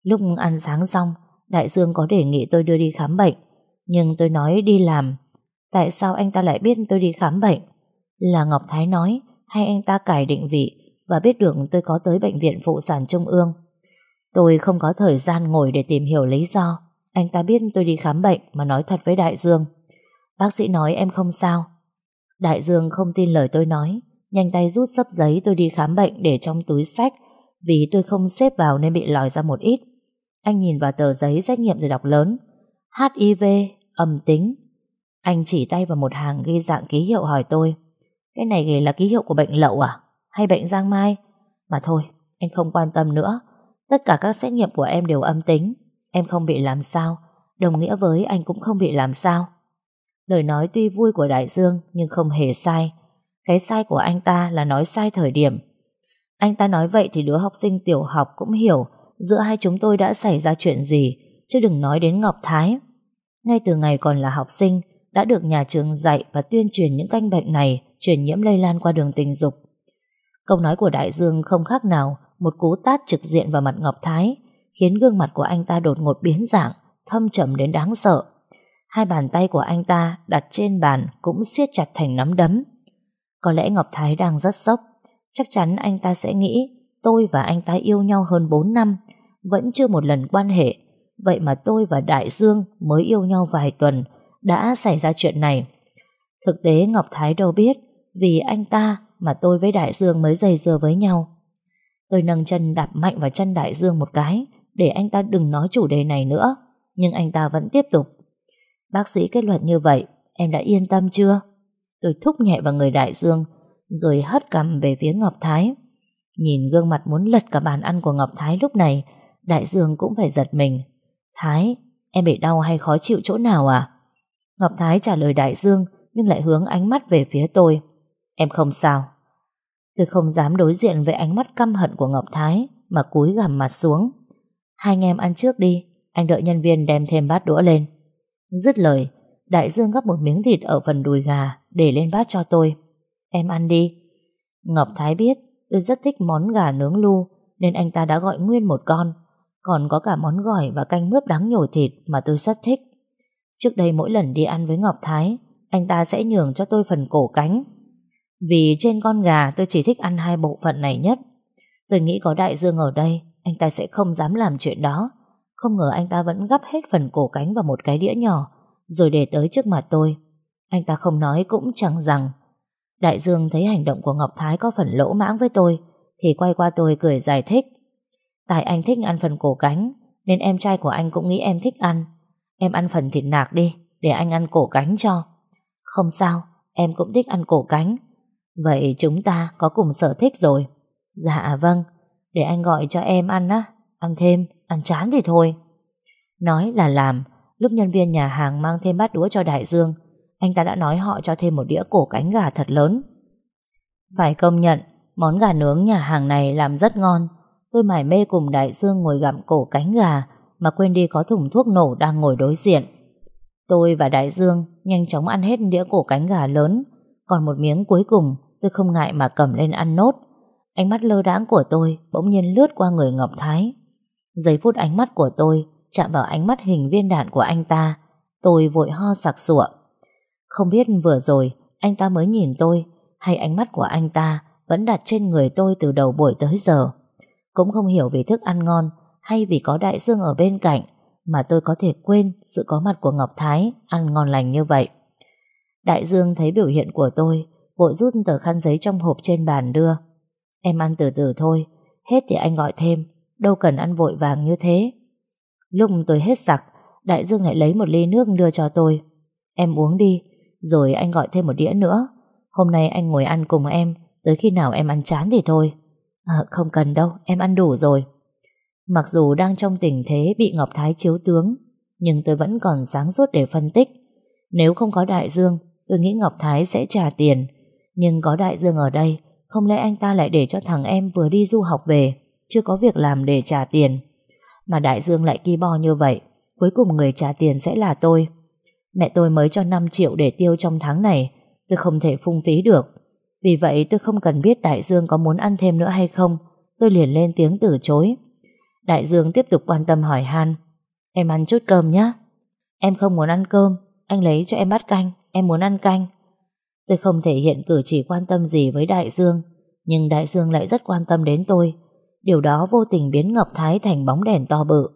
Lúc ăn sáng xong, Đại Dương có đề nghị tôi đưa đi khám bệnh, nhưng tôi nói đi làm. Tại sao anh ta lại biết tôi đi khám bệnh? Là Ngọc Thái nói, hay anh ta cải định vị và biết được tôi có tới bệnh viện phụ sản trung ương. Tôi không có thời gian ngồi để tìm hiểu lý do. Anh ta biết tôi đi khám bệnh mà nói thật với Đại Dương. Bác sĩ nói em không sao. Đại Dương không tin lời tôi nói. Nhanh tay rút sấp giấy tôi đi khám bệnh để trong túi sách vì tôi không xếp vào nên bị lòi ra một ít. Anh nhìn vào tờ giấy xét nghiệm rồi đọc lớn. HIV, âm tính. Anh chỉ tay vào một hàng ghi dạng ký hiệu hỏi tôi. Cái này là ký hiệu của bệnh lậu à? Hay bệnh giang mai? Mà thôi, anh không quan tâm nữa. Tất cả các xét nghiệm của em đều âm tính. Em không bị làm sao, đồng nghĩa với anh cũng không bị làm sao. Lời nói tuy vui của Đại Dương nhưng không hề sai. Cái sai của anh ta là nói sai thời điểm. Anh ta nói vậy thì đứa học sinh tiểu học cũng hiểu giữa hai chúng tôi đã xảy ra chuyện gì, chứ đừng nói đến Ngọc Thái. Ngay từ ngày còn là học sinh, đã được nhà trường dạy và tuyên truyền những canh bệnh này, truyền nhiễm lây lan qua đường tình dục. Câu nói của Đại Dương không khác nào một cú tát trực diện vào mặt Ngọc Thái, khiến gương mặt của anh ta đột ngột biến dạng, thâm trầm đến đáng sợ. Hai bàn tay của anh ta đặt trên bàn cũng siết chặt thành nắm đấm. Có lẽ Ngọc Thái đang rất sốc, chắc chắn anh ta sẽ nghĩ tôi và anh ta yêu nhau hơn 4 năm, vẫn chưa một lần quan hệ, vậy mà tôi và Đại Dương mới yêu nhau vài tuần, đã xảy ra chuyện này. Thực tế Ngọc Thái đâu biết vì anh ta mà tôi với Đại Dương mới dây dưa với nhau. Tôi nâng chân đạp mạnh vào chân Đại Dương một cái để anh ta đừng nói chủ đề này nữa. Nhưng anh ta vẫn tiếp tục. Bác sĩ kết luận như vậy, em đã yên tâm chưa? Tôi thúc nhẹ vào người Đại Dương rồi hất cằm về phía Ngọc Thái. Nhìn gương mặt muốn lật cả bàn ăn của Ngọc Thái lúc này, Đại Dương cũng phải giật mình. Thái, em bị đau hay khó chịu chỗ nào à? Ngọc Thái trả lời Đại Dương nhưng lại hướng ánh mắt về phía tôi. Em không sao. Tôi không dám đối diện với ánh mắt căm hận của Ngọc Thái mà cúi gằm mặt xuống. Hai anh em ăn trước đi, anh đợi nhân viên đem thêm bát đũa lên. Dứt lời, Đại Dương gấp một miếng thịt ở phần đùi gà để lên bát cho tôi. Em ăn đi. Ngọc Thái biết tôi rất thích món gà nướng lu nên anh ta đã gọi nguyên một con. Còn có cả món gỏi và canh mướp đắng nhồi thịt mà tôi rất thích. Trước đây mỗi lần đi ăn với Ngọc Thái, anh ta sẽ nhường cho tôi phần cổ cánh. Vì trên con gà tôi chỉ thích ăn hai bộ phận này nhất. Tôi nghĩ có đại dương ở đây, anh ta sẽ không dám làm chuyện đó. Không ngờ anh ta vẫn gắp hết phần cổ cánh vào một cái đĩa nhỏ, rồi để tới trước mặt tôi. Anh ta không nói cũng chẳng rằng. Đại dương thấy hành động của Ngọc Thái có phần lỗ mãng với tôi, thì quay qua tôi cười giải thích. Tại anh thích ăn phần cổ cánh, nên em trai của anh cũng nghĩ em thích ăn. Em ăn phần thịt nạc đi, để anh ăn cổ cánh cho. Không sao, em cũng thích ăn cổ cánh. Vậy chúng ta có cùng sở thích rồi. Dạ vâng, để anh gọi cho em ăn á. Ăn thêm, ăn chán thì thôi. Nói là làm, lúc nhân viên nhà hàng mang thêm bát đũa cho Đại Dương, anh ta đã nói họ cho thêm một đĩa cổ cánh gà thật lớn. Phải công nhận, món gà nướng nhà hàng này làm rất ngon. Tôi mải mê cùng Đại Dương ngồi gặm cổ cánh gà mà quên đi có thùng thuốc nổ đang ngồi đối diện. Tôi và Đại Dương nhanh chóng ăn hết đĩa cổ cánh gà lớn, còn một miếng cuối cùng tôi không ngại mà cầm lên ăn nốt. Ánh mắt lơ đãng của tôi bỗng nhiên lướt qua người Ngọc Thái. Giây phút ánh mắt của tôi chạm vào ánh mắt hình viên đạn của anh ta, tôi vội ho sặc sụa. Không biết vừa rồi anh ta mới nhìn tôi hay ánh mắt của anh ta vẫn đặt trên người tôi từ đầu buổi tới giờ. Cũng không hiểu vì thức ăn ngon hay vì có đại dương ở bên cạnh mà tôi có thể quên sự có mặt của Ngọc Thái ăn ngon lành như vậy. Đại Dương thấy biểu hiện của tôi, vội rút tờ khăn giấy trong hộp trên bàn đưa. Em ăn từ từ thôi, hết thì anh gọi thêm, đâu cần ăn vội vàng như thế. Lúc tôi hết sặc, Đại Dương lại lấy một ly nước đưa cho tôi. Em uống đi, rồi anh gọi thêm một đĩa nữa. Hôm nay anh ngồi ăn cùng em, tới khi nào em ăn chán thì thôi. À, không cần đâu, em ăn đủ rồi. Mặc dù đang trong tình thế bị Ngọc Thái chiếu tướng, nhưng tôi vẫn còn sáng suốt để phân tích. Nếu không có Đại Dương, tôi nghĩ Ngọc Thái sẽ trả tiền. Nhưng có Đại Dương ở đây, không lẽ anh ta lại để cho thằng em vừa đi du học về, chưa có việc làm để trả tiền. Mà Đại Dương lại ki bo như vậy, cuối cùng người trả tiền sẽ là tôi. Mẹ tôi mới cho 5 triệu để tiêu trong tháng này, tôi không thể phung phí được. Vì vậy tôi không cần biết Đại Dương có muốn ăn thêm nữa hay không, tôi liền lên tiếng từ chối. Đại Dương tiếp tục quan tâm hỏi han Em ăn chút cơm nhé Em không muốn ăn cơm Anh lấy cho em bát canh Em muốn ăn canh Tôi không thể hiện cử chỉ quan tâm gì với Đại Dương Nhưng Đại Dương lại rất quan tâm đến tôi Điều đó vô tình biến Ngọc Thái thành bóng đèn to bự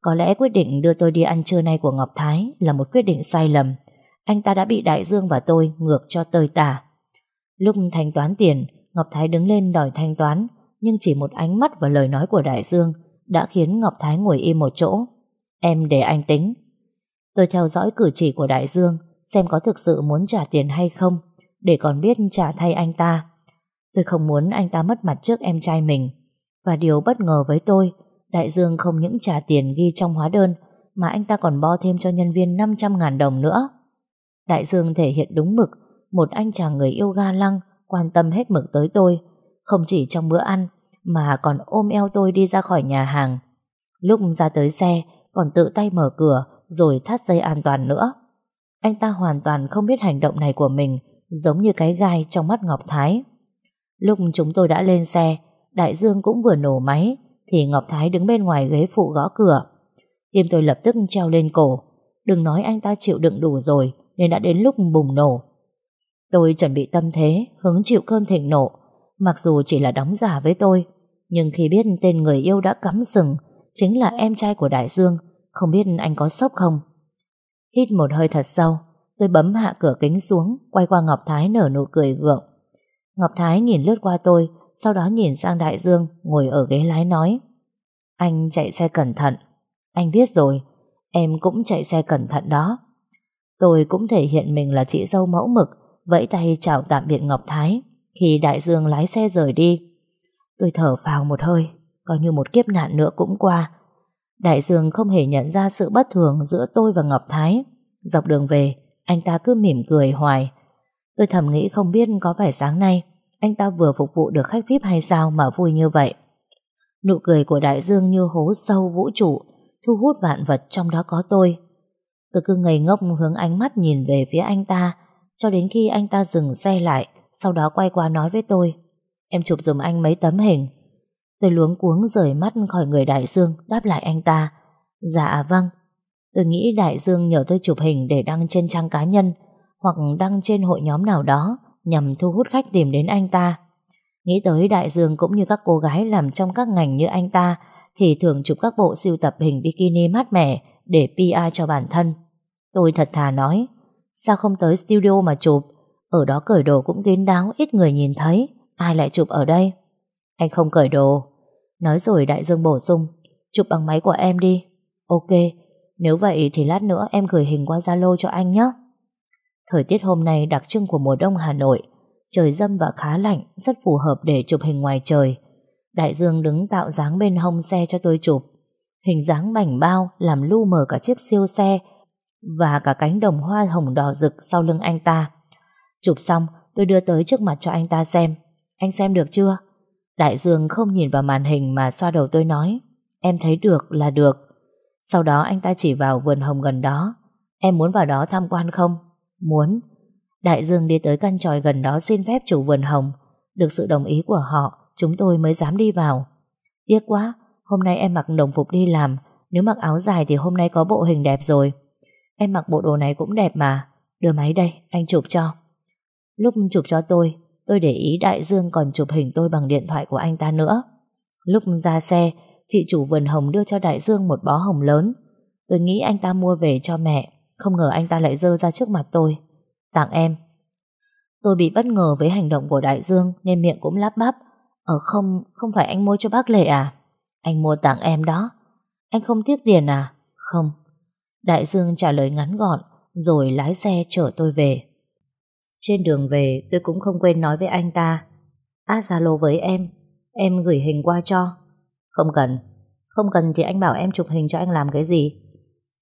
Có lẽ quyết định đưa tôi đi ăn trưa nay của Ngọc Thái Là một quyết định sai lầm Anh ta đã bị Đại Dương và tôi ngược cho tơi tả Lúc thanh toán tiền Ngọc Thái đứng lên đòi thanh toán Nhưng chỉ một ánh mắt và lời nói của Đại Dương đã khiến Ngọc Thái ngồi im một chỗ. Em để anh tính. Tôi theo dõi cử chỉ của Đại Dương xem có thực sự muốn trả tiền hay không để còn biết trả thay anh ta. Tôi không muốn anh ta mất mặt trước em trai mình. Và điều bất ngờ với tôi, Đại Dương không những trả tiền ghi trong hóa đơn mà anh ta còn bo thêm cho nhân viên 500.000 đồng nữa. Đại Dương thể hiện đúng mực, một anh chàng người yêu ga lăng, quan tâm hết mực tới tôi, không chỉ trong bữa ăn mà còn ôm eo tôi đi ra khỏi nhà hàng. Lúc ra tới xe, còn tự tay mở cửa rồi thắt dây an toàn nữa. Anh ta hoàn toàn không biết hành động này của mình giống như cái gai trong mắt Ngọc Thái. Lúc chúng tôi đã lên xe, Đại Dương cũng vừa nổ máy thì Ngọc Thái đứng bên ngoài ghế phụ gõ cửa. Tim tôi lập tức treo lên cổ. Đừng nói anh ta chịu đựng đủ rồi nên đã đến lúc bùng nổ. Tôi chuẩn bị tâm thế, hứng chịu cơn thịnh nộ, mặc dù chỉ là đóng giả với tôi, nhưng khi biết tên người yêu đã cắm sừng Chính là em trai của Đại Dương Không biết anh có sốc không Hít một hơi thật sâu Tôi bấm hạ cửa kính xuống Quay qua Ngọc Thái nở nụ cười gượng Ngọc Thái nhìn lướt qua tôi Sau đó nhìn sang Đại Dương Ngồi ở ghế lái nói Anh chạy xe cẩn thận Anh biết rồi Em cũng chạy xe cẩn thận đó Tôi cũng thể hiện mình là chị dâu mẫu mực Vẫy tay chào tạm biệt Ngọc Thái Khi Đại Dương lái xe rời đi Tôi thở vào một hơi, coi như một kiếp nạn nữa cũng qua. Đại Dương không hề nhận ra sự bất thường giữa tôi và Ngọc Thái. Dọc đường về, anh ta cứ mỉm cười hoài. Tôi thầm nghĩ không biết có phải sáng nay anh ta vừa phục vụ được khách VIP hay sao mà vui như vậy. Nụ cười của Đại Dương như hố sâu vũ trụ, thu hút vạn vật trong đó có tôi. Tôi cứ ngây ngốc hướng ánh mắt nhìn về phía anh ta, cho đến khi anh ta dừng xe lại, sau đó quay qua nói với tôi. Em chụp giùm anh mấy tấm hình Tôi luống cuống rời mắt khỏi người Đại Dương Đáp lại anh ta Dạ vâng Tôi nghĩ Đại Dương nhờ tôi chụp hình để đăng trên trang cá nhân Hoặc đăng trên hội nhóm nào đó Nhằm thu hút khách tìm đến anh ta Nghĩ tới Đại Dương cũng như các cô gái Làm trong các ngành như anh ta Thì thường chụp các bộ siêu tập hình bikini mát mẻ Để PR cho bản thân Tôi thật thà nói Sao không tới studio mà chụp Ở đó cởi đồ cũng kín đáo Ít người nhìn thấy Ai lại chụp ở đây? Anh không cởi đồ. Nói rồi đại dương bổ sung. Chụp bằng máy của em đi. Ok, nếu vậy thì lát nữa em gửi hình qua Zalo cho anh nhé. Thời tiết hôm nay đặc trưng của mùa đông Hà Nội. Trời dâm và khá lạnh, rất phù hợp để chụp hình ngoài trời. Đại dương đứng tạo dáng bên hông xe cho tôi chụp. Hình dáng bảnh bao làm lu mờ cả chiếc siêu xe và cả cánh đồng hoa hồng đỏ rực sau lưng anh ta. Chụp xong, tôi đưa tới trước mặt cho anh ta xem. Anh xem được chưa? Đại Dương không nhìn vào màn hình mà xoa đầu tôi nói Em thấy được là được Sau đó anh ta chỉ vào vườn hồng gần đó Em muốn vào đó tham quan không? Muốn Đại Dương đi tới căn tròi gần đó xin phép chủ vườn hồng Được sự đồng ý của họ Chúng tôi mới dám đi vào Tiếc quá Hôm nay em mặc đồng phục đi làm Nếu mặc áo dài thì hôm nay có bộ hình đẹp rồi Em mặc bộ đồ này cũng đẹp mà Đưa máy đây, anh chụp cho Lúc chụp cho tôi Tôi để ý Đại Dương còn chụp hình tôi bằng điện thoại của anh ta nữa. Lúc ra xe, chị chủ vườn hồng đưa cho Đại Dương một bó hồng lớn. Tôi nghĩ anh ta mua về cho mẹ, không ngờ anh ta lại dơ ra trước mặt tôi. Tặng em. Tôi bị bất ngờ với hành động của Đại Dương nên miệng cũng lắp bắp. ở ờ, không, không phải anh mua cho bác Lệ à? Anh mua tặng em đó. Anh không tiếc tiền à? Không. Đại Dương trả lời ngắn gọn rồi lái xe chở tôi về. Trên đường về tôi cũng không quên nói với anh ta Á Zalo với em Em gửi hình qua cho Không cần Không cần thì anh bảo em chụp hình cho anh làm cái gì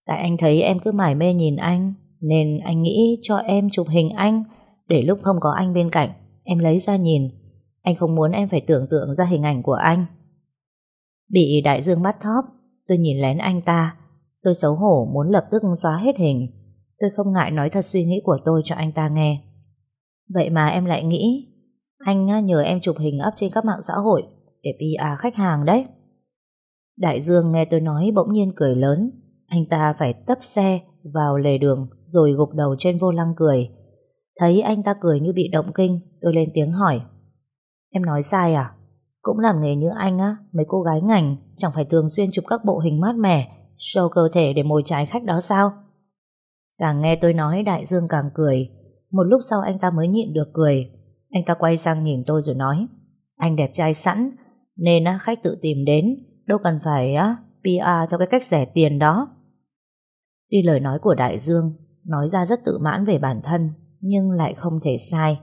Tại anh thấy em cứ mải mê nhìn anh Nên anh nghĩ cho em chụp hình anh Để lúc không có anh bên cạnh Em lấy ra nhìn Anh không muốn em phải tưởng tượng ra hình ảnh của anh Bị đại dương bắt thóp Tôi nhìn lén anh ta Tôi xấu hổ muốn lập tức xóa hết hình Tôi không ngại nói thật suy nghĩ của tôi cho anh ta nghe Vậy mà em lại nghĩ Anh nhờ em chụp hình up trên các mạng xã hội Để PR khách hàng đấy Đại Dương nghe tôi nói bỗng nhiên cười lớn Anh ta phải tấp xe Vào lề đường Rồi gục đầu trên vô lăng cười Thấy anh ta cười như bị động kinh Tôi lên tiếng hỏi Em nói sai à? Cũng làm nghề như anh á Mấy cô gái ngành Chẳng phải thường xuyên chụp các bộ hình mát mẻ Show cơ thể để mồi trái khách đó sao Càng nghe tôi nói Đại Dương càng cười một lúc sau anh ta mới nhịn được cười Anh ta quay sang nhìn tôi rồi nói Anh đẹp trai sẵn Nên khách tự tìm đến Đâu cần phải á PR theo cái cách rẻ tiền đó đi lời nói của Đại Dương Nói ra rất tự mãn về bản thân Nhưng lại không thể sai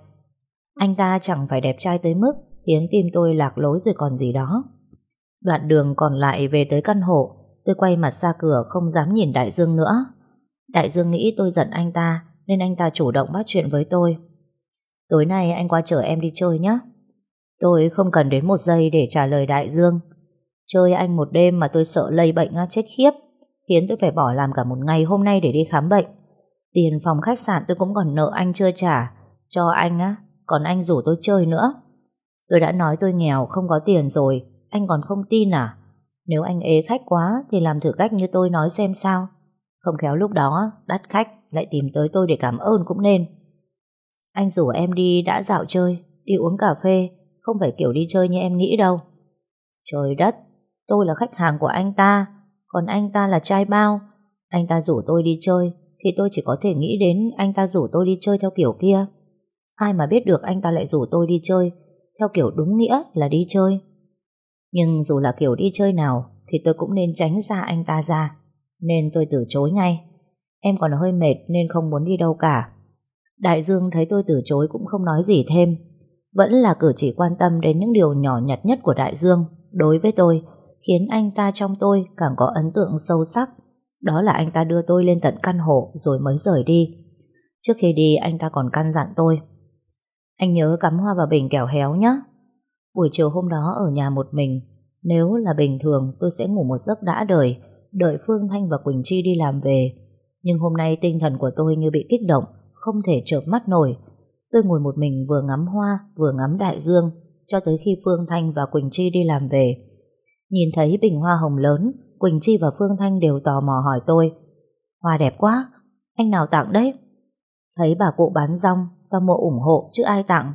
Anh ta chẳng phải đẹp trai tới mức Khiến tim tôi lạc lối rồi còn gì đó Đoạn đường còn lại về tới căn hộ Tôi quay mặt ra cửa không dám nhìn Đại Dương nữa Đại Dương nghĩ tôi giận anh ta nên anh ta chủ động bắt chuyện với tôi. Tối nay anh qua chở em đi chơi nhé. Tôi không cần đến một giây để trả lời Đại Dương. Chơi anh một đêm mà tôi sợ lây bệnh chết khiếp, khiến tôi phải bỏ làm cả một ngày hôm nay để đi khám bệnh. Tiền phòng khách sạn tôi cũng còn nợ anh chưa trả, cho anh á, còn anh rủ tôi chơi nữa. Tôi đã nói tôi nghèo, không có tiền rồi, anh còn không tin à? Nếu anh ế khách quá thì làm thử cách như tôi nói xem sao. Không khéo lúc đó, đắt khách lại tìm tới tôi để cảm ơn cũng nên. Anh rủ em đi đã dạo chơi, đi uống cà phê, không phải kiểu đi chơi như em nghĩ đâu. Trời đất, tôi là khách hàng của anh ta, còn anh ta là trai bao. Anh ta rủ tôi đi chơi, thì tôi chỉ có thể nghĩ đến anh ta rủ tôi đi chơi theo kiểu kia. Ai mà biết được anh ta lại rủ tôi đi chơi, theo kiểu đúng nghĩa là đi chơi. Nhưng dù là kiểu đi chơi nào, thì tôi cũng nên tránh xa anh ta ra nên tôi từ chối ngay. Em còn hơi mệt nên không muốn đi đâu cả. Đại Dương thấy tôi từ chối cũng không nói gì thêm. Vẫn là cử chỉ quan tâm đến những điều nhỏ nhặt nhất của Đại Dương đối với tôi, khiến anh ta trong tôi càng có ấn tượng sâu sắc. Đó là anh ta đưa tôi lên tận căn hộ rồi mới rời đi. Trước khi đi anh ta còn căn dặn tôi. Anh nhớ cắm hoa vào bình kẻo héo nhé. Buổi chiều hôm đó ở nhà một mình, nếu là bình thường tôi sẽ ngủ một giấc đã đời, đợi Phương Thanh và Quỳnh Chi đi làm về. Nhưng hôm nay tinh thần của tôi như bị kích động, không thể chợp mắt nổi. Tôi ngồi một mình vừa ngắm hoa, vừa ngắm đại dương, cho tới khi Phương Thanh và Quỳnh Chi đi làm về. Nhìn thấy bình hoa hồng lớn, Quỳnh Chi và Phương Thanh đều tò mò hỏi tôi. Hoa đẹp quá, anh nào tặng đấy? Thấy bà cụ bán rong, tao mộ ủng hộ chứ ai tặng.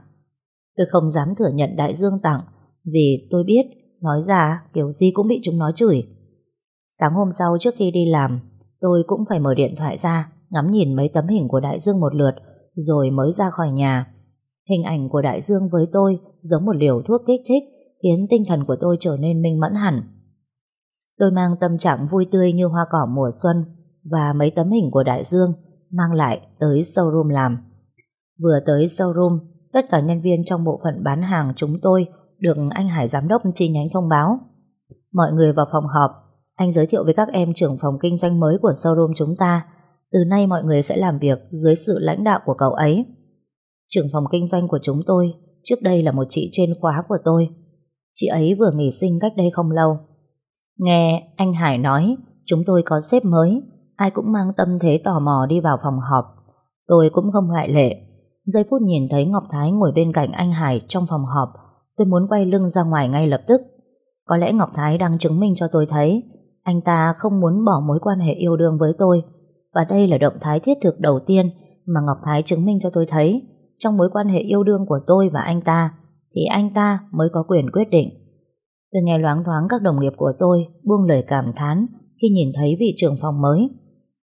Tôi không dám thừa nhận đại dương tặng, vì tôi biết, nói ra kiểu gì cũng bị chúng nó chửi. Sáng hôm sau trước khi đi làm, tôi cũng phải mở điện thoại ra, ngắm nhìn mấy tấm hình của Đại Dương một lượt, rồi mới ra khỏi nhà. Hình ảnh của Đại Dương với tôi giống một liều thuốc kích thích, khiến tinh thần của tôi trở nên minh mẫn hẳn. Tôi mang tâm trạng vui tươi như hoa cỏ mùa xuân và mấy tấm hình của Đại Dương mang lại tới showroom làm. Vừa tới showroom, tất cả nhân viên trong bộ phận bán hàng chúng tôi được anh Hải giám đốc chi nhánh thông báo. Mọi người vào phòng họp anh giới thiệu với các em trưởng phòng kinh doanh mới của showroom chúng ta. Từ nay mọi người sẽ làm việc dưới sự lãnh đạo của cậu ấy. Trưởng phòng kinh doanh của chúng tôi trước đây là một chị trên khóa của tôi. Chị ấy vừa nghỉ sinh cách đây không lâu. Nghe anh Hải nói chúng tôi có sếp mới ai cũng mang tâm thế tò mò đi vào phòng họp. Tôi cũng không ngại lệ. Giây phút nhìn thấy Ngọc Thái ngồi bên cạnh anh Hải trong phòng họp, tôi muốn quay lưng ra ngoài ngay lập tức. Có lẽ Ngọc Thái đang chứng minh cho tôi thấy anh ta không muốn bỏ mối quan hệ yêu đương với tôi và đây là động thái thiết thực đầu tiên mà Ngọc Thái chứng minh cho tôi thấy trong mối quan hệ yêu đương của tôi và anh ta thì anh ta mới có quyền quyết định. Tôi nghe loáng thoáng các đồng nghiệp của tôi buông lời cảm thán khi nhìn thấy vị trưởng phòng mới.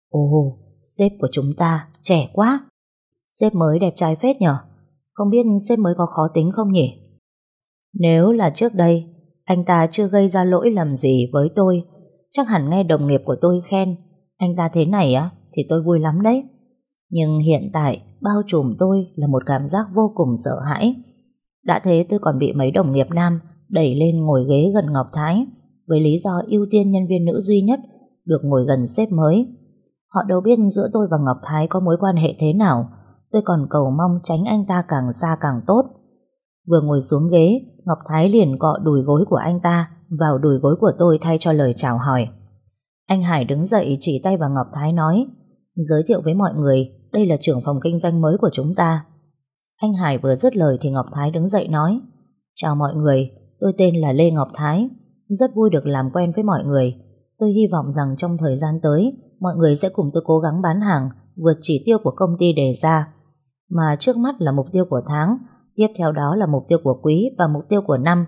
Ồ, sếp của chúng ta trẻ quá. Sếp mới đẹp trai phết nhở? Không biết sếp mới có khó tính không nhỉ? Nếu là trước đây, anh ta chưa gây ra lỗi lầm gì với tôi Chắc hẳn nghe đồng nghiệp của tôi khen Anh ta thế này á Thì tôi vui lắm đấy Nhưng hiện tại bao trùm tôi Là một cảm giác vô cùng sợ hãi Đã thế tôi còn bị mấy đồng nghiệp nam Đẩy lên ngồi ghế gần Ngọc Thái Với lý do ưu tiên nhân viên nữ duy nhất Được ngồi gần sếp mới Họ đâu biết giữa tôi và Ngọc Thái Có mối quan hệ thế nào Tôi còn cầu mong tránh anh ta càng xa càng tốt Vừa ngồi xuống ghế Ngọc Thái liền cọ đùi gối của anh ta vào đùi gối của tôi thay cho lời chào hỏi. Anh Hải đứng dậy chỉ tay vào Ngọc Thái nói Giới thiệu với mọi người Đây là trưởng phòng kinh doanh mới của chúng ta Anh Hải vừa dứt lời Thì Ngọc Thái đứng dậy nói Chào mọi người Tôi tên là Lê Ngọc Thái Rất vui được làm quen với mọi người Tôi hy vọng rằng trong thời gian tới Mọi người sẽ cùng tôi cố gắng bán hàng Vượt chỉ tiêu của công ty đề ra Mà trước mắt là mục tiêu của tháng Tiếp theo đó là mục tiêu của quý Và mục tiêu của năm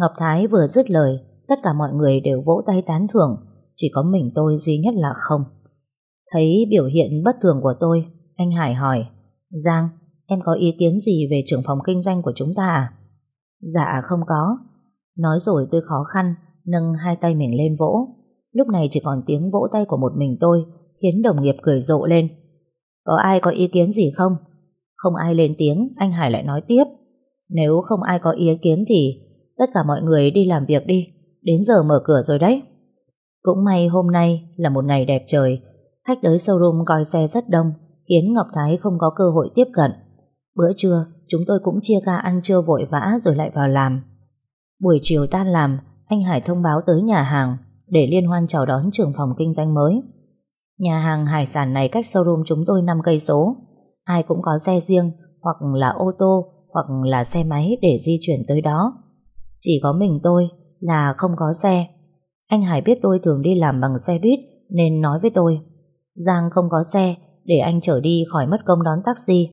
Ngọc Thái vừa dứt lời, tất cả mọi người đều vỗ tay tán thưởng, chỉ có mình tôi duy nhất là không. Thấy biểu hiện bất thường của tôi, anh Hải hỏi, Giang, em có ý kiến gì về trưởng phòng kinh doanh của chúng ta à? Dạ không có. Nói rồi tôi khó khăn, nâng hai tay mình lên vỗ. Lúc này chỉ còn tiếng vỗ tay của một mình tôi, khiến đồng nghiệp cười rộ lên. Có ai có ý kiến gì không? Không ai lên tiếng, anh Hải lại nói tiếp. Nếu không ai có ý kiến thì Tất cả mọi người đi làm việc đi Đến giờ mở cửa rồi đấy Cũng may hôm nay là một ngày đẹp trời Khách tới showroom coi xe rất đông Khiến Ngọc Thái không có cơ hội tiếp cận Bữa trưa Chúng tôi cũng chia ca ăn trưa vội vã Rồi lại vào làm Buổi chiều tan làm Anh Hải thông báo tới nhà hàng Để liên hoan chào đón trưởng phòng kinh doanh mới Nhà hàng hải sản này cách showroom chúng tôi 5 cây số. Ai cũng có xe riêng, hoặc là ô tô, hoặc là xe máy để di chuyển tới đó. Chỉ có mình tôi là không có xe. Anh Hải biết tôi thường đi làm bằng xe buýt nên nói với tôi. Giang không có xe để anh chở đi khỏi mất công đón taxi.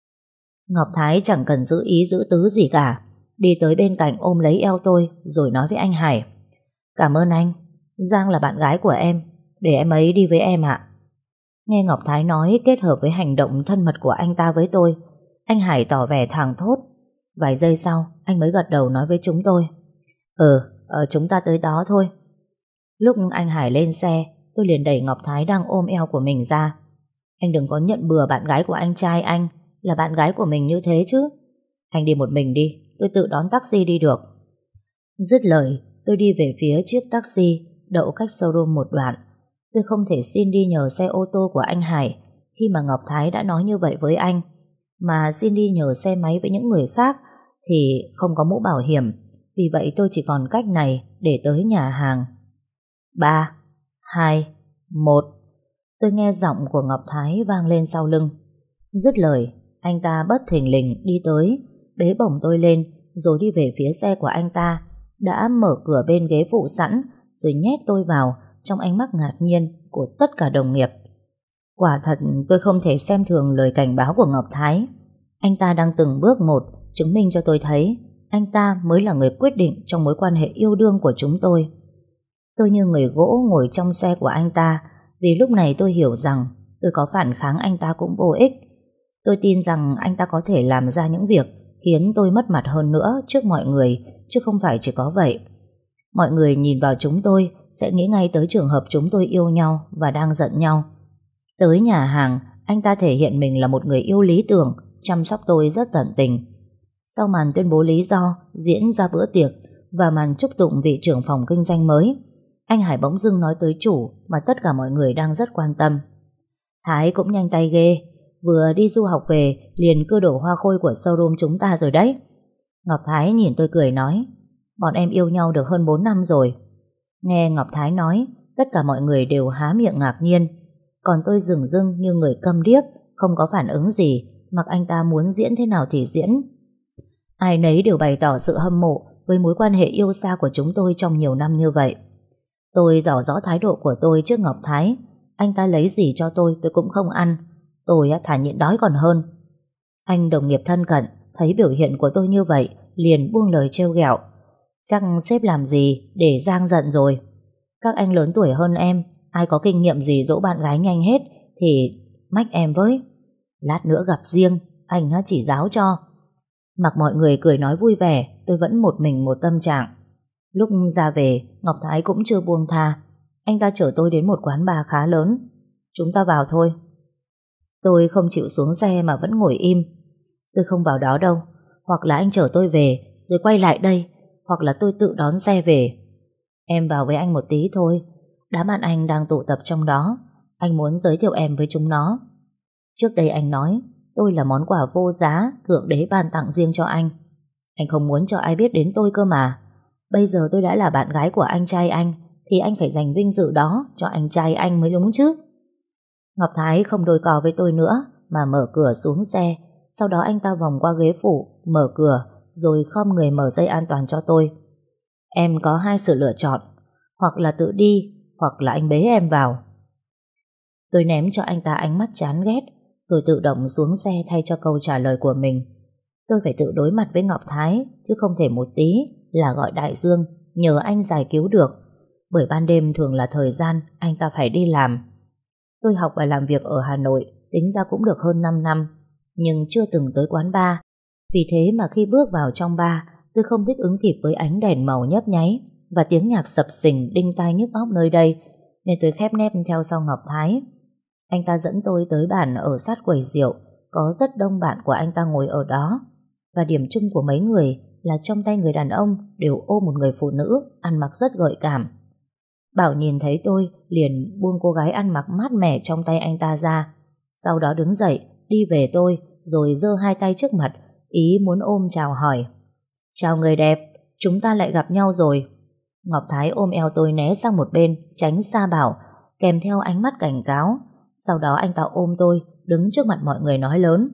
Ngọc Thái chẳng cần giữ ý giữ tứ gì cả. Đi tới bên cạnh ôm lấy eo tôi rồi nói với anh Hải. Cảm ơn anh, Giang là bạn gái của em, để em ấy đi với em ạ. À. Nghe Ngọc Thái nói kết hợp với hành động thân mật của anh ta với tôi, anh Hải tỏ vẻ thẳng thốt. Vài giây sau, anh mới gật đầu nói với chúng tôi. Ừ, ờ, chúng ta tới đó thôi. Lúc anh Hải lên xe, tôi liền đẩy Ngọc Thái đang ôm eo của mình ra. Anh đừng có nhận bừa bạn gái của anh trai anh, là bạn gái của mình như thế chứ. Anh đi một mình đi, tôi tự đón taxi đi được. Dứt lời, tôi đi về phía chiếc taxi, đậu cách showroom một đoạn. Tôi không thể xin đi nhờ xe ô tô của anh Hải khi mà Ngọc Thái đã nói như vậy với anh. Mà xin đi nhờ xe máy với những người khác thì không có mũ bảo hiểm vì vậy tôi chỉ còn cách này để tới nhà hàng. 3, 2, 1 Tôi nghe giọng của Ngọc Thái vang lên sau lưng. Dứt lời, anh ta bất thình lình đi tới, bế bổng tôi lên rồi đi về phía xe của anh ta. Đã mở cửa bên ghế phụ sẵn rồi nhét tôi vào trong ánh mắt ngạc nhiên của tất cả đồng nghiệp. Quả thật tôi không thể xem thường lời cảnh báo của Ngọc Thái. Anh ta đang từng bước một chứng minh cho tôi thấy anh ta mới là người quyết định trong mối quan hệ yêu đương của chúng tôi. Tôi như người gỗ ngồi trong xe của anh ta vì lúc này tôi hiểu rằng tôi có phản kháng anh ta cũng vô ích. Tôi tin rằng anh ta có thể làm ra những việc khiến tôi mất mặt hơn nữa trước mọi người chứ không phải chỉ có vậy. Mọi người nhìn vào chúng tôi sẽ nghĩ ngay tới trường hợp chúng tôi yêu nhau và đang giận nhau. Tới nhà hàng, anh ta thể hiện mình là một người yêu lý tưởng, chăm sóc tôi rất tận tình. Sau màn tuyên bố lý do diễn ra bữa tiệc và màn chúc tụng vị trưởng phòng kinh doanh mới, anh Hải bỗng dưng nói tới chủ mà tất cả mọi người đang rất quan tâm. Thái cũng nhanh tay ghê, vừa đi du học về liền cưa đổ hoa khôi của showroom chúng ta rồi đấy. Ngọc Thái nhìn tôi cười nói, bọn em yêu nhau được hơn 4 năm rồi. Nghe Ngọc Thái nói, tất cả mọi người đều há miệng ngạc nhiên. Còn tôi rừng rưng như người câm điếc, không có phản ứng gì, mặc anh ta muốn diễn thế nào thì diễn, Ai nấy đều bày tỏ sự hâm mộ với mối quan hệ yêu xa của chúng tôi trong nhiều năm như vậy. Tôi rõ rõ thái độ của tôi trước Ngọc Thái. Anh ta lấy gì cho tôi tôi cũng không ăn. Tôi thả nhịn đói còn hơn. Anh đồng nghiệp thân cận thấy biểu hiện của tôi như vậy liền buông lời trêu ghẹo. Chắc xếp làm gì để giang giận rồi. Các anh lớn tuổi hơn em ai có kinh nghiệm gì dỗ bạn gái nhanh hết thì mách em với. Lát nữa gặp riêng anh chỉ giáo cho. Mặc mọi người cười nói vui vẻ, tôi vẫn một mình một tâm trạng. Lúc ra về, Ngọc Thái cũng chưa buông tha. Anh ta chở tôi đến một quán bar khá lớn. Chúng ta vào thôi. Tôi không chịu xuống xe mà vẫn ngồi im. Tôi không vào đó đâu. Hoặc là anh chở tôi về, rồi quay lại đây. Hoặc là tôi tự đón xe về. Em vào với anh một tí thôi. Đám bạn anh đang tụ tập trong đó. Anh muốn giới thiệu em với chúng nó. Trước đây anh nói Tôi là món quà vô giá Thượng đế ban tặng riêng cho anh Anh không muốn cho ai biết đến tôi cơ mà Bây giờ tôi đã là bạn gái của anh trai anh Thì anh phải dành vinh dự đó Cho anh trai anh mới đúng chứ Ngọc Thái không đôi cò với tôi nữa Mà mở cửa xuống xe Sau đó anh ta vòng qua ghế phụ Mở cửa rồi khom người mở dây an toàn cho tôi Em có hai sự lựa chọn Hoặc là tự đi Hoặc là anh bế em vào Tôi ném cho anh ta ánh mắt chán ghét rồi tự động xuống xe thay cho câu trả lời của mình. Tôi phải tự đối mặt với Ngọc Thái, chứ không thể một tí là gọi Đại Dương nhờ anh giải cứu được. Bởi ban đêm thường là thời gian anh ta phải đi làm. Tôi học và làm việc ở Hà Nội, tính ra cũng được hơn 5 năm, nhưng chưa từng tới quán bar. Vì thế mà khi bước vào trong bar, tôi không thích ứng kịp với ánh đèn màu nhấp nháy và tiếng nhạc sập sình đinh tai nhức óc nơi đây, nên tôi khép nép theo sau Ngọc Thái. Anh ta dẫn tôi tới bàn ở sát quầy rượu, có rất đông bạn của anh ta ngồi ở đó. Và điểm chung của mấy người là trong tay người đàn ông đều ôm một người phụ nữ ăn mặc rất gợi cảm. Bảo nhìn thấy tôi liền buông cô gái ăn mặc mát mẻ trong tay anh ta ra. Sau đó đứng dậy, đi về tôi, rồi giơ hai tay trước mặt, ý muốn ôm chào hỏi. Chào người đẹp, chúng ta lại gặp nhau rồi. Ngọc Thái ôm eo tôi né sang một bên, tránh xa bảo, kèm theo ánh mắt cảnh cáo. Sau đó anh ta ôm tôi, đứng trước mặt mọi người nói lớn.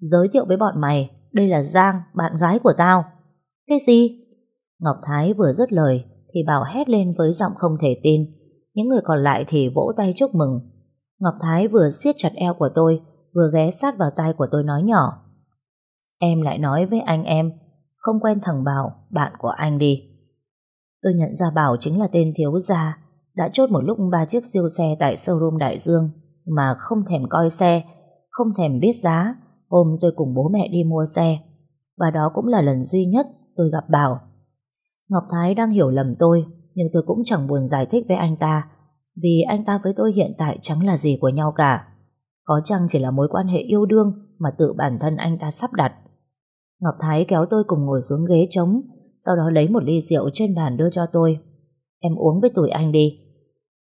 Giới thiệu với bọn mày, đây là Giang, bạn gái của tao. Cái gì? Ngọc Thái vừa dứt lời thì Bảo hét lên với giọng không thể tin. Những người còn lại thì vỗ tay chúc mừng. Ngọc Thái vừa siết chặt eo của tôi, vừa ghé sát vào tai của tôi nói nhỏ. Em lại nói với anh em, không quen thằng Bảo, bạn của anh đi. Tôi nhận ra Bảo chính là tên thiếu gia, đã chốt một lúc ba chiếc siêu xe tại showroom Đại Dương mà không thèm coi xe, không thèm biết giá hôm tôi cùng bố mẹ đi mua xe. Và đó cũng là lần duy nhất tôi gặp Bảo. Ngọc Thái đang hiểu lầm tôi, nhưng tôi cũng chẳng buồn giải thích với anh ta, vì anh ta với tôi hiện tại chẳng là gì của nhau cả. Có chăng chỉ là mối quan hệ yêu đương mà tự bản thân anh ta sắp đặt. Ngọc Thái kéo tôi cùng ngồi xuống ghế trống, sau đó lấy một ly rượu trên bàn đưa cho tôi. Em uống với tụi anh đi.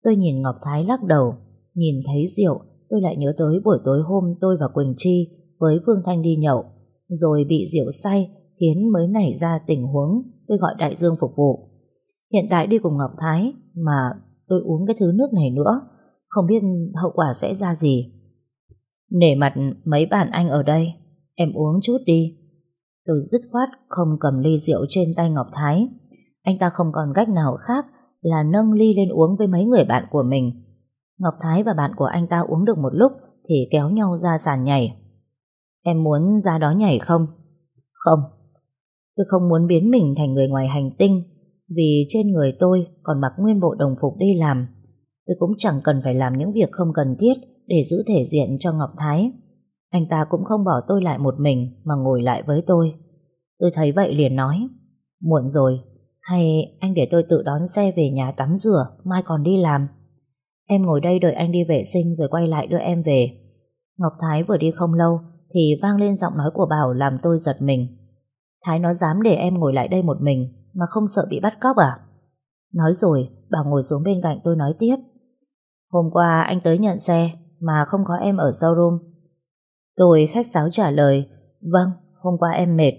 Tôi nhìn Ngọc Thái lắc đầu, Nhìn thấy rượu, tôi lại nhớ tới buổi tối hôm tôi và Quỳnh Chi với Vương Thanh đi nhậu, rồi bị rượu say khiến mới nảy ra tình huống tôi gọi đại dương phục vụ. Hiện tại đi cùng Ngọc Thái mà tôi uống cái thứ nước này nữa, không biết hậu quả sẽ ra gì. Nể mặt mấy bạn anh ở đây, em uống chút đi. Tôi dứt khoát không cầm ly rượu trên tay Ngọc Thái. Anh ta không còn cách nào khác là nâng ly lên uống với mấy người bạn của mình. Ngọc Thái và bạn của anh ta uống được một lúc thì kéo nhau ra sàn nhảy. Em muốn ra đó nhảy không? Không. Tôi không muốn biến mình thành người ngoài hành tinh vì trên người tôi còn mặc nguyên bộ đồng phục đi làm. Tôi cũng chẳng cần phải làm những việc không cần thiết để giữ thể diện cho Ngọc Thái. Anh ta cũng không bỏ tôi lại một mình mà ngồi lại với tôi. Tôi thấy vậy liền nói Muộn rồi Hay anh để tôi tự đón xe về nhà tắm rửa Mai còn đi làm Em ngồi đây đợi anh đi vệ sinh rồi quay lại đưa em về. Ngọc Thái vừa đi không lâu thì vang lên giọng nói của Bảo làm tôi giật mình. Thái nó dám để em ngồi lại đây một mình mà không sợ bị bắt cóc à? Nói rồi, Bảo ngồi xuống bên cạnh tôi nói tiếp. Hôm qua anh tới nhận xe mà không có em ở showroom. Tôi khách sáo trả lời, vâng, hôm qua em mệt.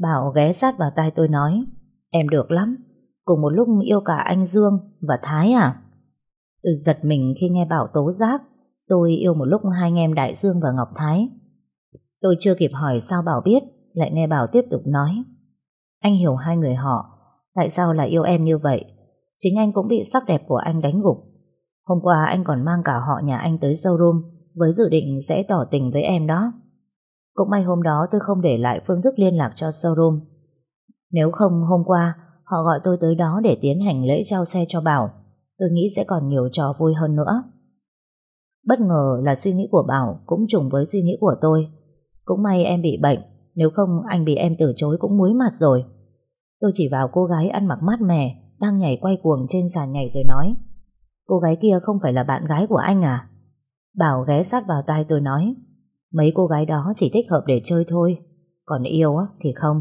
Bảo ghé sát vào tai tôi nói, em được lắm, cùng một lúc yêu cả anh Dương và Thái à? Giật mình khi nghe Bảo tố giác Tôi yêu một lúc hai anh em Đại Dương và Ngọc Thái Tôi chưa kịp hỏi sao Bảo biết Lại nghe Bảo tiếp tục nói Anh hiểu hai người họ Tại sao lại yêu em như vậy Chính anh cũng bị sắc đẹp của anh đánh gục Hôm qua anh còn mang cả họ nhà anh tới showroom Với dự định sẽ tỏ tình với em đó Cũng may hôm đó tôi không để lại phương thức liên lạc cho showroom Nếu không hôm qua Họ gọi tôi tới đó để tiến hành lễ trao xe cho Bảo Tôi nghĩ sẽ còn nhiều trò vui hơn nữa Bất ngờ là suy nghĩ của Bảo Cũng trùng với suy nghĩ của tôi Cũng may em bị bệnh Nếu không anh bị em từ chối cũng muối mặt rồi Tôi chỉ vào cô gái ăn mặc mát mẻ Đang nhảy quay cuồng trên sàn nhảy rồi nói Cô gái kia không phải là bạn gái của anh à Bảo ghé sát vào tai tôi nói Mấy cô gái đó chỉ thích hợp để chơi thôi Còn yêu thì không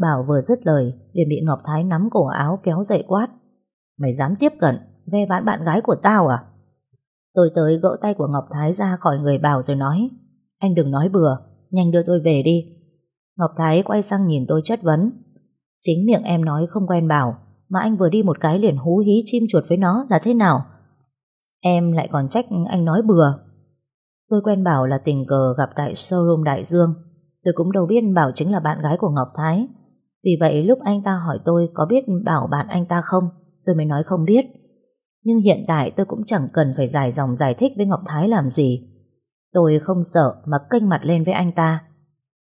Bảo vừa dứt lời liền bị Ngọc Thái nắm cổ áo kéo dậy quát Mày dám tiếp cận, ve vãn bạn gái của tao à? Tôi tới gỡ tay của Ngọc Thái ra khỏi người bảo rồi nói Anh đừng nói bừa, nhanh đưa tôi về đi Ngọc Thái quay sang nhìn tôi chất vấn Chính miệng em nói không quen bảo Mà anh vừa đi một cái liền hú hí chim chuột với nó là thế nào Em lại còn trách anh nói bừa Tôi quen Bảo là tình cờ gặp tại showroom Đại Dương Tôi cũng đâu biết Bảo chính là bạn gái của Ngọc Thái Vì vậy lúc anh ta hỏi tôi có biết Bảo bạn anh ta không tôi mới nói không biết. Nhưng hiện tại tôi cũng chẳng cần phải dài dòng giải thích với Ngọc Thái làm gì. Tôi không sợ mà kênh mặt lên với anh ta.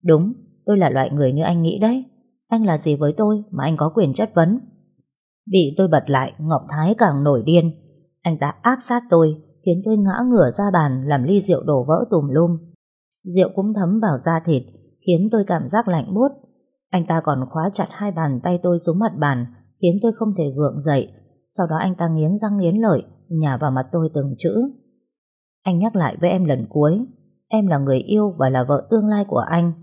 Đúng, tôi là loại người như anh nghĩ đấy. Anh là gì với tôi mà anh có quyền chất vấn? Bị tôi bật lại, Ngọc Thái càng nổi điên. Anh ta áp sát tôi, khiến tôi ngã ngửa ra bàn làm ly rượu đổ vỡ tùm lum. Rượu cũng thấm vào da thịt, khiến tôi cảm giác lạnh buốt. Anh ta còn khóa chặt hai bàn tay tôi xuống mặt bàn, khiến tôi không thể gượng dậy. Sau đó anh ta nghiến răng nghiến lợi, nhả vào mặt tôi từng chữ. Anh nhắc lại với em lần cuối, em là người yêu và là vợ tương lai của anh.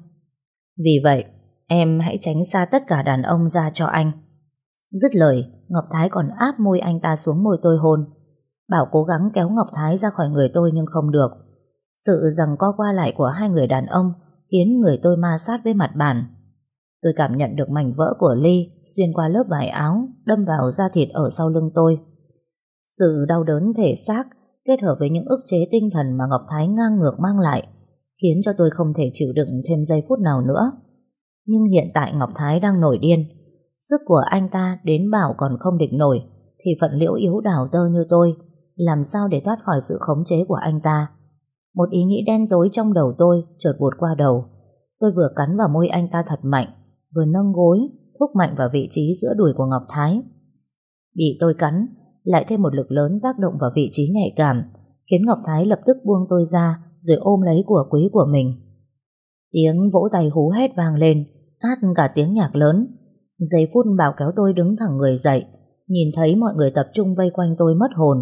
Vì vậy, em hãy tránh xa tất cả đàn ông ra cho anh. Dứt lời, Ngọc Thái còn áp môi anh ta xuống môi tôi hôn. Bảo cố gắng kéo Ngọc Thái ra khỏi người tôi nhưng không được. Sự rằng co qua lại của hai người đàn ông khiến người tôi ma sát với mặt bàn. Tôi cảm nhận được mảnh vỡ của ly xuyên qua lớp vải áo, đâm vào da thịt ở sau lưng tôi. Sự đau đớn thể xác kết hợp với những ức chế tinh thần mà Ngọc Thái ngang ngược mang lại, khiến cho tôi không thể chịu đựng thêm giây phút nào nữa. Nhưng hiện tại Ngọc Thái đang nổi điên, sức của anh ta đến bảo còn không địch nổi, thì phận liễu yếu đảo tơ như tôi, làm sao để thoát khỏi sự khống chế của anh ta. Một ý nghĩ đen tối trong đầu tôi chợt vụt qua đầu. Tôi vừa cắn vào môi anh ta thật mạnh, vừa nâng gối, thúc mạnh vào vị trí giữa đùi của Ngọc Thái. Bị tôi cắn, lại thêm một lực lớn tác động vào vị trí nhạy cảm, khiến Ngọc Thái lập tức buông tôi ra, rồi ôm lấy của quý của mình. Tiếng vỗ tay hú hét vang lên, át cả tiếng nhạc lớn. Giây phút bảo kéo tôi đứng thẳng người dậy, nhìn thấy mọi người tập trung vây quanh tôi mất hồn.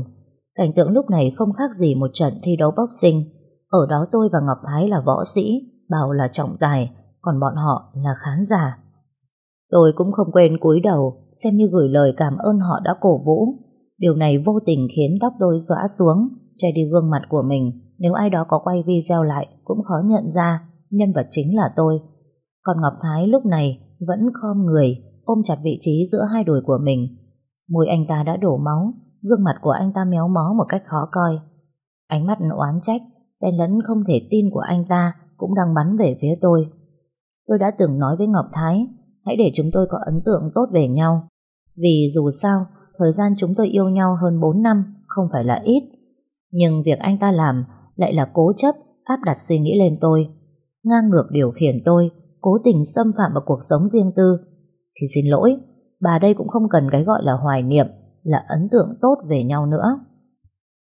Cảnh tượng lúc này không khác gì một trận thi đấu boxing. Ở đó tôi và Ngọc Thái là võ sĩ, Bảo là trọng tài, còn bọn họ là khán giả. Tôi cũng không quên cúi đầu, xem như gửi lời cảm ơn họ đã cổ vũ. Điều này vô tình khiến tóc tôi xõa xuống, che đi gương mặt của mình. Nếu ai đó có quay video lại, cũng khó nhận ra, nhân vật chính là tôi. Còn Ngọc Thái lúc này vẫn khom người, ôm chặt vị trí giữa hai đùi của mình. Môi anh ta đã đổ máu, gương mặt của anh ta méo mó một cách khó coi. Ánh mắt oán trách, xen lẫn không thể tin của anh ta cũng đang bắn về phía tôi. Tôi đã từng nói với Ngọc Thái, hãy để chúng tôi có ấn tượng tốt về nhau. Vì dù sao, thời gian chúng tôi yêu nhau hơn 4 năm không phải là ít. Nhưng việc anh ta làm lại là cố chấp áp đặt suy nghĩ lên tôi, ngang ngược điều khiển tôi, cố tình xâm phạm vào cuộc sống riêng tư. Thì xin lỗi, bà đây cũng không cần cái gọi là hoài niệm, là ấn tượng tốt về nhau nữa.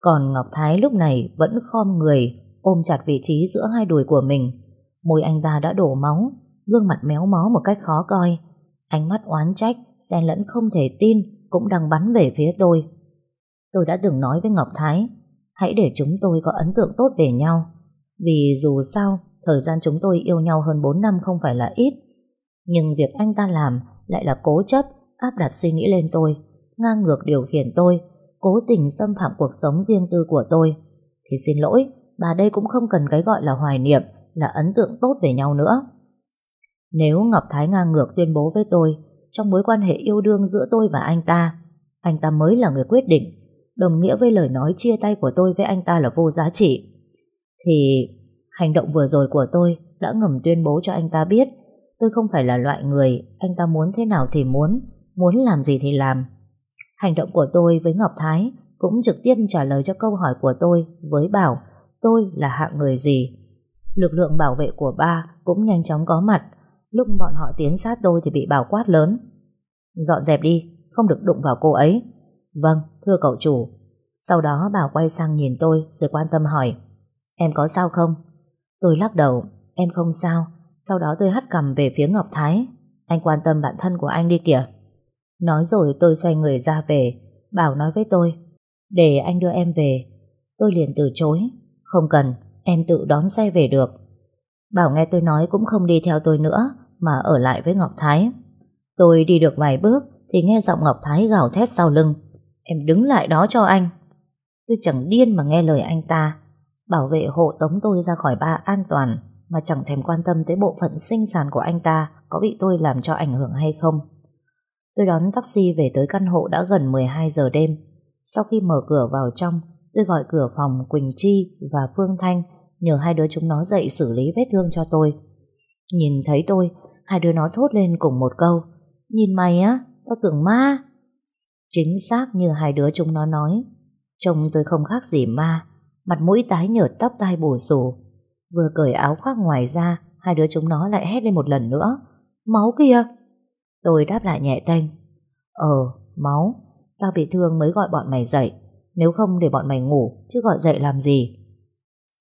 Còn Ngọc Thái lúc này vẫn khom người, ôm chặt vị trí giữa hai đùi của mình. Môi anh ta đã đổ máu, gương mặt méo mó một cách khó coi. Ánh mắt oán trách, xen lẫn không thể tin, cũng đang bắn về phía tôi. Tôi đã từng nói với Ngọc Thái, hãy để chúng tôi có ấn tượng tốt về nhau. Vì dù sao, thời gian chúng tôi yêu nhau hơn 4 năm không phải là ít. Nhưng việc anh ta làm lại là cố chấp, áp đặt suy nghĩ lên tôi, ngang ngược điều khiển tôi, cố tình xâm phạm cuộc sống riêng tư của tôi. Thì xin lỗi, bà đây cũng không cần cái gọi là hoài niệm, là ấn tượng tốt về nhau nữa. Nếu Ngọc Thái ngang ngược tuyên bố với tôi trong mối quan hệ yêu đương giữa tôi và anh ta, anh ta mới là người quyết định, đồng nghĩa với lời nói chia tay của tôi với anh ta là vô giá trị. Thì hành động vừa rồi của tôi đã ngầm tuyên bố cho anh ta biết tôi không phải là loại người anh ta muốn thế nào thì muốn, muốn làm gì thì làm. Hành động của tôi với Ngọc Thái cũng trực tiếp trả lời cho câu hỏi của tôi với Bảo tôi là hạng người gì. Lực lượng bảo vệ của ba cũng nhanh chóng có mặt Lúc bọn họ tiến sát tôi thì bị bảo quát lớn Dọn dẹp đi Không được đụng vào cô ấy Vâng, thưa cậu chủ Sau đó bảo quay sang nhìn tôi rồi quan tâm hỏi Em có sao không? Tôi lắc đầu, em không sao Sau đó tôi hắt cầm về phía Ngọc Thái Anh quan tâm bạn thân của anh đi kìa Nói rồi tôi xoay người ra về Bảo nói với tôi Để anh đưa em về Tôi liền từ chối Không cần, em tự đón xe về được Bảo nghe tôi nói cũng không đi theo tôi nữa mà ở lại với Ngọc Thái. Tôi đi được vài bước thì nghe giọng Ngọc Thái gào thét sau lưng. Em đứng lại đó cho anh. Tôi chẳng điên mà nghe lời anh ta. Bảo vệ hộ tống tôi ra khỏi ba an toàn mà chẳng thèm quan tâm tới bộ phận sinh sản của anh ta có bị tôi làm cho ảnh hưởng hay không. Tôi đón taxi về tới căn hộ đã gần 12 giờ đêm. Sau khi mở cửa vào trong, tôi gọi cửa phòng Quỳnh Chi và Phương Thanh nhờ hai đứa chúng nó dậy xử lý vết thương cho tôi. Nhìn thấy tôi, hai đứa nó thốt lên cùng một câu. Nhìn mày á, tao tưởng ma. Chính xác như hai đứa chúng nó nói. Trông tôi không khác gì ma, mặt mũi tái nhợt tóc tai bù xù. Vừa cởi áo khoác ngoài ra, hai đứa chúng nó lại hét lên một lần nữa. Máu kìa! Tôi đáp lại nhẹ tênh. Ờ, máu, tao bị thương mới gọi bọn mày dậy. Nếu không để bọn mày ngủ, chứ gọi dậy làm gì?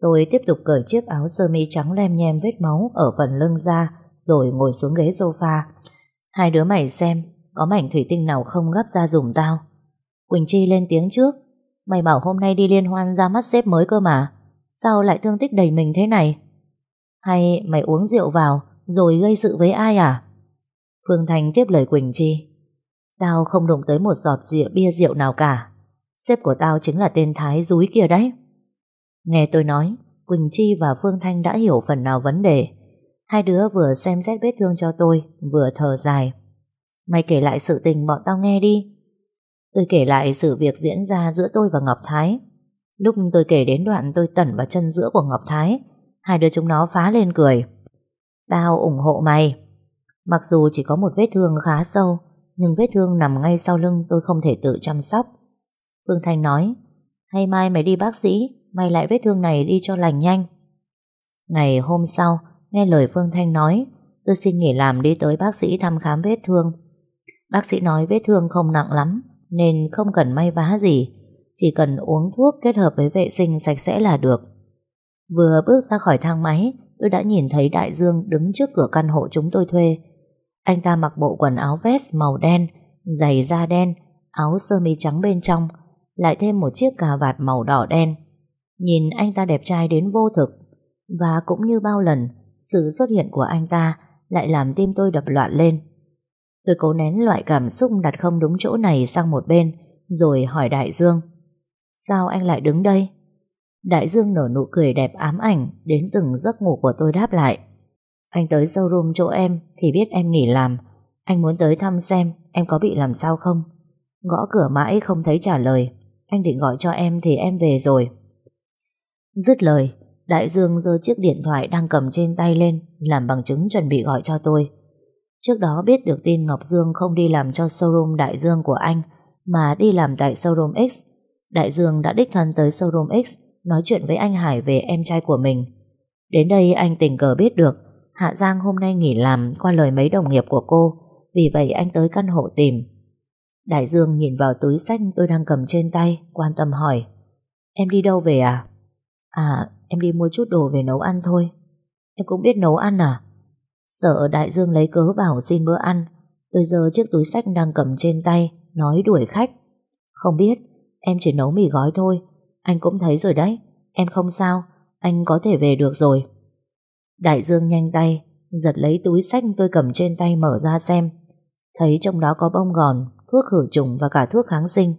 Tôi tiếp tục cởi chiếc áo sơ mi trắng lem nhem vết máu ở phần lưng ra, rồi ngồi xuống ghế sofa. Hai đứa mày xem, có mảnh thủy tinh nào không gấp ra dùng tao. Quỳnh Chi lên tiếng trước, mày bảo hôm nay đi liên hoan ra mắt sếp mới cơ mà, sao lại thương tích đầy mình thế này? Hay mày uống rượu vào rồi gây sự với ai à? Phương Thành tiếp lời Quỳnh Chi, tao không đụng tới một giọt rượu bia rượu nào cả. Sếp của tao chính là tên Thái Dúi kia đấy. Nghe tôi nói, Quỳnh Chi và Phương Thanh đã hiểu phần nào vấn đề. Hai đứa vừa xem xét vết thương cho tôi, vừa thở dài. Mày kể lại sự tình bọn tao nghe đi. Tôi kể lại sự việc diễn ra giữa tôi và Ngọc Thái. Lúc tôi kể đến đoạn tôi tẩn vào chân giữa của Ngọc Thái, hai đứa chúng nó phá lên cười. Tao ủng hộ mày. Mặc dù chỉ có một vết thương khá sâu, nhưng vết thương nằm ngay sau lưng tôi không thể tự chăm sóc. Phương Thanh nói, hay mai mày đi bác sĩ, May lại vết thương này đi cho lành nhanh Ngày hôm sau Nghe lời Phương Thanh nói Tôi xin nghỉ làm đi tới bác sĩ thăm khám vết thương Bác sĩ nói vết thương không nặng lắm Nên không cần may vá gì Chỉ cần uống thuốc kết hợp với vệ sinh sạch sẽ là được Vừa bước ra khỏi thang máy Tôi đã nhìn thấy Đại Dương đứng trước cửa căn hộ chúng tôi thuê Anh ta mặc bộ quần áo vest màu đen Giày da đen Áo sơ mi trắng bên trong Lại thêm một chiếc cà vạt màu đỏ đen Nhìn anh ta đẹp trai đến vô thực Và cũng như bao lần Sự xuất hiện của anh ta Lại làm tim tôi đập loạn lên Tôi cố nén loại cảm xúc đặt không đúng chỗ này sang một bên Rồi hỏi Đại Dương Sao anh lại đứng đây? Đại Dương nở nụ cười đẹp ám ảnh Đến từng giấc ngủ của tôi đáp lại Anh tới showroom chỗ em Thì biết em nghỉ làm Anh muốn tới thăm xem em có bị làm sao không Gõ cửa mãi không thấy trả lời Anh định gọi cho em thì em về rồi Dứt lời, Đại Dương giơ chiếc điện thoại đang cầm trên tay lên làm bằng chứng chuẩn bị gọi cho tôi. Trước đó biết được tin Ngọc Dương không đi làm cho showroom Đại Dương của anh mà đi làm tại showroom X. Đại Dương đã đích thân tới showroom X nói chuyện với anh Hải về em trai của mình. Đến đây anh tình cờ biết được Hạ Giang hôm nay nghỉ làm qua lời mấy đồng nghiệp của cô vì vậy anh tới căn hộ tìm. Đại Dương nhìn vào túi sách tôi đang cầm trên tay quan tâm hỏi Em đi đâu về à? À, em đi mua chút đồ về nấu ăn thôi. Em cũng biết nấu ăn à? Sợ Đại Dương lấy cớ vào xin bữa ăn. Tới giờ chiếc túi sách đang cầm trên tay, nói đuổi khách. Không biết, em chỉ nấu mì gói thôi. Anh cũng thấy rồi đấy. Em không sao, anh có thể về được rồi. Đại Dương nhanh tay, giật lấy túi sách tôi cầm trên tay mở ra xem. Thấy trong đó có bông gòn, thuốc khử trùng và cả thuốc kháng sinh.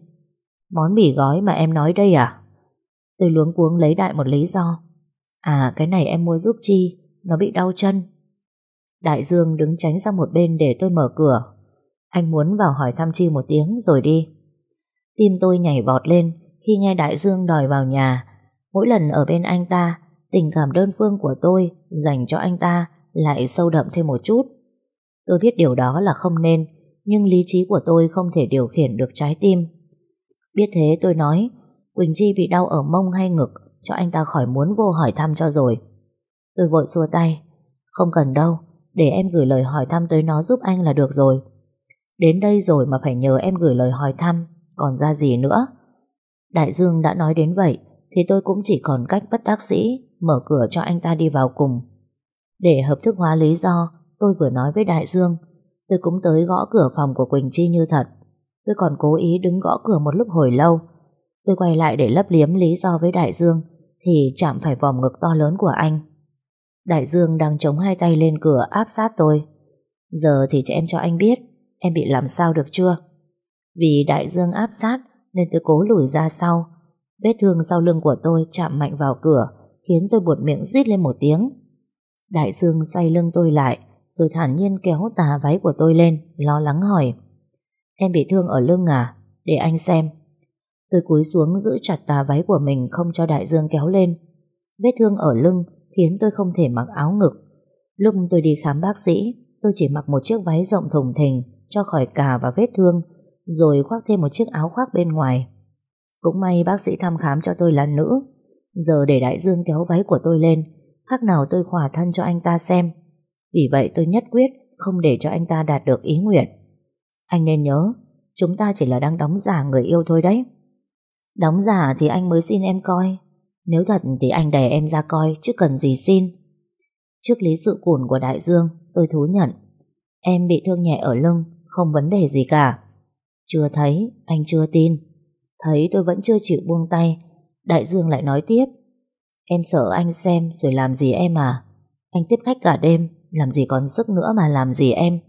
Món mì gói mà em nói đây à? Tôi luống cuống lấy đại một lý do. À cái này em mua giúp Chi, nó bị đau chân. Đại Dương đứng tránh sang một bên để tôi mở cửa. Anh muốn vào hỏi thăm Chi một tiếng rồi đi. Tim tôi nhảy vọt lên khi nghe Đại Dương đòi vào nhà. Mỗi lần ở bên anh ta, tình cảm đơn phương của tôi dành cho anh ta lại sâu đậm thêm một chút. Tôi biết điều đó là không nên, nhưng lý trí của tôi không thể điều khiển được trái tim. Biết thế tôi nói, Quỳnh Chi bị đau ở mông hay ngực cho anh ta khỏi muốn vô hỏi thăm cho rồi. Tôi vội xua tay. Không cần đâu, để em gửi lời hỏi thăm tới nó giúp anh là được rồi. Đến đây rồi mà phải nhờ em gửi lời hỏi thăm, còn ra gì nữa. Đại Dương đã nói đến vậy, thì tôi cũng chỉ còn cách bất đắc sĩ, mở cửa cho anh ta đi vào cùng. Để hợp thức hóa lý do, tôi vừa nói với Đại Dương, tôi cũng tới gõ cửa phòng của Quỳnh Chi như thật. Tôi còn cố ý đứng gõ cửa một lúc hồi lâu, Tôi quay lại để lấp liếm lý do với Đại Dương thì chạm phải vòng ngực to lớn của anh. Đại Dương đang chống hai tay lên cửa áp sát tôi. Giờ thì cho em cho anh biết em bị làm sao được chưa? Vì Đại Dương áp sát nên tôi cố lùi ra sau. Vết thương sau lưng của tôi chạm mạnh vào cửa khiến tôi buột miệng rít lên một tiếng. Đại Dương xoay lưng tôi lại rồi thản nhiên kéo tà váy của tôi lên lo lắng hỏi Em bị thương ở lưng à? Để anh xem Tôi cúi xuống giữ chặt tà váy của mình không cho đại dương kéo lên. Vết thương ở lưng khiến tôi không thể mặc áo ngực. Lúc tôi đi khám bác sĩ, tôi chỉ mặc một chiếc váy rộng thùng thình cho khỏi cà và vết thương, rồi khoác thêm một chiếc áo khoác bên ngoài. Cũng may bác sĩ thăm khám cho tôi là nữ. Giờ để đại dương kéo váy của tôi lên, khác nào tôi khỏa thân cho anh ta xem. Vì vậy tôi nhất quyết không để cho anh ta đạt được ý nguyện. Anh nên nhớ, chúng ta chỉ là đang đóng giả người yêu thôi đấy. Đóng giả thì anh mới xin em coi Nếu thật thì anh đè em ra coi Chứ cần gì xin Trước lý sự cùn của Đại Dương Tôi thú nhận Em bị thương nhẹ ở lưng Không vấn đề gì cả Chưa thấy, anh chưa tin Thấy tôi vẫn chưa chịu buông tay Đại Dương lại nói tiếp Em sợ anh xem rồi làm gì em à Anh tiếp khách cả đêm Làm gì còn sức nữa mà làm gì em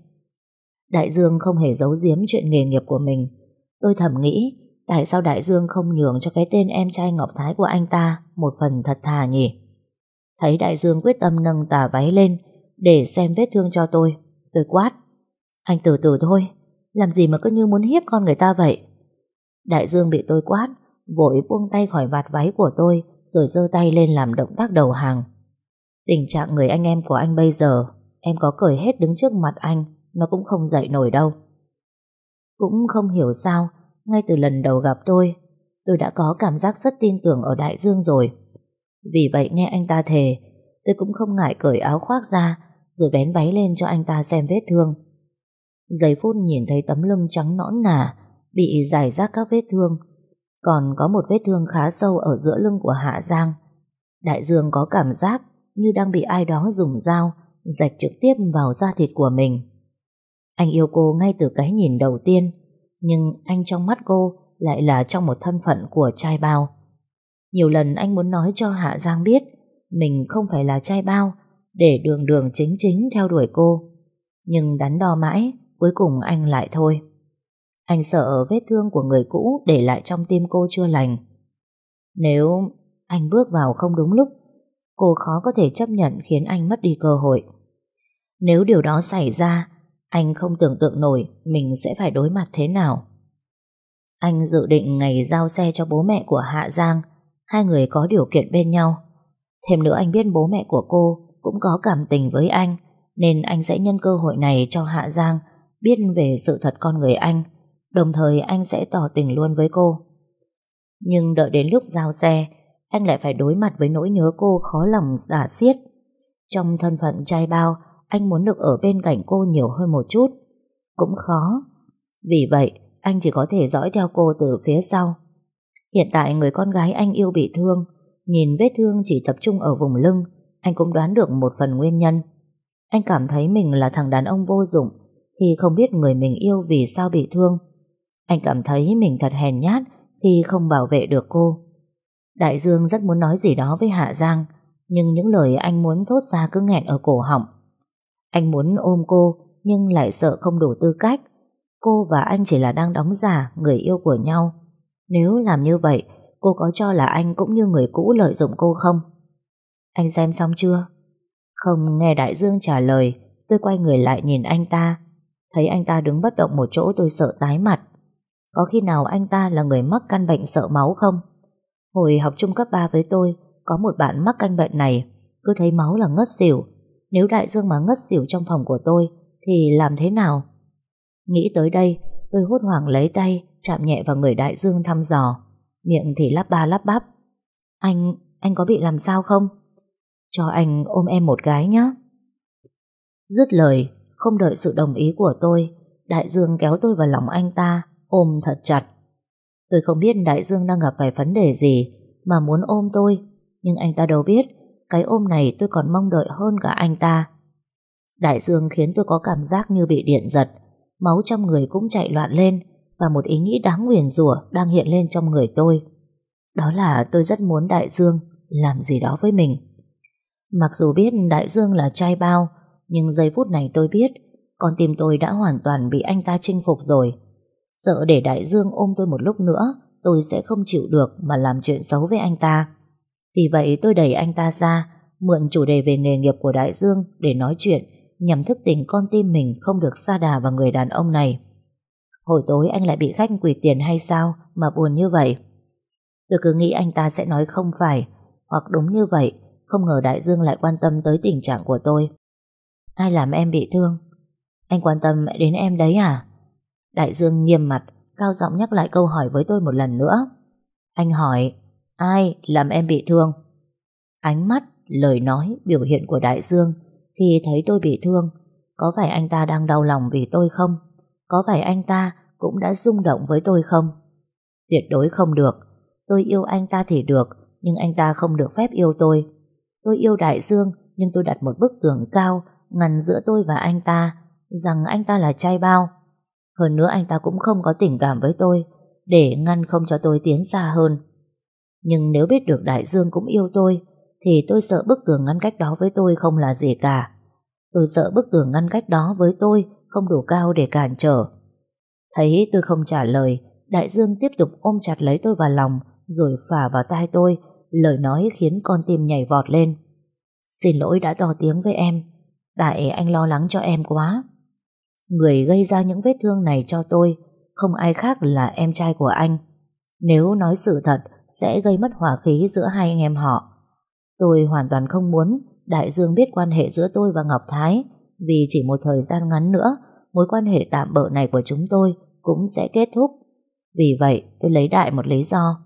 Đại Dương không hề giấu giếm chuyện nghề nghiệp của mình Tôi thầm nghĩ Tại sao Đại Dương không nhường cho cái tên em trai Ngọc Thái của anh ta một phần thật thà nhỉ? Thấy Đại Dương quyết tâm nâng tà váy lên để xem vết thương cho tôi. Tôi quát. Anh từ từ thôi, làm gì mà cứ như muốn hiếp con người ta vậy? Đại Dương bị tôi quát, vội buông tay khỏi vạt váy của tôi rồi giơ tay lên làm động tác đầu hàng. Tình trạng người anh em của anh bây giờ, em có cởi hết đứng trước mặt anh, nó cũng không dậy nổi đâu. Cũng không hiểu sao, ngay từ lần đầu gặp tôi, tôi đã có cảm giác rất tin tưởng ở Đại Dương rồi. Vì vậy nghe anh ta thề, tôi cũng không ngại cởi áo khoác ra rồi vén váy lên cho anh ta xem vết thương. Giây phút nhìn thấy tấm lưng trắng nõn nà, bị giải rác các vết thương. Còn có một vết thương khá sâu ở giữa lưng của Hạ Giang. Đại Dương có cảm giác như đang bị ai đó dùng dao rạch trực tiếp vào da thịt của mình. Anh yêu cô ngay từ cái nhìn đầu tiên, nhưng anh trong mắt cô lại là trong một thân phận của trai bao. Nhiều lần anh muốn nói cho Hạ Giang biết mình không phải là trai bao để đường đường chính chính theo đuổi cô. Nhưng đắn đo mãi, cuối cùng anh lại thôi. Anh sợ vết thương của người cũ để lại trong tim cô chưa lành. Nếu anh bước vào không đúng lúc, cô khó có thể chấp nhận khiến anh mất đi cơ hội. Nếu điều đó xảy ra, anh không tưởng tượng nổi mình sẽ phải đối mặt thế nào. Anh dự định ngày giao xe cho bố mẹ của Hạ Giang, hai người có điều kiện bên nhau. Thêm nữa anh biết bố mẹ của cô cũng có cảm tình với anh, nên anh sẽ nhân cơ hội này cho Hạ Giang biết về sự thật con người anh, đồng thời anh sẽ tỏ tình luôn với cô. Nhưng đợi đến lúc giao xe, anh lại phải đối mặt với nỗi nhớ cô khó lòng giả xiết. Trong thân phận trai bao, anh muốn được ở bên cạnh cô nhiều hơn một chút. Cũng khó. Vì vậy, anh chỉ có thể dõi theo cô từ phía sau. Hiện tại người con gái anh yêu bị thương, nhìn vết thương chỉ tập trung ở vùng lưng, anh cũng đoán được một phần nguyên nhân. Anh cảm thấy mình là thằng đàn ông vô dụng khi không biết người mình yêu vì sao bị thương. Anh cảm thấy mình thật hèn nhát khi không bảo vệ được cô. Đại Dương rất muốn nói gì đó với Hạ Giang, nhưng những lời anh muốn thốt ra cứ nghẹn ở cổ họng. Anh muốn ôm cô nhưng lại sợ không đủ tư cách. Cô và anh chỉ là đang đóng giả người yêu của nhau. Nếu làm như vậy, cô có cho là anh cũng như người cũ lợi dụng cô không? Anh xem xong chưa? Không nghe Đại Dương trả lời, tôi quay người lại nhìn anh ta. Thấy anh ta đứng bất động một chỗ tôi sợ tái mặt. Có khi nào anh ta là người mắc căn bệnh sợ máu không? Hồi học trung cấp 3 với tôi, có một bạn mắc căn bệnh này, cứ thấy máu là ngất xỉu, nếu đại dương mà ngất xỉu trong phòng của tôi Thì làm thế nào Nghĩ tới đây Tôi hốt hoảng lấy tay Chạm nhẹ vào người đại dương thăm dò Miệng thì lắp ba lắp bắp Anh, anh có bị làm sao không Cho anh ôm em một gái nhé Dứt lời Không đợi sự đồng ý của tôi Đại dương kéo tôi vào lòng anh ta Ôm thật chặt Tôi không biết Đại Dương đang gặp phải vấn đề gì Mà muốn ôm tôi Nhưng anh ta đâu biết cái ôm này tôi còn mong đợi hơn cả anh ta Đại dương khiến tôi có cảm giác như bị điện giật Máu trong người cũng chạy loạn lên Và một ý nghĩ đáng nguyền rủa Đang hiện lên trong người tôi Đó là tôi rất muốn Đại Dương Làm gì đó với mình Mặc dù biết Đại Dương là trai bao Nhưng giây phút này tôi biết Con tim tôi đã hoàn toàn bị anh ta chinh phục rồi Sợ để Đại Dương ôm tôi một lúc nữa Tôi sẽ không chịu được Mà làm chuyện xấu với anh ta vì vậy tôi đẩy anh ta ra, mượn chủ đề về nghề nghiệp của Đại Dương để nói chuyện, nhằm thức tỉnh con tim mình không được xa đà vào người đàn ông này. Hồi tối anh lại bị khách quỷ tiền hay sao mà buồn như vậy? Tôi cứ nghĩ anh ta sẽ nói không phải, hoặc đúng như vậy, không ngờ Đại Dương lại quan tâm tới tình trạng của tôi. Ai làm em bị thương? Anh quan tâm đến em đấy à? Đại Dương nghiêm mặt, cao giọng nhắc lại câu hỏi với tôi một lần nữa. Anh hỏi, Ai làm em bị thương? Ánh mắt, lời nói, biểu hiện của Đại Dương khi thấy tôi bị thương, có phải anh ta đang đau lòng vì tôi không? Có phải anh ta cũng đã rung động với tôi không? Tuyệt đối không được. Tôi yêu anh ta thì được, nhưng anh ta không được phép yêu tôi. Tôi yêu Đại Dương, nhưng tôi đặt một bức tường cao ngăn giữa tôi và anh ta, rằng anh ta là trai bao. Hơn nữa anh ta cũng không có tình cảm với tôi, để ngăn không cho tôi tiến xa hơn. Nhưng nếu biết được Đại Dương cũng yêu tôi Thì tôi sợ bức tường ngăn cách đó với tôi không là gì cả Tôi sợ bức tường ngăn cách đó với tôi Không đủ cao để cản trở Thấy tôi không trả lời Đại Dương tiếp tục ôm chặt lấy tôi vào lòng Rồi phả vào tai tôi Lời nói khiến con tim nhảy vọt lên Xin lỗi đã to tiếng với em Tại anh lo lắng cho em quá Người gây ra những vết thương này cho tôi Không ai khác là em trai của anh Nếu nói sự thật sẽ gây mất hòa khí giữa hai anh em họ. Tôi hoàn toàn không muốn Đại Dương biết quan hệ giữa tôi và Ngọc Thái vì chỉ một thời gian ngắn nữa mối quan hệ tạm bỡ này của chúng tôi cũng sẽ kết thúc. Vì vậy tôi lấy đại một lý do.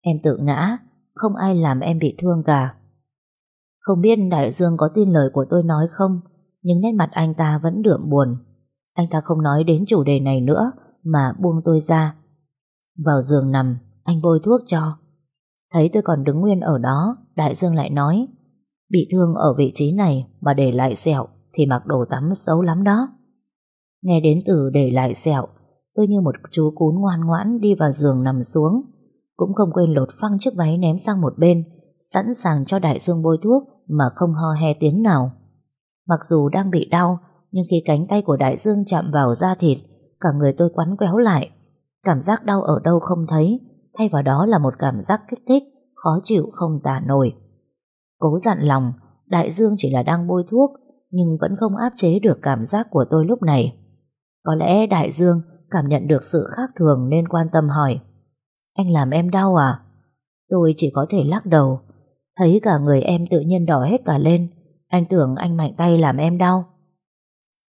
Em tự ngã, không ai làm em bị thương cả. Không biết Đại Dương có tin lời của tôi nói không, nhưng nét mặt anh ta vẫn đượm buồn. Anh ta không nói đến chủ đề này nữa mà buông tôi ra. Vào giường nằm, anh bôi thuốc cho Thấy tôi còn đứng nguyên ở đó Đại Dương lại nói Bị thương ở vị trí này mà để lại sẹo Thì mặc đồ tắm xấu lắm đó Nghe đến từ để lại sẹo Tôi như một chú cún ngoan ngoãn Đi vào giường nằm xuống Cũng không quên lột phăng chiếc váy ném sang một bên Sẵn sàng cho Đại Dương bôi thuốc Mà không ho he tiếng nào Mặc dù đang bị đau Nhưng khi cánh tay của Đại Dương chạm vào da thịt Cả người tôi quắn quéo lại Cảm giác đau ở đâu không thấy thay vào đó là một cảm giác kích thích, khó chịu không tả nổi. Cố dặn lòng, Đại Dương chỉ là đang bôi thuốc, nhưng vẫn không áp chế được cảm giác của tôi lúc này. Có lẽ Đại Dương cảm nhận được sự khác thường nên quan tâm hỏi. Anh làm em đau à? Tôi chỉ có thể lắc đầu. Thấy cả người em tự nhiên đỏ hết cả lên, anh tưởng anh mạnh tay làm em đau.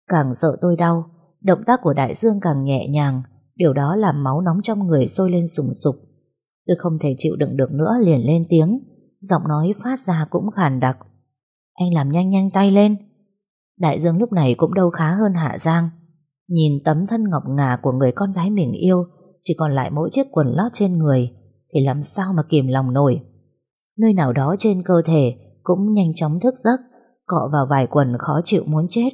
Càng sợ tôi đau, động tác của Đại Dương càng nhẹ nhàng, điều đó làm máu nóng trong người sôi lên sùng sục. Tôi không thể chịu đựng được nữa liền lên tiếng Giọng nói phát ra cũng khàn đặc Anh làm nhanh nhanh tay lên Đại Dương lúc này cũng đâu khá hơn Hạ Giang Nhìn tấm thân ngọc ngà của người con gái mình yêu Chỉ còn lại mỗi chiếc quần lót trên người Thì làm sao mà kìm lòng nổi Nơi nào đó trên cơ thể Cũng nhanh chóng thức giấc Cọ vào vài quần khó chịu muốn chết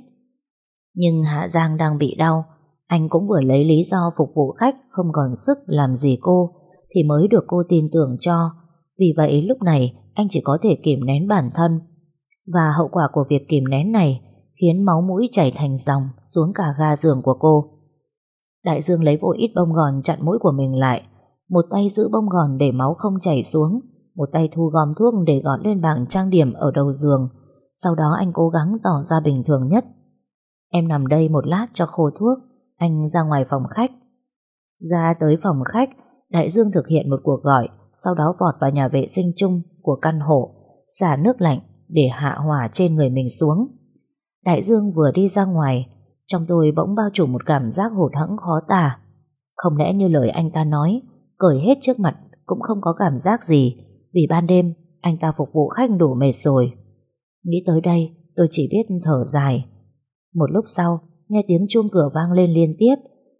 Nhưng Hạ Giang đang bị đau Anh cũng vừa lấy lý do phục vụ khách Không còn sức làm gì cô thì mới được cô tin tưởng cho. Vì vậy lúc này anh chỉ có thể kìm nén bản thân. Và hậu quả của việc kìm nén này khiến máu mũi chảy thành dòng xuống cả ga giường của cô. Đại Dương lấy vội ít bông gòn chặn mũi của mình lại, một tay giữ bông gòn để máu không chảy xuống, một tay thu gom thuốc để gọt lên bảng trang điểm ở đầu giường. Sau đó anh cố gắng tỏ ra bình thường nhất. Em nằm đây một lát cho khô thuốc, anh ra ngoài phòng khách. Ra tới phòng khách, Đại Dương thực hiện một cuộc gọi, sau đó vọt vào nhà vệ sinh chung của căn hộ, xả nước lạnh để hạ hỏa trên người mình xuống. Đại Dương vừa đi ra ngoài, trong tôi bỗng bao trùm một cảm giác hụt hẫng khó tả. Không lẽ như lời anh ta nói, cởi hết trước mặt cũng không có cảm giác gì, vì ban đêm anh ta phục vụ khách đủ mệt rồi. Nghĩ tới đây, tôi chỉ biết thở dài. Một lúc sau, nghe tiếng chuông cửa vang lên liên tiếp,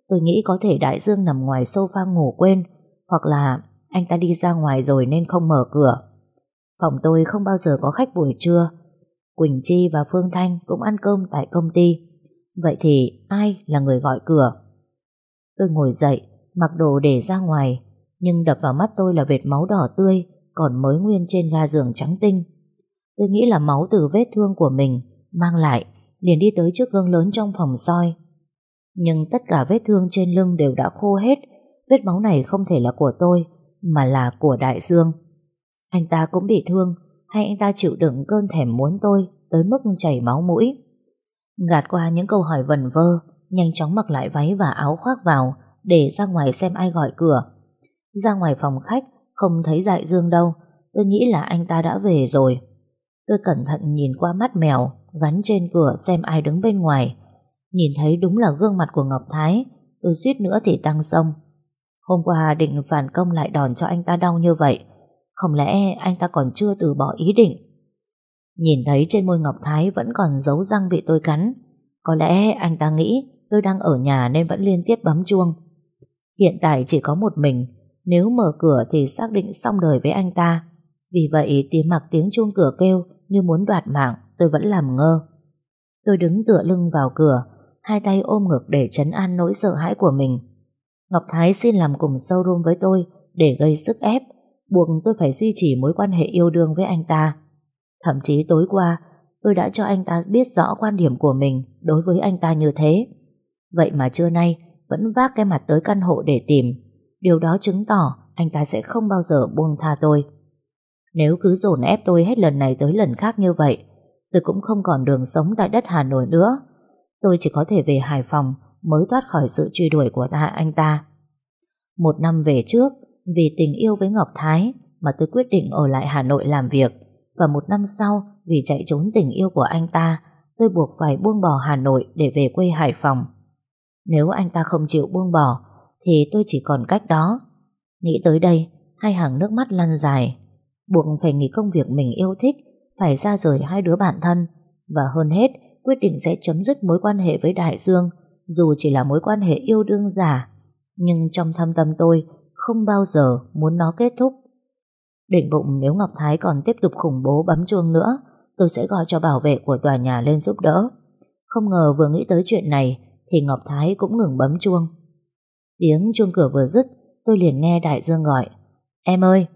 tôi nghĩ có thể Đại Dương nằm ngoài sofa ngủ quên hoặc là anh ta đi ra ngoài rồi nên không mở cửa. Phòng tôi không bao giờ có khách buổi trưa. Quỳnh Chi và Phương Thanh cũng ăn cơm tại công ty. Vậy thì ai là người gọi cửa? Tôi ngồi dậy, mặc đồ để ra ngoài, nhưng đập vào mắt tôi là vệt máu đỏ tươi còn mới nguyên trên ga giường trắng tinh. Tôi nghĩ là máu từ vết thương của mình mang lại, liền đi tới trước gương lớn trong phòng soi. Nhưng tất cả vết thương trên lưng đều đã khô hết Vết máu này không thể là của tôi, mà là của Đại Dương. Anh ta cũng bị thương, hay anh ta chịu đựng cơn thèm muốn tôi tới mức chảy máu mũi. Gạt qua những câu hỏi vần vơ, nhanh chóng mặc lại váy và áo khoác vào để ra ngoài xem ai gọi cửa. Ra ngoài phòng khách, không thấy Đại Dương đâu, tôi nghĩ là anh ta đã về rồi. Tôi cẩn thận nhìn qua mắt mèo, gắn trên cửa xem ai đứng bên ngoài. Nhìn thấy đúng là gương mặt của Ngọc Thái, tôi suýt nữa thì tăng sông. Hôm qua định phản công lại đòn cho anh ta đau như vậy Không lẽ anh ta còn chưa từ bỏ ý định Nhìn thấy trên môi Ngọc Thái vẫn còn dấu răng bị tôi cắn Có lẽ anh ta nghĩ tôi đang ở nhà nên vẫn liên tiếp bấm chuông Hiện tại chỉ có một mình Nếu mở cửa thì xác định xong đời với anh ta Vì vậy tiếng mặc tiếng chuông cửa kêu Như muốn đoạt mạng tôi vẫn làm ngơ Tôi đứng tựa lưng vào cửa Hai tay ôm ngực để chấn an nỗi sợ hãi của mình Ngọc Thái xin làm cùng showroom với tôi để gây sức ép, buộc tôi phải duy trì mối quan hệ yêu đương với anh ta. Thậm chí tối qua, tôi đã cho anh ta biết rõ quan điểm của mình đối với anh ta như thế. Vậy mà trưa nay vẫn vác cái mặt tới căn hộ để tìm. Điều đó chứng tỏ anh ta sẽ không bao giờ buông tha tôi. Nếu cứ dồn ép tôi hết lần này tới lần khác như vậy, tôi cũng không còn đường sống tại đất Hà Nội nữa. Tôi chỉ có thể về Hải Phòng mới thoát khỏi sự truy đuổi của ta anh ta. Một năm về trước, vì tình yêu với Ngọc Thái mà tôi quyết định ở lại Hà Nội làm việc. Và một năm sau, vì chạy trốn tình yêu của anh ta, tôi buộc phải buông bỏ Hà Nội để về quê Hải Phòng. Nếu anh ta không chịu buông bỏ, thì tôi chỉ còn cách đó. Nghĩ tới đây, hai hàng nước mắt lăn dài. Buộc phải nghỉ công việc mình yêu thích, phải ra rời hai đứa bạn thân. Và hơn hết, quyết định sẽ chấm dứt mối quan hệ với Đại Dương, dù chỉ là mối quan hệ yêu đương giả, nhưng trong thâm tâm tôi không bao giờ muốn nó kết thúc. Định bụng nếu Ngọc Thái còn tiếp tục khủng bố bấm chuông nữa, tôi sẽ gọi cho bảo vệ của tòa nhà lên giúp đỡ. Không ngờ vừa nghĩ tới chuyện này thì Ngọc Thái cũng ngừng bấm chuông. Tiếng chuông cửa vừa dứt, tôi liền nghe Đại Dương gọi. Em ơi!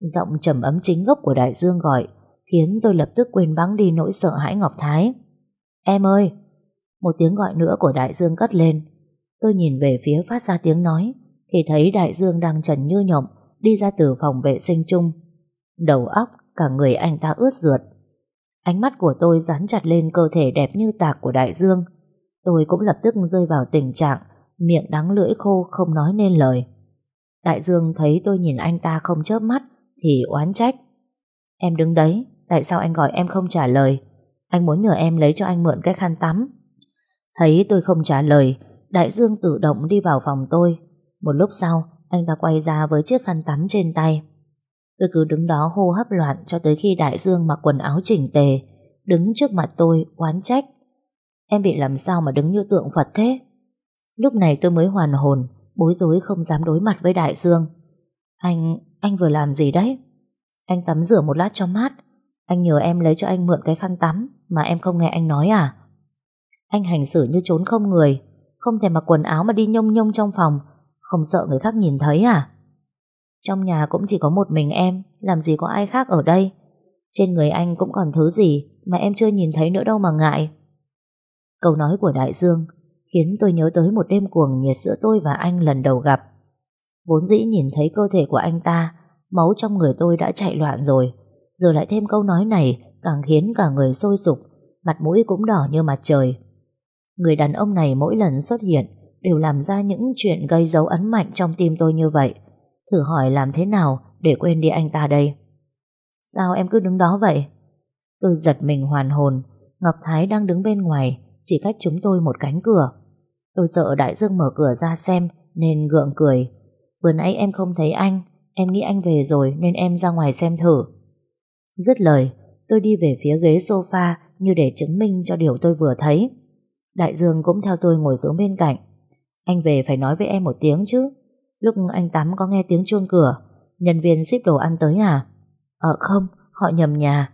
Giọng trầm ấm chính gốc của Đại Dương gọi khiến tôi lập tức quên bắn đi nỗi sợ hãi Ngọc Thái. Em ơi! Một tiếng gọi nữa của Đại Dương cất lên. Tôi nhìn về phía phát ra tiếng nói, thì thấy Đại Dương đang trần như nhộng, đi ra từ phòng vệ sinh chung. Đầu óc, cả người anh ta ướt rượt. Ánh mắt của tôi dán chặt lên cơ thể đẹp như tạc của Đại Dương. Tôi cũng lập tức rơi vào tình trạng miệng đắng lưỡi khô không nói nên lời. Đại Dương thấy tôi nhìn anh ta không chớp mắt thì oán trách. Em đứng đấy, tại sao anh gọi em không trả lời? Anh muốn nhờ em lấy cho anh mượn cái khăn tắm. Thấy tôi không trả lời, Đại Dương tự động đi vào phòng tôi. Một lúc sau, anh ta quay ra với chiếc khăn tắm trên tay. Tôi cứ đứng đó hô hấp loạn cho tới khi Đại Dương mặc quần áo chỉnh tề, đứng trước mặt tôi oán trách. Em bị làm sao mà đứng như tượng Phật thế? Lúc này tôi mới hoàn hồn, bối rối không dám đối mặt với Đại Dương. Anh, anh vừa làm gì đấy? Anh tắm rửa một lát cho mát. Anh nhờ em lấy cho anh mượn cái khăn tắm mà em không nghe anh nói à? Anh hành xử như trốn không người Không thể mặc quần áo mà đi nhông nhông trong phòng Không sợ người khác nhìn thấy à Trong nhà cũng chỉ có một mình em Làm gì có ai khác ở đây Trên người anh cũng còn thứ gì Mà em chưa nhìn thấy nữa đâu mà ngại Câu nói của Đại Dương Khiến tôi nhớ tới một đêm cuồng nhiệt giữa tôi và anh lần đầu gặp Vốn dĩ nhìn thấy cơ thể của anh ta Máu trong người tôi đã chạy loạn rồi Giờ lại thêm câu nói này Càng khiến cả người sôi sục Mặt mũi cũng đỏ như mặt trời Người đàn ông này mỗi lần xuất hiện đều làm ra những chuyện gây dấu ấn mạnh trong tim tôi như vậy. Thử hỏi làm thế nào để quên đi anh ta đây? Sao em cứ đứng đó vậy? Tôi giật mình hoàn hồn, Ngọc Thái đang đứng bên ngoài, chỉ cách chúng tôi một cánh cửa. Tôi sợ Đại Dương mở cửa ra xem, nên gượng cười. Vừa nãy em không thấy anh, em nghĩ anh về rồi nên em ra ngoài xem thử. Dứt lời, tôi đi về phía ghế sofa như để chứng minh cho điều tôi vừa thấy. Đại Dương cũng theo tôi ngồi xuống bên cạnh. Anh về phải nói với em một tiếng chứ. Lúc anh tắm có nghe tiếng chuông cửa, nhân viên ship đồ ăn tới à? Ờ không, họ nhầm nhà.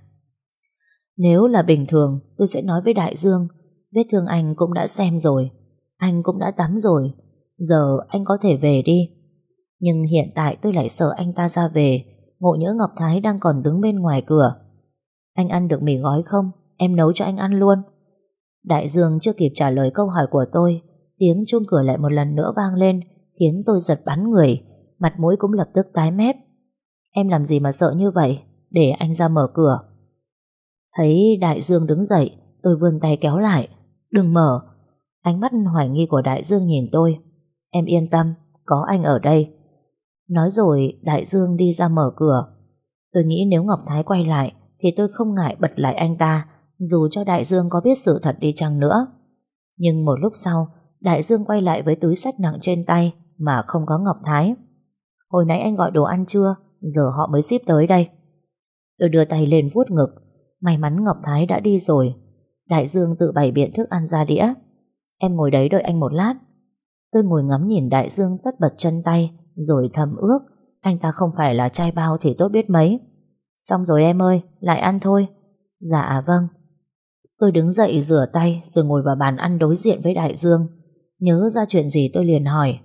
Nếu là bình thường, tôi sẽ nói với Đại Dương, vết thương anh cũng đã xem rồi, anh cũng đã tắm rồi, giờ anh có thể về đi. Nhưng hiện tại tôi lại sợ anh ta ra về, ngộ nhỡ Ngọc Thái đang còn đứng bên ngoài cửa. Anh ăn được mì gói không? Em nấu cho anh ăn luôn. Đại Dương chưa kịp trả lời câu hỏi của tôi, tiếng chuông cửa lại một lần nữa vang lên, khiến tôi giật bắn người, mặt mũi cũng lập tức tái mét. Em làm gì mà sợ như vậy? Để anh ra mở cửa. Thấy Đại Dương đứng dậy, tôi vươn tay kéo lại. Đừng mở. Ánh mắt hoài nghi của Đại Dương nhìn tôi. Em yên tâm, có anh ở đây. Nói rồi, Đại Dương đi ra mở cửa. Tôi nghĩ nếu Ngọc Thái quay lại, thì tôi không ngại bật lại anh ta, dù cho Đại Dương có biết sự thật đi chăng nữa. Nhưng một lúc sau, Đại Dương quay lại với túi sách nặng trên tay mà không có Ngọc Thái. Hồi nãy anh gọi đồ ăn chưa, giờ họ mới ship tới đây. Tôi đưa tay lên vuốt ngực, may mắn Ngọc Thái đã đi rồi. Đại Dương tự bày biện thức ăn ra đĩa. Em ngồi đấy đợi anh một lát. Tôi ngồi ngắm nhìn Đại Dương tất bật chân tay, rồi thầm ước. Anh ta không phải là trai bao thì tốt biết mấy. Xong rồi em ơi, lại ăn thôi. Dạ vâng. Tôi đứng dậy rửa tay rồi ngồi vào bàn ăn đối diện với Đại Dương. Nhớ ra chuyện gì tôi liền hỏi.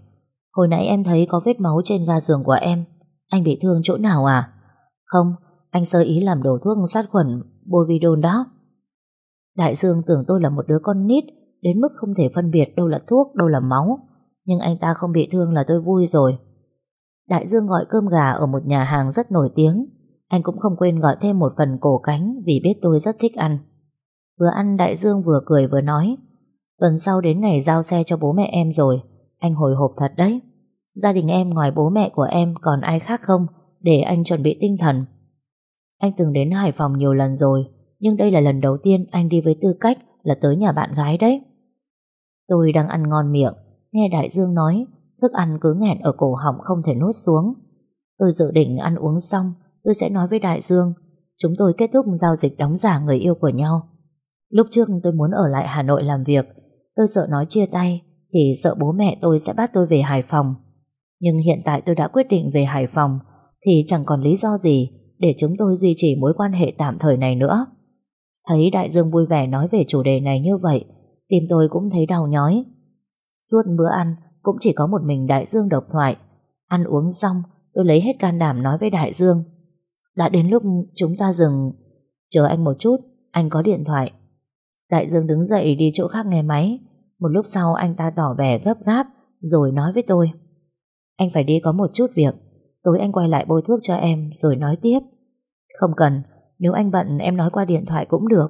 Hồi nãy em thấy có vết máu trên ga giường của em. Anh bị thương chỗ nào à? Không, anh sơ ý làm đổ thuốc sát khuẩn Bovidon đó. Đại Dương tưởng tôi là một đứa con nít đến mức không thể phân biệt đâu là thuốc, đâu là máu. Nhưng anh ta không bị thương là tôi vui rồi. Đại Dương gọi cơm gà ở một nhà hàng rất nổi tiếng. Anh cũng không quên gọi thêm một phần cổ cánh vì biết tôi rất thích ăn. Vừa ăn Đại Dương vừa cười vừa nói Tuần sau đến ngày giao xe cho bố mẹ em rồi Anh hồi hộp thật đấy Gia đình em ngoài bố mẹ của em còn ai khác không Để anh chuẩn bị tinh thần Anh từng đến Hải Phòng nhiều lần rồi Nhưng đây là lần đầu tiên anh đi với tư cách Là tới nhà bạn gái đấy Tôi đang ăn ngon miệng Nghe Đại Dương nói Thức ăn cứ nghẹn ở cổ họng không thể nuốt xuống Tôi dự định ăn uống xong Tôi sẽ nói với Đại Dương Chúng tôi kết thúc giao dịch đóng giả người yêu của nhau Lúc trước tôi muốn ở lại Hà Nội làm việc, tôi sợ nói chia tay thì sợ bố mẹ tôi sẽ bắt tôi về Hải Phòng. Nhưng hiện tại tôi đã quyết định về Hải Phòng thì chẳng còn lý do gì để chúng tôi duy trì mối quan hệ tạm thời này nữa. Thấy Đại Dương vui vẻ nói về chủ đề này như vậy, tim tôi cũng thấy đau nhói. Suốt bữa ăn cũng chỉ có một mình Đại Dương độc thoại. Ăn uống xong, tôi lấy hết can đảm nói với Đại Dương. Đã đến lúc chúng ta dừng. Chờ anh một chút, anh có điện thoại, Đại Dương đứng dậy đi chỗ khác nghe máy. Một lúc sau anh ta tỏ vẻ gấp gáp rồi nói với tôi. Anh phải đi có một chút việc. Tối anh quay lại bôi thuốc cho em rồi nói tiếp. Không cần, nếu anh bận em nói qua điện thoại cũng được.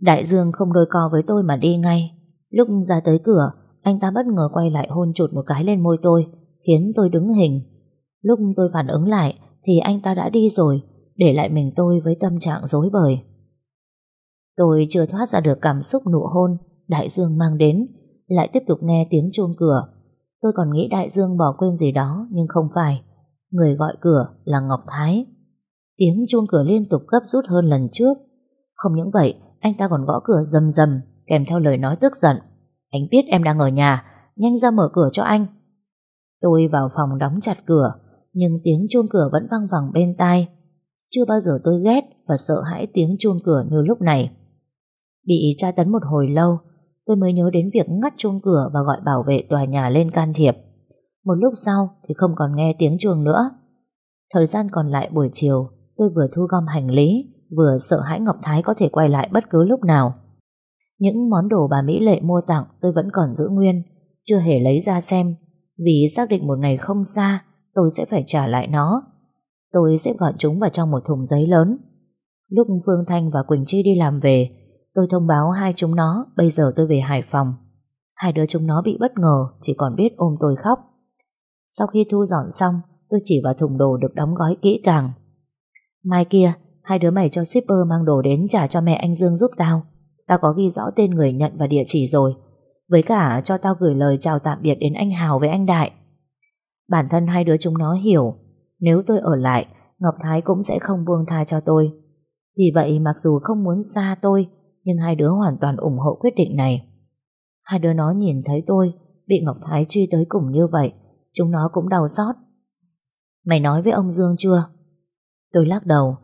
Đại Dương không đôi co với tôi mà đi ngay. Lúc ra tới cửa, anh ta bất ngờ quay lại hôn chụt một cái lên môi tôi, khiến tôi đứng hình. Lúc tôi phản ứng lại thì anh ta đã đi rồi, để lại mình tôi với tâm trạng dối bời. Tôi chưa thoát ra được cảm xúc nụ hôn Đại Dương mang đến Lại tiếp tục nghe tiếng chuông cửa Tôi còn nghĩ Đại Dương bỏ quên gì đó Nhưng không phải Người gọi cửa là Ngọc Thái Tiếng chuông cửa liên tục gấp rút hơn lần trước Không những vậy Anh ta còn gõ cửa rầm rầm Kèm theo lời nói tức giận Anh biết em đang ở nhà Nhanh ra mở cửa cho anh Tôi vào phòng đóng chặt cửa Nhưng tiếng chuông cửa vẫn văng vẳng bên tai Chưa bao giờ tôi ghét và sợ hãi tiếng chuông cửa như lúc này. Bị tra tấn một hồi lâu, tôi mới nhớ đến việc ngắt chuông cửa và gọi bảo vệ tòa nhà lên can thiệp. Một lúc sau thì không còn nghe tiếng chuông nữa. Thời gian còn lại buổi chiều, tôi vừa thu gom hành lý, vừa sợ hãi Ngọc Thái có thể quay lại bất cứ lúc nào. Những món đồ bà Mỹ Lệ mua tặng tôi vẫn còn giữ nguyên, chưa hề lấy ra xem, vì xác định một ngày không xa, tôi sẽ phải trả lại nó. Tôi xếp gọn chúng vào trong một thùng giấy lớn. Lúc Phương Thanh và Quỳnh Chi đi làm về, Tôi thông báo hai chúng nó Bây giờ tôi về Hải Phòng Hai đứa chúng nó bị bất ngờ Chỉ còn biết ôm tôi khóc Sau khi thu dọn xong Tôi chỉ vào thùng đồ được đóng gói kỹ càng Mai kia Hai đứa mày cho shipper mang đồ đến trả cho mẹ anh Dương giúp tao Tao có ghi rõ tên người nhận và địa chỉ rồi Với cả cho tao gửi lời chào tạm biệt đến anh Hào với anh Đại Bản thân hai đứa chúng nó hiểu Nếu tôi ở lại Ngọc Thái cũng sẽ không buông tha cho tôi Vì vậy mặc dù không muốn xa tôi nhưng hai đứa hoàn toàn ủng hộ quyết định này. Hai đứa nó nhìn thấy tôi bị Ngọc Thái truy tới cùng như vậy, chúng nó cũng đau xót. Mày nói với ông Dương chưa? Tôi lắc đầu,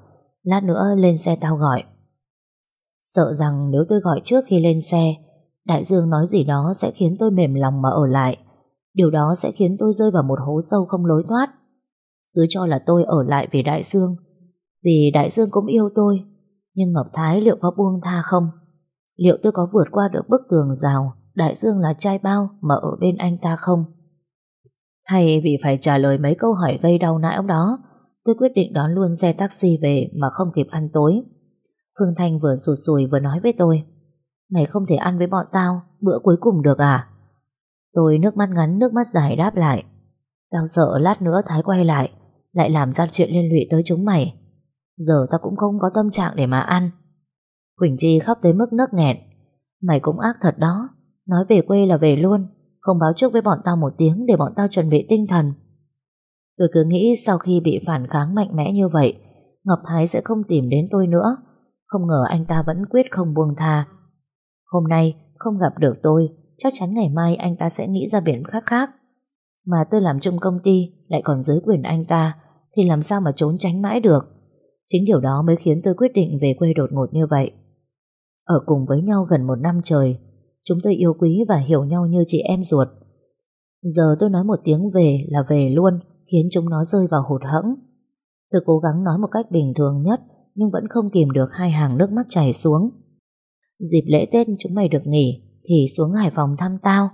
lát nữa lên xe tao gọi. Sợ rằng nếu tôi gọi trước khi lên xe, Đại Dương nói gì đó sẽ khiến tôi mềm lòng mà ở lại. Điều đó sẽ khiến tôi rơi vào một hố sâu không lối thoát. Cứ cho là tôi ở lại vì Đại Dương, vì Đại Dương cũng yêu tôi nhưng Ngọc Thái liệu có buông tha không? Liệu tôi có vượt qua được bức tường rào Đại Dương là trai bao mà ở bên anh ta không? Thay vì phải trả lời mấy câu hỏi gây đau não đó, tôi quyết định đón luôn xe taxi về mà không kịp ăn tối. Phương Thanh vừa sụt sùi vừa nói với tôi, Mày không thể ăn với bọn tao bữa cuối cùng được à? Tôi nước mắt ngắn nước mắt dài đáp lại, Tao sợ lát nữa Thái quay lại, lại làm ra chuyện liên lụy tới chúng mày. Giờ ta cũng không có tâm trạng để mà ăn Quỳnh Chi khóc tới mức nấc nghẹn Mày cũng ác thật đó Nói về quê là về luôn Không báo trước với bọn tao một tiếng Để bọn tao chuẩn bị tinh thần Tôi cứ nghĩ sau khi bị phản kháng mạnh mẽ như vậy Ngọc Thái sẽ không tìm đến tôi nữa Không ngờ anh ta vẫn quyết không buông tha Hôm nay không gặp được tôi Chắc chắn ngày mai anh ta sẽ nghĩ ra biện pháp khác Mà tôi làm trong công ty Lại còn dưới quyền anh ta Thì làm sao mà trốn tránh mãi được Chính điều đó mới khiến tôi quyết định về quê đột ngột như vậy. Ở cùng với nhau gần một năm trời, chúng tôi yêu quý và hiểu nhau như chị em ruột. Giờ tôi nói một tiếng về là về luôn, khiến chúng nó rơi vào hụt hẫng. Tôi cố gắng nói một cách bình thường nhất, nhưng vẫn không kìm được hai hàng nước mắt chảy xuống. Dịp lễ Tết chúng mày được nghỉ, thì xuống Hải Phòng thăm tao.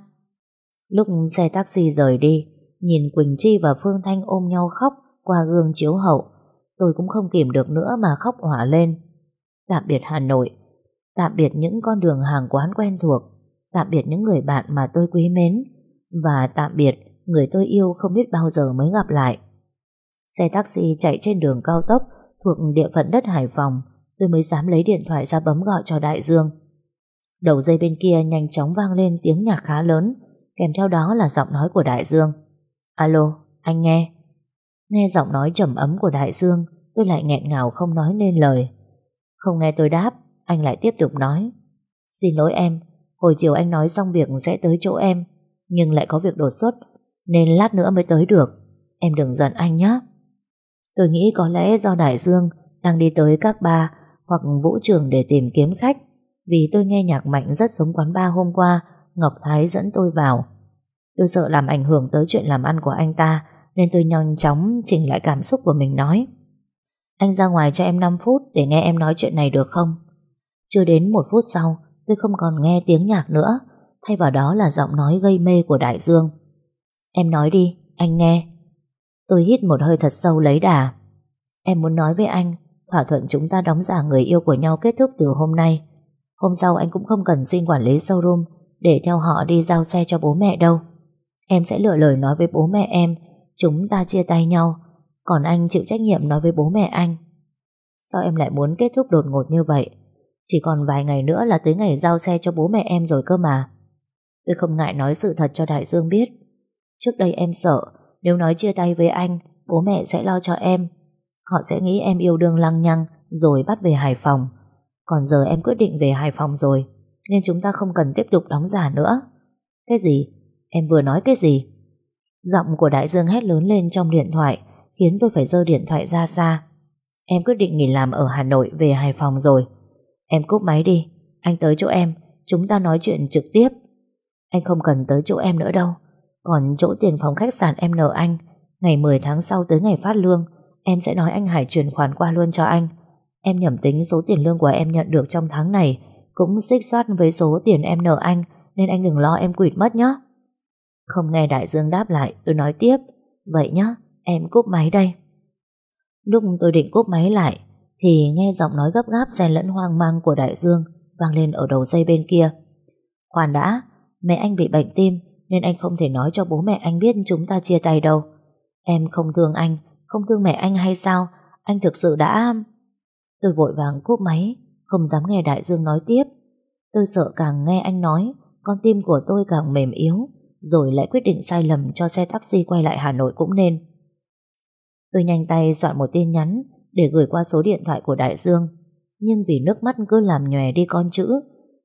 Lúc xe taxi rời đi, nhìn Quỳnh Chi và Phương Thanh ôm nhau khóc qua gương chiếu hậu, Tôi cũng không kìm được nữa mà khóc hỏa lên. Tạm biệt Hà Nội, tạm biệt những con đường hàng quán quen thuộc, tạm biệt những người bạn mà tôi quý mến, và tạm biệt người tôi yêu không biết bao giờ mới gặp lại. Xe taxi chạy trên đường cao tốc thuộc địa phận đất Hải Phòng, tôi mới dám lấy điện thoại ra bấm gọi cho Đại Dương. Đầu dây bên kia nhanh chóng vang lên tiếng nhạc khá lớn, kèm theo đó là giọng nói của Đại Dương. Alo, anh nghe. Nghe giọng nói trầm ấm của Đại Dương, tôi lại nghẹn ngào không nói nên lời. Không nghe tôi đáp, anh lại tiếp tục nói. Xin lỗi em, hồi chiều anh nói xong việc sẽ tới chỗ em, nhưng lại có việc đột xuất, nên lát nữa mới tới được. Em đừng giận anh nhé. Tôi nghĩ có lẽ do Đại Dương đang đi tới các bar hoặc vũ trường để tìm kiếm khách, vì tôi nghe nhạc mạnh rất giống quán bar hôm qua Ngọc Thái dẫn tôi vào. Tôi sợ làm ảnh hưởng tới chuyện làm ăn của anh ta, nên tôi nhanh chóng chỉnh lại cảm xúc của mình nói. Anh ra ngoài cho em 5 phút để nghe em nói chuyện này được không? Chưa đến một phút sau, tôi không còn nghe tiếng nhạc nữa, thay vào đó là giọng nói gây mê của Đại Dương. Em nói đi, anh nghe. Tôi hít một hơi thật sâu lấy đà. Em muốn nói với anh, thỏa thuận chúng ta đóng giả người yêu của nhau kết thúc từ hôm nay. Hôm sau anh cũng không cần xin quản lý showroom để theo họ đi giao xe cho bố mẹ đâu. Em sẽ lựa lời nói với bố mẹ em Chúng ta chia tay nhau Còn anh chịu trách nhiệm nói với bố mẹ anh Sao em lại muốn kết thúc đột ngột như vậy Chỉ còn vài ngày nữa là tới ngày giao xe cho bố mẹ em rồi cơ mà Tôi không ngại nói sự thật cho Đại Dương biết Trước đây em sợ Nếu nói chia tay với anh Bố mẹ sẽ lo cho em Họ sẽ nghĩ em yêu đương lăng nhăng Rồi bắt về Hải Phòng Còn giờ em quyết định về Hải Phòng rồi Nên chúng ta không cần tiếp tục đóng giả nữa Cái gì? Em vừa nói cái gì? Giọng của Đại Dương hét lớn lên trong điện thoại khiến tôi phải dơ điện thoại ra xa. Em quyết định nghỉ làm ở Hà Nội về Hải Phòng rồi. Em cúp máy đi, anh tới chỗ em, chúng ta nói chuyện trực tiếp. Anh không cần tới chỗ em nữa đâu, còn chỗ tiền phòng khách sạn em nợ anh, ngày 10 tháng sau tới ngày phát lương, em sẽ nói anh Hải chuyển khoản qua luôn cho anh. Em nhẩm tính số tiền lương của em nhận được trong tháng này cũng xích soát với số tiền em nợ anh nên anh đừng lo em quỵt mất nhé. Không nghe Đại Dương đáp lại, tôi nói tiếp. Vậy nhá, em cúp máy đây. Lúc tôi định cúp máy lại, thì nghe giọng nói gấp gáp xen lẫn hoang mang của Đại Dương vang lên ở đầu dây bên kia. Khoan đã, mẹ anh bị bệnh tim nên anh không thể nói cho bố mẹ anh biết chúng ta chia tay đâu. Em không thương anh, không thương mẹ anh hay sao? Anh thực sự đã... Tôi vội vàng cúp máy, không dám nghe Đại Dương nói tiếp. Tôi sợ càng nghe anh nói, con tim của tôi càng mềm yếu, rồi lại quyết định sai lầm cho xe taxi quay lại Hà Nội cũng nên. Tôi nhanh tay soạn một tin nhắn để gửi qua số điện thoại của Đại Dương, nhưng vì nước mắt cứ làm nhòe đi con chữ,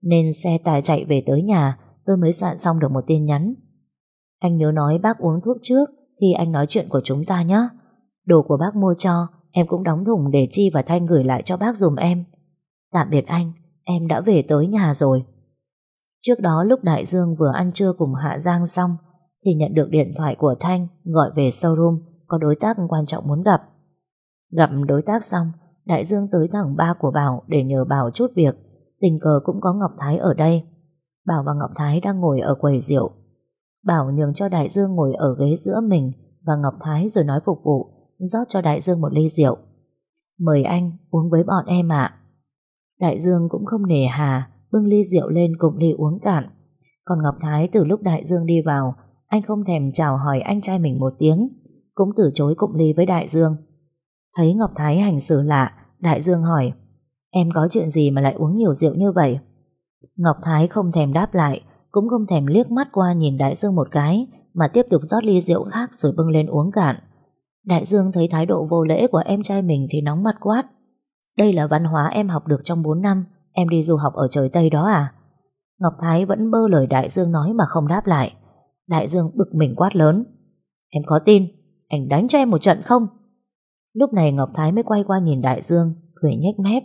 nên xe tài chạy về tới nhà, tôi mới soạn xong được một tin nhắn. Anh nhớ nói bác uống thuốc trước khi anh nói chuyện của chúng ta nhé. Đồ của bác mua cho, em cũng đóng thùng để Chi và Thanh gửi lại cho bác dùm em. Tạm biệt anh, em đã về tới nhà rồi. Trước đó lúc Đại Dương vừa ăn trưa cùng Hạ Giang xong thì nhận được điện thoại của Thanh gọi về showroom có đối tác quan trọng muốn gặp. Gặp đối tác xong, Đại Dương tới thẳng ba của Bảo để nhờ Bảo chút việc. Tình cờ cũng có Ngọc Thái ở đây. Bảo và Ngọc Thái đang ngồi ở quầy rượu. Bảo nhường cho Đại Dương ngồi ở ghế giữa mình và Ngọc Thái rồi nói phục vụ, rót cho Đại Dương một ly rượu. Mời anh uống với bọn em ạ. Đại Dương cũng không nề hà, bưng ly rượu lên cùng đi uống cạn. Còn Ngọc Thái từ lúc Đại Dương đi vào, anh không thèm chào hỏi anh trai mình một tiếng, cũng từ chối cụm ly với Đại Dương. Thấy Ngọc Thái hành xử lạ, Đại Dương hỏi, em có chuyện gì mà lại uống nhiều rượu như vậy? Ngọc Thái không thèm đáp lại, cũng không thèm liếc mắt qua nhìn Đại Dương một cái, mà tiếp tục rót ly rượu khác rồi bưng lên uống cạn. Đại Dương thấy thái độ vô lễ của em trai mình thì nóng mặt quát. Đây là văn hóa em học được trong 4 năm, Em đi du học ở trời Tây đó à? Ngọc Thái vẫn bơ lời Đại Dương nói mà không đáp lại. Đại Dương bực mình quát lớn. Em có tin, anh đánh cho em một trận không? Lúc này Ngọc Thái mới quay qua nhìn Đại Dương, cười nhếch mép.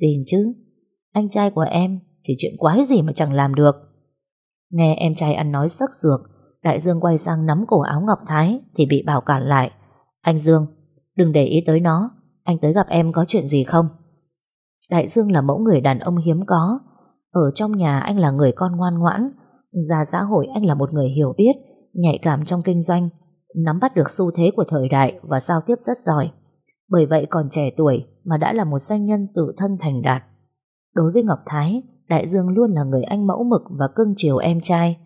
Tin chứ, anh trai của em thì chuyện quái gì mà chẳng làm được. Nghe em trai ăn nói sắc sược, Đại Dương quay sang nắm cổ áo Ngọc Thái thì bị bảo cản lại. Anh Dương, đừng để ý tới nó, anh tới gặp em có chuyện gì không? Đại Dương là mẫu người đàn ông hiếm có. Ở trong nhà anh là người con ngoan ngoãn, ra xã hội anh là một người hiểu biết, nhạy cảm trong kinh doanh, nắm bắt được xu thế của thời đại và giao tiếp rất giỏi. Bởi vậy còn trẻ tuổi mà đã là một doanh nhân tự thân thành đạt. Đối với Ngọc Thái, Đại Dương luôn là người anh mẫu mực và cưng chiều em trai.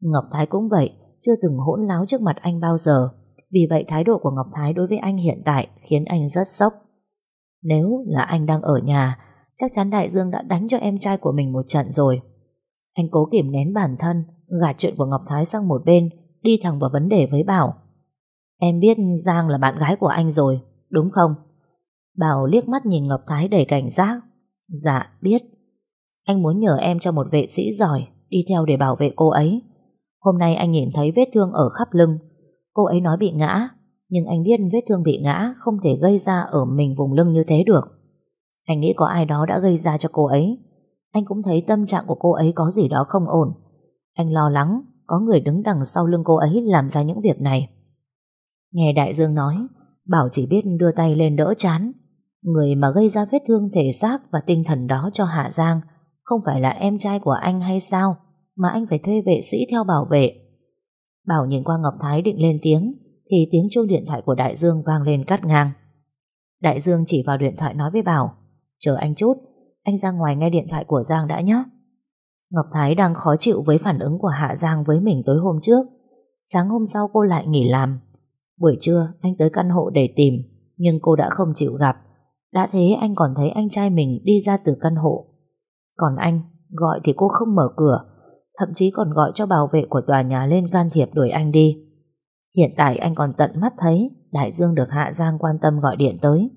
Ngọc Thái cũng vậy, chưa từng hỗn láo trước mặt anh bao giờ. Vì vậy thái độ của Ngọc Thái đối với anh hiện tại khiến anh rất sốc. Nếu là anh đang ở nhà, Chắc chắn Đại Dương đã đánh cho em trai của mình một trận rồi Anh cố kìm nén bản thân Gạt chuyện của Ngọc Thái sang một bên Đi thẳng vào vấn đề với Bảo Em biết Giang là bạn gái của anh rồi Đúng không Bảo liếc mắt nhìn Ngọc Thái đầy cảnh giác Dạ biết Anh muốn nhờ em cho một vệ sĩ giỏi Đi theo để bảo vệ cô ấy Hôm nay anh nhìn thấy vết thương ở khắp lưng Cô ấy nói bị ngã Nhưng anh biết vết thương bị ngã Không thể gây ra ở mình vùng lưng như thế được anh nghĩ có ai đó đã gây ra cho cô ấy. Anh cũng thấy tâm trạng của cô ấy có gì đó không ổn. Anh lo lắng có người đứng đằng sau lưng cô ấy làm ra những việc này. Nghe Đại Dương nói, Bảo chỉ biết đưa tay lên đỡ chán. Người mà gây ra vết thương thể xác và tinh thần đó cho Hạ Giang không phải là em trai của anh hay sao mà anh phải thuê vệ sĩ theo bảo vệ. Bảo nhìn qua Ngọc Thái định lên tiếng thì tiếng chuông điện thoại của Đại Dương vang lên cắt ngang. Đại Dương chỉ vào điện thoại nói với Bảo Chờ anh chút, anh ra ngoài nghe điện thoại của Giang đã nhé. Ngọc Thái đang khó chịu với phản ứng của Hạ Giang với mình tối hôm trước. Sáng hôm sau cô lại nghỉ làm. Buổi trưa anh tới căn hộ để tìm, nhưng cô đã không chịu gặp. Đã thế anh còn thấy anh trai mình đi ra từ căn hộ. Còn anh, gọi thì cô không mở cửa, thậm chí còn gọi cho bảo vệ của tòa nhà lên can thiệp đuổi anh đi. Hiện tại anh còn tận mắt thấy Đại Dương được Hạ Giang quan tâm gọi điện tới.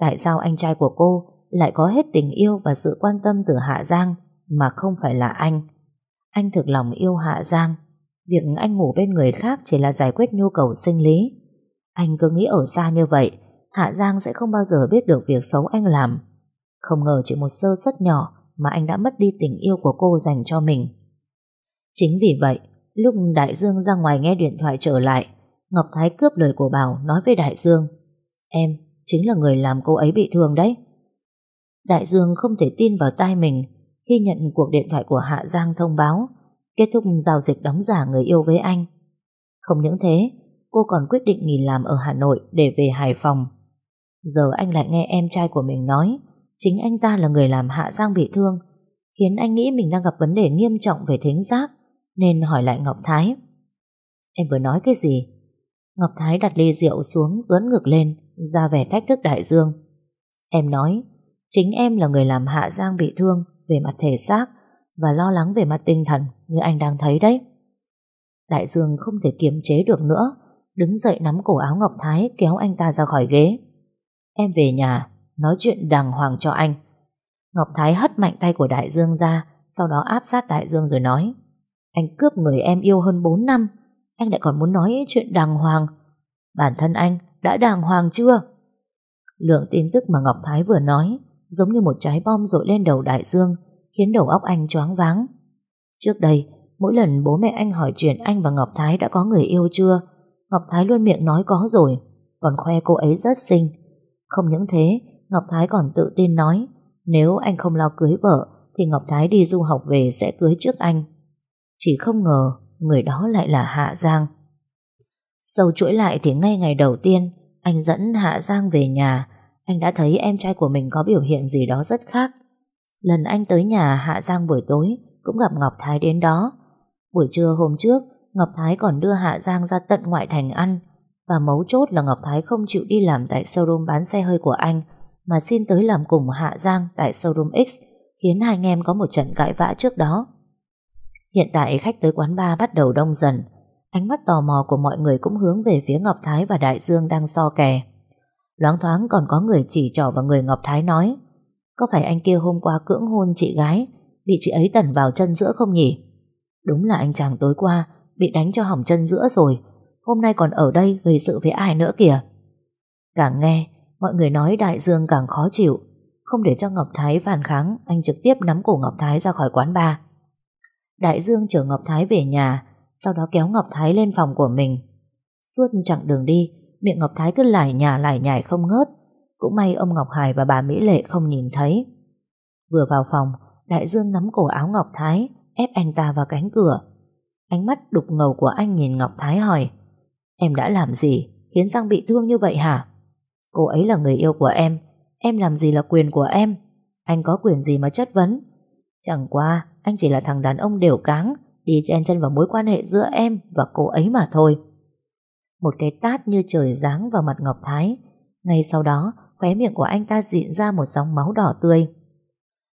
Tại sao anh trai của cô lại có hết tình yêu và sự quan tâm từ Hạ Giang mà không phải là anh. Anh thực lòng yêu Hạ Giang. Việc anh ngủ bên người khác chỉ là giải quyết nhu cầu sinh lý. Anh cứ nghĩ ở xa như vậy, Hạ Giang sẽ không bao giờ biết được việc xấu anh làm. Không ngờ chỉ một sơ suất nhỏ mà anh đã mất đi tình yêu của cô dành cho mình. Chính vì vậy, lúc Đại Dương ra ngoài nghe điện thoại trở lại, Ngọc Thái cướp lời của Bảo nói với Đại Dương. Em, chính là người làm cô ấy bị thương đấy. Đại Dương không thể tin vào tai mình khi nhận cuộc điện thoại của Hạ Giang thông báo kết thúc giao dịch đóng giả người yêu với anh. Không những thế, cô còn quyết định nghỉ làm ở Hà Nội để về Hải Phòng. Giờ anh lại nghe em trai của mình nói chính anh ta là người làm Hạ Giang bị thương khiến anh nghĩ mình đang gặp vấn đề nghiêm trọng về thính giác nên hỏi lại Ngọc Thái. Em vừa nói cái gì? Ngọc Thái đặt ly rượu xuống ướn ngược lên ra vẻ thách thức đại dương. Em nói Chính em là người làm Hạ Giang bị thương về mặt thể xác và lo lắng về mặt tinh thần như anh đang thấy đấy. Đại Dương không thể kiềm chế được nữa, đứng dậy nắm cổ áo Ngọc Thái kéo anh ta ra khỏi ghế. Em về nhà, nói chuyện đàng hoàng cho anh. Ngọc Thái hất mạnh tay của Đại Dương ra, sau đó áp sát Đại Dương rồi nói. Anh cướp người em yêu hơn 4 năm, anh lại còn muốn nói chuyện đàng hoàng. Bản thân anh đã đàng hoàng chưa? Lượng tin tức mà Ngọc Thái vừa nói giống như một trái bom rội lên đầu đại dương, khiến đầu óc anh choáng váng. Trước đây, mỗi lần bố mẹ anh hỏi chuyện anh và Ngọc Thái đã có người yêu chưa, Ngọc Thái luôn miệng nói có rồi, còn khoe cô ấy rất xinh. Không những thế, Ngọc Thái còn tự tin nói, nếu anh không lo cưới vợ, thì Ngọc Thái đi du học về sẽ cưới trước anh. Chỉ không ngờ, người đó lại là Hạ Giang. Sâu chuỗi lại thì ngay ngày đầu tiên, anh dẫn Hạ Giang về nhà, anh đã thấy em trai của mình có biểu hiện gì đó rất khác. Lần anh tới nhà Hạ Giang buổi tối, cũng gặp Ngọc Thái đến đó. Buổi trưa hôm trước, Ngọc Thái còn đưa Hạ Giang ra tận ngoại thành ăn, và mấu chốt là Ngọc Thái không chịu đi làm tại showroom bán xe hơi của anh, mà xin tới làm cùng Hạ Giang tại showroom X, khiến hai anh em có một trận cãi vã trước đó. Hiện tại khách tới quán bar bắt đầu đông dần, ánh mắt tò mò của mọi người cũng hướng về phía Ngọc Thái và Đại Dương đang so kè. Loáng thoáng còn có người chỉ trỏ vào người Ngọc Thái nói Có phải anh kia hôm qua cưỡng hôn chị gái Bị chị ấy tẩn vào chân giữa không nhỉ Đúng là anh chàng tối qua Bị đánh cho hỏng chân giữa rồi Hôm nay còn ở đây gây sự với ai nữa kìa Càng nghe Mọi người nói Đại Dương càng khó chịu Không để cho Ngọc Thái phản kháng Anh trực tiếp nắm cổ Ngọc Thái ra khỏi quán bar Đại Dương chở Ngọc Thái về nhà Sau đó kéo Ngọc Thái lên phòng của mình Suốt chặng đường đi miệng Ngọc Thái cứ lải nhả lải nhải không ngớt. Cũng may ông Ngọc Hải và bà Mỹ Lệ không nhìn thấy. Vừa vào phòng, Đại Dương nắm cổ áo Ngọc Thái, ép anh ta vào cánh cửa. Ánh mắt đục ngầu của anh nhìn Ngọc Thái hỏi Em đã làm gì khiến Giang bị thương như vậy hả? Cô ấy là người yêu của em, em làm gì là quyền của em? Anh có quyền gì mà chất vấn? Chẳng qua, anh chỉ là thằng đàn ông đều cáng, đi chen chân vào mối quan hệ giữa em và cô ấy mà thôi. Một cái tát như trời giáng vào mặt Ngọc Thái Ngay sau đó Khóe miệng của anh ta diện ra một dòng máu đỏ tươi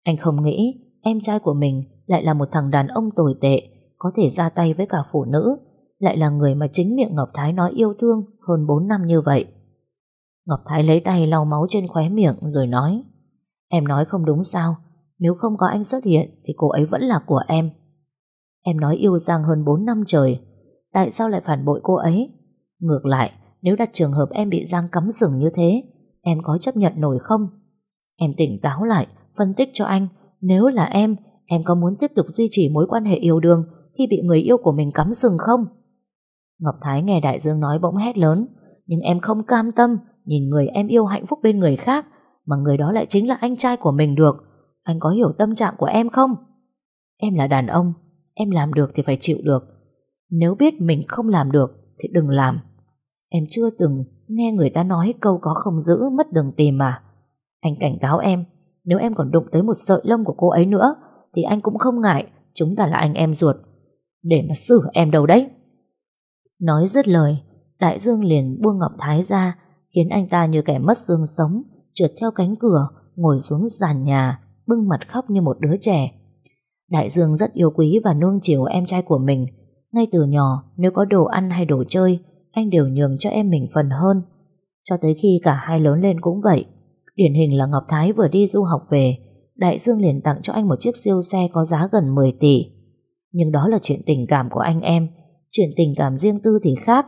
Anh không nghĩ Em trai của mình lại là một thằng đàn ông tồi tệ Có thể ra tay với cả phụ nữ Lại là người mà chính miệng Ngọc Thái nói yêu thương Hơn 4 năm như vậy Ngọc Thái lấy tay lau máu trên khóe miệng Rồi nói Em nói không đúng sao Nếu không có anh xuất hiện Thì cô ấy vẫn là của em Em nói yêu Giang hơn 4 năm trời Tại sao lại phản bội cô ấy Ngược lại, nếu đặt trường hợp em bị Giang cắm rừng như thế, em có chấp nhận nổi không? Em tỉnh táo lại, phân tích cho anh, nếu là em, em có muốn tiếp tục duy trì mối quan hệ yêu đương khi bị người yêu của mình cắm rừng không? Ngọc Thái nghe Đại Dương nói bỗng hét lớn, nhưng em không cam tâm nhìn người em yêu hạnh phúc bên người khác mà người đó lại chính là anh trai của mình được. Anh có hiểu tâm trạng của em không? Em là đàn ông, em làm được thì phải chịu được. Nếu biết mình không làm được thì đừng làm. Em chưa từng nghe người ta nói câu có không giữ mất đường tìm mà. Anh cảnh cáo em, nếu em còn đụng tới một sợi lông của cô ấy nữa, thì anh cũng không ngại, chúng ta là anh em ruột. Để mà xử em đâu đấy. Nói dứt lời, Đại Dương liền buông Ngọc Thái ra, khiến anh ta như kẻ mất xương sống, trượt theo cánh cửa, ngồi xuống sàn nhà, bưng mặt khóc như một đứa trẻ. Đại Dương rất yêu quý và nuông chiều em trai của mình. Ngay từ nhỏ, nếu có đồ ăn hay đồ chơi, anh đều nhường cho em mình phần hơn. Cho tới khi cả hai lớn lên cũng vậy. Điển hình là Ngọc Thái vừa đi du học về, Đại Dương liền tặng cho anh một chiếc siêu xe có giá gần 10 tỷ. Nhưng đó là chuyện tình cảm của anh em, chuyện tình cảm riêng tư thì khác.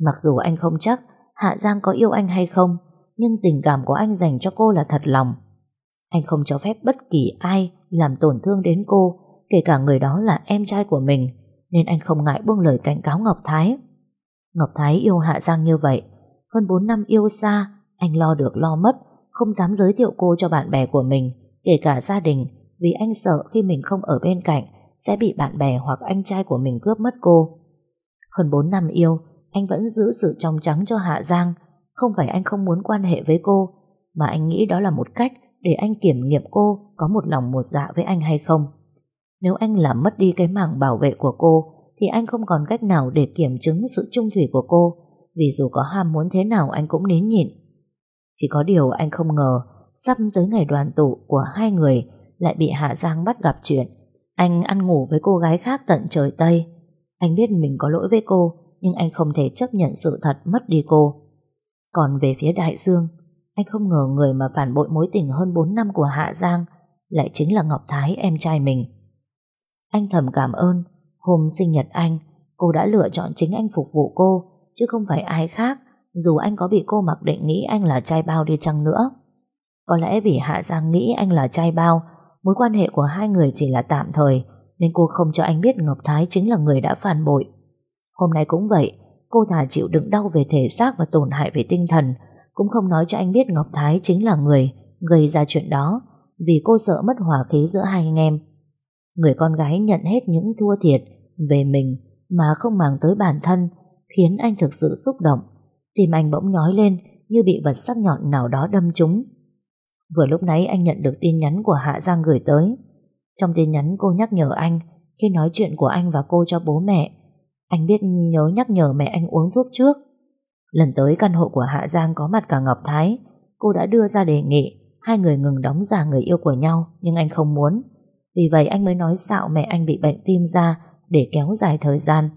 Mặc dù anh không chắc Hạ Giang có yêu anh hay không, nhưng tình cảm của anh dành cho cô là thật lòng. Anh không cho phép bất kỳ ai làm tổn thương đến cô, kể cả người đó là em trai của mình, nên anh không ngại buông lời cảnh cáo Ngọc Thái. Ngọc Thái yêu Hạ Giang như vậy. Hơn 4 năm yêu xa, anh lo được lo mất, không dám giới thiệu cô cho bạn bè của mình, kể cả gia đình, vì anh sợ khi mình không ở bên cạnh sẽ bị bạn bè hoặc anh trai của mình cướp mất cô. Hơn 4 năm yêu, anh vẫn giữ sự trong trắng cho Hạ Giang. Không phải anh không muốn quan hệ với cô, mà anh nghĩ đó là một cách để anh kiểm nghiệm cô có một lòng một dạ với anh hay không. Nếu anh làm mất đi cái mảng bảo vệ của cô, thì anh không còn cách nào để kiểm chứng sự trung thủy của cô vì dù có ham muốn thế nào anh cũng nín nhịn. Chỉ có điều anh không ngờ sắp tới ngày đoàn tụ của hai người lại bị Hạ Giang bắt gặp chuyện. Anh ăn ngủ với cô gái khác tận trời Tây. Anh biết mình có lỗi với cô nhưng anh không thể chấp nhận sự thật mất đi cô. Còn về phía Đại Dương, anh không ngờ người mà phản bội mối tình hơn 4 năm của Hạ Giang lại chính là Ngọc Thái em trai mình. Anh thầm cảm ơn Hôm sinh nhật anh, cô đã lựa chọn chính anh phục vụ cô, chứ không phải ai khác, dù anh có bị cô mặc định nghĩ anh là trai bao đi chăng nữa. Có lẽ vì Hạ Giang nghĩ anh là trai bao, mối quan hệ của hai người chỉ là tạm thời, nên cô không cho anh biết Ngọc Thái chính là người đã phản bội. Hôm nay cũng vậy, cô thà chịu đựng đau về thể xác và tổn hại về tinh thần, cũng không nói cho anh biết Ngọc Thái chính là người gây ra chuyện đó, vì cô sợ mất hòa khí giữa hai anh em. Người con gái nhận hết những thua thiệt về mình mà không màng tới bản thân khiến anh thực sự xúc động. Tim anh bỗng nhói lên như bị vật sắc nhọn nào đó đâm trúng. Vừa lúc nãy anh nhận được tin nhắn của Hạ Giang gửi tới. Trong tin nhắn cô nhắc nhở anh khi nói chuyện của anh và cô cho bố mẹ. Anh biết nhớ nhắc nhở mẹ anh uống thuốc trước. Lần tới căn hộ của Hạ Giang có mặt cả Ngọc Thái, cô đã đưa ra đề nghị hai người ngừng đóng giả người yêu của nhau nhưng anh không muốn. Vì vậy anh mới nói xạo mẹ anh bị bệnh tim ra để kéo dài thời gian.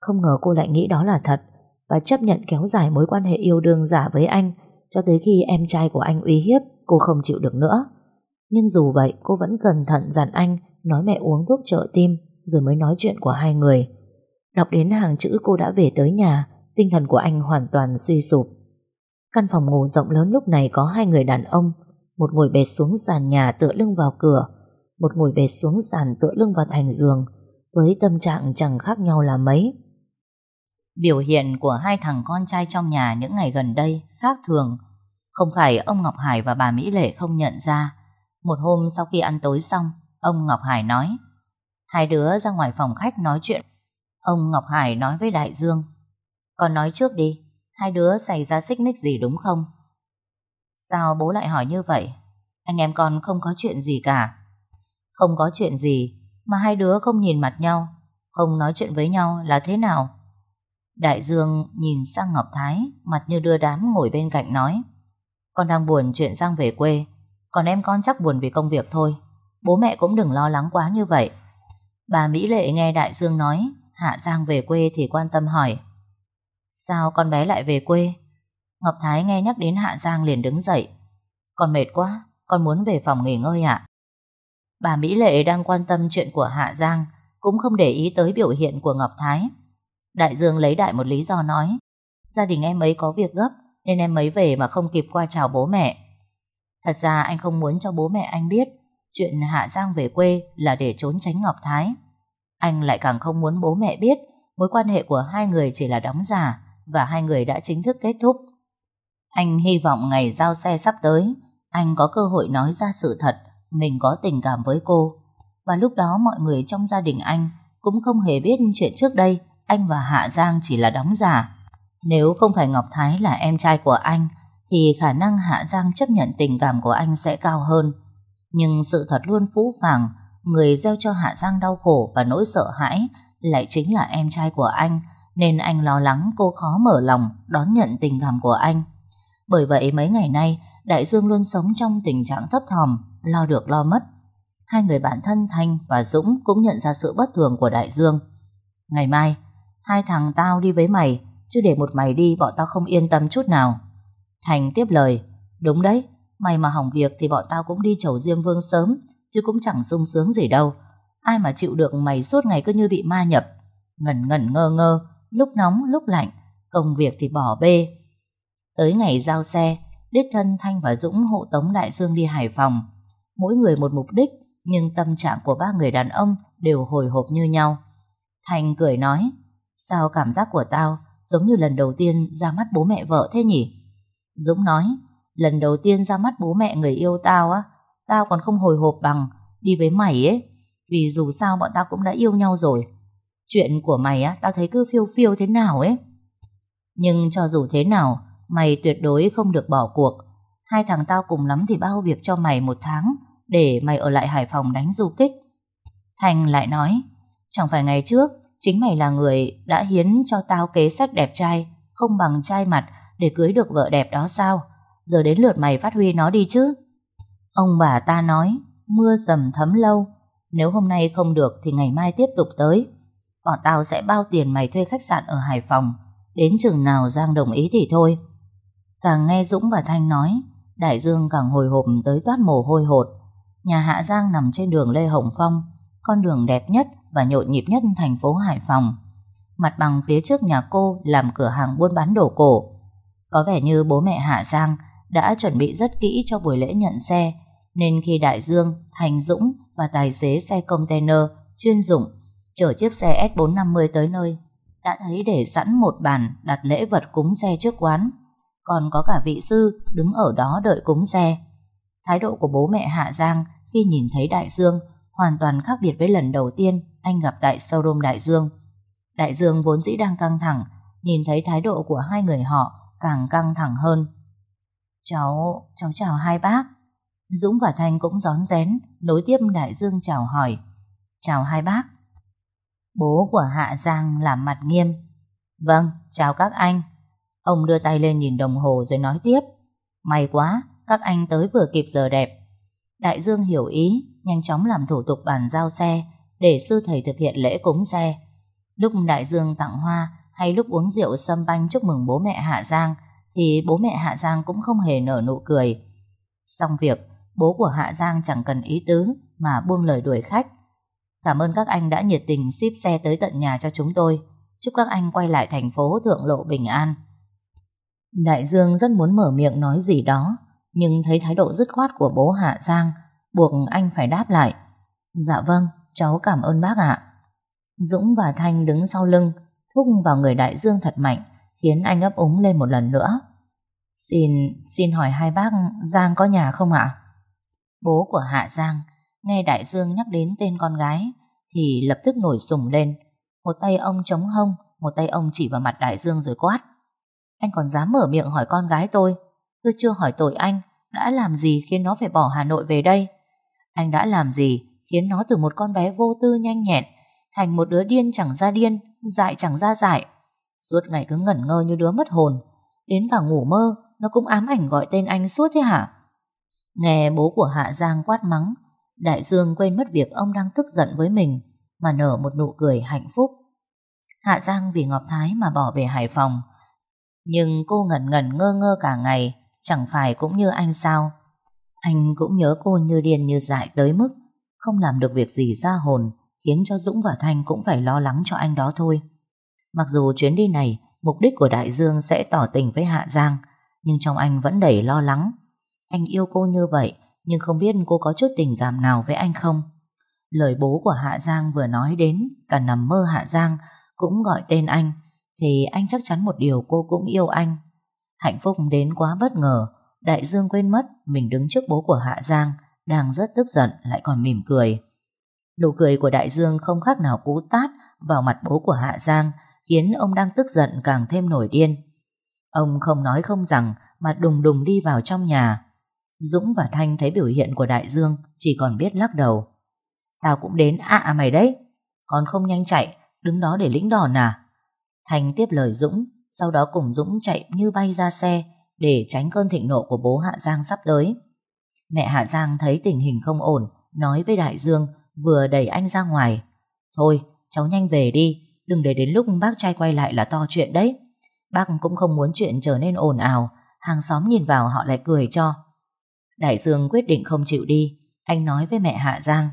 Không ngờ cô lại nghĩ đó là thật và chấp nhận kéo dài mối quan hệ yêu đương giả với anh cho tới khi em trai của anh uy hiếp cô không chịu được nữa. Nhưng dù vậy cô vẫn cẩn thận dặn anh nói mẹ uống thuốc trợ tim rồi mới nói chuyện của hai người. Đọc đến hàng chữ cô đã về tới nhà tinh thần của anh hoàn toàn suy sụp. Căn phòng ngủ rộng lớn lúc này có hai người đàn ông một ngồi bệt xuống sàn nhà tựa lưng vào cửa một ngồi bệt xuống sàn tựa lưng vào thành giường với tâm trạng chẳng khác nhau là mấy. Biểu hiện của hai thằng con trai trong nhà những ngày gần đây khác thường. Không phải ông Ngọc Hải và bà Mỹ Lệ không nhận ra. Một hôm sau khi ăn tối xong, ông Ngọc Hải nói Hai đứa ra ngoài phòng khách nói chuyện. Ông Ngọc Hải nói với Đại Dương Con nói trước đi, hai đứa xảy ra xích mích gì đúng không? Sao bố lại hỏi như vậy? Anh em con không có chuyện gì cả. Không có chuyện gì mà hai đứa không nhìn mặt nhau, không nói chuyện với nhau là thế nào? Đại Dương nhìn sang Ngọc Thái, mặt như đưa đám ngồi bên cạnh nói. Con đang buồn chuyện Giang về quê, còn em con chắc buồn vì công việc thôi. Bố mẹ cũng đừng lo lắng quá như vậy. Bà Mỹ Lệ nghe Đại Dương nói, Hạ Giang về quê thì quan tâm hỏi. Sao con bé lại về quê? Ngọc Thái nghe nhắc đến Hạ Giang liền đứng dậy. Con mệt quá, con muốn về phòng nghỉ ngơi ạ. Bà Mỹ Lệ đang quan tâm chuyện của Hạ Giang, cũng không để ý tới biểu hiện của Ngọc Thái. Đại Dương lấy đại một lý do nói, gia đình em ấy có việc gấp nên em ấy về mà không kịp qua chào bố mẹ. Thật ra anh không muốn cho bố mẹ anh biết chuyện Hạ Giang về quê là để trốn tránh Ngọc Thái. Anh lại càng không muốn bố mẹ biết mối quan hệ của hai người chỉ là đóng giả và hai người đã chính thức kết thúc. Anh hy vọng ngày giao xe sắp tới, anh có cơ hội nói ra sự thật mình có tình cảm với cô. Và lúc đó mọi người trong gia đình anh cũng không hề biết chuyện trước đây anh và Hạ Giang chỉ là đóng giả. Nếu không phải Ngọc Thái là em trai của anh thì khả năng Hạ Giang chấp nhận tình cảm của anh sẽ cao hơn. Nhưng sự thật luôn phũ phàng, người gieo cho Hạ Giang đau khổ và nỗi sợ hãi lại chính là em trai của anh, nên anh lo lắng cô khó mở lòng đón nhận tình cảm của anh. Bởi vậy mấy ngày nay, Đại Dương luôn sống trong tình trạng thấp thỏm, lo được lo mất. Hai người bạn thân Thanh và Dũng cũng nhận ra sự bất thường của Đại Dương. Ngày mai, hai thằng tao đi với mày, chứ để một mày đi bọn tao không yên tâm chút nào. Thành tiếp lời, đúng đấy, mày mà hỏng việc thì bọn tao cũng đi chầu Diêm Vương sớm, chứ cũng chẳng sung sướng gì đâu. Ai mà chịu được mày suốt ngày cứ như bị ma nhập, ngẩn ngẩn ngơ ngơ, lúc nóng lúc lạnh, công việc thì bỏ bê. Tới ngày giao xe, đích thân Thanh và Dũng hộ tống Đại Dương đi Hải Phòng mỗi người một mục đích, nhưng tâm trạng của ba người đàn ông đều hồi hộp như nhau. Thành cười nói, sao cảm giác của tao giống như lần đầu tiên ra mắt bố mẹ vợ thế nhỉ? Dũng nói, lần đầu tiên ra mắt bố mẹ người yêu tao á, tao còn không hồi hộp bằng đi với mày ấy, vì dù sao bọn tao cũng đã yêu nhau rồi. Chuyện của mày á, tao thấy cứ phiêu phiêu thế nào ấy. Nhưng cho dù thế nào, mày tuyệt đối không được bỏ cuộc, Hai thằng tao cùng lắm thì bao việc cho mày một tháng để mày ở lại Hải Phòng đánh du kích. Thành lại nói, chẳng phải ngày trước chính mày là người đã hiến cho tao kế sách đẹp trai, không bằng trai mặt để cưới được vợ đẹp đó sao? Giờ đến lượt mày phát huy nó đi chứ. Ông bà ta nói, mưa dầm thấm lâu, nếu hôm nay không được thì ngày mai tiếp tục tới. Bọn tao sẽ bao tiền mày thuê khách sạn ở Hải Phòng, đến chừng nào Giang đồng ý thì thôi. Càng nghe Dũng và Thanh nói, Đại Dương càng hồi hộp tới toát mồ hôi hột. Nhà Hạ Giang nằm trên đường Lê Hồng Phong, con đường đẹp nhất và nhộn nhịp nhất thành phố Hải Phòng. Mặt bằng phía trước nhà cô làm cửa hàng buôn bán đồ cổ. Có vẻ như bố mẹ Hạ Giang đã chuẩn bị rất kỹ cho buổi lễ nhận xe, nên khi Đại Dương, Thành Dũng và tài xế xe container chuyên dụng chở chiếc xe S450 tới nơi, đã thấy để sẵn một bàn đặt lễ vật cúng xe trước quán còn có cả vị sư đứng ở đó đợi cúng xe. Thái độ của bố mẹ Hạ Giang khi nhìn thấy Đại Dương hoàn toàn khác biệt với lần đầu tiên anh gặp tại showroom Đại Dương. Đại Dương vốn dĩ đang căng thẳng, nhìn thấy thái độ của hai người họ càng căng thẳng hơn. Cháu, cháu chào hai bác. Dũng và Thanh cũng gión rén, nối tiếp Đại Dương chào hỏi. Chào hai bác. Bố của Hạ Giang làm mặt nghiêm. Vâng, chào các anh. Ông đưa tay lên nhìn đồng hồ rồi nói tiếp. May quá, các anh tới vừa kịp giờ đẹp. Đại Dương hiểu ý, nhanh chóng làm thủ tục bàn giao xe để sư thầy thực hiện lễ cúng xe. Lúc Đại Dương tặng hoa hay lúc uống rượu xâm banh chúc mừng bố mẹ Hạ Giang thì bố mẹ Hạ Giang cũng không hề nở nụ cười. Xong việc, bố của Hạ Giang chẳng cần ý tứ mà buông lời đuổi khách. Cảm ơn các anh đã nhiệt tình ship xe tới tận nhà cho chúng tôi. Chúc các anh quay lại thành phố Thượng Lộ bình an. Đại Dương rất muốn mở miệng nói gì đó, nhưng thấy thái độ dứt khoát của bố Hạ Giang, buộc anh phải đáp lại. Dạ vâng, cháu cảm ơn bác ạ. Dũng và Thanh đứng sau lưng, thúc vào người Đại Dương thật mạnh, khiến anh ấp úng lên một lần nữa. Xin, xin hỏi hai bác Giang có nhà không ạ? Bố của Hạ Giang nghe Đại Dương nhắc đến tên con gái thì lập tức nổi sùng lên. Một tay ông chống hông, một tay ông chỉ vào mặt Đại Dương rồi quát. Anh còn dám mở miệng hỏi con gái tôi Tôi chưa hỏi tội anh Đã làm gì khiến nó phải bỏ Hà Nội về đây Anh đã làm gì Khiến nó từ một con bé vô tư nhanh nhẹn Thành một đứa điên chẳng ra điên Dại chẳng ra dại Suốt ngày cứ ngẩn ngơ như đứa mất hồn Đến cả ngủ mơ Nó cũng ám ảnh gọi tên anh suốt thế hả Nghe bố của Hạ Giang quát mắng Đại Dương quên mất việc ông đang tức giận với mình Mà nở một nụ cười hạnh phúc Hạ Giang vì Ngọc Thái mà bỏ về Hải Phòng nhưng cô ngẩn ngẩn ngơ ngơ cả ngày Chẳng phải cũng như anh sao Anh cũng nhớ cô như điên như dại tới mức Không làm được việc gì ra hồn Khiến cho Dũng và Thanh cũng phải lo lắng cho anh đó thôi Mặc dù chuyến đi này Mục đích của Đại Dương sẽ tỏ tình với Hạ Giang Nhưng trong anh vẫn đầy lo lắng Anh yêu cô như vậy Nhưng không biết cô có chút tình cảm nào với anh không Lời bố của Hạ Giang vừa nói đến Cả nằm mơ Hạ Giang Cũng gọi tên anh thì anh chắc chắn một điều cô cũng yêu anh. Hạnh phúc đến quá bất ngờ, Đại Dương quên mất mình đứng trước bố của Hạ Giang, đang rất tức giận lại còn mỉm cười. Nụ cười của Đại Dương không khác nào cú tát vào mặt bố của Hạ Giang, khiến ông đang tức giận càng thêm nổi điên. Ông không nói không rằng mà đùng đùng đi vào trong nhà. Dũng và Thanh thấy biểu hiện của Đại Dương chỉ còn biết lắc đầu. Tao cũng đến ạ à, mày đấy, còn không nhanh chạy, đứng đó để lĩnh đòn à? Thành tiếp lời Dũng, sau đó cùng Dũng chạy như bay ra xe để tránh cơn thịnh nộ của bố Hạ Giang sắp tới. Mẹ Hạ Giang thấy tình hình không ổn, nói với Đại Dương vừa đẩy anh ra ngoài. Thôi, cháu nhanh về đi, đừng để đến lúc bác trai quay lại là to chuyện đấy. Bác cũng không muốn chuyện trở nên ồn ào, hàng xóm nhìn vào họ lại cười cho. Đại Dương quyết định không chịu đi, anh nói với mẹ Hạ Giang.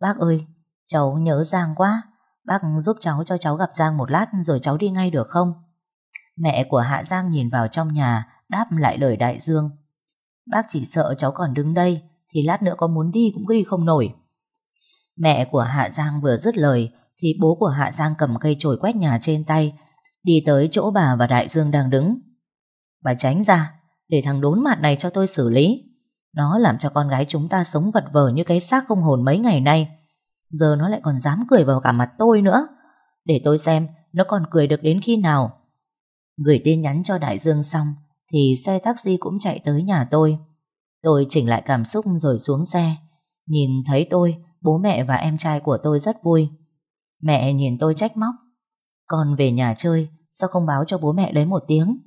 Bác ơi, cháu nhớ Giang quá, Bác giúp cháu cho cháu gặp Giang một lát rồi cháu đi ngay được không? Mẹ của Hạ Giang nhìn vào trong nhà, đáp lại lời đại dương. Bác chỉ sợ cháu còn đứng đây, thì lát nữa có muốn đi cũng cứ đi không nổi. Mẹ của Hạ Giang vừa dứt lời, thì bố của Hạ Giang cầm cây chổi quét nhà trên tay, đi tới chỗ bà và đại dương đang đứng. Bà tránh ra, để thằng đốn mặt này cho tôi xử lý. Nó làm cho con gái chúng ta sống vật vờ như cái xác không hồn mấy ngày nay. Giờ nó lại còn dám cười vào cả mặt tôi nữa Để tôi xem Nó còn cười được đến khi nào Gửi tin nhắn cho Đại Dương xong Thì xe taxi cũng chạy tới nhà tôi Tôi chỉnh lại cảm xúc rồi xuống xe Nhìn thấy tôi Bố mẹ và em trai của tôi rất vui Mẹ nhìn tôi trách móc Con về nhà chơi Sao không báo cho bố mẹ đấy một tiếng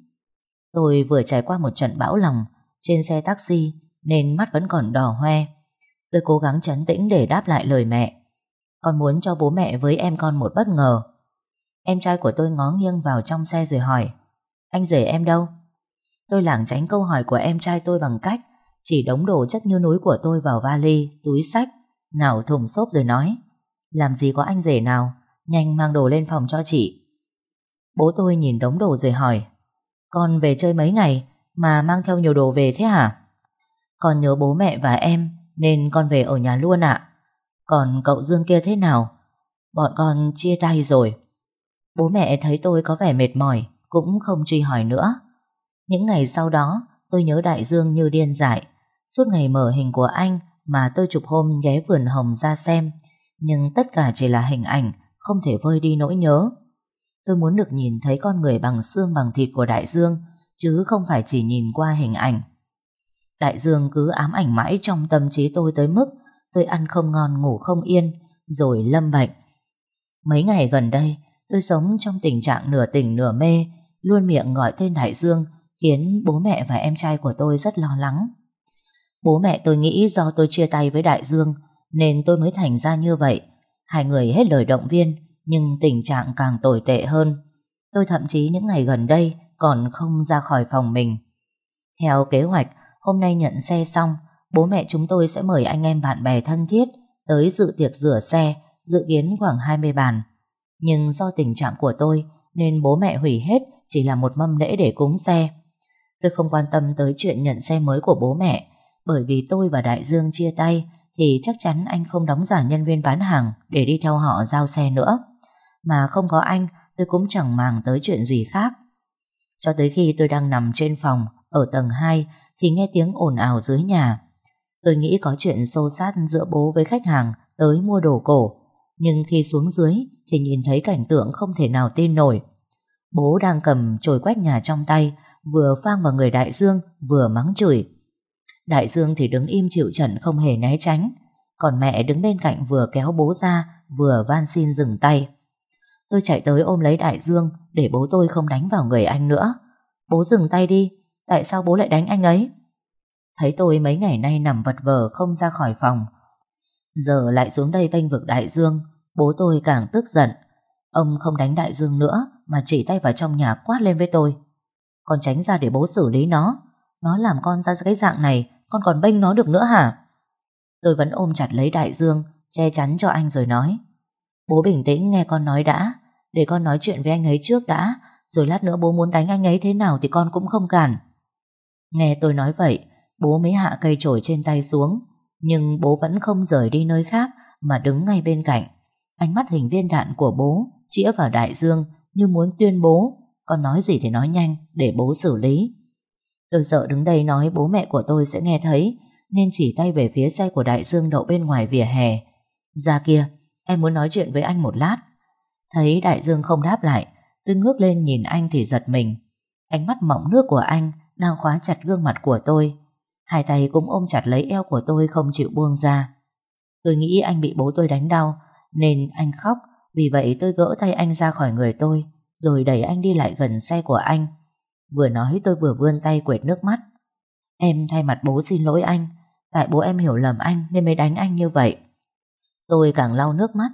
Tôi vừa trải qua một trận bão lòng Trên xe taxi Nên mắt vẫn còn đỏ hoe Tôi cố gắng trấn tĩnh để đáp lại lời mẹ con muốn cho bố mẹ với em con một bất ngờ. Em trai của tôi ngó nghiêng vào trong xe rồi hỏi Anh rể em đâu? Tôi lảng tránh câu hỏi của em trai tôi bằng cách chỉ đống đồ chất như núi của tôi vào vali, túi sách, nào thùng xốp rồi nói Làm gì có anh rể nào, nhanh mang đồ lên phòng cho chị. Bố tôi nhìn đống đồ rồi hỏi Con về chơi mấy ngày mà mang theo nhiều đồ về thế hả? Con nhớ bố mẹ và em nên con về ở nhà luôn ạ. À? Còn cậu Dương kia thế nào? Bọn con chia tay rồi. Bố mẹ thấy tôi có vẻ mệt mỏi, cũng không truy hỏi nữa. Những ngày sau đó, tôi nhớ Đại Dương như điên dại. Suốt ngày mở hình của anh mà tôi chụp hôm ghé vườn hồng ra xem. Nhưng tất cả chỉ là hình ảnh, không thể vơi đi nỗi nhớ. Tôi muốn được nhìn thấy con người bằng xương bằng thịt của Đại Dương, chứ không phải chỉ nhìn qua hình ảnh. Đại Dương cứ ám ảnh mãi trong tâm trí tôi tới mức tôi ăn không ngon ngủ không yên, rồi lâm bệnh. Mấy ngày gần đây, tôi sống trong tình trạng nửa tỉnh nửa mê, luôn miệng gọi tên Đại Dương, khiến bố mẹ và em trai của tôi rất lo lắng. Bố mẹ tôi nghĩ do tôi chia tay với Đại Dương, nên tôi mới thành ra như vậy. Hai người hết lời động viên, nhưng tình trạng càng tồi tệ hơn. Tôi thậm chí những ngày gần đây còn không ra khỏi phòng mình. Theo kế hoạch, hôm nay nhận xe xong, Bố mẹ chúng tôi sẽ mời anh em bạn bè thân thiết tới dự tiệc rửa xe, dự kiến khoảng 20 bàn. Nhưng do tình trạng của tôi nên bố mẹ hủy hết chỉ là một mâm lễ để cúng xe. Tôi không quan tâm tới chuyện nhận xe mới của bố mẹ bởi vì tôi và Đại Dương chia tay thì chắc chắn anh không đóng giả nhân viên bán hàng để đi theo họ giao xe nữa. Mà không có anh, tôi cũng chẳng màng tới chuyện gì khác. Cho tới khi tôi đang nằm trên phòng ở tầng 2 thì nghe tiếng ồn ào dưới nhà. Tôi nghĩ có chuyện sâu sát giữa bố với khách hàng tới mua đồ cổ. Nhưng khi xuống dưới thì nhìn thấy cảnh tượng không thể nào tin nổi. Bố đang cầm chổi quét nhà trong tay, vừa phang vào người Đại Dương vừa mắng chửi. Đại Dương thì đứng im chịu trận không hề né tránh. Còn mẹ đứng bên cạnh vừa kéo bố ra vừa van xin dừng tay. Tôi chạy tới ôm lấy Đại Dương để bố tôi không đánh vào người anh nữa. Bố dừng tay đi, tại sao bố lại đánh anh ấy? Thấy tôi mấy ngày nay nằm vật vờ không ra khỏi phòng Giờ lại xuống đây bênh vực đại dương Bố tôi càng tức giận Ông không đánh đại dương nữa Mà chỉ tay vào trong nhà quát lên với tôi Con tránh ra để bố xử lý nó Nó làm con ra cái dạng này Con còn bênh nó được nữa hả Tôi vẫn ôm chặt lấy đại dương Che chắn cho anh rồi nói Bố bình tĩnh nghe con nói đã Để con nói chuyện với anh ấy trước đã Rồi lát nữa bố muốn đánh anh ấy thế nào Thì con cũng không cản Nghe tôi nói vậy bố mới hạ cây chổi trên tay xuống, nhưng bố vẫn không rời đi nơi khác mà đứng ngay bên cạnh. Ánh mắt hình viên đạn của bố chĩa vào đại dương như muốn tuyên bố con nói gì thì nói nhanh để bố xử lý. Tôi sợ đứng đây nói bố mẹ của tôi sẽ nghe thấy nên chỉ tay về phía xe của đại dương đậu bên ngoài vỉa hè. Ra kia, em muốn nói chuyện với anh một lát. Thấy đại dương không đáp lại, tôi ngước lên nhìn anh thì giật mình. Ánh mắt mỏng nước của anh đang khóa chặt gương mặt của tôi. Hai tay cũng ôm chặt lấy eo của tôi không chịu buông ra Tôi nghĩ anh bị bố tôi đánh đau Nên anh khóc Vì vậy tôi gỡ tay anh ra khỏi người tôi Rồi đẩy anh đi lại gần xe của anh Vừa nói tôi vừa vươn tay quệt nước mắt Em thay mặt bố xin lỗi anh Tại bố em hiểu lầm anh Nên mới đánh anh như vậy Tôi càng lau nước mắt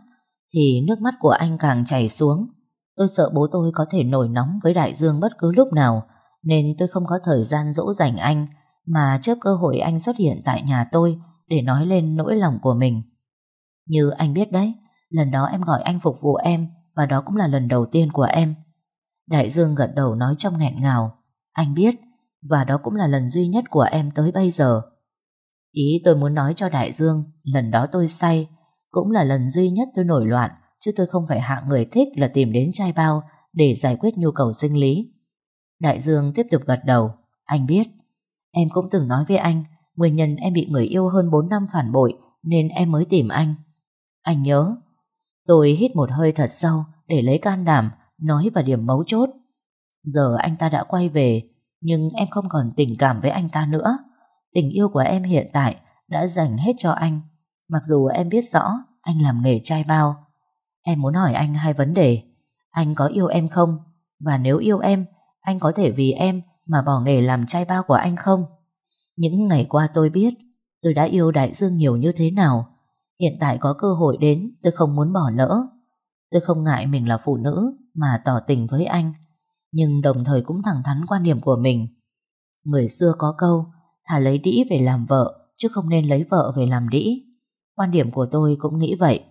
Thì nước mắt của anh càng chảy xuống Tôi sợ bố tôi có thể nổi nóng với đại dương bất cứ lúc nào Nên tôi không có thời gian dỗ dành anh mà chớp cơ hội anh xuất hiện tại nhà tôi để nói lên nỗi lòng của mình. Như anh biết đấy, lần đó em gọi anh phục vụ em và đó cũng là lần đầu tiên của em. Đại Dương gật đầu nói trong nghẹn ngào. Anh biết, và đó cũng là lần duy nhất của em tới bây giờ. Ý tôi muốn nói cho Đại Dương, lần đó tôi say, cũng là lần duy nhất tôi nổi loạn, chứ tôi không phải hạng người thích là tìm đến chai bao để giải quyết nhu cầu sinh lý. Đại Dương tiếp tục gật đầu. Anh biết, Em cũng từng nói với anh, nguyên nhân em bị người yêu hơn 4 năm phản bội nên em mới tìm anh. Anh nhớ. Tôi hít một hơi thật sâu để lấy can đảm, nói vào điểm mấu chốt. Giờ anh ta đã quay về, nhưng em không còn tình cảm với anh ta nữa. Tình yêu của em hiện tại đã dành hết cho anh. Mặc dù em biết rõ anh làm nghề trai bao. Em muốn hỏi anh hai vấn đề. Anh có yêu em không? Và nếu yêu em, anh có thể vì em mà bỏ nghề làm trai bao của anh không? Những ngày qua tôi biết tôi đã yêu Đại Dương nhiều như thế nào. Hiện tại có cơ hội đến tôi không muốn bỏ lỡ. Tôi không ngại mình là phụ nữ mà tỏ tình với anh. Nhưng đồng thời cũng thẳng thắn quan điểm của mình. Người xưa có câu thả lấy đĩ về làm vợ chứ không nên lấy vợ về làm đĩ. Quan điểm của tôi cũng nghĩ vậy.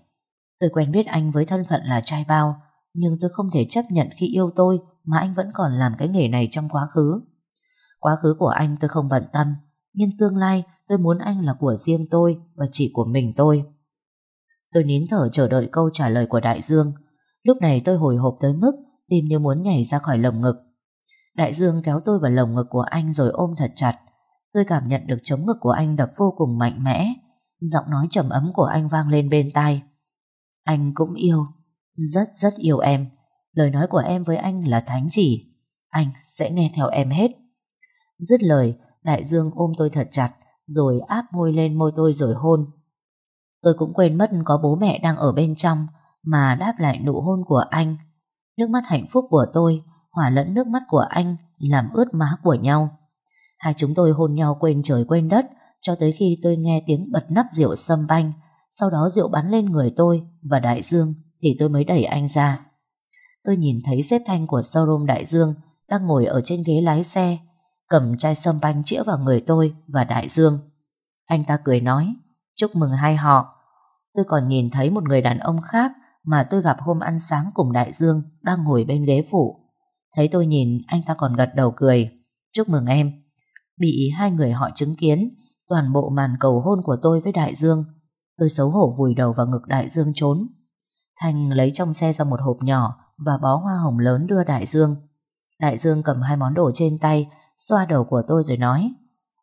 Tôi quen biết anh với thân phận là trai bao nhưng tôi không thể chấp nhận khi yêu tôi mà anh vẫn còn làm cái nghề này trong quá khứ. Quá khứ của anh tôi không bận tâm, nhưng tương lai tôi muốn anh là của riêng tôi và chỉ của mình tôi. Tôi nín thở chờ đợi câu trả lời của Đại Dương. Lúc này tôi hồi hộp tới mức tim như muốn nhảy ra khỏi lồng ngực. Đại Dương kéo tôi vào lồng ngực của anh rồi ôm thật chặt. Tôi cảm nhận được chống ngực của anh đập vô cùng mạnh mẽ. Giọng nói trầm ấm của anh vang lên bên tai. Anh cũng yêu, rất rất yêu em. Lời nói của em với anh là thánh chỉ Anh sẽ nghe theo em hết Dứt lời Đại Dương ôm tôi thật chặt Rồi áp môi lên môi tôi rồi hôn Tôi cũng quên mất có bố mẹ đang ở bên trong Mà đáp lại nụ hôn của anh Nước mắt hạnh phúc của tôi Hỏa lẫn nước mắt của anh Làm ướt má của nhau Hai chúng tôi hôn nhau quên trời quên đất Cho tới khi tôi nghe tiếng bật nắp rượu xâm banh Sau đó rượu bắn lên người tôi Và đại dương Thì tôi mới đẩy anh ra tôi nhìn thấy xếp thanh của showroom Đại Dương đang ngồi ở trên ghế lái xe, cầm chai sâm banh chĩa vào người tôi và Đại Dương. Anh ta cười nói, chúc mừng hai họ. Tôi còn nhìn thấy một người đàn ông khác mà tôi gặp hôm ăn sáng cùng Đại Dương đang ngồi bên ghế phụ. Thấy tôi nhìn, anh ta còn gật đầu cười. Chúc mừng em. Bị hai người họ chứng kiến, toàn bộ màn cầu hôn của tôi với Đại Dương. Tôi xấu hổ vùi đầu vào ngực Đại Dương trốn. Thành lấy trong xe ra một hộp nhỏ, và bó hoa hồng lớn đưa Đại Dương. Đại Dương cầm hai món đồ trên tay, xoa đầu của tôi rồi nói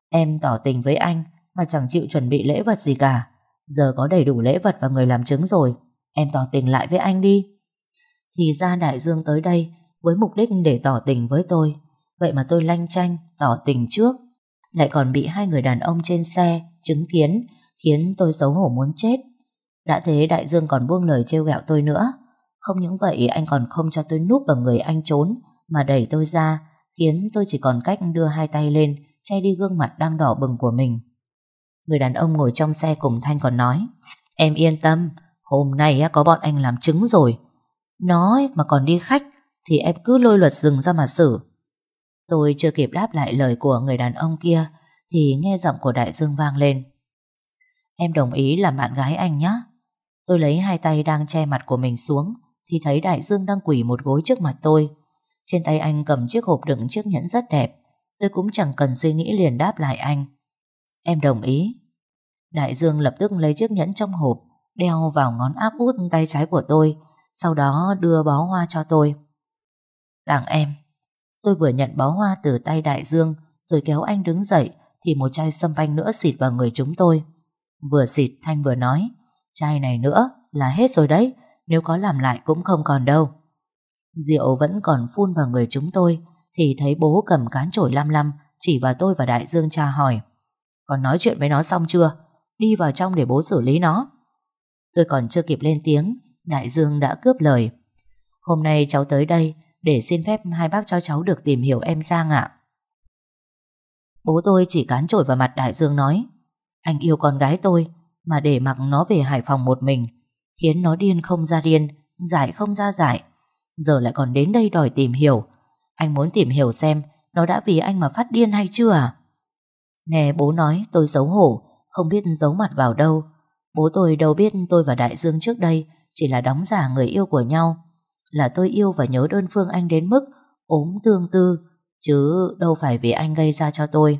Em tỏ tình với anh mà chẳng chịu chuẩn bị lễ vật gì cả. Giờ có đầy đủ lễ vật và người làm chứng rồi. Em tỏ tình lại với anh đi. Thì ra Đại Dương tới đây với mục đích để tỏ tình với tôi. Vậy mà tôi lanh chanh, tỏ tình trước. Lại còn bị hai người đàn ông trên xe chứng kiến khiến tôi xấu hổ muốn chết. Đã thế Đại Dương còn buông lời trêu gẹo tôi nữa. Không những vậy anh còn không cho tôi núp vào người anh trốn mà đẩy tôi ra khiến tôi chỉ còn cách đưa hai tay lên che đi gương mặt đang đỏ bừng của mình. Người đàn ông ngồi trong xe cùng Thanh còn nói Em yên tâm, hôm nay có bọn anh làm chứng rồi. Nói mà còn đi khách thì em cứ lôi luật rừng ra mà xử. Tôi chưa kịp đáp lại lời của người đàn ông kia thì nghe giọng của đại dương vang lên. Em đồng ý làm bạn gái anh nhé. Tôi lấy hai tay đang che mặt của mình xuống thì thấy Đại Dương đang quỳ một gối trước mặt tôi. Trên tay anh cầm chiếc hộp đựng chiếc nhẫn rất đẹp. Tôi cũng chẳng cần suy nghĩ liền đáp lại anh. Em đồng ý. Đại Dương lập tức lấy chiếc nhẫn trong hộp, đeo vào ngón áp út tay trái của tôi, sau đó đưa bó hoa cho tôi. Tặng em. Tôi vừa nhận bó hoa từ tay Đại Dương, rồi kéo anh đứng dậy, thì một chai sâm banh nữa xịt vào người chúng tôi. Vừa xịt Thanh vừa nói, chai này nữa là hết rồi đấy, nếu có làm lại cũng không còn đâu Rượu vẫn còn phun vào người chúng tôi Thì thấy bố cầm cán chổi lăm lăm Chỉ vào tôi và Đại Dương cha hỏi Còn nói chuyện với nó xong chưa Đi vào trong để bố xử lý nó Tôi còn chưa kịp lên tiếng Đại Dương đã cướp lời Hôm nay cháu tới đây Để xin phép hai bác cho cháu được tìm hiểu em Giang ạ Bố tôi chỉ cán chổi vào mặt Đại Dương nói Anh yêu con gái tôi Mà để mặc nó về Hải Phòng một mình khiến nó điên không ra điên, giải không ra giải. Giờ lại còn đến đây đòi tìm hiểu. Anh muốn tìm hiểu xem nó đã vì anh mà phát điên hay chưa à? Nghe bố nói tôi xấu hổ, không biết giấu mặt vào đâu. Bố tôi đâu biết tôi và Đại Dương trước đây chỉ là đóng giả người yêu của nhau. Là tôi yêu và nhớ đơn phương anh đến mức ốm tương tư, chứ đâu phải vì anh gây ra cho tôi.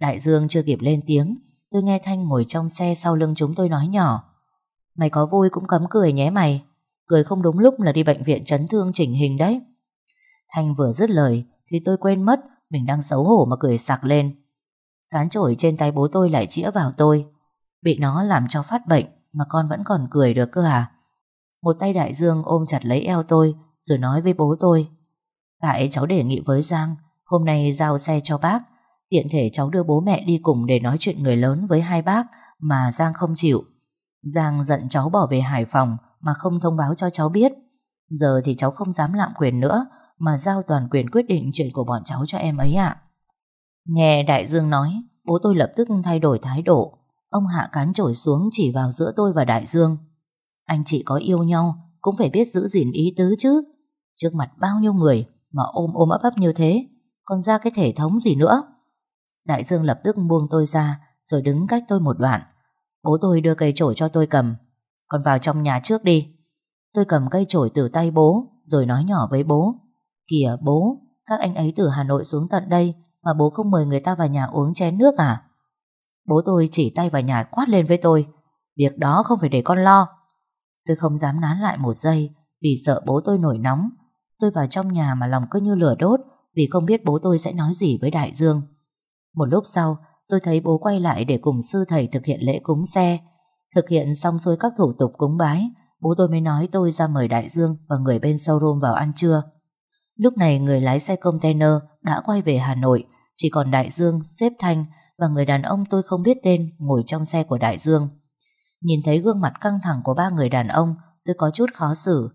Đại Dương chưa kịp lên tiếng, tôi nghe Thanh ngồi trong xe sau lưng chúng tôi nói nhỏ. Mày có vui cũng cấm cười nhé mày Cười không đúng lúc là đi bệnh viện chấn thương chỉnh hình đấy Thanh vừa dứt lời Thì tôi quên mất Mình đang xấu hổ mà cười sặc lên Cán chổi trên tay bố tôi lại chĩa vào tôi Bị nó làm cho phát bệnh Mà con vẫn còn cười được cơ à Một tay đại dương ôm chặt lấy eo tôi Rồi nói với bố tôi Tại cháu đề nghị với Giang Hôm nay giao xe cho bác Tiện thể cháu đưa bố mẹ đi cùng để nói chuyện người lớn với hai bác Mà Giang không chịu Giang giận cháu bỏ về Hải Phòng mà không thông báo cho cháu biết. Giờ thì cháu không dám lạm quyền nữa mà giao toàn quyền quyết định chuyện của bọn cháu cho em ấy ạ. Nghe Đại Dương nói, bố tôi lập tức thay đổi thái độ. Ông hạ cán chổi xuống chỉ vào giữa tôi và Đại Dương. Anh chị có yêu nhau cũng phải biết giữ gìn ý tứ chứ. Trước mặt bao nhiêu người mà ôm ôm ấp ấp như thế, còn ra cái thể thống gì nữa. Đại Dương lập tức buông tôi ra rồi đứng cách tôi một đoạn. Bố tôi đưa cây chổi cho tôi cầm Con vào trong nhà trước đi Tôi cầm cây chổi từ tay bố Rồi nói nhỏ với bố Kìa bố, các anh ấy từ Hà Nội xuống tận đây Mà bố không mời người ta vào nhà uống chén nước à Bố tôi chỉ tay vào nhà quát lên với tôi Việc đó không phải để con lo Tôi không dám nán lại một giây Vì sợ bố tôi nổi nóng Tôi vào trong nhà mà lòng cứ như lửa đốt Vì không biết bố tôi sẽ nói gì với Đại Dương Một lúc sau tôi thấy bố quay lại để cùng sư thầy thực hiện lễ cúng xe. Thực hiện xong xuôi các thủ tục cúng bái, bố tôi mới nói tôi ra mời Đại Dương và người bên showroom vào ăn trưa. Lúc này người lái xe container đã quay về Hà Nội, chỉ còn Đại Dương, xếp Thanh và người đàn ông tôi không biết tên ngồi trong xe của Đại Dương. Nhìn thấy gương mặt căng thẳng của ba người đàn ông, tôi có chút khó xử.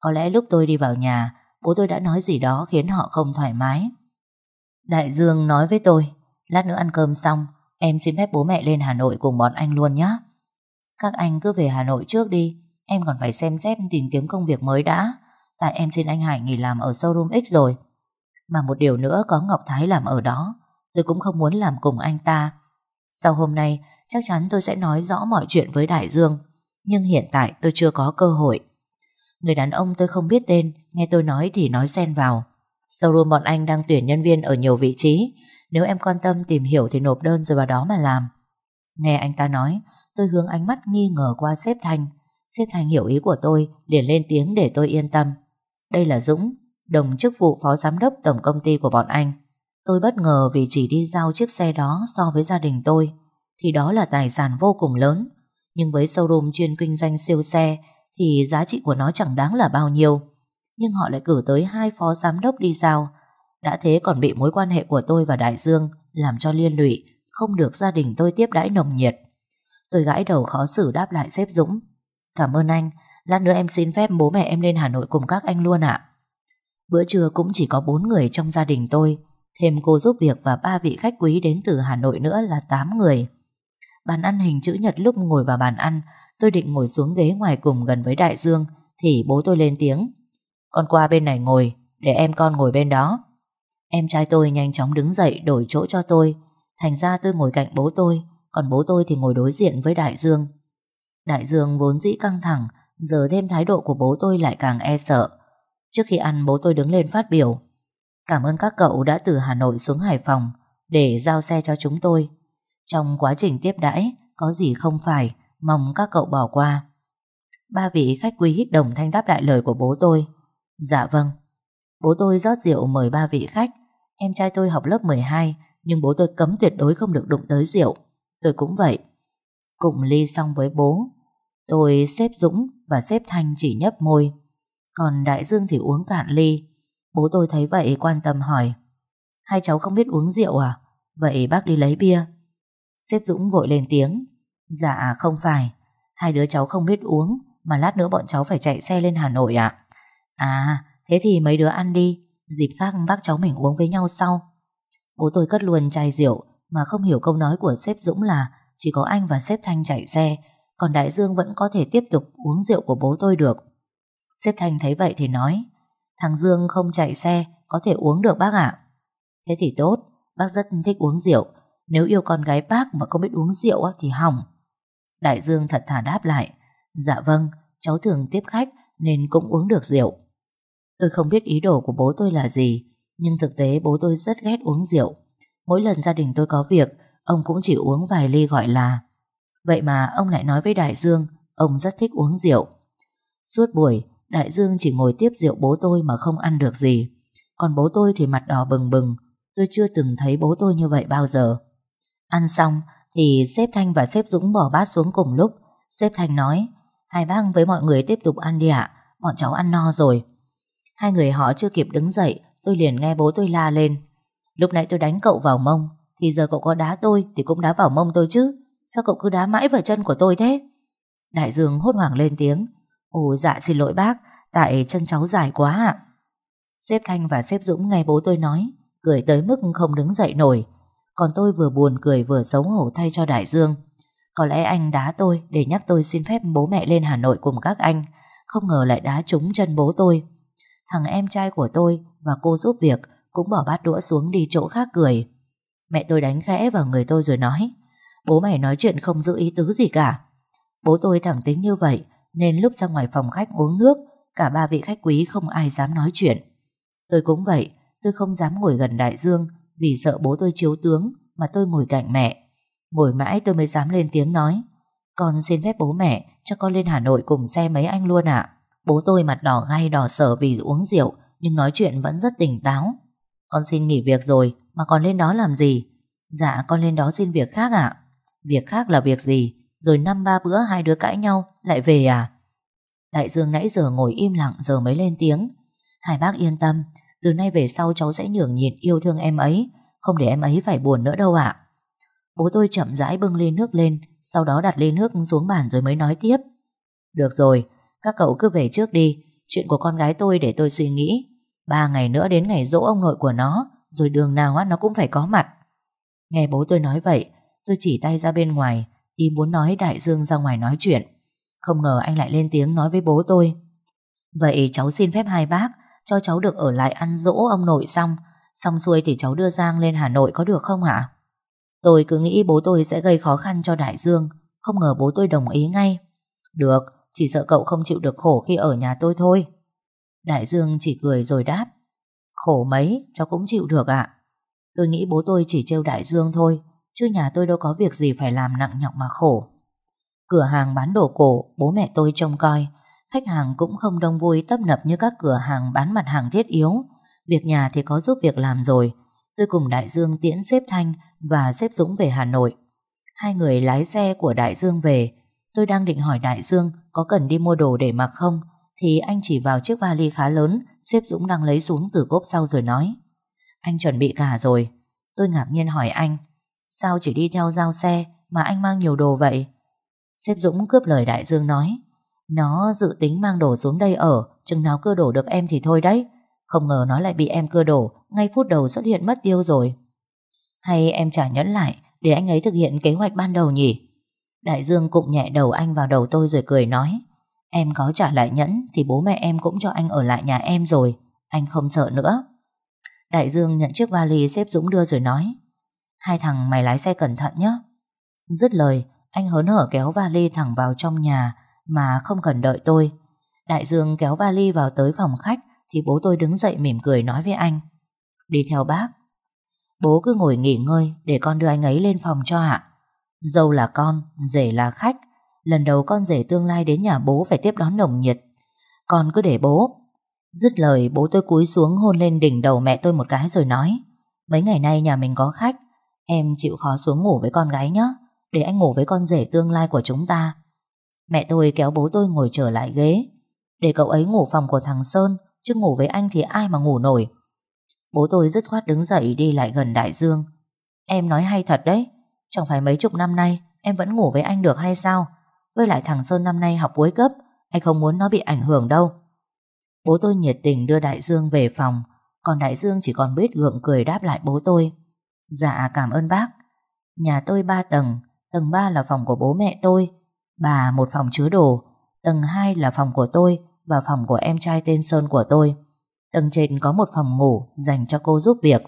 Có lẽ lúc tôi đi vào nhà, bố tôi đã nói gì đó khiến họ không thoải mái. Đại Dương nói với tôi, Lát nữa ăn cơm xong Em xin phép bố mẹ lên Hà Nội cùng bọn anh luôn nhé Các anh cứ về Hà Nội trước đi Em còn phải xem xét tìm kiếm công việc mới đã Tại em xin anh Hải nghỉ làm ở showroom X rồi Mà một điều nữa có Ngọc Thái làm ở đó Tôi cũng không muốn làm cùng anh ta Sau hôm nay chắc chắn tôi sẽ nói rõ mọi chuyện với Đại Dương Nhưng hiện tại tôi chưa có cơ hội Người đàn ông tôi không biết tên Nghe tôi nói thì nói xen vào Showroom bọn anh đang tuyển nhân viên ở nhiều vị trí nếu em quan tâm tìm hiểu thì nộp đơn rồi vào đó mà làm Nghe anh ta nói Tôi hướng ánh mắt nghi ngờ qua sếp Thanh Sếp Thanh hiểu ý của tôi liền lên tiếng để tôi yên tâm Đây là Dũng Đồng chức vụ phó giám đốc tổng công ty của bọn anh Tôi bất ngờ vì chỉ đi giao chiếc xe đó so với gia đình tôi Thì đó là tài sản vô cùng lớn Nhưng với showroom chuyên kinh doanh siêu xe Thì giá trị của nó chẳng đáng là bao nhiêu Nhưng họ lại cử tới hai phó giám đốc đi giao đã thế còn bị mối quan hệ của tôi và Đại Dương làm cho liên lụy, không được gia đình tôi tiếp đãi nồng nhiệt. Tôi gãi đầu khó xử đáp lại xếp Dũng. Cảm ơn anh, lát nữa em xin phép bố mẹ em lên Hà Nội cùng các anh luôn ạ. Bữa trưa cũng chỉ có bốn người trong gia đình tôi, thêm cô giúp việc và ba vị khách quý đến từ Hà Nội nữa là tám người. Bàn ăn hình chữ nhật lúc ngồi vào bàn ăn, tôi định ngồi xuống ghế ngoài cùng gần với Đại Dương, thì bố tôi lên tiếng. Con qua bên này ngồi, để em con ngồi bên đó. Em trai tôi nhanh chóng đứng dậy đổi chỗ cho tôi. Thành ra tôi ngồi cạnh bố tôi, còn bố tôi thì ngồi đối diện với Đại Dương. Đại Dương vốn dĩ căng thẳng, giờ thêm thái độ của bố tôi lại càng e sợ. Trước khi ăn bố tôi đứng lên phát biểu. Cảm ơn các cậu đã từ Hà Nội xuống Hải Phòng để giao xe cho chúng tôi. Trong quá trình tiếp đãi, có gì không phải, mong các cậu bỏ qua. Ba vị khách quý đồng thanh đáp lại lời của bố tôi. Dạ vâng. Bố tôi rót rượu mời ba vị khách Em trai tôi học lớp 12 Nhưng bố tôi cấm tuyệt đối không được đụng tới rượu Tôi cũng vậy Cùng ly xong với bố Tôi xếp Dũng và xếp Thanh chỉ nhấp môi Còn Đại Dương thì uống cạn ly Bố tôi thấy vậy quan tâm hỏi Hai cháu không biết uống rượu à Vậy bác đi lấy bia Xếp Dũng vội lên tiếng Dạ không phải Hai đứa cháu không biết uống Mà lát nữa bọn cháu phải chạy xe lên Hà Nội ạ à? à thế thì mấy đứa ăn đi Dịp khác bác cháu mình uống với nhau sau Bố tôi cất luôn chai rượu Mà không hiểu câu nói của sếp Dũng là Chỉ có anh và sếp Thanh chạy xe Còn Đại Dương vẫn có thể tiếp tục uống rượu của bố tôi được Sếp Thanh thấy vậy thì nói Thằng Dương không chạy xe Có thể uống được bác ạ Thế thì tốt Bác rất thích uống rượu Nếu yêu con gái bác mà không biết uống rượu thì hỏng Đại Dương thật thà đáp lại Dạ vâng, cháu thường tiếp khách Nên cũng uống được rượu Tôi không biết ý đồ của bố tôi là gì Nhưng thực tế bố tôi rất ghét uống rượu Mỗi lần gia đình tôi có việc Ông cũng chỉ uống vài ly gọi là Vậy mà ông lại nói với Đại Dương Ông rất thích uống rượu Suốt buổi Đại Dương chỉ ngồi tiếp rượu bố tôi mà không ăn được gì Còn bố tôi thì mặt đỏ bừng bừng Tôi chưa từng thấy bố tôi như vậy bao giờ Ăn xong Thì xếp Thanh và xếp Dũng bỏ bát xuống cùng lúc xếp Thanh nói Hai bác với mọi người tiếp tục ăn đi ạ Bọn cháu ăn no rồi Hai người họ chưa kịp đứng dậy Tôi liền nghe bố tôi la lên Lúc nãy tôi đánh cậu vào mông Thì giờ cậu có đá tôi thì cũng đá vào mông tôi chứ Sao cậu cứ đá mãi vào chân của tôi thế Đại Dương hốt hoảng lên tiếng Ồ dạ xin lỗi bác Tại chân cháu dài quá ạ à. Sếp Thanh và sếp Dũng nghe bố tôi nói Cười tới mức không đứng dậy nổi Còn tôi vừa buồn cười vừa xấu hổ thay cho Đại Dương Có lẽ anh đá tôi Để nhắc tôi xin phép bố mẹ lên Hà Nội cùng các anh Không ngờ lại đá trúng chân bố tôi Thằng em trai của tôi và cô giúp việc cũng bỏ bát đũa xuống đi chỗ khác cười. Mẹ tôi đánh khẽ vào người tôi rồi nói Bố mày nói chuyện không giữ ý tứ gì cả. Bố tôi thẳng tính như vậy nên lúc ra ngoài phòng khách uống nước cả ba vị khách quý không ai dám nói chuyện. Tôi cũng vậy, tôi không dám ngồi gần đại dương vì sợ bố tôi chiếu tướng mà tôi ngồi cạnh mẹ. Ngồi mãi tôi mới dám lên tiếng nói Con xin phép bố mẹ cho con lên Hà Nội cùng xe mấy anh luôn ạ. Bố tôi mặt đỏ gai đỏ sở vì uống rượu Nhưng nói chuyện vẫn rất tỉnh táo Con xin nghỉ việc rồi Mà còn lên đó làm gì Dạ con lên đó xin việc khác ạ Việc khác là việc gì Rồi năm ba bữa hai đứa cãi nhau Lại về à Đại Dương nãy giờ ngồi im lặng giờ mới lên tiếng Hai bác yên tâm Từ nay về sau cháu sẽ nhường nhịn yêu thương em ấy Không để em ấy phải buồn nữa đâu ạ Bố tôi chậm rãi bưng ly nước lên Sau đó đặt ly nước xuống bàn rồi mới nói tiếp Được rồi các cậu cứ về trước đi Chuyện của con gái tôi để tôi suy nghĩ Ba ngày nữa đến ngày dỗ ông nội của nó Rồi đường nào nó cũng phải có mặt Nghe bố tôi nói vậy Tôi chỉ tay ra bên ngoài y muốn nói Đại Dương ra ngoài nói chuyện Không ngờ anh lại lên tiếng nói với bố tôi Vậy cháu xin phép hai bác Cho cháu được ở lại ăn dỗ ông nội xong Xong xuôi thì cháu đưa Giang lên Hà Nội có được không hả? Tôi cứ nghĩ bố tôi sẽ gây khó khăn cho Đại Dương Không ngờ bố tôi đồng ý ngay Được chỉ sợ cậu không chịu được khổ khi ở nhà tôi thôi Đại Dương chỉ cười rồi đáp Khổ mấy cháu cũng chịu được ạ à. Tôi nghĩ bố tôi chỉ trêu Đại Dương thôi Chứ nhà tôi đâu có việc gì phải làm nặng nhọc mà khổ Cửa hàng bán đồ cổ Bố mẹ tôi trông coi Khách hàng cũng không đông vui tấp nập như các cửa hàng bán mặt hàng thiết yếu Việc nhà thì có giúp việc làm rồi Tôi cùng Đại Dương tiễn xếp Thanh và xếp Dũng về Hà Nội Hai người lái xe của Đại Dương về Tôi đang định hỏi Đại Dương có cần đi mua đồ để mặc không thì anh chỉ vào chiếc vali khá lớn xếp Dũng đang lấy xuống từ cốp sau rồi nói Anh chuẩn bị cả rồi Tôi ngạc nhiên hỏi anh Sao chỉ đi theo giao xe mà anh mang nhiều đồ vậy? Xếp Dũng cướp lời Đại Dương nói Nó dự tính mang đồ xuống đây ở Chừng nào cưa đổ được em thì thôi đấy Không ngờ nó lại bị em cưa đổ Ngay phút đầu xuất hiện mất tiêu rồi Hay em trả nhẫn lại Để anh ấy thực hiện kế hoạch ban đầu nhỉ Đại Dương cụm nhẹ đầu anh vào đầu tôi rồi cười nói Em có trả lại nhẫn thì bố mẹ em cũng cho anh ở lại nhà em rồi Anh không sợ nữa Đại Dương nhận chiếc vali xếp Dũng đưa rồi nói Hai thằng mày lái xe cẩn thận nhé Dứt lời Anh hớn hở kéo vali thẳng vào trong nhà Mà không cần đợi tôi Đại Dương kéo vali vào tới phòng khách Thì bố tôi đứng dậy mỉm cười nói với anh Đi theo bác Bố cứ ngồi nghỉ ngơi Để con đưa anh ấy lên phòng cho ạ Dâu là con, rể là khách. Lần đầu con rể tương lai đến nhà bố phải tiếp đón nồng nhiệt. Con cứ để bố. Dứt lời bố tôi cúi xuống hôn lên đỉnh đầu mẹ tôi một cái rồi nói. Mấy ngày nay nhà mình có khách. Em chịu khó xuống ngủ với con gái nhé. Để anh ngủ với con rể tương lai của chúng ta. Mẹ tôi kéo bố tôi ngồi trở lại ghế. Để cậu ấy ngủ phòng của thằng Sơn. Chứ ngủ với anh thì ai mà ngủ nổi. Bố tôi dứt khoát đứng dậy đi lại gần Đại Dương. Em nói hay thật đấy. Chẳng phải mấy chục năm nay em vẫn ngủ với anh được hay sao? Với lại thằng Sơn năm nay học cuối cấp, anh không muốn nó bị ảnh hưởng đâu. Bố tôi nhiệt tình đưa Đại Dương về phòng, còn Đại Dương chỉ còn biết gượng cười đáp lại bố tôi. Dạ cảm ơn bác. Nhà tôi ba tầng, tầng ba là phòng của bố mẹ tôi, bà một phòng chứa đồ, tầng hai là phòng của tôi và phòng của em trai tên Sơn của tôi. Tầng trên có một phòng ngủ dành cho cô giúp việc.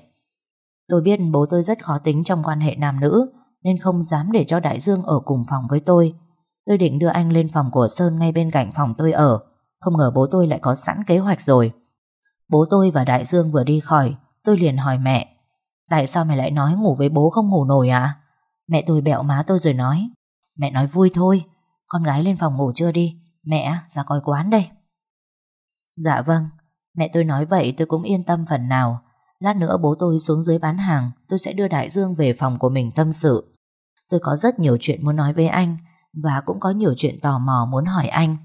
Tôi biết bố tôi rất khó tính trong quan hệ nam nữ, nên không dám để cho Đại Dương ở cùng phòng với tôi. Tôi định đưa anh lên phòng của Sơn ngay bên cạnh phòng tôi ở, không ngờ bố tôi lại có sẵn kế hoạch rồi. Bố tôi và Đại Dương vừa đi khỏi, tôi liền hỏi mẹ, tại sao mẹ lại nói ngủ với bố không ngủ nổi à? Mẹ tôi bẹo má tôi rồi nói, mẹ nói vui thôi, con gái lên phòng ngủ chưa đi, mẹ ra coi quán đây. Dạ vâng, mẹ tôi nói vậy tôi cũng yên tâm phần nào. Lát nữa bố tôi xuống dưới bán hàng, tôi sẽ đưa Đại Dương về phòng của mình tâm sự. Tôi có rất nhiều chuyện muốn nói với anh và cũng có nhiều chuyện tò mò muốn hỏi anh.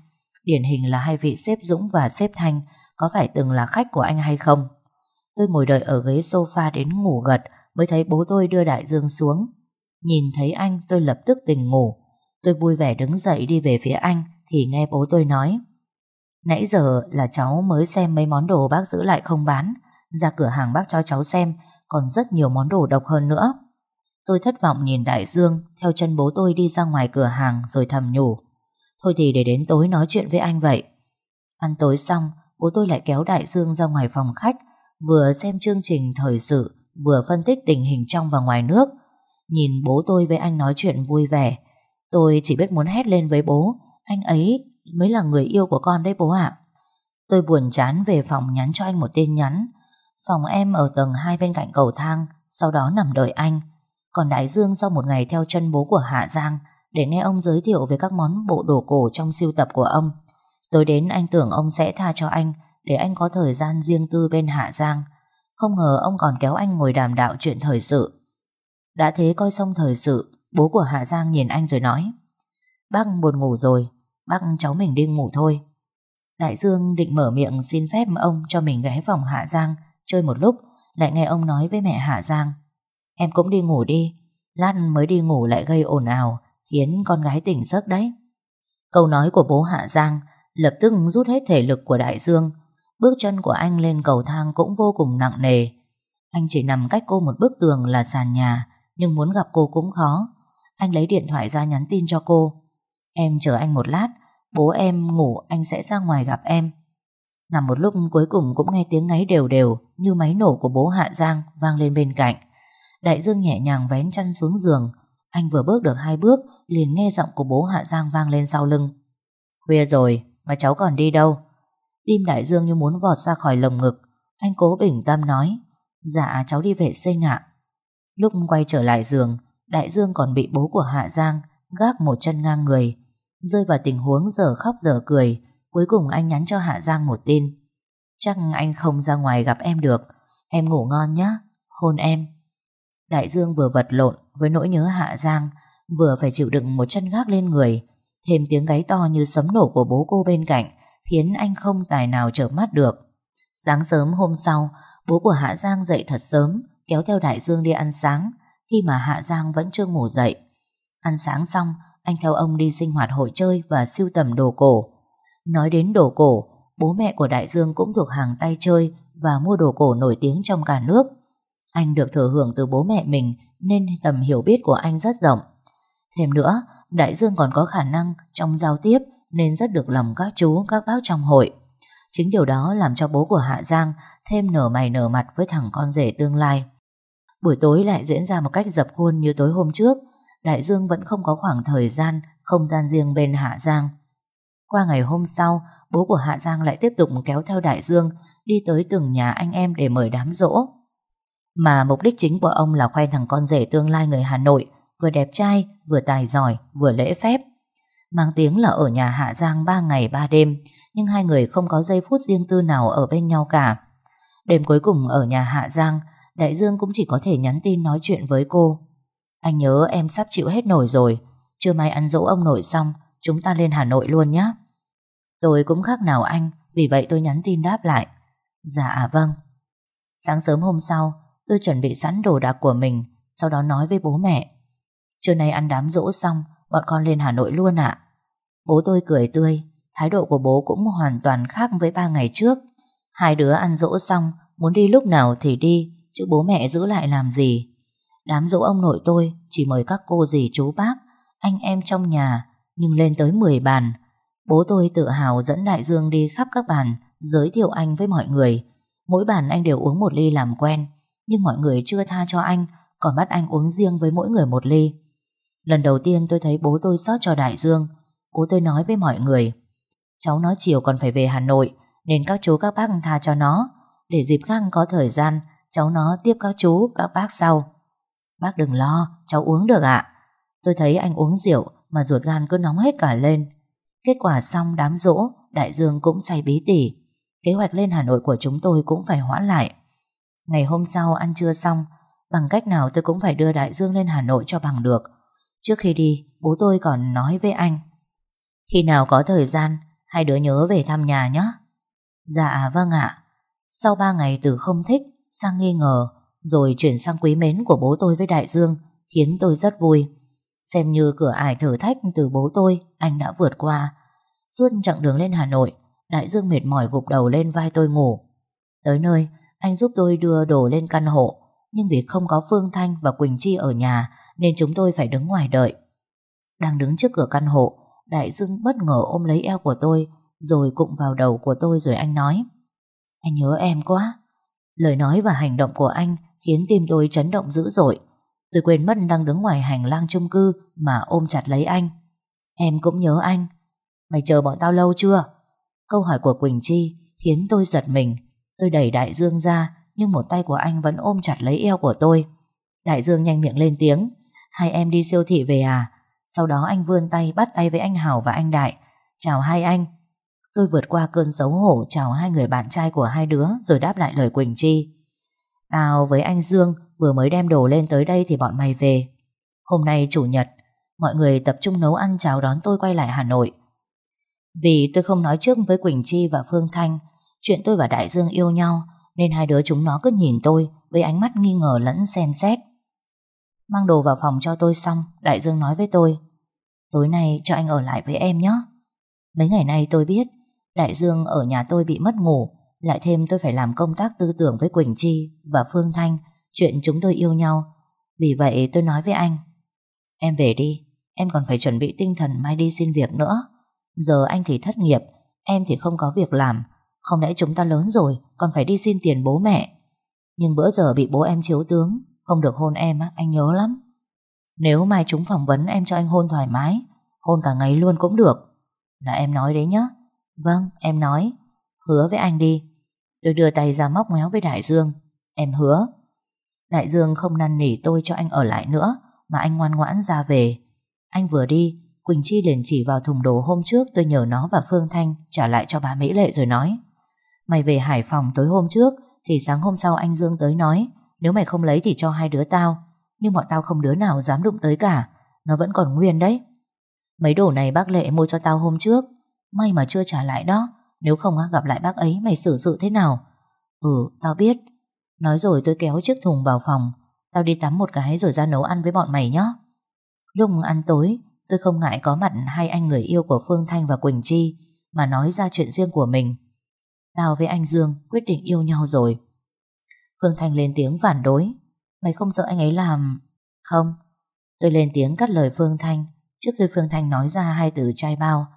Điển hình là hai vị xếp Dũng và xếp Thanh có phải từng là khách của anh hay không? Tôi ngồi đợi ở ghế sofa đến ngủ gật mới thấy bố tôi đưa đại dương xuống. Nhìn thấy anh tôi lập tức tỉnh ngủ. Tôi vui vẻ đứng dậy đi về phía anh thì nghe bố tôi nói Nãy giờ là cháu mới xem mấy món đồ bác giữ lại không bán ra cửa hàng bác cho cháu xem còn rất nhiều món đồ độc hơn nữa. Tôi thất vọng nhìn Đại Dương Theo chân bố tôi đi ra ngoài cửa hàng Rồi thầm nhủ Thôi thì để đến tối nói chuyện với anh vậy Ăn tối xong Bố tôi lại kéo Đại Dương ra ngoài phòng khách Vừa xem chương trình thời sự Vừa phân tích tình hình trong và ngoài nước Nhìn bố tôi với anh nói chuyện vui vẻ Tôi chỉ biết muốn hét lên với bố Anh ấy mới là người yêu của con đấy bố ạ Tôi buồn chán về phòng nhắn cho anh một tin nhắn Phòng em ở tầng 2 bên cạnh cầu thang Sau đó nằm đợi anh còn Đại Dương sau một ngày theo chân bố của Hạ Giang để nghe ông giới thiệu về các món bộ đồ cổ trong siêu tập của ông. Tối đến anh tưởng ông sẽ tha cho anh để anh có thời gian riêng tư bên Hạ Giang. Không ngờ ông còn kéo anh ngồi đàm đạo chuyện thời sự. Đã thế coi xong thời sự, bố của Hạ Giang nhìn anh rồi nói Bác buồn ngủ rồi, bác cháu mình đi ngủ thôi. Đại Dương định mở miệng xin phép ông cho mình ghé phòng Hạ Giang chơi một lúc, lại nghe ông nói với mẹ Hạ Giang. Em cũng đi ngủ đi Lát mới đi ngủ lại gây ồn ào Khiến con gái tỉnh giấc đấy Câu nói của bố Hạ Giang Lập tức rút hết thể lực của Đại Dương Bước chân của anh lên cầu thang Cũng vô cùng nặng nề Anh chỉ nằm cách cô một bức tường là sàn nhà Nhưng muốn gặp cô cũng khó Anh lấy điện thoại ra nhắn tin cho cô Em chờ anh một lát Bố em ngủ anh sẽ ra ngoài gặp em Nằm một lúc cuối cùng cũng nghe tiếng ngáy đều đều Như máy nổ của bố Hạ Giang Vang lên bên cạnh Đại Dương nhẹ nhàng vén chăn xuống giường. Anh vừa bước được hai bước, liền nghe giọng của bố Hạ Giang vang lên sau lưng. Khuya rồi, mà cháu còn đi đâu? Tim Đại Dương như muốn vọt ra khỏi lồng ngực. Anh cố bình tâm nói. Dạ, cháu đi vệ sinh ạ. Lúc quay trở lại giường, Đại Dương còn bị bố của Hạ Giang gác một chân ngang người. Rơi vào tình huống giờ khóc giờ cười, cuối cùng anh nhắn cho Hạ Giang một tin. Chắc anh không ra ngoài gặp em được. Em ngủ ngon nhé. Hôn em. Đại Dương vừa vật lộn với nỗi nhớ Hạ Giang, vừa phải chịu đựng một chân gác lên người, thêm tiếng gáy to như sấm nổ của bố cô bên cạnh, khiến anh không tài nào chợp mắt được. Sáng sớm hôm sau, bố của Hạ Giang dậy thật sớm, kéo theo Đại Dương đi ăn sáng, khi mà Hạ Giang vẫn chưa ngủ dậy. Ăn sáng xong, anh theo ông đi sinh hoạt hội chơi và siêu tầm đồ cổ. Nói đến đồ cổ, bố mẹ của Đại Dương cũng thuộc hàng tay chơi và mua đồ cổ nổi tiếng trong cả nước. Anh được thừa hưởng từ bố mẹ mình nên tầm hiểu biết của anh rất rộng. Thêm nữa, Đại Dương còn có khả năng trong giao tiếp nên rất được lòng các chú, các bác trong hội. Chính điều đó làm cho bố của Hạ Giang thêm nở mày nở mặt với thằng con rể tương lai. Buổi tối lại diễn ra một cách dập khuôn như tối hôm trước. Đại Dương vẫn không có khoảng thời gian, không gian riêng bên Hạ Giang. Qua ngày hôm sau, bố của Hạ Giang lại tiếp tục kéo theo Đại Dương đi tới từng nhà anh em để mời đám rỗ. Mà mục đích chính của ông là khoe thằng con rể tương lai người Hà Nội Vừa đẹp trai, vừa tài giỏi, vừa lễ phép Mang tiếng là ở nhà Hạ Giang 3 ngày 3 đêm Nhưng hai người không có giây phút riêng tư nào ở bên nhau cả Đêm cuối cùng ở nhà Hạ Giang Đại Dương cũng chỉ có thể nhắn tin nói chuyện với cô Anh nhớ em sắp chịu hết nổi rồi Chưa mai ăn dỗ ông nội xong Chúng ta lên Hà Nội luôn nhé Tôi cũng khác nào anh Vì vậy tôi nhắn tin đáp lại Dạ à vâng Sáng sớm hôm sau Tôi chuẩn bị sẵn đồ đạc của mình Sau đó nói với bố mẹ Trưa nay ăn đám rỗ xong Bọn con lên Hà Nội luôn ạ Bố tôi cười tươi Thái độ của bố cũng hoàn toàn khác với ba ngày trước Hai đứa ăn rỗ xong Muốn đi lúc nào thì đi Chứ bố mẹ giữ lại làm gì Đám rỗ ông nội tôi Chỉ mời các cô dì chú bác Anh em trong nhà Nhưng lên tới 10 bàn Bố tôi tự hào dẫn Đại Dương đi khắp các bàn Giới thiệu anh với mọi người Mỗi bàn anh đều uống một ly làm quen nhưng mọi người chưa tha cho anh, còn bắt anh uống riêng với mỗi người một ly. Lần đầu tiên tôi thấy bố tôi xót cho Đại Dương, bố tôi nói với mọi người, cháu nó chiều còn phải về Hà Nội, nên các chú các bác tha cho nó, để dịp khác có thời gian, cháu nó tiếp các chú, các bác sau. Bác đừng lo, cháu uống được ạ. Tôi thấy anh uống rượu mà ruột gan cứ nóng hết cả lên. Kết quả xong đám rỗ, Đại Dương cũng say bí tỉ. Kế hoạch lên Hà Nội của chúng tôi cũng phải hoãn lại. Ngày hôm sau ăn trưa xong Bằng cách nào tôi cũng phải đưa Đại Dương lên Hà Nội cho bằng được Trước khi đi Bố tôi còn nói với anh Khi nào có thời gian Hai đứa nhớ về thăm nhà nhé Dạ vâng ạ Sau ba ngày từ không thích sang nghi ngờ Rồi chuyển sang quý mến của bố tôi với Đại Dương Khiến tôi rất vui Xem như cửa ải thử thách từ bố tôi Anh đã vượt qua Suốt chặng đường lên Hà Nội Đại Dương mệt mỏi gục đầu lên vai tôi ngủ Tới nơi anh giúp tôi đưa đồ lên căn hộ Nhưng vì không có Phương Thanh và Quỳnh Chi ở nhà Nên chúng tôi phải đứng ngoài đợi Đang đứng trước cửa căn hộ Đại Dương bất ngờ ôm lấy eo của tôi Rồi cụng vào đầu của tôi rồi anh nói Anh nhớ em quá Lời nói và hành động của anh Khiến tim tôi chấn động dữ dội Tôi quên mất đang đứng ngoài hành lang chung cư Mà ôm chặt lấy anh Em cũng nhớ anh Mày chờ bọn tao lâu chưa Câu hỏi của Quỳnh Chi khiến tôi giật mình Tôi đẩy Đại Dương ra Nhưng một tay của anh vẫn ôm chặt lấy eo của tôi Đại Dương nhanh miệng lên tiếng Hai em đi siêu thị về à Sau đó anh vươn tay bắt tay với anh Hảo và anh Đại Chào hai anh Tôi vượt qua cơn xấu hổ chào hai người bạn trai của hai đứa Rồi đáp lại lời Quỳnh Chi Tao với anh Dương vừa mới đem đồ lên tới đây thì bọn mày về Hôm nay chủ nhật Mọi người tập trung nấu ăn chào đón tôi quay lại Hà Nội Vì tôi không nói trước với Quỳnh Chi và Phương Thanh Chuyện tôi và Đại Dương yêu nhau Nên hai đứa chúng nó cứ nhìn tôi Với ánh mắt nghi ngờ lẫn xem xét Mang đồ vào phòng cho tôi xong Đại Dương nói với tôi Tối nay cho anh ở lại với em nhé Mấy ngày nay tôi biết Đại Dương ở nhà tôi bị mất ngủ Lại thêm tôi phải làm công tác tư tưởng với Quỳnh Chi Và Phương Thanh Chuyện chúng tôi yêu nhau Vì vậy tôi nói với anh Em về đi Em còn phải chuẩn bị tinh thần mai đi xin việc nữa Giờ anh thì thất nghiệp Em thì không có việc làm không lẽ chúng ta lớn rồi Còn phải đi xin tiền bố mẹ Nhưng bữa giờ bị bố em chiếu tướng Không được hôn em anh nhớ lắm Nếu mai chúng phỏng vấn em cho anh hôn thoải mái Hôn cả ngày luôn cũng được Là em nói đấy nhá Vâng, em nói Hứa với anh đi Tôi đưa tay ra móc méo với Đại Dương Em hứa Đại Dương không năn nỉ tôi cho anh ở lại nữa Mà anh ngoan ngoãn ra về Anh vừa đi Quỳnh Chi liền chỉ vào thùng đồ hôm trước tôi nhờ nó và Phương Thanh trả lại cho bà Mỹ Lệ rồi nói Mày về Hải Phòng tối hôm trước Thì sáng hôm sau anh Dương tới nói Nếu mày không lấy thì cho hai đứa tao Nhưng bọn tao không đứa nào dám đụng tới cả Nó vẫn còn nguyên đấy Mấy đồ này bác Lệ mua cho tao hôm trước May mà chưa trả lại đó Nếu không gặp lại bác ấy mày xử sự thế nào Ừ tao biết Nói rồi tôi kéo chiếc thùng vào phòng Tao đi tắm một cái rồi ra nấu ăn với bọn mày nhé Lúc ăn tối Tôi không ngại có mặt hai anh người yêu của Phương Thanh và Quỳnh Chi Mà nói ra chuyện riêng của mình Tao với anh Dương quyết định yêu nhau rồi Phương thanh lên tiếng phản đối Mày không sợ anh ấy làm Không Tôi lên tiếng cắt lời Phương Thanh Trước khi Phương Thanh nói ra hai từ trai bao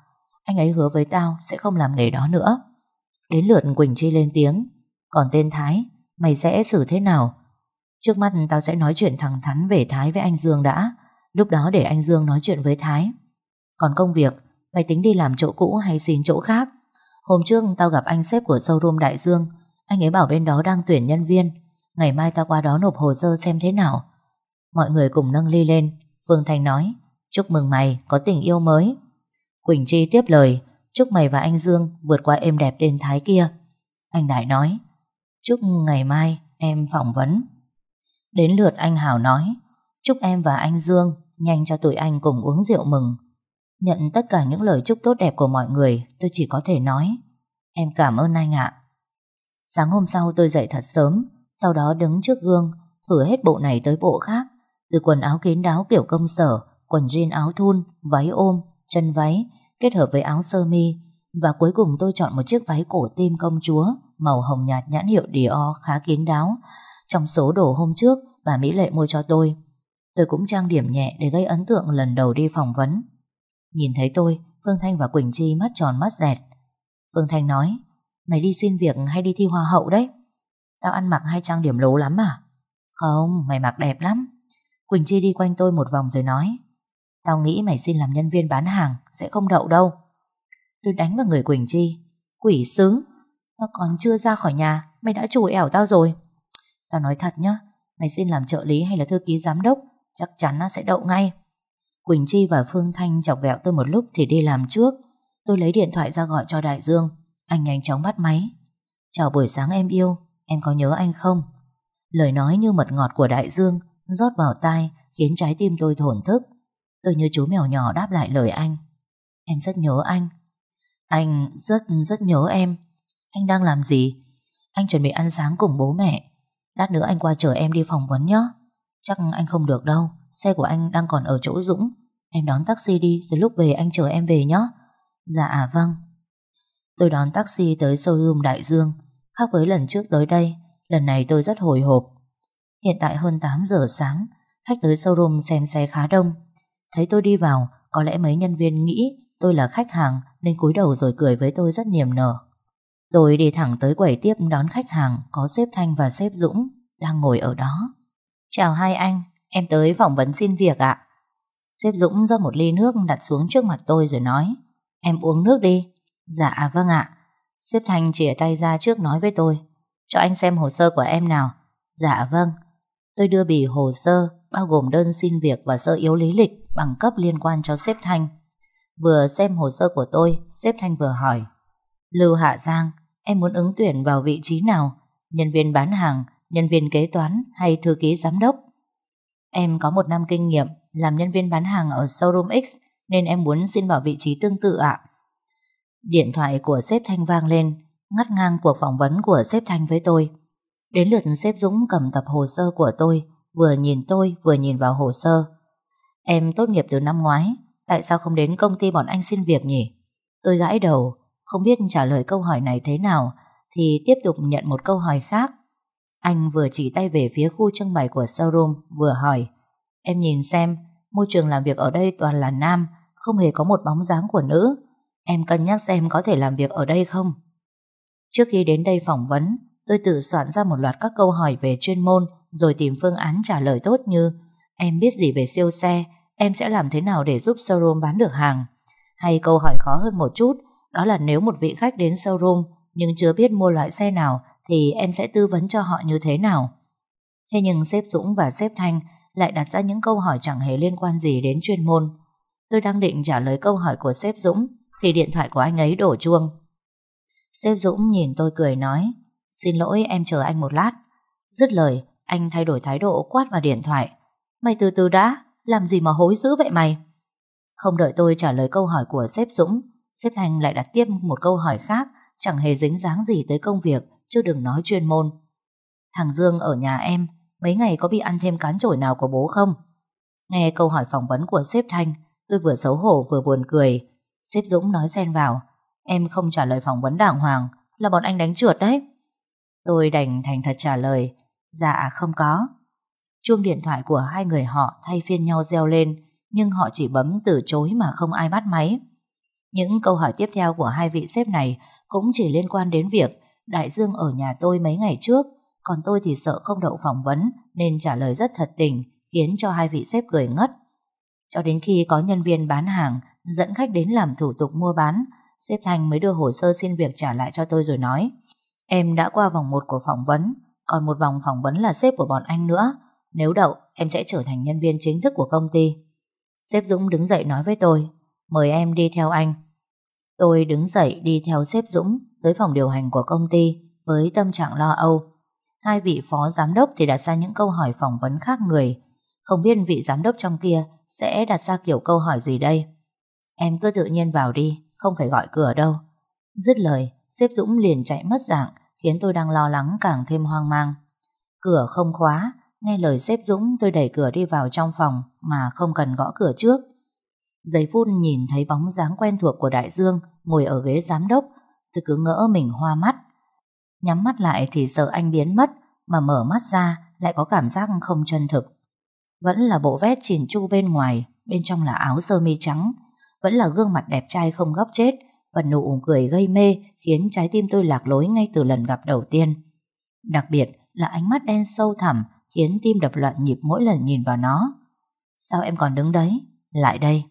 Anh ấy hứa với tao sẽ không làm nghề đó nữa Đến lượt Quỳnh Chi lên tiếng Còn tên Thái Mày sẽ xử thế nào Trước mắt tao sẽ nói chuyện thẳng thắn về Thái với anh Dương đã Lúc đó để anh Dương nói chuyện với Thái Còn công việc Mày tính đi làm chỗ cũ hay xin chỗ khác Hôm trước tao gặp anh sếp của showroom Đại Dương Anh ấy bảo bên đó đang tuyển nhân viên Ngày mai tao qua đó nộp hồ sơ xem thế nào Mọi người cùng nâng ly lên Phương Thành nói Chúc mừng mày có tình yêu mới Quỳnh Chi tiếp lời Chúc mày và anh Dương vượt qua êm đẹp tên Thái kia Anh Đại nói Chúc ngày mai em phỏng vấn Đến lượt anh Hảo nói Chúc em và anh Dương Nhanh cho tụi anh cùng uống rượu mừng Nhận tất cả những lời chúc tốt đẹp của mọi người, tôi chỉ có thể nói Em cảm ơn anh ạ. Sáng hôm sau tôi dậy thật sớm, sau đó đứng trước gương, thử hết bộ này tới bộ khác. Từ quần áo kín đáo kiểu công sở, quần jean áo thun, váy ôm, chân váy, kết hợp với áo sơ mi. Và cuối cùng tôi chọn một chiếc váy cổ tim công chúa, màu hồng nhạt nhãn hiệu Dior khá kín đáo. Trong số đồ hôm trước, bà Mỹ Lệ mua cho tôi. Tôi cũng trang điểm nhẹ để gây ấn tượng lần đầu đi phỏng vấn. Nhìn thấy tôi, Phương Thanh và Quỳnh Chi mắt tròn mắt dẹt. Phương Thanh nói, mày đi xin việc hay đi thi hoa hậu đấy? Tao ăn mặc hai trang điểm lố lắm à? Không, mày mặc đẹp lắm. Quỳnh Chi đi quanh tôi một vòng rồi nói, tao nghĩ mày xin làm nhân viên bán hàng, sẽ không đậu đâu. Tôi đánh vào người Quỳnh Chi, quỷ sứ, tao còn chưa ra khỏi nhà, mày đã chùi ẻo tao rồi. Tao nói thật nhá, mày xin làm trợ lý hay là thư ký giám đốc, chắc chắn nó sẽ đậu ngay. Quỳnh Chi và Phương Thanh chọc ghẹo tôi một lúc thì đi làm trước. Tôi lấy điện thoại ra gọi cho Đại Dương. Anh nhanh chóng bắt máy. Chào buổi sáng em yêu, em có nhớ anh không? Lời nói như mật ngọt của Đại Dương rót vào tai khiến trái tim tôi thổn thức. Tôi như chú mèo nhỏ đáp lại lời anh. Em rất nhớ anh. Anh rất rất nhớ em. Anh đang làm gì? Anh chuẩn bị ăn sáng cùng bố mẹ. Lát nữa anh qua chở em đi phỏng vấn nhé. Chắc anh không được đâu. Xe của anh đang còn ở chỗ Dũng Em đón taxi đi rồi lúc về anh chờ em về nhé Dạ à vâng Tôi đón taxi tới showroom Đại Dương Khác với lần trước tới đây Lần này tôi rất hồi hộp Hiện tại hơn 8 giờ sáng Khách tới showroom xem xe khá đông Thấy tôi đi vào Có lẽ mấy nhân viên nghĩ tôi là khách hàng Nên cúi đầu rồi cười với tôi rất niềm nở Tôi đi thẳng tới quầy tiếp đón khách hàng Có xếp Thanh và xếp Dũng Đang ngồi ở đó Chào hai anh Em tới phỏng vấn xin việc ạ. xếp Dũng ra một ly nước đặt xuống trước mặt tôi rồi nói Em uống nước đi Dạ vâng ạ xếp Thanh chìa tay ra trước nói với tôi Cho anh xem hồ sơ của em nào Dạ vâng Tôi đưa bì hồ sơ bao gồm đơn xin việc và sơ yếu lý lịch bằng cấp liên quan cho xếp Thanh Vừa xem hồ sơ của tôi xếp Thanh vừa hỏi Lưu Hạ Giang Em muốn ứng tuyển vào vị trí nào Nhân viên bán hàng Nhân viên kế toán hay thư ký giám đốc Em có một năm kinh nghiệm làm nhân viên bán hàng ở showroom X nên em muốn xin vào vị trí tương tự ạ. Điện thoại của sếp Thanh vang lên, ngắt ngang cuộc phỏng vấn của sếp Thanh với tôi. Đến lượt sếp Dũng cầm tập hồ sơ của tôi, vừa nhìn tôi vừa nhìn vào hồ sơ. Em tốt nghiệp từ năm ngoái, tại sao không đến công ty bọn anh xin việc nhỉ? Tôi gãi đầu, không biết trả lời câu hỏi này thế nào, thì tiếp tục nhận một câu hỏi khác. Anh vừa chỉ tay về phía khu trưng bày của showroom, vừa hỏi. Em nhìn xem, môi trường làm việc ở đây toàn là nam, không hề có một bóng dáng của nữ. Em cân nhắc xem có thể làm việc ở đây không? Trước khi đến đây phỏng vấn, tôi tự soạn ra một loạt các câu hỏi về chuyên môn rồi tìm phương án trả lời tốt như Em biết gì về siêu xe, em sẽ làm thế nào để giúp showroom bán được hàng? Hay câu hỏi khó hơn một chút, đó là nếu một vị khách đến showroom nhưng chưa biết mua loại xe nào thì em sẽ tư vấn cho họ như thế nào. Thế nhưng sếp Dũng và sếp Thanh lại đặt ra những câu hỏi chẳng hề liên quan gì đến chuyên môn. Tôi đang định trả lời câu hỏi của sếp Dũng thì điện thoại của anh ấy đổ chuông. Sếp Dũng nhìn tôi cười nói Xin lỗi em chờ anh một lát. Dứt lời, anh thay đổi thái độ quát vào điện thoại. Mày từ từ đã, làm gì mà hối dữ vậy mày? Không đợi tôi trả lời câu hỏi của sếp Dũng, sếp thanh lại đặt tiếp một câu hỏi khác chẳng hề dính dáng gì tới công việc chứ đừng nói chuyên môn. Thằng Dương ở nhà em, mấy ngày có bị ăn thêm cán chổi nào của bố không? Nghe câu hỏi phỏng vấn của sếp Thanh, tôi vừa xấu hổ vừa buồn cười. Sếp Dũng nói xen vào, em không trả lời phỏng vấn đàng hoàng, là bọn anh đánh trượt đấy. Tôi đành thành thật trả lời, dạ không có. Chuông điện thoại của hai người họ thay phiên nhau reo lên, nhưng họ chỉ bấm từ chối mà không ai bắt máy. Những câu hỏi tiếp theo của hai vị sếp này cũng chỉ liên quan đến việc Đại Dương ở nhà tôi mấy ngày trước, còn tôi thì sợ không đậu phỏng vấn nên trả lời rất thật tình, khiến cho hai vị sếp cười ngất. Cho đến khi có nhân viên bán hàng dẫn khách đến làm thủ tục mua bán, sếp Thanh mới đưa hồ sơ xin việc trả lại cho tôi rồi nói Em đã qua vòng 1 của phỏng vấn, còn một vòng phỏng vấn là sếp của bọn anh nữa. Nếu đậu, em sẽ trở thành nhân viên chính thức của công ty. Sếp Dũng đứng dậy nói với tôi, mời em đi theo anh. Tôi đứng dậy đi theo sếp Dũng, tới phòng điều hành của công ty với tâm trạng lo âu. Hai vị phó giám đốc thì đặt ra những câu hỏi phỏng vấn khác người. Không biết vị giám đốc trong kia sẽ đặt ra kiểu câu hỏi gì đây? Em cứ tự nhiên vào đi, không phải gọi cửa đâu. Dứt lời, xếp Dũng liền chạy mất dạng, khiến tôi đang lo lắng càng thêm hoang mang. Cửa không khóa, nghe lời xếp Dũng tôi đẩy cửa đi vào trong phòng mà không cần gõ cửa trước. giấy phun nhìn thấy bóng dáng quen thuộc của Đại Dương ngồi ở ghế giám đốc Tôi cứ ngỡ mình hoa mắt Nhắm mắt lại thì sợ anh biến mất Mà mở mắt ra lại có cảm giác không chân thực Vẫn là bộ vest chỉn chu bên ngoài Bên trong là áo sơ mi trắng Vẫn là gương mặt đẹp trai không góc chết Và nụ cười gây mê Khiến trái tim tôi lạc lối ngay từ lần gặp đầu tiên Đặc biệt là ánh mắt đen sâu thẳm Khiến tim đập loạn nhịp mỗi lần nhìn vào nó Sao em còn đứng đấy? Lại đây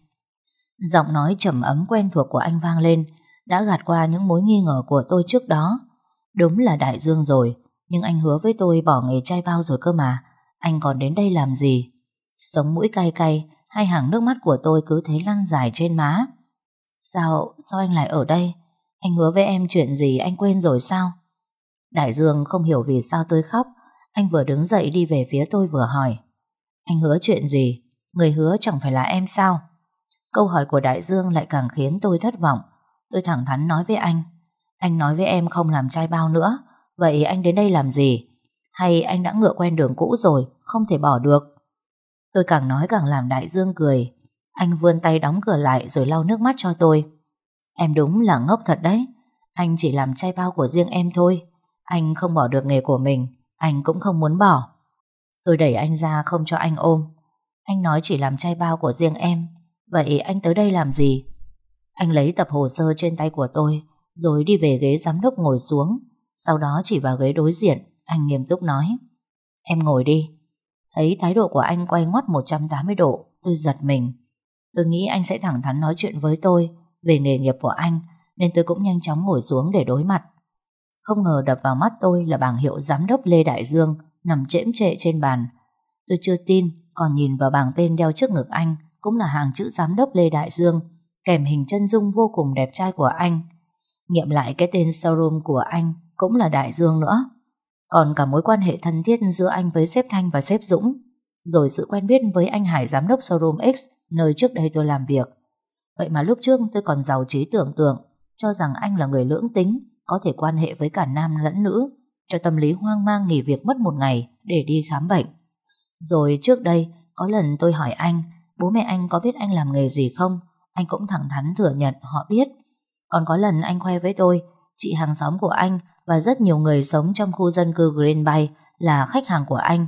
Giọng nói trầm ấm quen thuộc của anh vang lên đã gạt qua những mối nghi ngờ của tôi trước đó. Đúng là đại dương rồi, nhưng anh hứa với tôi bỏ nghề trai bao rồi cơ mà. Anh còn đến đây làm gì? Sống mũi cay cay, hai hàng nước mắt của tôi cứ thế lăn dài trên má. Sao, sao anh lại ở đây? Anh hứa với em chuyện gì anh quên rồi sao? Đại Dương không hiểu vì sao tôi khóc. Anh vừa đứng dậy đi về phía tôi vừa hỏi. Anh hứa chuyện gì? Người hứa chẳng phải là em sao? Câu hỏi của Đại Dương lại càng khiến tôi thất vọng. Tôi thẳng thắn nói với anh Anh nói với em không làm trai bao nữa Vậy anh đến đây làm gì Hay anh đã ngựa quen đường cũ rồi Không thể bỏ được Tôi càng nói càng làm đại dương cười Anh vươn tay đóng cửa lại rồi lau nước mắt cho tôi Em đúng là ngốc thật đấy Anh chỉ làm trai bao của riêng em thôi Anh không bỏ được nghề của mình Anh cũng không muốn bỏ Tôi đẩy anh ra không cho anh ôm Anh nói chỉ làm trai bao của riêng em Vậy anh tới đây làm gì anh lấy tập hồ sơ trên tay của tôi Rồi đi về ghế giám đốc ngồi xuống Sau đó chỉ vào ghế đối diện Anh nghiêm túc nói Em ngồi đi Thấy thái độ của anh quay ngoắt 180 độ Tôi giật mình Tôi nghĩ anh sẽ thẳng thắn nói chuyện với tôi Về nghề nghiệp của anh Nên tôi cũng nhanh chóng ngồi xuống để đối mặt Không ngờ đập vào mắt tôi là bảng hiệu giám đốc Lê Đại Dương Nằm chễm trệ trên bàn Tôi chưa tin Còn nhìn vào bảng tên đeo trước ngực anh Cũng là hàng chữ giám đốc Lê Đại Dương kèm hình chân dung vô cùng đẹp trai của anh. Nghiệm lại cái tên showroom của anh cũng là Đại Dương nữa. Còn cả mối quan hệ thân thiết giữa anh với sếp Thanh và sếp Dũng, rồi sự quen biết với anh Hải giám đốc showroom X nơi trước đây tôi làm việc. Vậy mà lúc trước tôi còn giàu trí tưởng tượng, cho rằng anh là người lưỡng tính, có thể quan hệ với cả nam lẫn nữ, cho tâm lý hoang mang nghỉ việc mất một ngày để đi khám bệnh. Rồi trước đây, có lần tôi hỏi anh, bố mẹ anh có biết anh làm nghề gì không? Anh cũng thẳng thắn thừa nhận họ biết. Còn có lần anh khoe với tôi, chị hàng xóm của anh và rất nhiều người sống trong khu dân cư Green Bay là khách hàng của anh.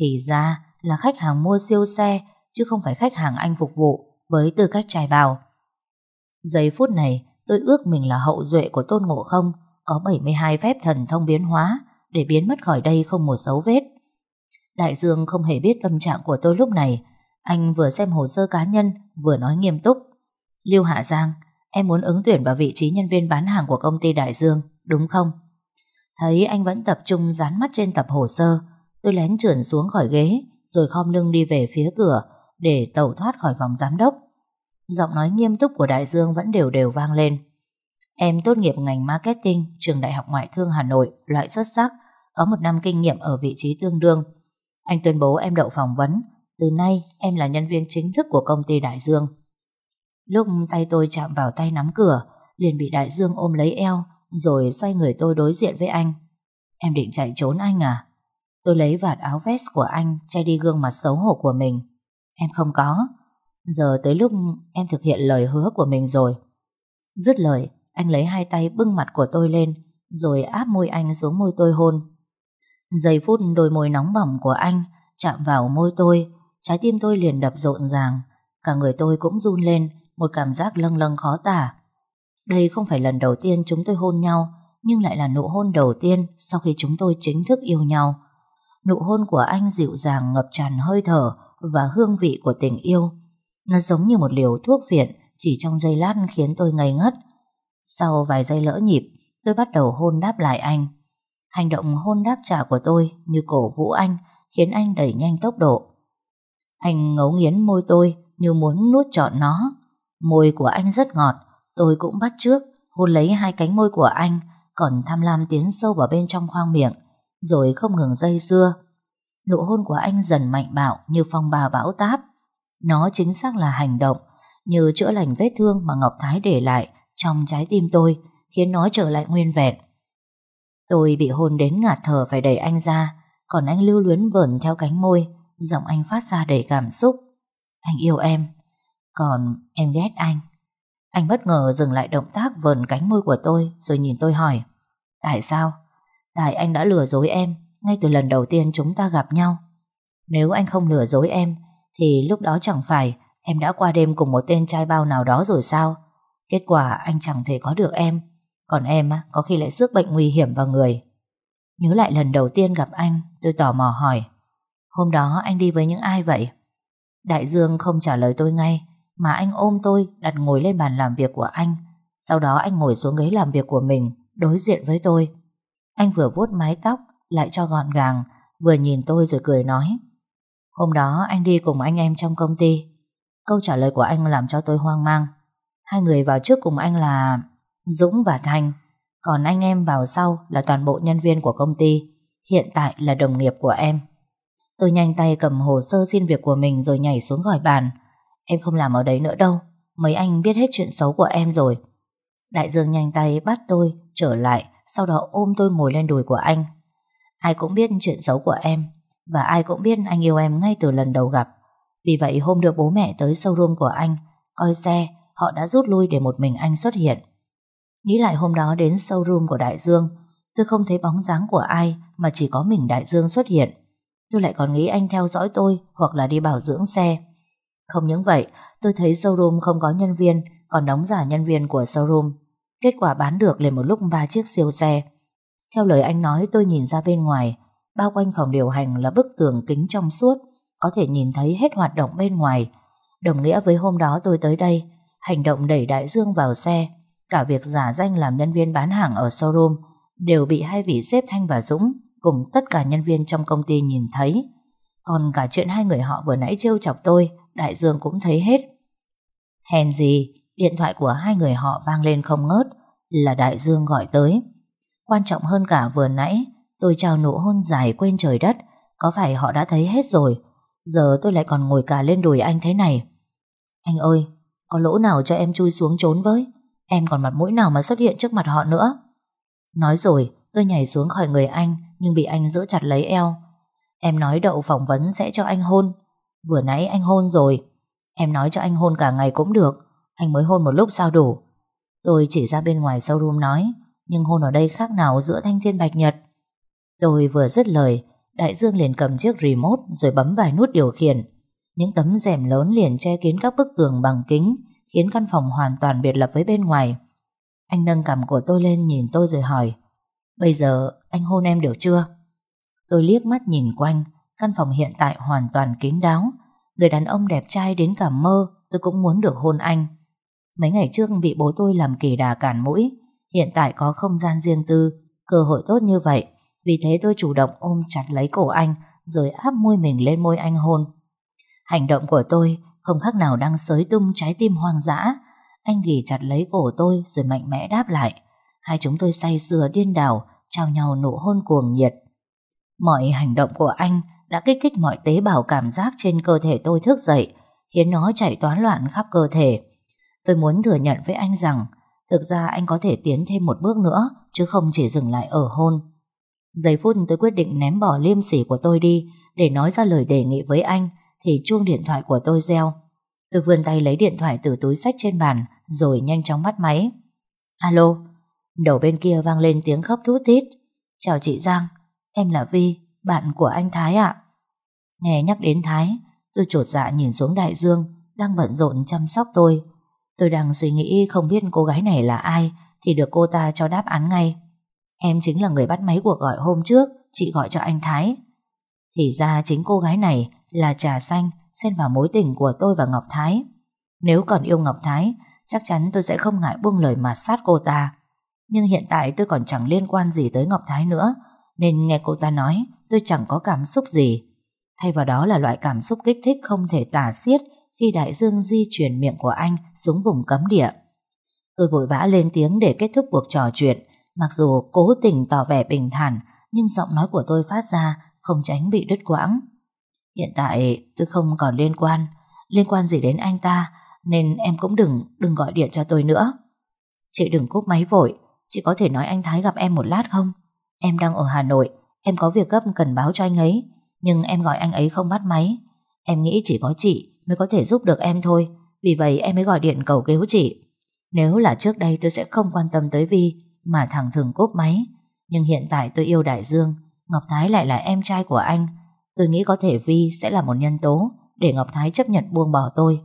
Thì ra là khách hàng mua siêu xe chứ không phải khách hàng anh phục vụ với tư cách trải bào. Giây phút này tôi ước mình là hậu duệ của Tôn Ngộ Không có 72 phép thần thông biến hóa để biến mất khỏi đây không một dấu vết. Đại Dương không hề biết tâm trạng của tôi lúc này. Anh vừa xem hồ sơ cá nhân vừa nói nghiêm túc. Lưu Hạ Giang, em muốn ứng tuyển vào vị trí nhân viên bán hàng của công ty Đại Dương, đúng không? Thấy anh vẫn tập trung dán mắt trên tập hồ sơ, tôi lén trườn xuống khỏi ghế, rồi khom lưng đi về phía cửa để tẩu thoát khỏi phòng giám đốc. Giọng nói nghiêm túc của Đại Dương vẫn đều đều vang lên. Em tốt nghiệp ngành marketing, trường Đại học Ngoại thương Hà Nội, loại xuất sắc, có một năm kinh nghiệm ở vị trí tương đương. Anh tuyên bố em đậu phỏng vấn từ nay em là nhân viên chính thức của công ty Đại Dương Lúc tay tôi chạm vào tay nắm cửa Liền bị Đại Dương ôm lấy eo Rồi xoay người tôi đối diện với anh Em định chạy trốn anh à Tôi lấy vạt áo vest của anh Che đi gương mặt xấu hổ của mình Em không có Giờ tới lúc em thực hiện lời hứa của mình rồi Dứt lời Anh lấy hai tay bưng mặt của tôi lên Rồi áp môi anh xuống môi tôi hôn Giây phút đôi môi nóng bỏng của anh Chạm vào môi tôi trái tim tôi liền đập rộn ràng. Cả người tôi cũng run lên, một cảm giác lâng lâng khó tả. Đây không phải lần đầu tiên chúng tôi hôn nhau, nhưng lại là nụ hôn đầu tiên sau khi chúng tôi chính thức yêu nhau. Nụ hôn của anh dịu dàng ngập tràn hơi thở và hương vị của tình yêu. Nó giống như một liều thuốc viện chỉ trong giây lát khiến tôi ngây ngất. Sau vài giây lỡ nhịp, tôi bắt đầu hôn đáp lại anh. Hành động hôn đáp trả của tôi như cổ vũ anh khiến anh đẩy nhanh tốc độ. Anh ngấu nghiến môi tôi như muốn nuốt trọn nó. Môi của anh rất ngọt, tôi cũng bắt trước, hôn lấy hai cánh môi của anh, còn tham lam tiến sâu vào bên trong khoang miệng, rồi không ngừng dây dưa. Nụ hôn của anh dần mạnh bạo như phong bà bão táp. Nó chính xác là hành động, như chữa lành vết thương mà Ngọc Thái để lại trong trái tim tôi, khiến nó trở lại nguyên vẹn. Tôi bị hôn đến ngạt thở phải đẩy anh ra, còn anh lưu luyến vẩn theo cánh môi, Giọng anh phát ra đầy cảm xúc Anh yêu em Còn em ghét anh Anh bất ngờ dừng lại động tác vờn cánh môi của tôi Rồi nhìn tôi hỏi Tại sao? Tại anh đã lừa dối em Ngay từ lần đầu tiên chúng ta gặp nhau Nếu anh không lừa dối em Thì lúc đó chẳng phải Em đã qua đêm cùng một tên trai bao nào đó rồi sao Kết quả anh chẳng thể có được em Còn em có khi lại sức bệnh nguy hiểm vào người Nhớ lại lần đầu tiên gặp anh Tôi tò mò hỏi Hôm đó anh đi với những ai vậy? Đại Dương không trả lời tôi ngay, mà anh ôm tôi đặt ngồi lên bàn làm việc của anh. Sau đó anh ngồi xuống ghế làm việc của mình, đối diện với tôi. Anh vừa vuốt mái tóc, lại cho gọn gàng, vừa nhìn tôi rồi cười nói. Hôm đó anh đi cùng anh em trong công ty. Câu trả lời của anh làm cho tôi hoang mang. Hai người vào trước cùng anh là Dũng và thanh còn anh em vào sau là toàn bộ nhân viên của công ty, hiện tại là đồng nghiệp của em. Tôi nhanh tay cầm hồ sơ xin việc của mình rồi nhảy xuống khỏi bàn. Em không làm ở đấy nữa đâu. Mấy anh biết hết chuyện xấu của em rồi. Đại Dương nhanh tay bắt tôi trở lại, sau đó ôm tôi ngồi lên đùi của anh. Ai cũng biết chuyện xấu của em, và ai cũng biết anh yêu em ngay từ lần đầu gặp. Vì vậy hôm được bố mẹ tới showroom của anh, coi xe, họ đã rút lui để một mình anh xuất hiện. Nghĩ lại hôm đó đến showroom của Đại Dương, tôi không thấy bóng dáng của ai mà chỉ có mình Đại Dương xuất hiện. Tôi lại còn nghĩ anh theo dõi tôi hoặc là đi bảo dưỡng xe. Không những vậy, tôi thấy showroom không có nhân viên, còn đóng giả nhân viên của showroom. Kết quả bán được liền một lúc ba chiếc siêu xe. Theo lời anh nói tôi nhìn ra bên ngoài, bao quanh phòng điều hành là bức tường kính trong suốt, có thể nhìn thấy hết hoạt động bên ngoài. Đồng nghĩa với hôm đó tôi tới đây, hành động đẩy đại dương vào xe, cả việc giả danh làm nhân viên bán hàng ở showroom đều bị hai vị xếp Thanh và Dũng cùng tất cả nhân viên trong công ty nhìn thấy. Còn cả chuyện hai người họ vừa nãy trêu chọc tôi, Đại Dương cũng thấy hết. Hèn gì, điện thoại của hai người họ vang lên không ngớt, là Đại Dương gọi tới. Quan trọng hơn cả vừa nãy, tôi trao nụ hôn dài quên trời đất, có phải họ đã thấy hết rồi, giờ tôi lại còn ngồi cả lên đùi anh thế này. Anh ơi, có lỗ nào cho em chui xuống trốn với, em còn mặt mũi nào mà xuất hiện trước mặt họ nữa. Nói rồi, tôi nhảy xuống khỏi người anh, nhưng bị anh giữ chặt lấy eo. Em nói đậu phỏng vấn sẽ cho anh hôn. Vừa nãy anh hôn rồi. Em nói cho anh hôn cả ngày cũng được. Anh mới hôn một lúc sao đủ. Tôi chỉ ra bên ngoài showroom nói, nhưng hôn ở đây khác nào giữa thanh thiên bạch nhật. Tôi vừa dứt lời, Đại Dương liền cầm chiếc remote rồi bấm vài nút điều khiển. Những tấm rèm lớn liền che kín các bức tường bằng kính, khiến căn phòng hoàn toàn biệt lập với bên ngoài. Anh nâng cằm của tôi lên nhìn tôi rồi hỏi, Bây giờ anh hôn em được chưa? Tôi liếc mắt nhìn quanh, căn phòng hiện tại hoàn toàn kín đáo. Người đàn ông đẹp trai đến cả mơ, tôi cũng muốn được hôn anh. Mấy ngày trước bị bố tôi làm kỳ đà cản mũi, hiện tại có không gian riêng tư, cơ hội tốt như vậy. Vì thế tôi chủ động ôm chặt lấy cổ anh, rồi áp môi mình lên môi anh hôn. Hành động của tôi không khác nào đang sới tung trái tim hoang dã. Anh ghì chặt lấy cổ tôi rồi mạnh mẽ đáp lại. Hai chúng tôi say sưa điên đảo, trao nhau nụ hôn cuồng nhiệt. Mọi hành động của anh đã kích thích mọi tế bào cảm giác trên cơ thể tôi thức dậy, khiến nó chảy toán loạn khắp cơ thể. Tôi muốn thừa nhận với anh rằng thực ra anh có thể tiến thêm một bước nữa chứ không chỉ dừng lại ở hôn. Giây phút tôi quyết định ném bỏ liêm sỉ của tôi đi để nói ra lời đề nghị với anh thì chuông điện thoại của tôi reo. Tôi vươn tay lấy điện thoại từ túi sách trên bàn rồi nhanh chóng bắt máy. Alo, Đầu bên kia vang lên tiếng khóc thút thít. Chào chị Giang, em là Vi, bạn của anh Thái ạ. Nghe nhắc đến Thái, tôi trột dạ nhìn xuống đại dương, đang bận rộn chăm sóc tôi. Tôi đang suy nghĩ không biết cô gái này là ai, thì được cô ta cho đáp án ngay. Em chính là người bắt máy cuộc gọi hôm trước, chị gọi cho anh Thái. Thì ra chính cô gái này là trà xanh, xen vào mối tình của tôi và Ngọc Thái. Nếu còn yêu Ngọc Thái, chắc chắn tôi sẽ không ngại buông lời mà sát cô ta. Nhưng hiện tại tôi còn chẳng liên quan gì tới Ngọc Thái nữa Nên nghe cô ta nói Tôi chẳng có cảm xúc gì Thay vào đó là loại cảm xúc kích thích không thể tả xiết Khi đại dương di chuyển miệng của anh Xuống vùng cấm địa Tôi vội vã lên tiếng để kết thúc cuộc trò chuyện Mặc dù cố tình tỏ vẻ bình thản Nhưng giọng nói của tôi phát ra Không tránh bị đứt quãng Hiện tại tôi không còn liên quan Liên quan gì đến anh ta Nên em cũng đừng đừng gọi điện cho tôi nữa Chị đừng cúp máy vội Chị có thể nói anh Thái gặp em một lát không? Em đang ở Hà Nội, em có việc gấp cần báo cho anh ấy, nhưng em gọi anh ấy không bắt máy. Em nghĩ chỉ có chị mới có thể giúp được em thôi, vì vậy em mới gọi điện cầu cứu chị. Nếu là trước đây tôi sẽ không quan tâm tới Vi mà thẳng thường cốp máy. Nhưng hiện tại tôi yêu Đại Dương, Ngọc Thái lại là em trai của anh. Tôi nghĩ có thể Vi sẽ là một nhân tố để Ngọc Thái chấp nhận buông bỏ tôi.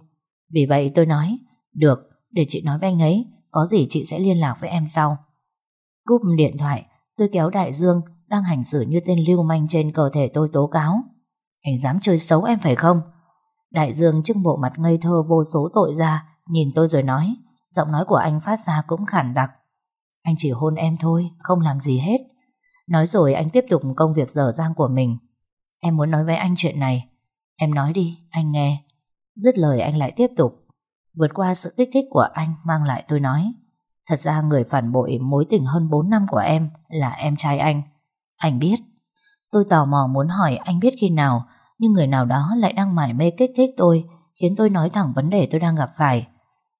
Vì vậy tôi nói, được, để chị nói với anh ấy, có gì chị sẽ liên lạc với em sau. Cúp điện thoại, tôi kéo Đại Dương đang hành xử như tên lưu manh trên cơ thể tôi tố cáo. Anh dám chơi xấu em phải không? Đại Dương trưng bộ mặt ngây thơ vô số tội ra, nhìn tôi rồi nói, giọng nói của anh phát ra cũng khản đặc. Anh chỉ hôn em thôi, không làm gì hết. Nói rồi anh tiếp tục công việc dở dang của mình. Em muốn nói với anh chuyện này. Em nói đi, anh nghe. Dứt lời anh lại tiếp tục. Vượt qua sự kích thích của anh mang lại tôi nói. Thật ra người phản bội mối tình hơn 4 năm của em là em trai anh. Anh biết. Tôi tò mò muốn hỏi anh biết khi nào, nhưng người nào đó lại đang mải mê kích thích tôi, khiến tôi nói thẳng vấn đề tôi đang gặp phải.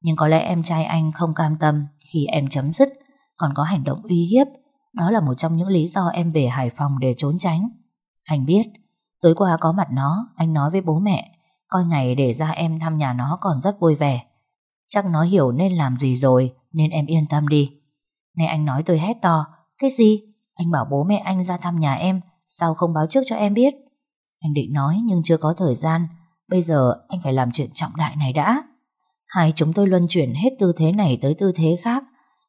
Nhưng có lẽ em trai anh không cam tâm khi em chấm dứt, còn có hành động uy hiếp. Đó là một trong những lý do em về Hải Phòng để trốn tránh. Anh biết, tối qua có mặt nó, anh nói với bố mẹ, coi ngày để ra em thăm nhà nó còn rất vui vẻ. Chắc nó hiểu nên làm gì rồi nên em yên tâm đi. Nghe anh nói tôi hét to, cái gì? Anh bảo bố mẹ anh ra thăm nhà em, sao không báo trước cho em biết? Anh định nói nhưng chưa có thời gian, bây giờ anh phải làm chuyện trọng đại này đã. Hai chúng tôi luân chuyển hết tư thế này tới tư thế khác.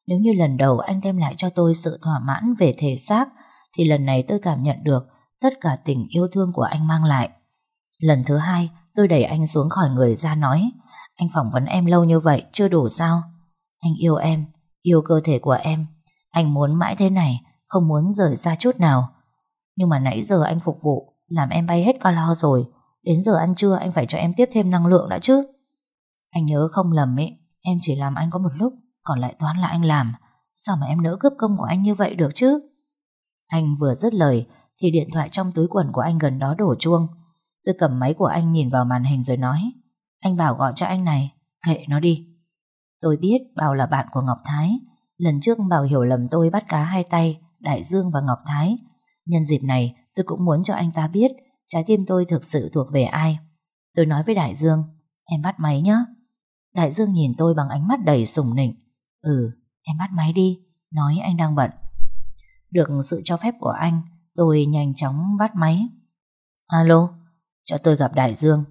Nếu như lần đầu anh đem lại cho tôi sự thỏa mãn về thể xác, thì lần này tôi cảm nhận được tất cả tình yêu thương của anh mang lại. Lần thứ hai, tôi đẩy anh xuống khỏi người ra nói, anh phỏng vấn em lâu như vậy chưa đủ sao? Anh yêu em, yêu cơ thể của em. Anh muốn mãi thế này, không muốn rời xa chút nào. Nhưng mà nãy giờ anh phục vụ, làm em bay hết calo rồi. Đến giờ ăn trưa anh phải cho em tiếp thêm năng lượng đã chứ. Anh nhớ không lầm ấy, em chỉ làm anh có một lúc, còn lại toán là anh làm. Sao mà em nỡ cướp công của anh như vậy được chứ? Anh vừa dứt lời thì điện thoại trong túi quần của anh gần đó đổ chuông. Tôi cầm máy của anh nhìn vào màn hình rồi nói Anh bảo gọi cho anh này, kệ nó đi. Tôi biết Bảo là bạn của Ngọc Thái. Lần trước Bảo hiểu lầm tôi bắt cá hai tay, Đại Dương và Ngọc Thái. Nhân dịp này, tôi cũng muốn cho anh ta biết trái tim tôi thực sự thuộc về ai. Tôi nói với Đại Dương, em bắt máy nhé. Đại Dương nhìn tôi bằng ánh mắt đầy sùng nịnh. Ừ, em bắt máy đi, nói anh đang bận. Được sự cho phép của anh, tôi nhanh chóng bắt máy. Alo, cho tôi gặp Đại Dương.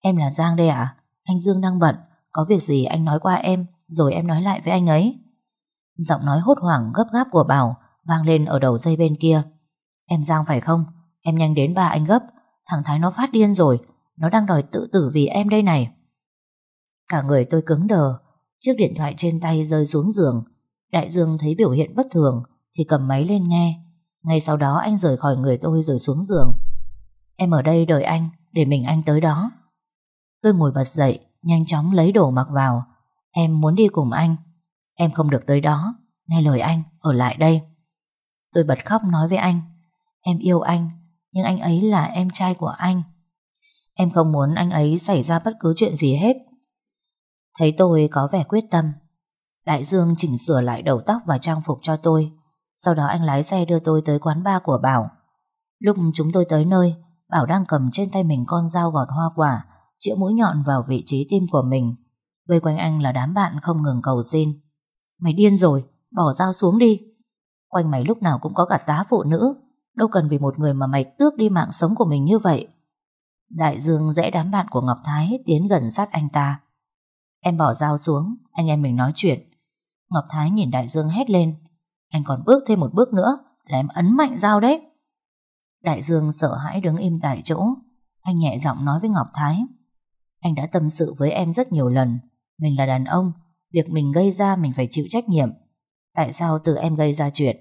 Em là Giang đây ạ, à? anh Dương đang bận. Có việc gì anh nói qua em Rồi em nói lại với anh ấy Giọng nói hốt hoảng gấp gáp của Bảo Vang lên ở đầu dây bên kia Em Giang phải không Em nhanh đến ba anh gấp Thằng Thái nó phát điên rồi Nó đang đòi tự tử vì em đây này Cả người tôi cứng đờ Chiếc điện thoại trên tay rơi xuống giường Đại Dương thấy biểu hiện bất thường Thì cầm máy lên nghe Ngay sau đó anh rời khỏi người tôi rồi xuống giường Em ở đây đợi anh Để mình anh tới đó Tôi ngồi bật dậy Nhanh chóng lấy đồ mặc vào Em muốn đi cùng anh Em không được tới đó Nghe lời anh, ở lại đây Tôi bật khóc nói với anh Em yêu anh, nhưng anh ấy là em trai của anh Em không muốn anh ấy xảy ra bất cứ chuyện gì hết Thấy tôi có vẻ quyết tâm Đại Dương chỉnh sửa lại đầu tóc và trang phục cho tôi Sau đó anh lái xe đưa tôi tới quán bar của Bảo Lúc chúng tôi tới nơi Bảo đang cầm trên tay mình con dao gọt hoa quả chĩa mũi nhọn vào vị trí tim của mình. Vây quanh anh là đám bạn không ngừng cầu xin. Mày điên rồi, bỏ dao xuống đi. Quanh mày lúc nào cũng có cả tá phụ nữ, đâu cần vì một người mà mày tước đi mạng sống của mình như vậy. Đại Dương rẽ đám bạn của Ngọc Thái tiến gần sát anh ta. Em bỏ dao xuống, anh em mình nói chuyện. Ngọc Thái nhìn Đại Dương hét lên. Anh còn bước thêm một bước nữa là em ấn mạnh dao đấy. Đại Dương sợ hãi đứng im tại chỗ. Anh nhẹ giọng nói với Ngọc Thái. Anh đã tâm sự với em rất nhiều lần Mình là đàn ông Việc mình gây ra mình phải chịu trách nhiệm Tại sao từ em gây ra chuyện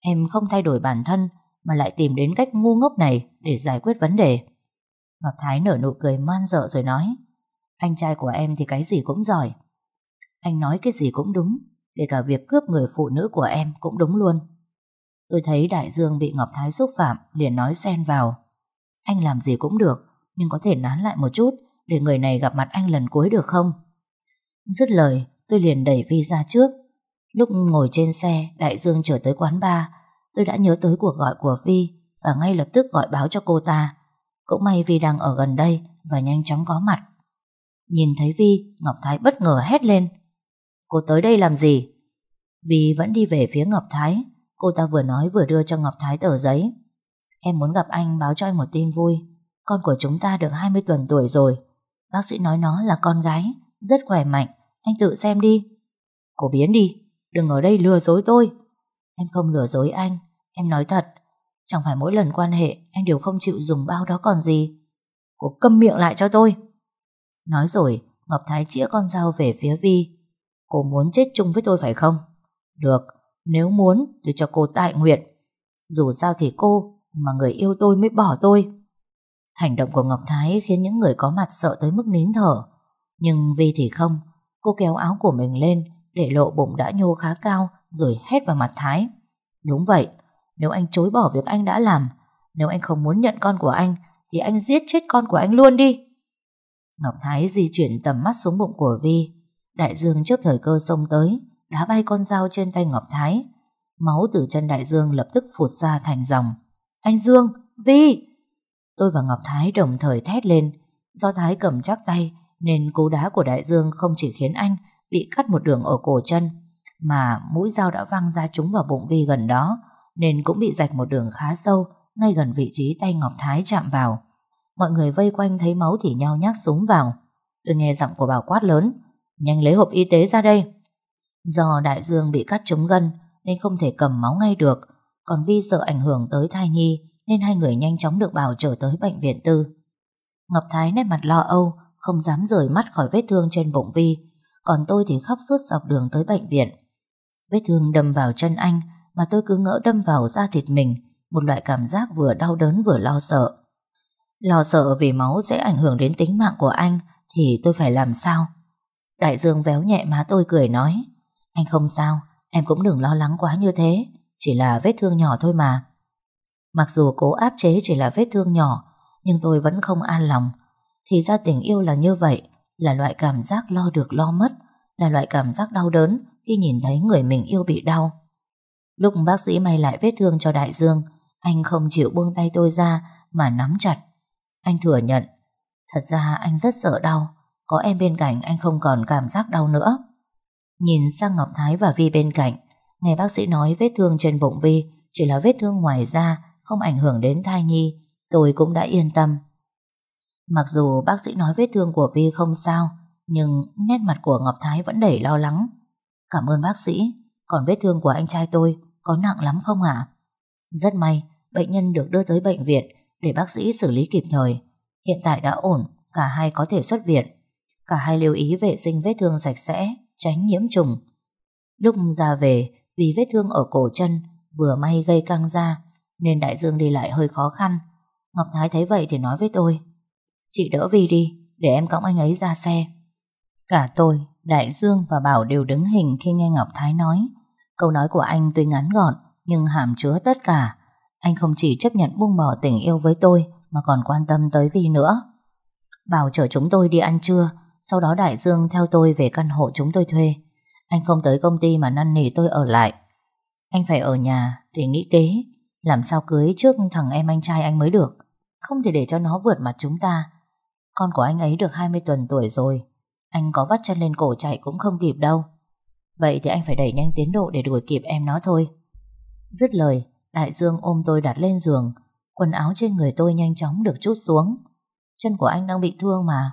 Em không thay đổi bản thân Mà lại tìm đến cách ngu ngốc này Để giải quyết vấn đề Ngọc Thái nở nụ cười man dợ rồi nói Anh trai của em thì cái gì cũng giỏi Anh nói cái gì cũng đúng Kể cả việc cướp người phụ nữ của em Cũng đúng luôn Tôi thấy Đại Dương bị Ngọc Thái xúc phạm Liền nói xen vào Anh làm gì cũng được Nhưng có thể nán lại một chút để người này gặp mặt anh lần cuối được không? Dứt lời, tôi liền đẩy Vi ra trước. Lúc ngồi trên xe, Đại Dương trở tới quán bar, tôi đã nhớ tới cuộc gọi của Vi và ngay lập tức gọi báo cho cô ta. Cũng may Vi đang ở gần đây và nhanh chóng có mặt. Nhìn thấy Vi, Ngọc Thái bất ngờ hét lên. Cô tới đây làm gì? Vi vẫn đi về phía Ngọc Thái. Cô ta vừa nói vừa đưa cho Ngọc Thái tờ giấy. Em muốn gặp anh báo cho anh một tin vui. Con của chúng ta được 20 tuần tuổi rồi. Bác sĩ nói nó là con gái, rất khỏe mạnh, anh tự xem đi. Cô biến đi, đừng ở đây lừa dối tôi. Em không lừa dối anh, em nói thật. Chẳng phải mỗi lần quan hệ anh đều không chịu dùng bao đó còn gì. Cô câm miệng lại cho tôi. Nói rồi, Ngọc Thái chĩa con dao về phía Vi. Cô muốn chết chung với tôi phải không? Được, nếu muốn tôi cho cô tại nguyện. Dù sao thì cô mà người yêu tôi mới bỏ tôi. Hành động của Ngọc Thái khiến những người có mặt sợ tới mức nín thở. Nhưng Vi thì không. Cô kéo áo của mình lên để lộ bụng đã nhô khá cao rồi hét vào mặt Thái. Đúng vậy, nếu anh chối bỏ việc anh đã làm, nếu anh không muốn nhận con của anh thì anh giết chết con của anh luôn đi. Ngọc Thái di chuyển tầm mắt xuống bụng của Vi. Đại Dương trước thời cơ xông tới, đá bay con dao trên tay Ngọc Thái. Máu từ chân Đại Dương lập tức phụt ra thành dòng. Anh Dương, Vi! Tôi và Ngọc Thái đồng thời thét lên. Do Thái cầm chắc tay nên cú đá của Đại Dương không chỉ khiến anh bị cắt một đường ở cổ chân mà mũi dao đã văng ra trúng vào bụng Vi gần đó nên cũng bị rạch một đường khá sâu ngay gần vị trí tay Ngọc Thái chạm vào. Mọi người vây quanh thấy máu thì nhau nhác súng vào. Tôi nghe giọng của bảo quát lớn Nhanh lấy hộp y tế ra đây Do đại dương bị cắt trúng gân Nên không thể cầm máu ngay được Còn Vi sợ ảnh hưởng tới thai nhi nên hai người nhanh chóng được Bảo trở tới bệnh viện tư. Ngọc Thái nét mặt lo âu, không dám rời mắt khỏi vết thương trên bụng Vi, còn tôi thì khóc suốt dọc đường tới bệnh viện. Vết thương đâm vào chân anh mà tôi cứ ngỡ đâm vào da thịt mình, một loại cảm giác vừa đau đớn vừa lo sợ. Lo sợ vì máu sẽ ảnh hưởng đến tính mạng của anh thì tôi phải làm sao? Đại Dương véo nhẹ má tôi cười nói Anh không sao, em cũng đừng lo lắng quá như thế Chỉ là vết thương nhỏ thôi mà Mặc dù cố áp chế chỉ là vết thương nhỏ, nhưng tôi vẫn không an lòng. Thì ra tình yêu là như vậy, là loại cảm giác lo được lo mất, là loại cảm giác đau đớn khi nhìn thấy người mình yêu bị đau. Lúc bác sĩ may lại vết thương cho Đại Dương, anh không chịu buông tay tôi ra mà nắm chặt. Anh thừa nhận, thật ra anh rất sợ đau, có em bên cạnh anh không còn cảm giác đau nữa. Nhìn sang Ngọc Thái và Vi bên cạnh, nghe bác sĩ nói vết thương trên bụng Vi chỉ là vết thương ngoài da không ảnh hưởng đến thai nhi, tôi cũng đã yên tâm. Mặc dù bác sĩ nói vết thương của Vi không sao, nhưng nét mặt của Ngọc Thái vẫn đầy lo lắng. Cảm ơn bác sĩ, còn vết thương của anh trai tôi có nặng lắm không ạ? Rất may, bệnh nhân được đưa tới bệnh viện để bác sĩ xử lý kịp thời. Hiện tại đã ổn, cả hai có thể xuất viện. Cả hai lưu ý vệ sinh vết thương sạch sẽ, tránh nhiễm trùng. Lúc ra về, vì vết thương ở cổ chân vừa may gây căng ra nên Đại Dương đi lại hơi khó khăn. Ngọc Thái thấy vậy thì nói với tôi. Chị đỡ Vi đi, để em cõng anh ấy ra xe. Cả tôi, Đại Dương và Bảo đều đứng hình khi nghe Ngọc Thái nói. Câu nói của anh tuy ngắn gọn, nhưng hàm chứa tất cả. Anh không chỉ chấp nhận buông bỏ tình yêu với tôi, mà còn quan tâm tới Vi nữa. Bảo chở chúng tôi đi ăn trưa, sau đó Đại Dương theo tôi về căn hộ chúng tôi thuê. Anh không tới công ty mà năn nỉ tôi ở lại. Anh phải ở nhà để nghĩ kế làm sao cưới trước thằng em anh trai anh mới được Không thể để cho nó vượt mặt chúng ta Con của anh ấy được 20 tuần tuổi rồi Anh có vắt chân lên cổ chạy cũng không kịp đâu Vậy thì anh phải đẩy nhanh tiến độ để đuổi kịp em nó thôi Dứt lời Đại Dương ôm tôi đặt lên giường Quần áo trên người tôi nhanh chóng được chút xuống Chân của anh đang bị thương mà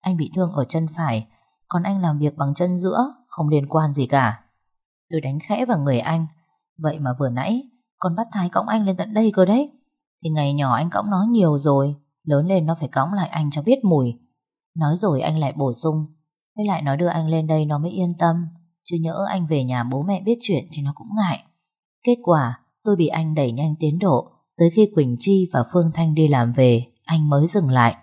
Anh bị thương ở chân phải Còn anh làm việc bằng chân giữa Không liên quan gì cả Tôi đánh khẽ vào người anh Vậy mà vừa nãy con bắt Thái cõng anh lên tận đây cơ đấy Thì ngày nhỏ anh cõng nó nhiều rồi Lớn lên nó phải cõng lại anh cho biết mùi Nói rồi anh lại bổ sung Với lại nó đưa anh lên đây nó mới yên tâm Chứ nhỡ anh về nhà bố mẹ biết chuyện Thì nó cũng ngại Kết quả tôi bị anh đẩy nhanh tiến độ Tới khi Quỳnh Chi và Phương Thanh đi làm về Anh mới dừng lại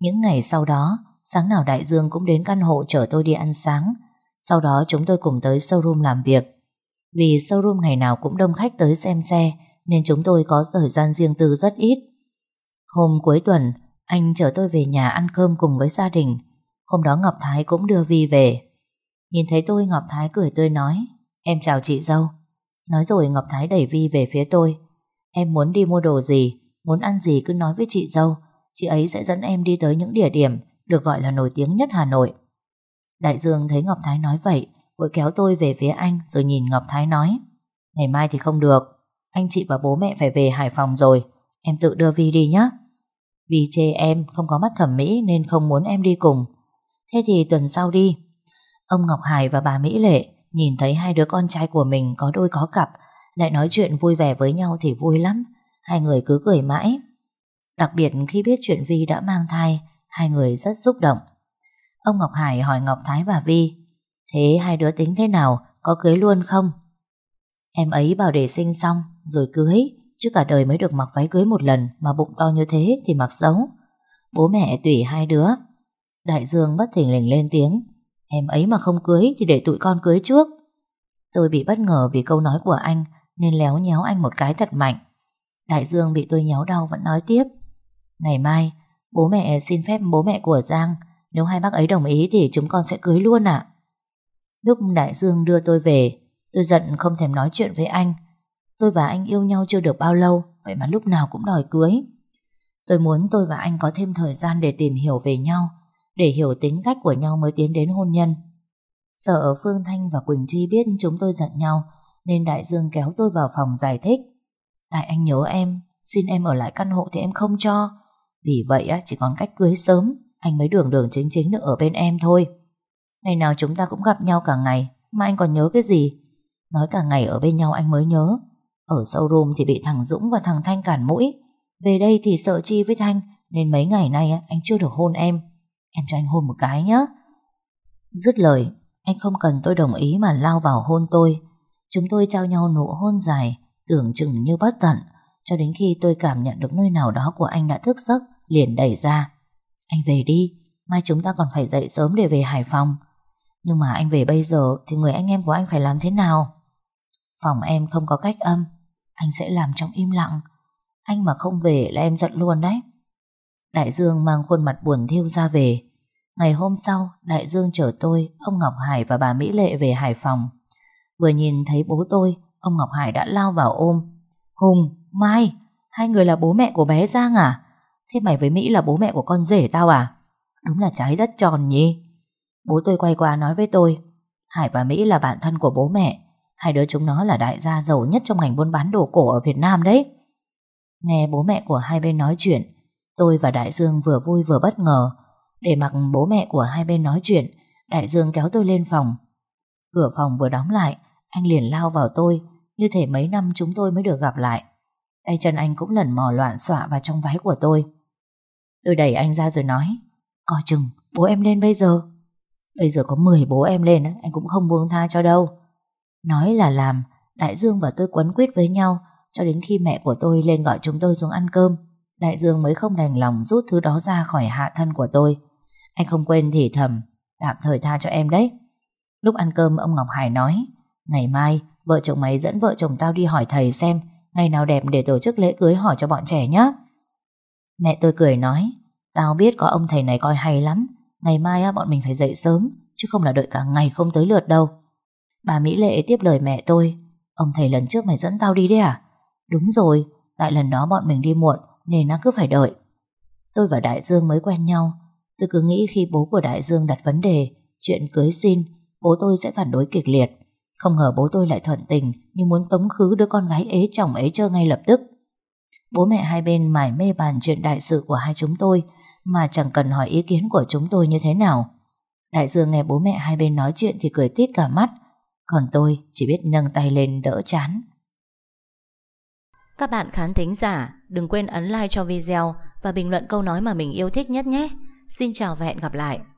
Những ngày sau đó Sáng nào Đại Dương cũng đến căn hộ chở tôi đi ăn sáng Sau đó chúng tôi cùng tới showroom làm việc vì showroom ngày nào cũng đông khách tới xem xe nên chúng tôi có thời gian riêng tư rất ít. Hôm cuối tuần, anh chở tôi về nhà ăn cơm cùng với gia đình. Hôm đó Ngọc Thái cũng đưa Vi về. Nhìn thấy tôi Ngọc Thái cười tươi nói Em chào chị dâu Nói rồi Ngọc Thái đẩy Vi về phía tôi Em muốn đi mua đồ gì Muốn ăn gì cứ nói với chị dâu Chị ấy sẽ dẫn em đi tới những địa điểm Được gọi là nổi tiếng nhất Hà Nội Đại Dương thấy Ngọc Thái nói vậy Vội kéo tôi về phía anh rồi nhìn Ngọc Thái nói Ngày mai thì không được Anh chị và bố mẹ phải về Hải Phòng rồi Em tự đưa Vi đi nhé Vi chê em không có mắt thẩm mỹ Nên không muốn em đi cùng Thế thì tuần sau đi Ông Ngọc Hải và bà Mỹ Lệ Nhìn thấy hai đứa con trai của mình có đôi có cặp Lại nói chuyện vui vẻ với nhau thì vui lắm Hai người cứ cười mãi Đặc biệt khi biết chuyện Vi đã mang thai Hai người rất xúc động Ông Ngọc Hải hỏi Ngọc Thái và Vi Thế hai đứa tính thế nào Có cưới luôn không Em ấy bảo để sinh xong Rồi cưới Chứ cả đời mới được mặc váy cưới một lần Mà bụng to như thế thì mặc xấu Bố mẹ tùy hai đứa Đại Dương bất thình lình lên tiếng Em ấy mà không cưới thì để tụi con cưới trước Tôi bị bất ngờ vì câu nói của anh Nên léo nhéo anh một cái thật mạnh Đại Dương bị tôi nhéo đau vẫn nói tiếp Ngày mai Bố mẹ xin phép bố mẹ của Giang Nếu hai bác ấy đồng ý thì chúng con sẽ cưới luôn ạ à? Lúc Đại Dương đưa tôi về, tôi giận không thèm nói chuyện với anh. Tôi và anh yêu nhau chưa được bao lâu, vậy mà lúc nào cũng đòi cưới. Tôi muốn tôi và anh có thêm thời gian để tìm hiểu về nhau, để hiểu tính cách của nhau mới tiến đến hôn nhân. Sợ Phương Thanh và Quỳnh Chi biết chúng tôi giận nhau, nên Đại Dương kéo tôi vào phòng giải thích. Tại anh nhớ em, xin em ở lại căn hộ thì em không cho. Vì vậy chỉ còn cách cưới sớm, anh mới đường đường chính chính được ở bên em thôi. Ngày nào chúng ta cũng gặp nhau cả ngày Mà anh còn nhớ cái gì Nói cả ngày ở bên nhau anh mới nhớ Ở showroom thì bị thằng Dũng và thằng Thanh cản mũi Về đây thì sợ chi với Thanh Nên mấy ngày nay anh chưa được hôn em Em cho anh hôn một cái nhé Dứt lời Anh không cần tôi đồng ý mà lao vào hôn tôi Chúng tôi trao nhau nụ hôn dài Tưởng chừng như bất tận Cho đến khi tôi cảm nhận được nơi nào đó của anh đã thức giấc Liền đẩy ra Anh về đi Mai chúng ta còn phải dậy sớm để về Hải Phòng nhưng mà anh về bây giờ thì người anh em của anh phải làm thế nào? Phòng em không có cách âm, anh sẽ làm trong im lặng. Anh mà không về là em giận luôn đấy. Đại Dương mang khuôn mặt buồn thiêu ra về. Ngày hôm sau, Đại Dương chở tôi, ông Ngọc Hải và bà Mỹ Lệ về Hải Phòng. Vừa nhìn thấy bố tôi, ông Ngọc Hải đã lao vào ôm. Hùng, Mai, hai người là bố mẹ của bé Giang à? Thế mày với Mỹ là bố mẹ của con rể tao à? Đúng là trái đất tròn nhỉ? Bố tôi quay qua nói với tôi Hải và Mỹ là bạn thân của bố mẹ Hai đứa chúng nó là đại gia giàu nhất trong ngành buôn bán đồ cổ ở Việt Nam đấy Nghe bố mẹ của hai bên nói chuyện Tôi và Đại Dương vừa vui vừa bất ngờ Để mặc bố mẹ của hai bên nói chuyện Đại Dương kéo tôi lên phòng Cửa phòng vừa đóng lại Anh liền lao vào tôi Như thể mấy năm chúng tôi mới được gặp lại Tay chân anh cũng lần mò loạn xọa vào trong váy của tôi Tôi đẩy anh ra rồi nói Coi chừng bố em lên bây giờ Bây giờ có 10 bố em lên Anh cũng không buông tha cho đâu Nói là làm Đại Dương và tôi quấn quýt với nhau Cho đến khi mẹ của tôi lên gọi chúng tôi xuống ăn cơm Đại Dương mới không đành lòng rút thứ đó ra khỏi hạ thân của tôi Anh không quên thì thầm Tạm thời tha cho em đấy Lúc ăn cơm ông Ngọc Hải nói Ngày mai vợ chồng mày dẫn vợ chồng tao đi hỏi thầy xem Ngày nào đẹp để tổ chức lễ cưới hỏi cho bọn trẻ nhé Mẹ tôi cười nói Tao biết có ông thầy này coi hay lắm Ngày mai á, bọn mình phải dậy sớm Chứ không là đợi cả ngày không tới lượt đâu Bà Mỹ Lệ tiếp lời mẹ tôi Ông thầy lần trước mày dẫn tao đi đấy à Đúng rồi Tại lần đó bọn mình đi muộn Nên nó cứ phải đợi Tôi và Đại Dương mới quen nhau Tôi cứ nghĩ khi bố của Đại Dương đặt vấn đề Chuyện cưới xin Bố tôi sẽ phản đối kịch liệt Không ngờ bố tôi lại thuận tình Như muốn tống khứ đứa con gái ế chồng ấy chơi ngay lập tức Bố mẹ hai bên mải mê bàn chuyện đại sự của hai chúng tôi mà chẳng cần hỏi ý kiến của chúng tôi như thế nào. Đại Dương nghe bố mẹ hai bên nói chuyện thì cười tít cả mắt, còn tôi chỉ biết nâng tay lên đỡ chán. Các bạn khán thính giả, đừng quên ấn like cho video và bình luận câu nói mà mình yêu thích nhất nhé. Xin chào và hẹn gặp lại.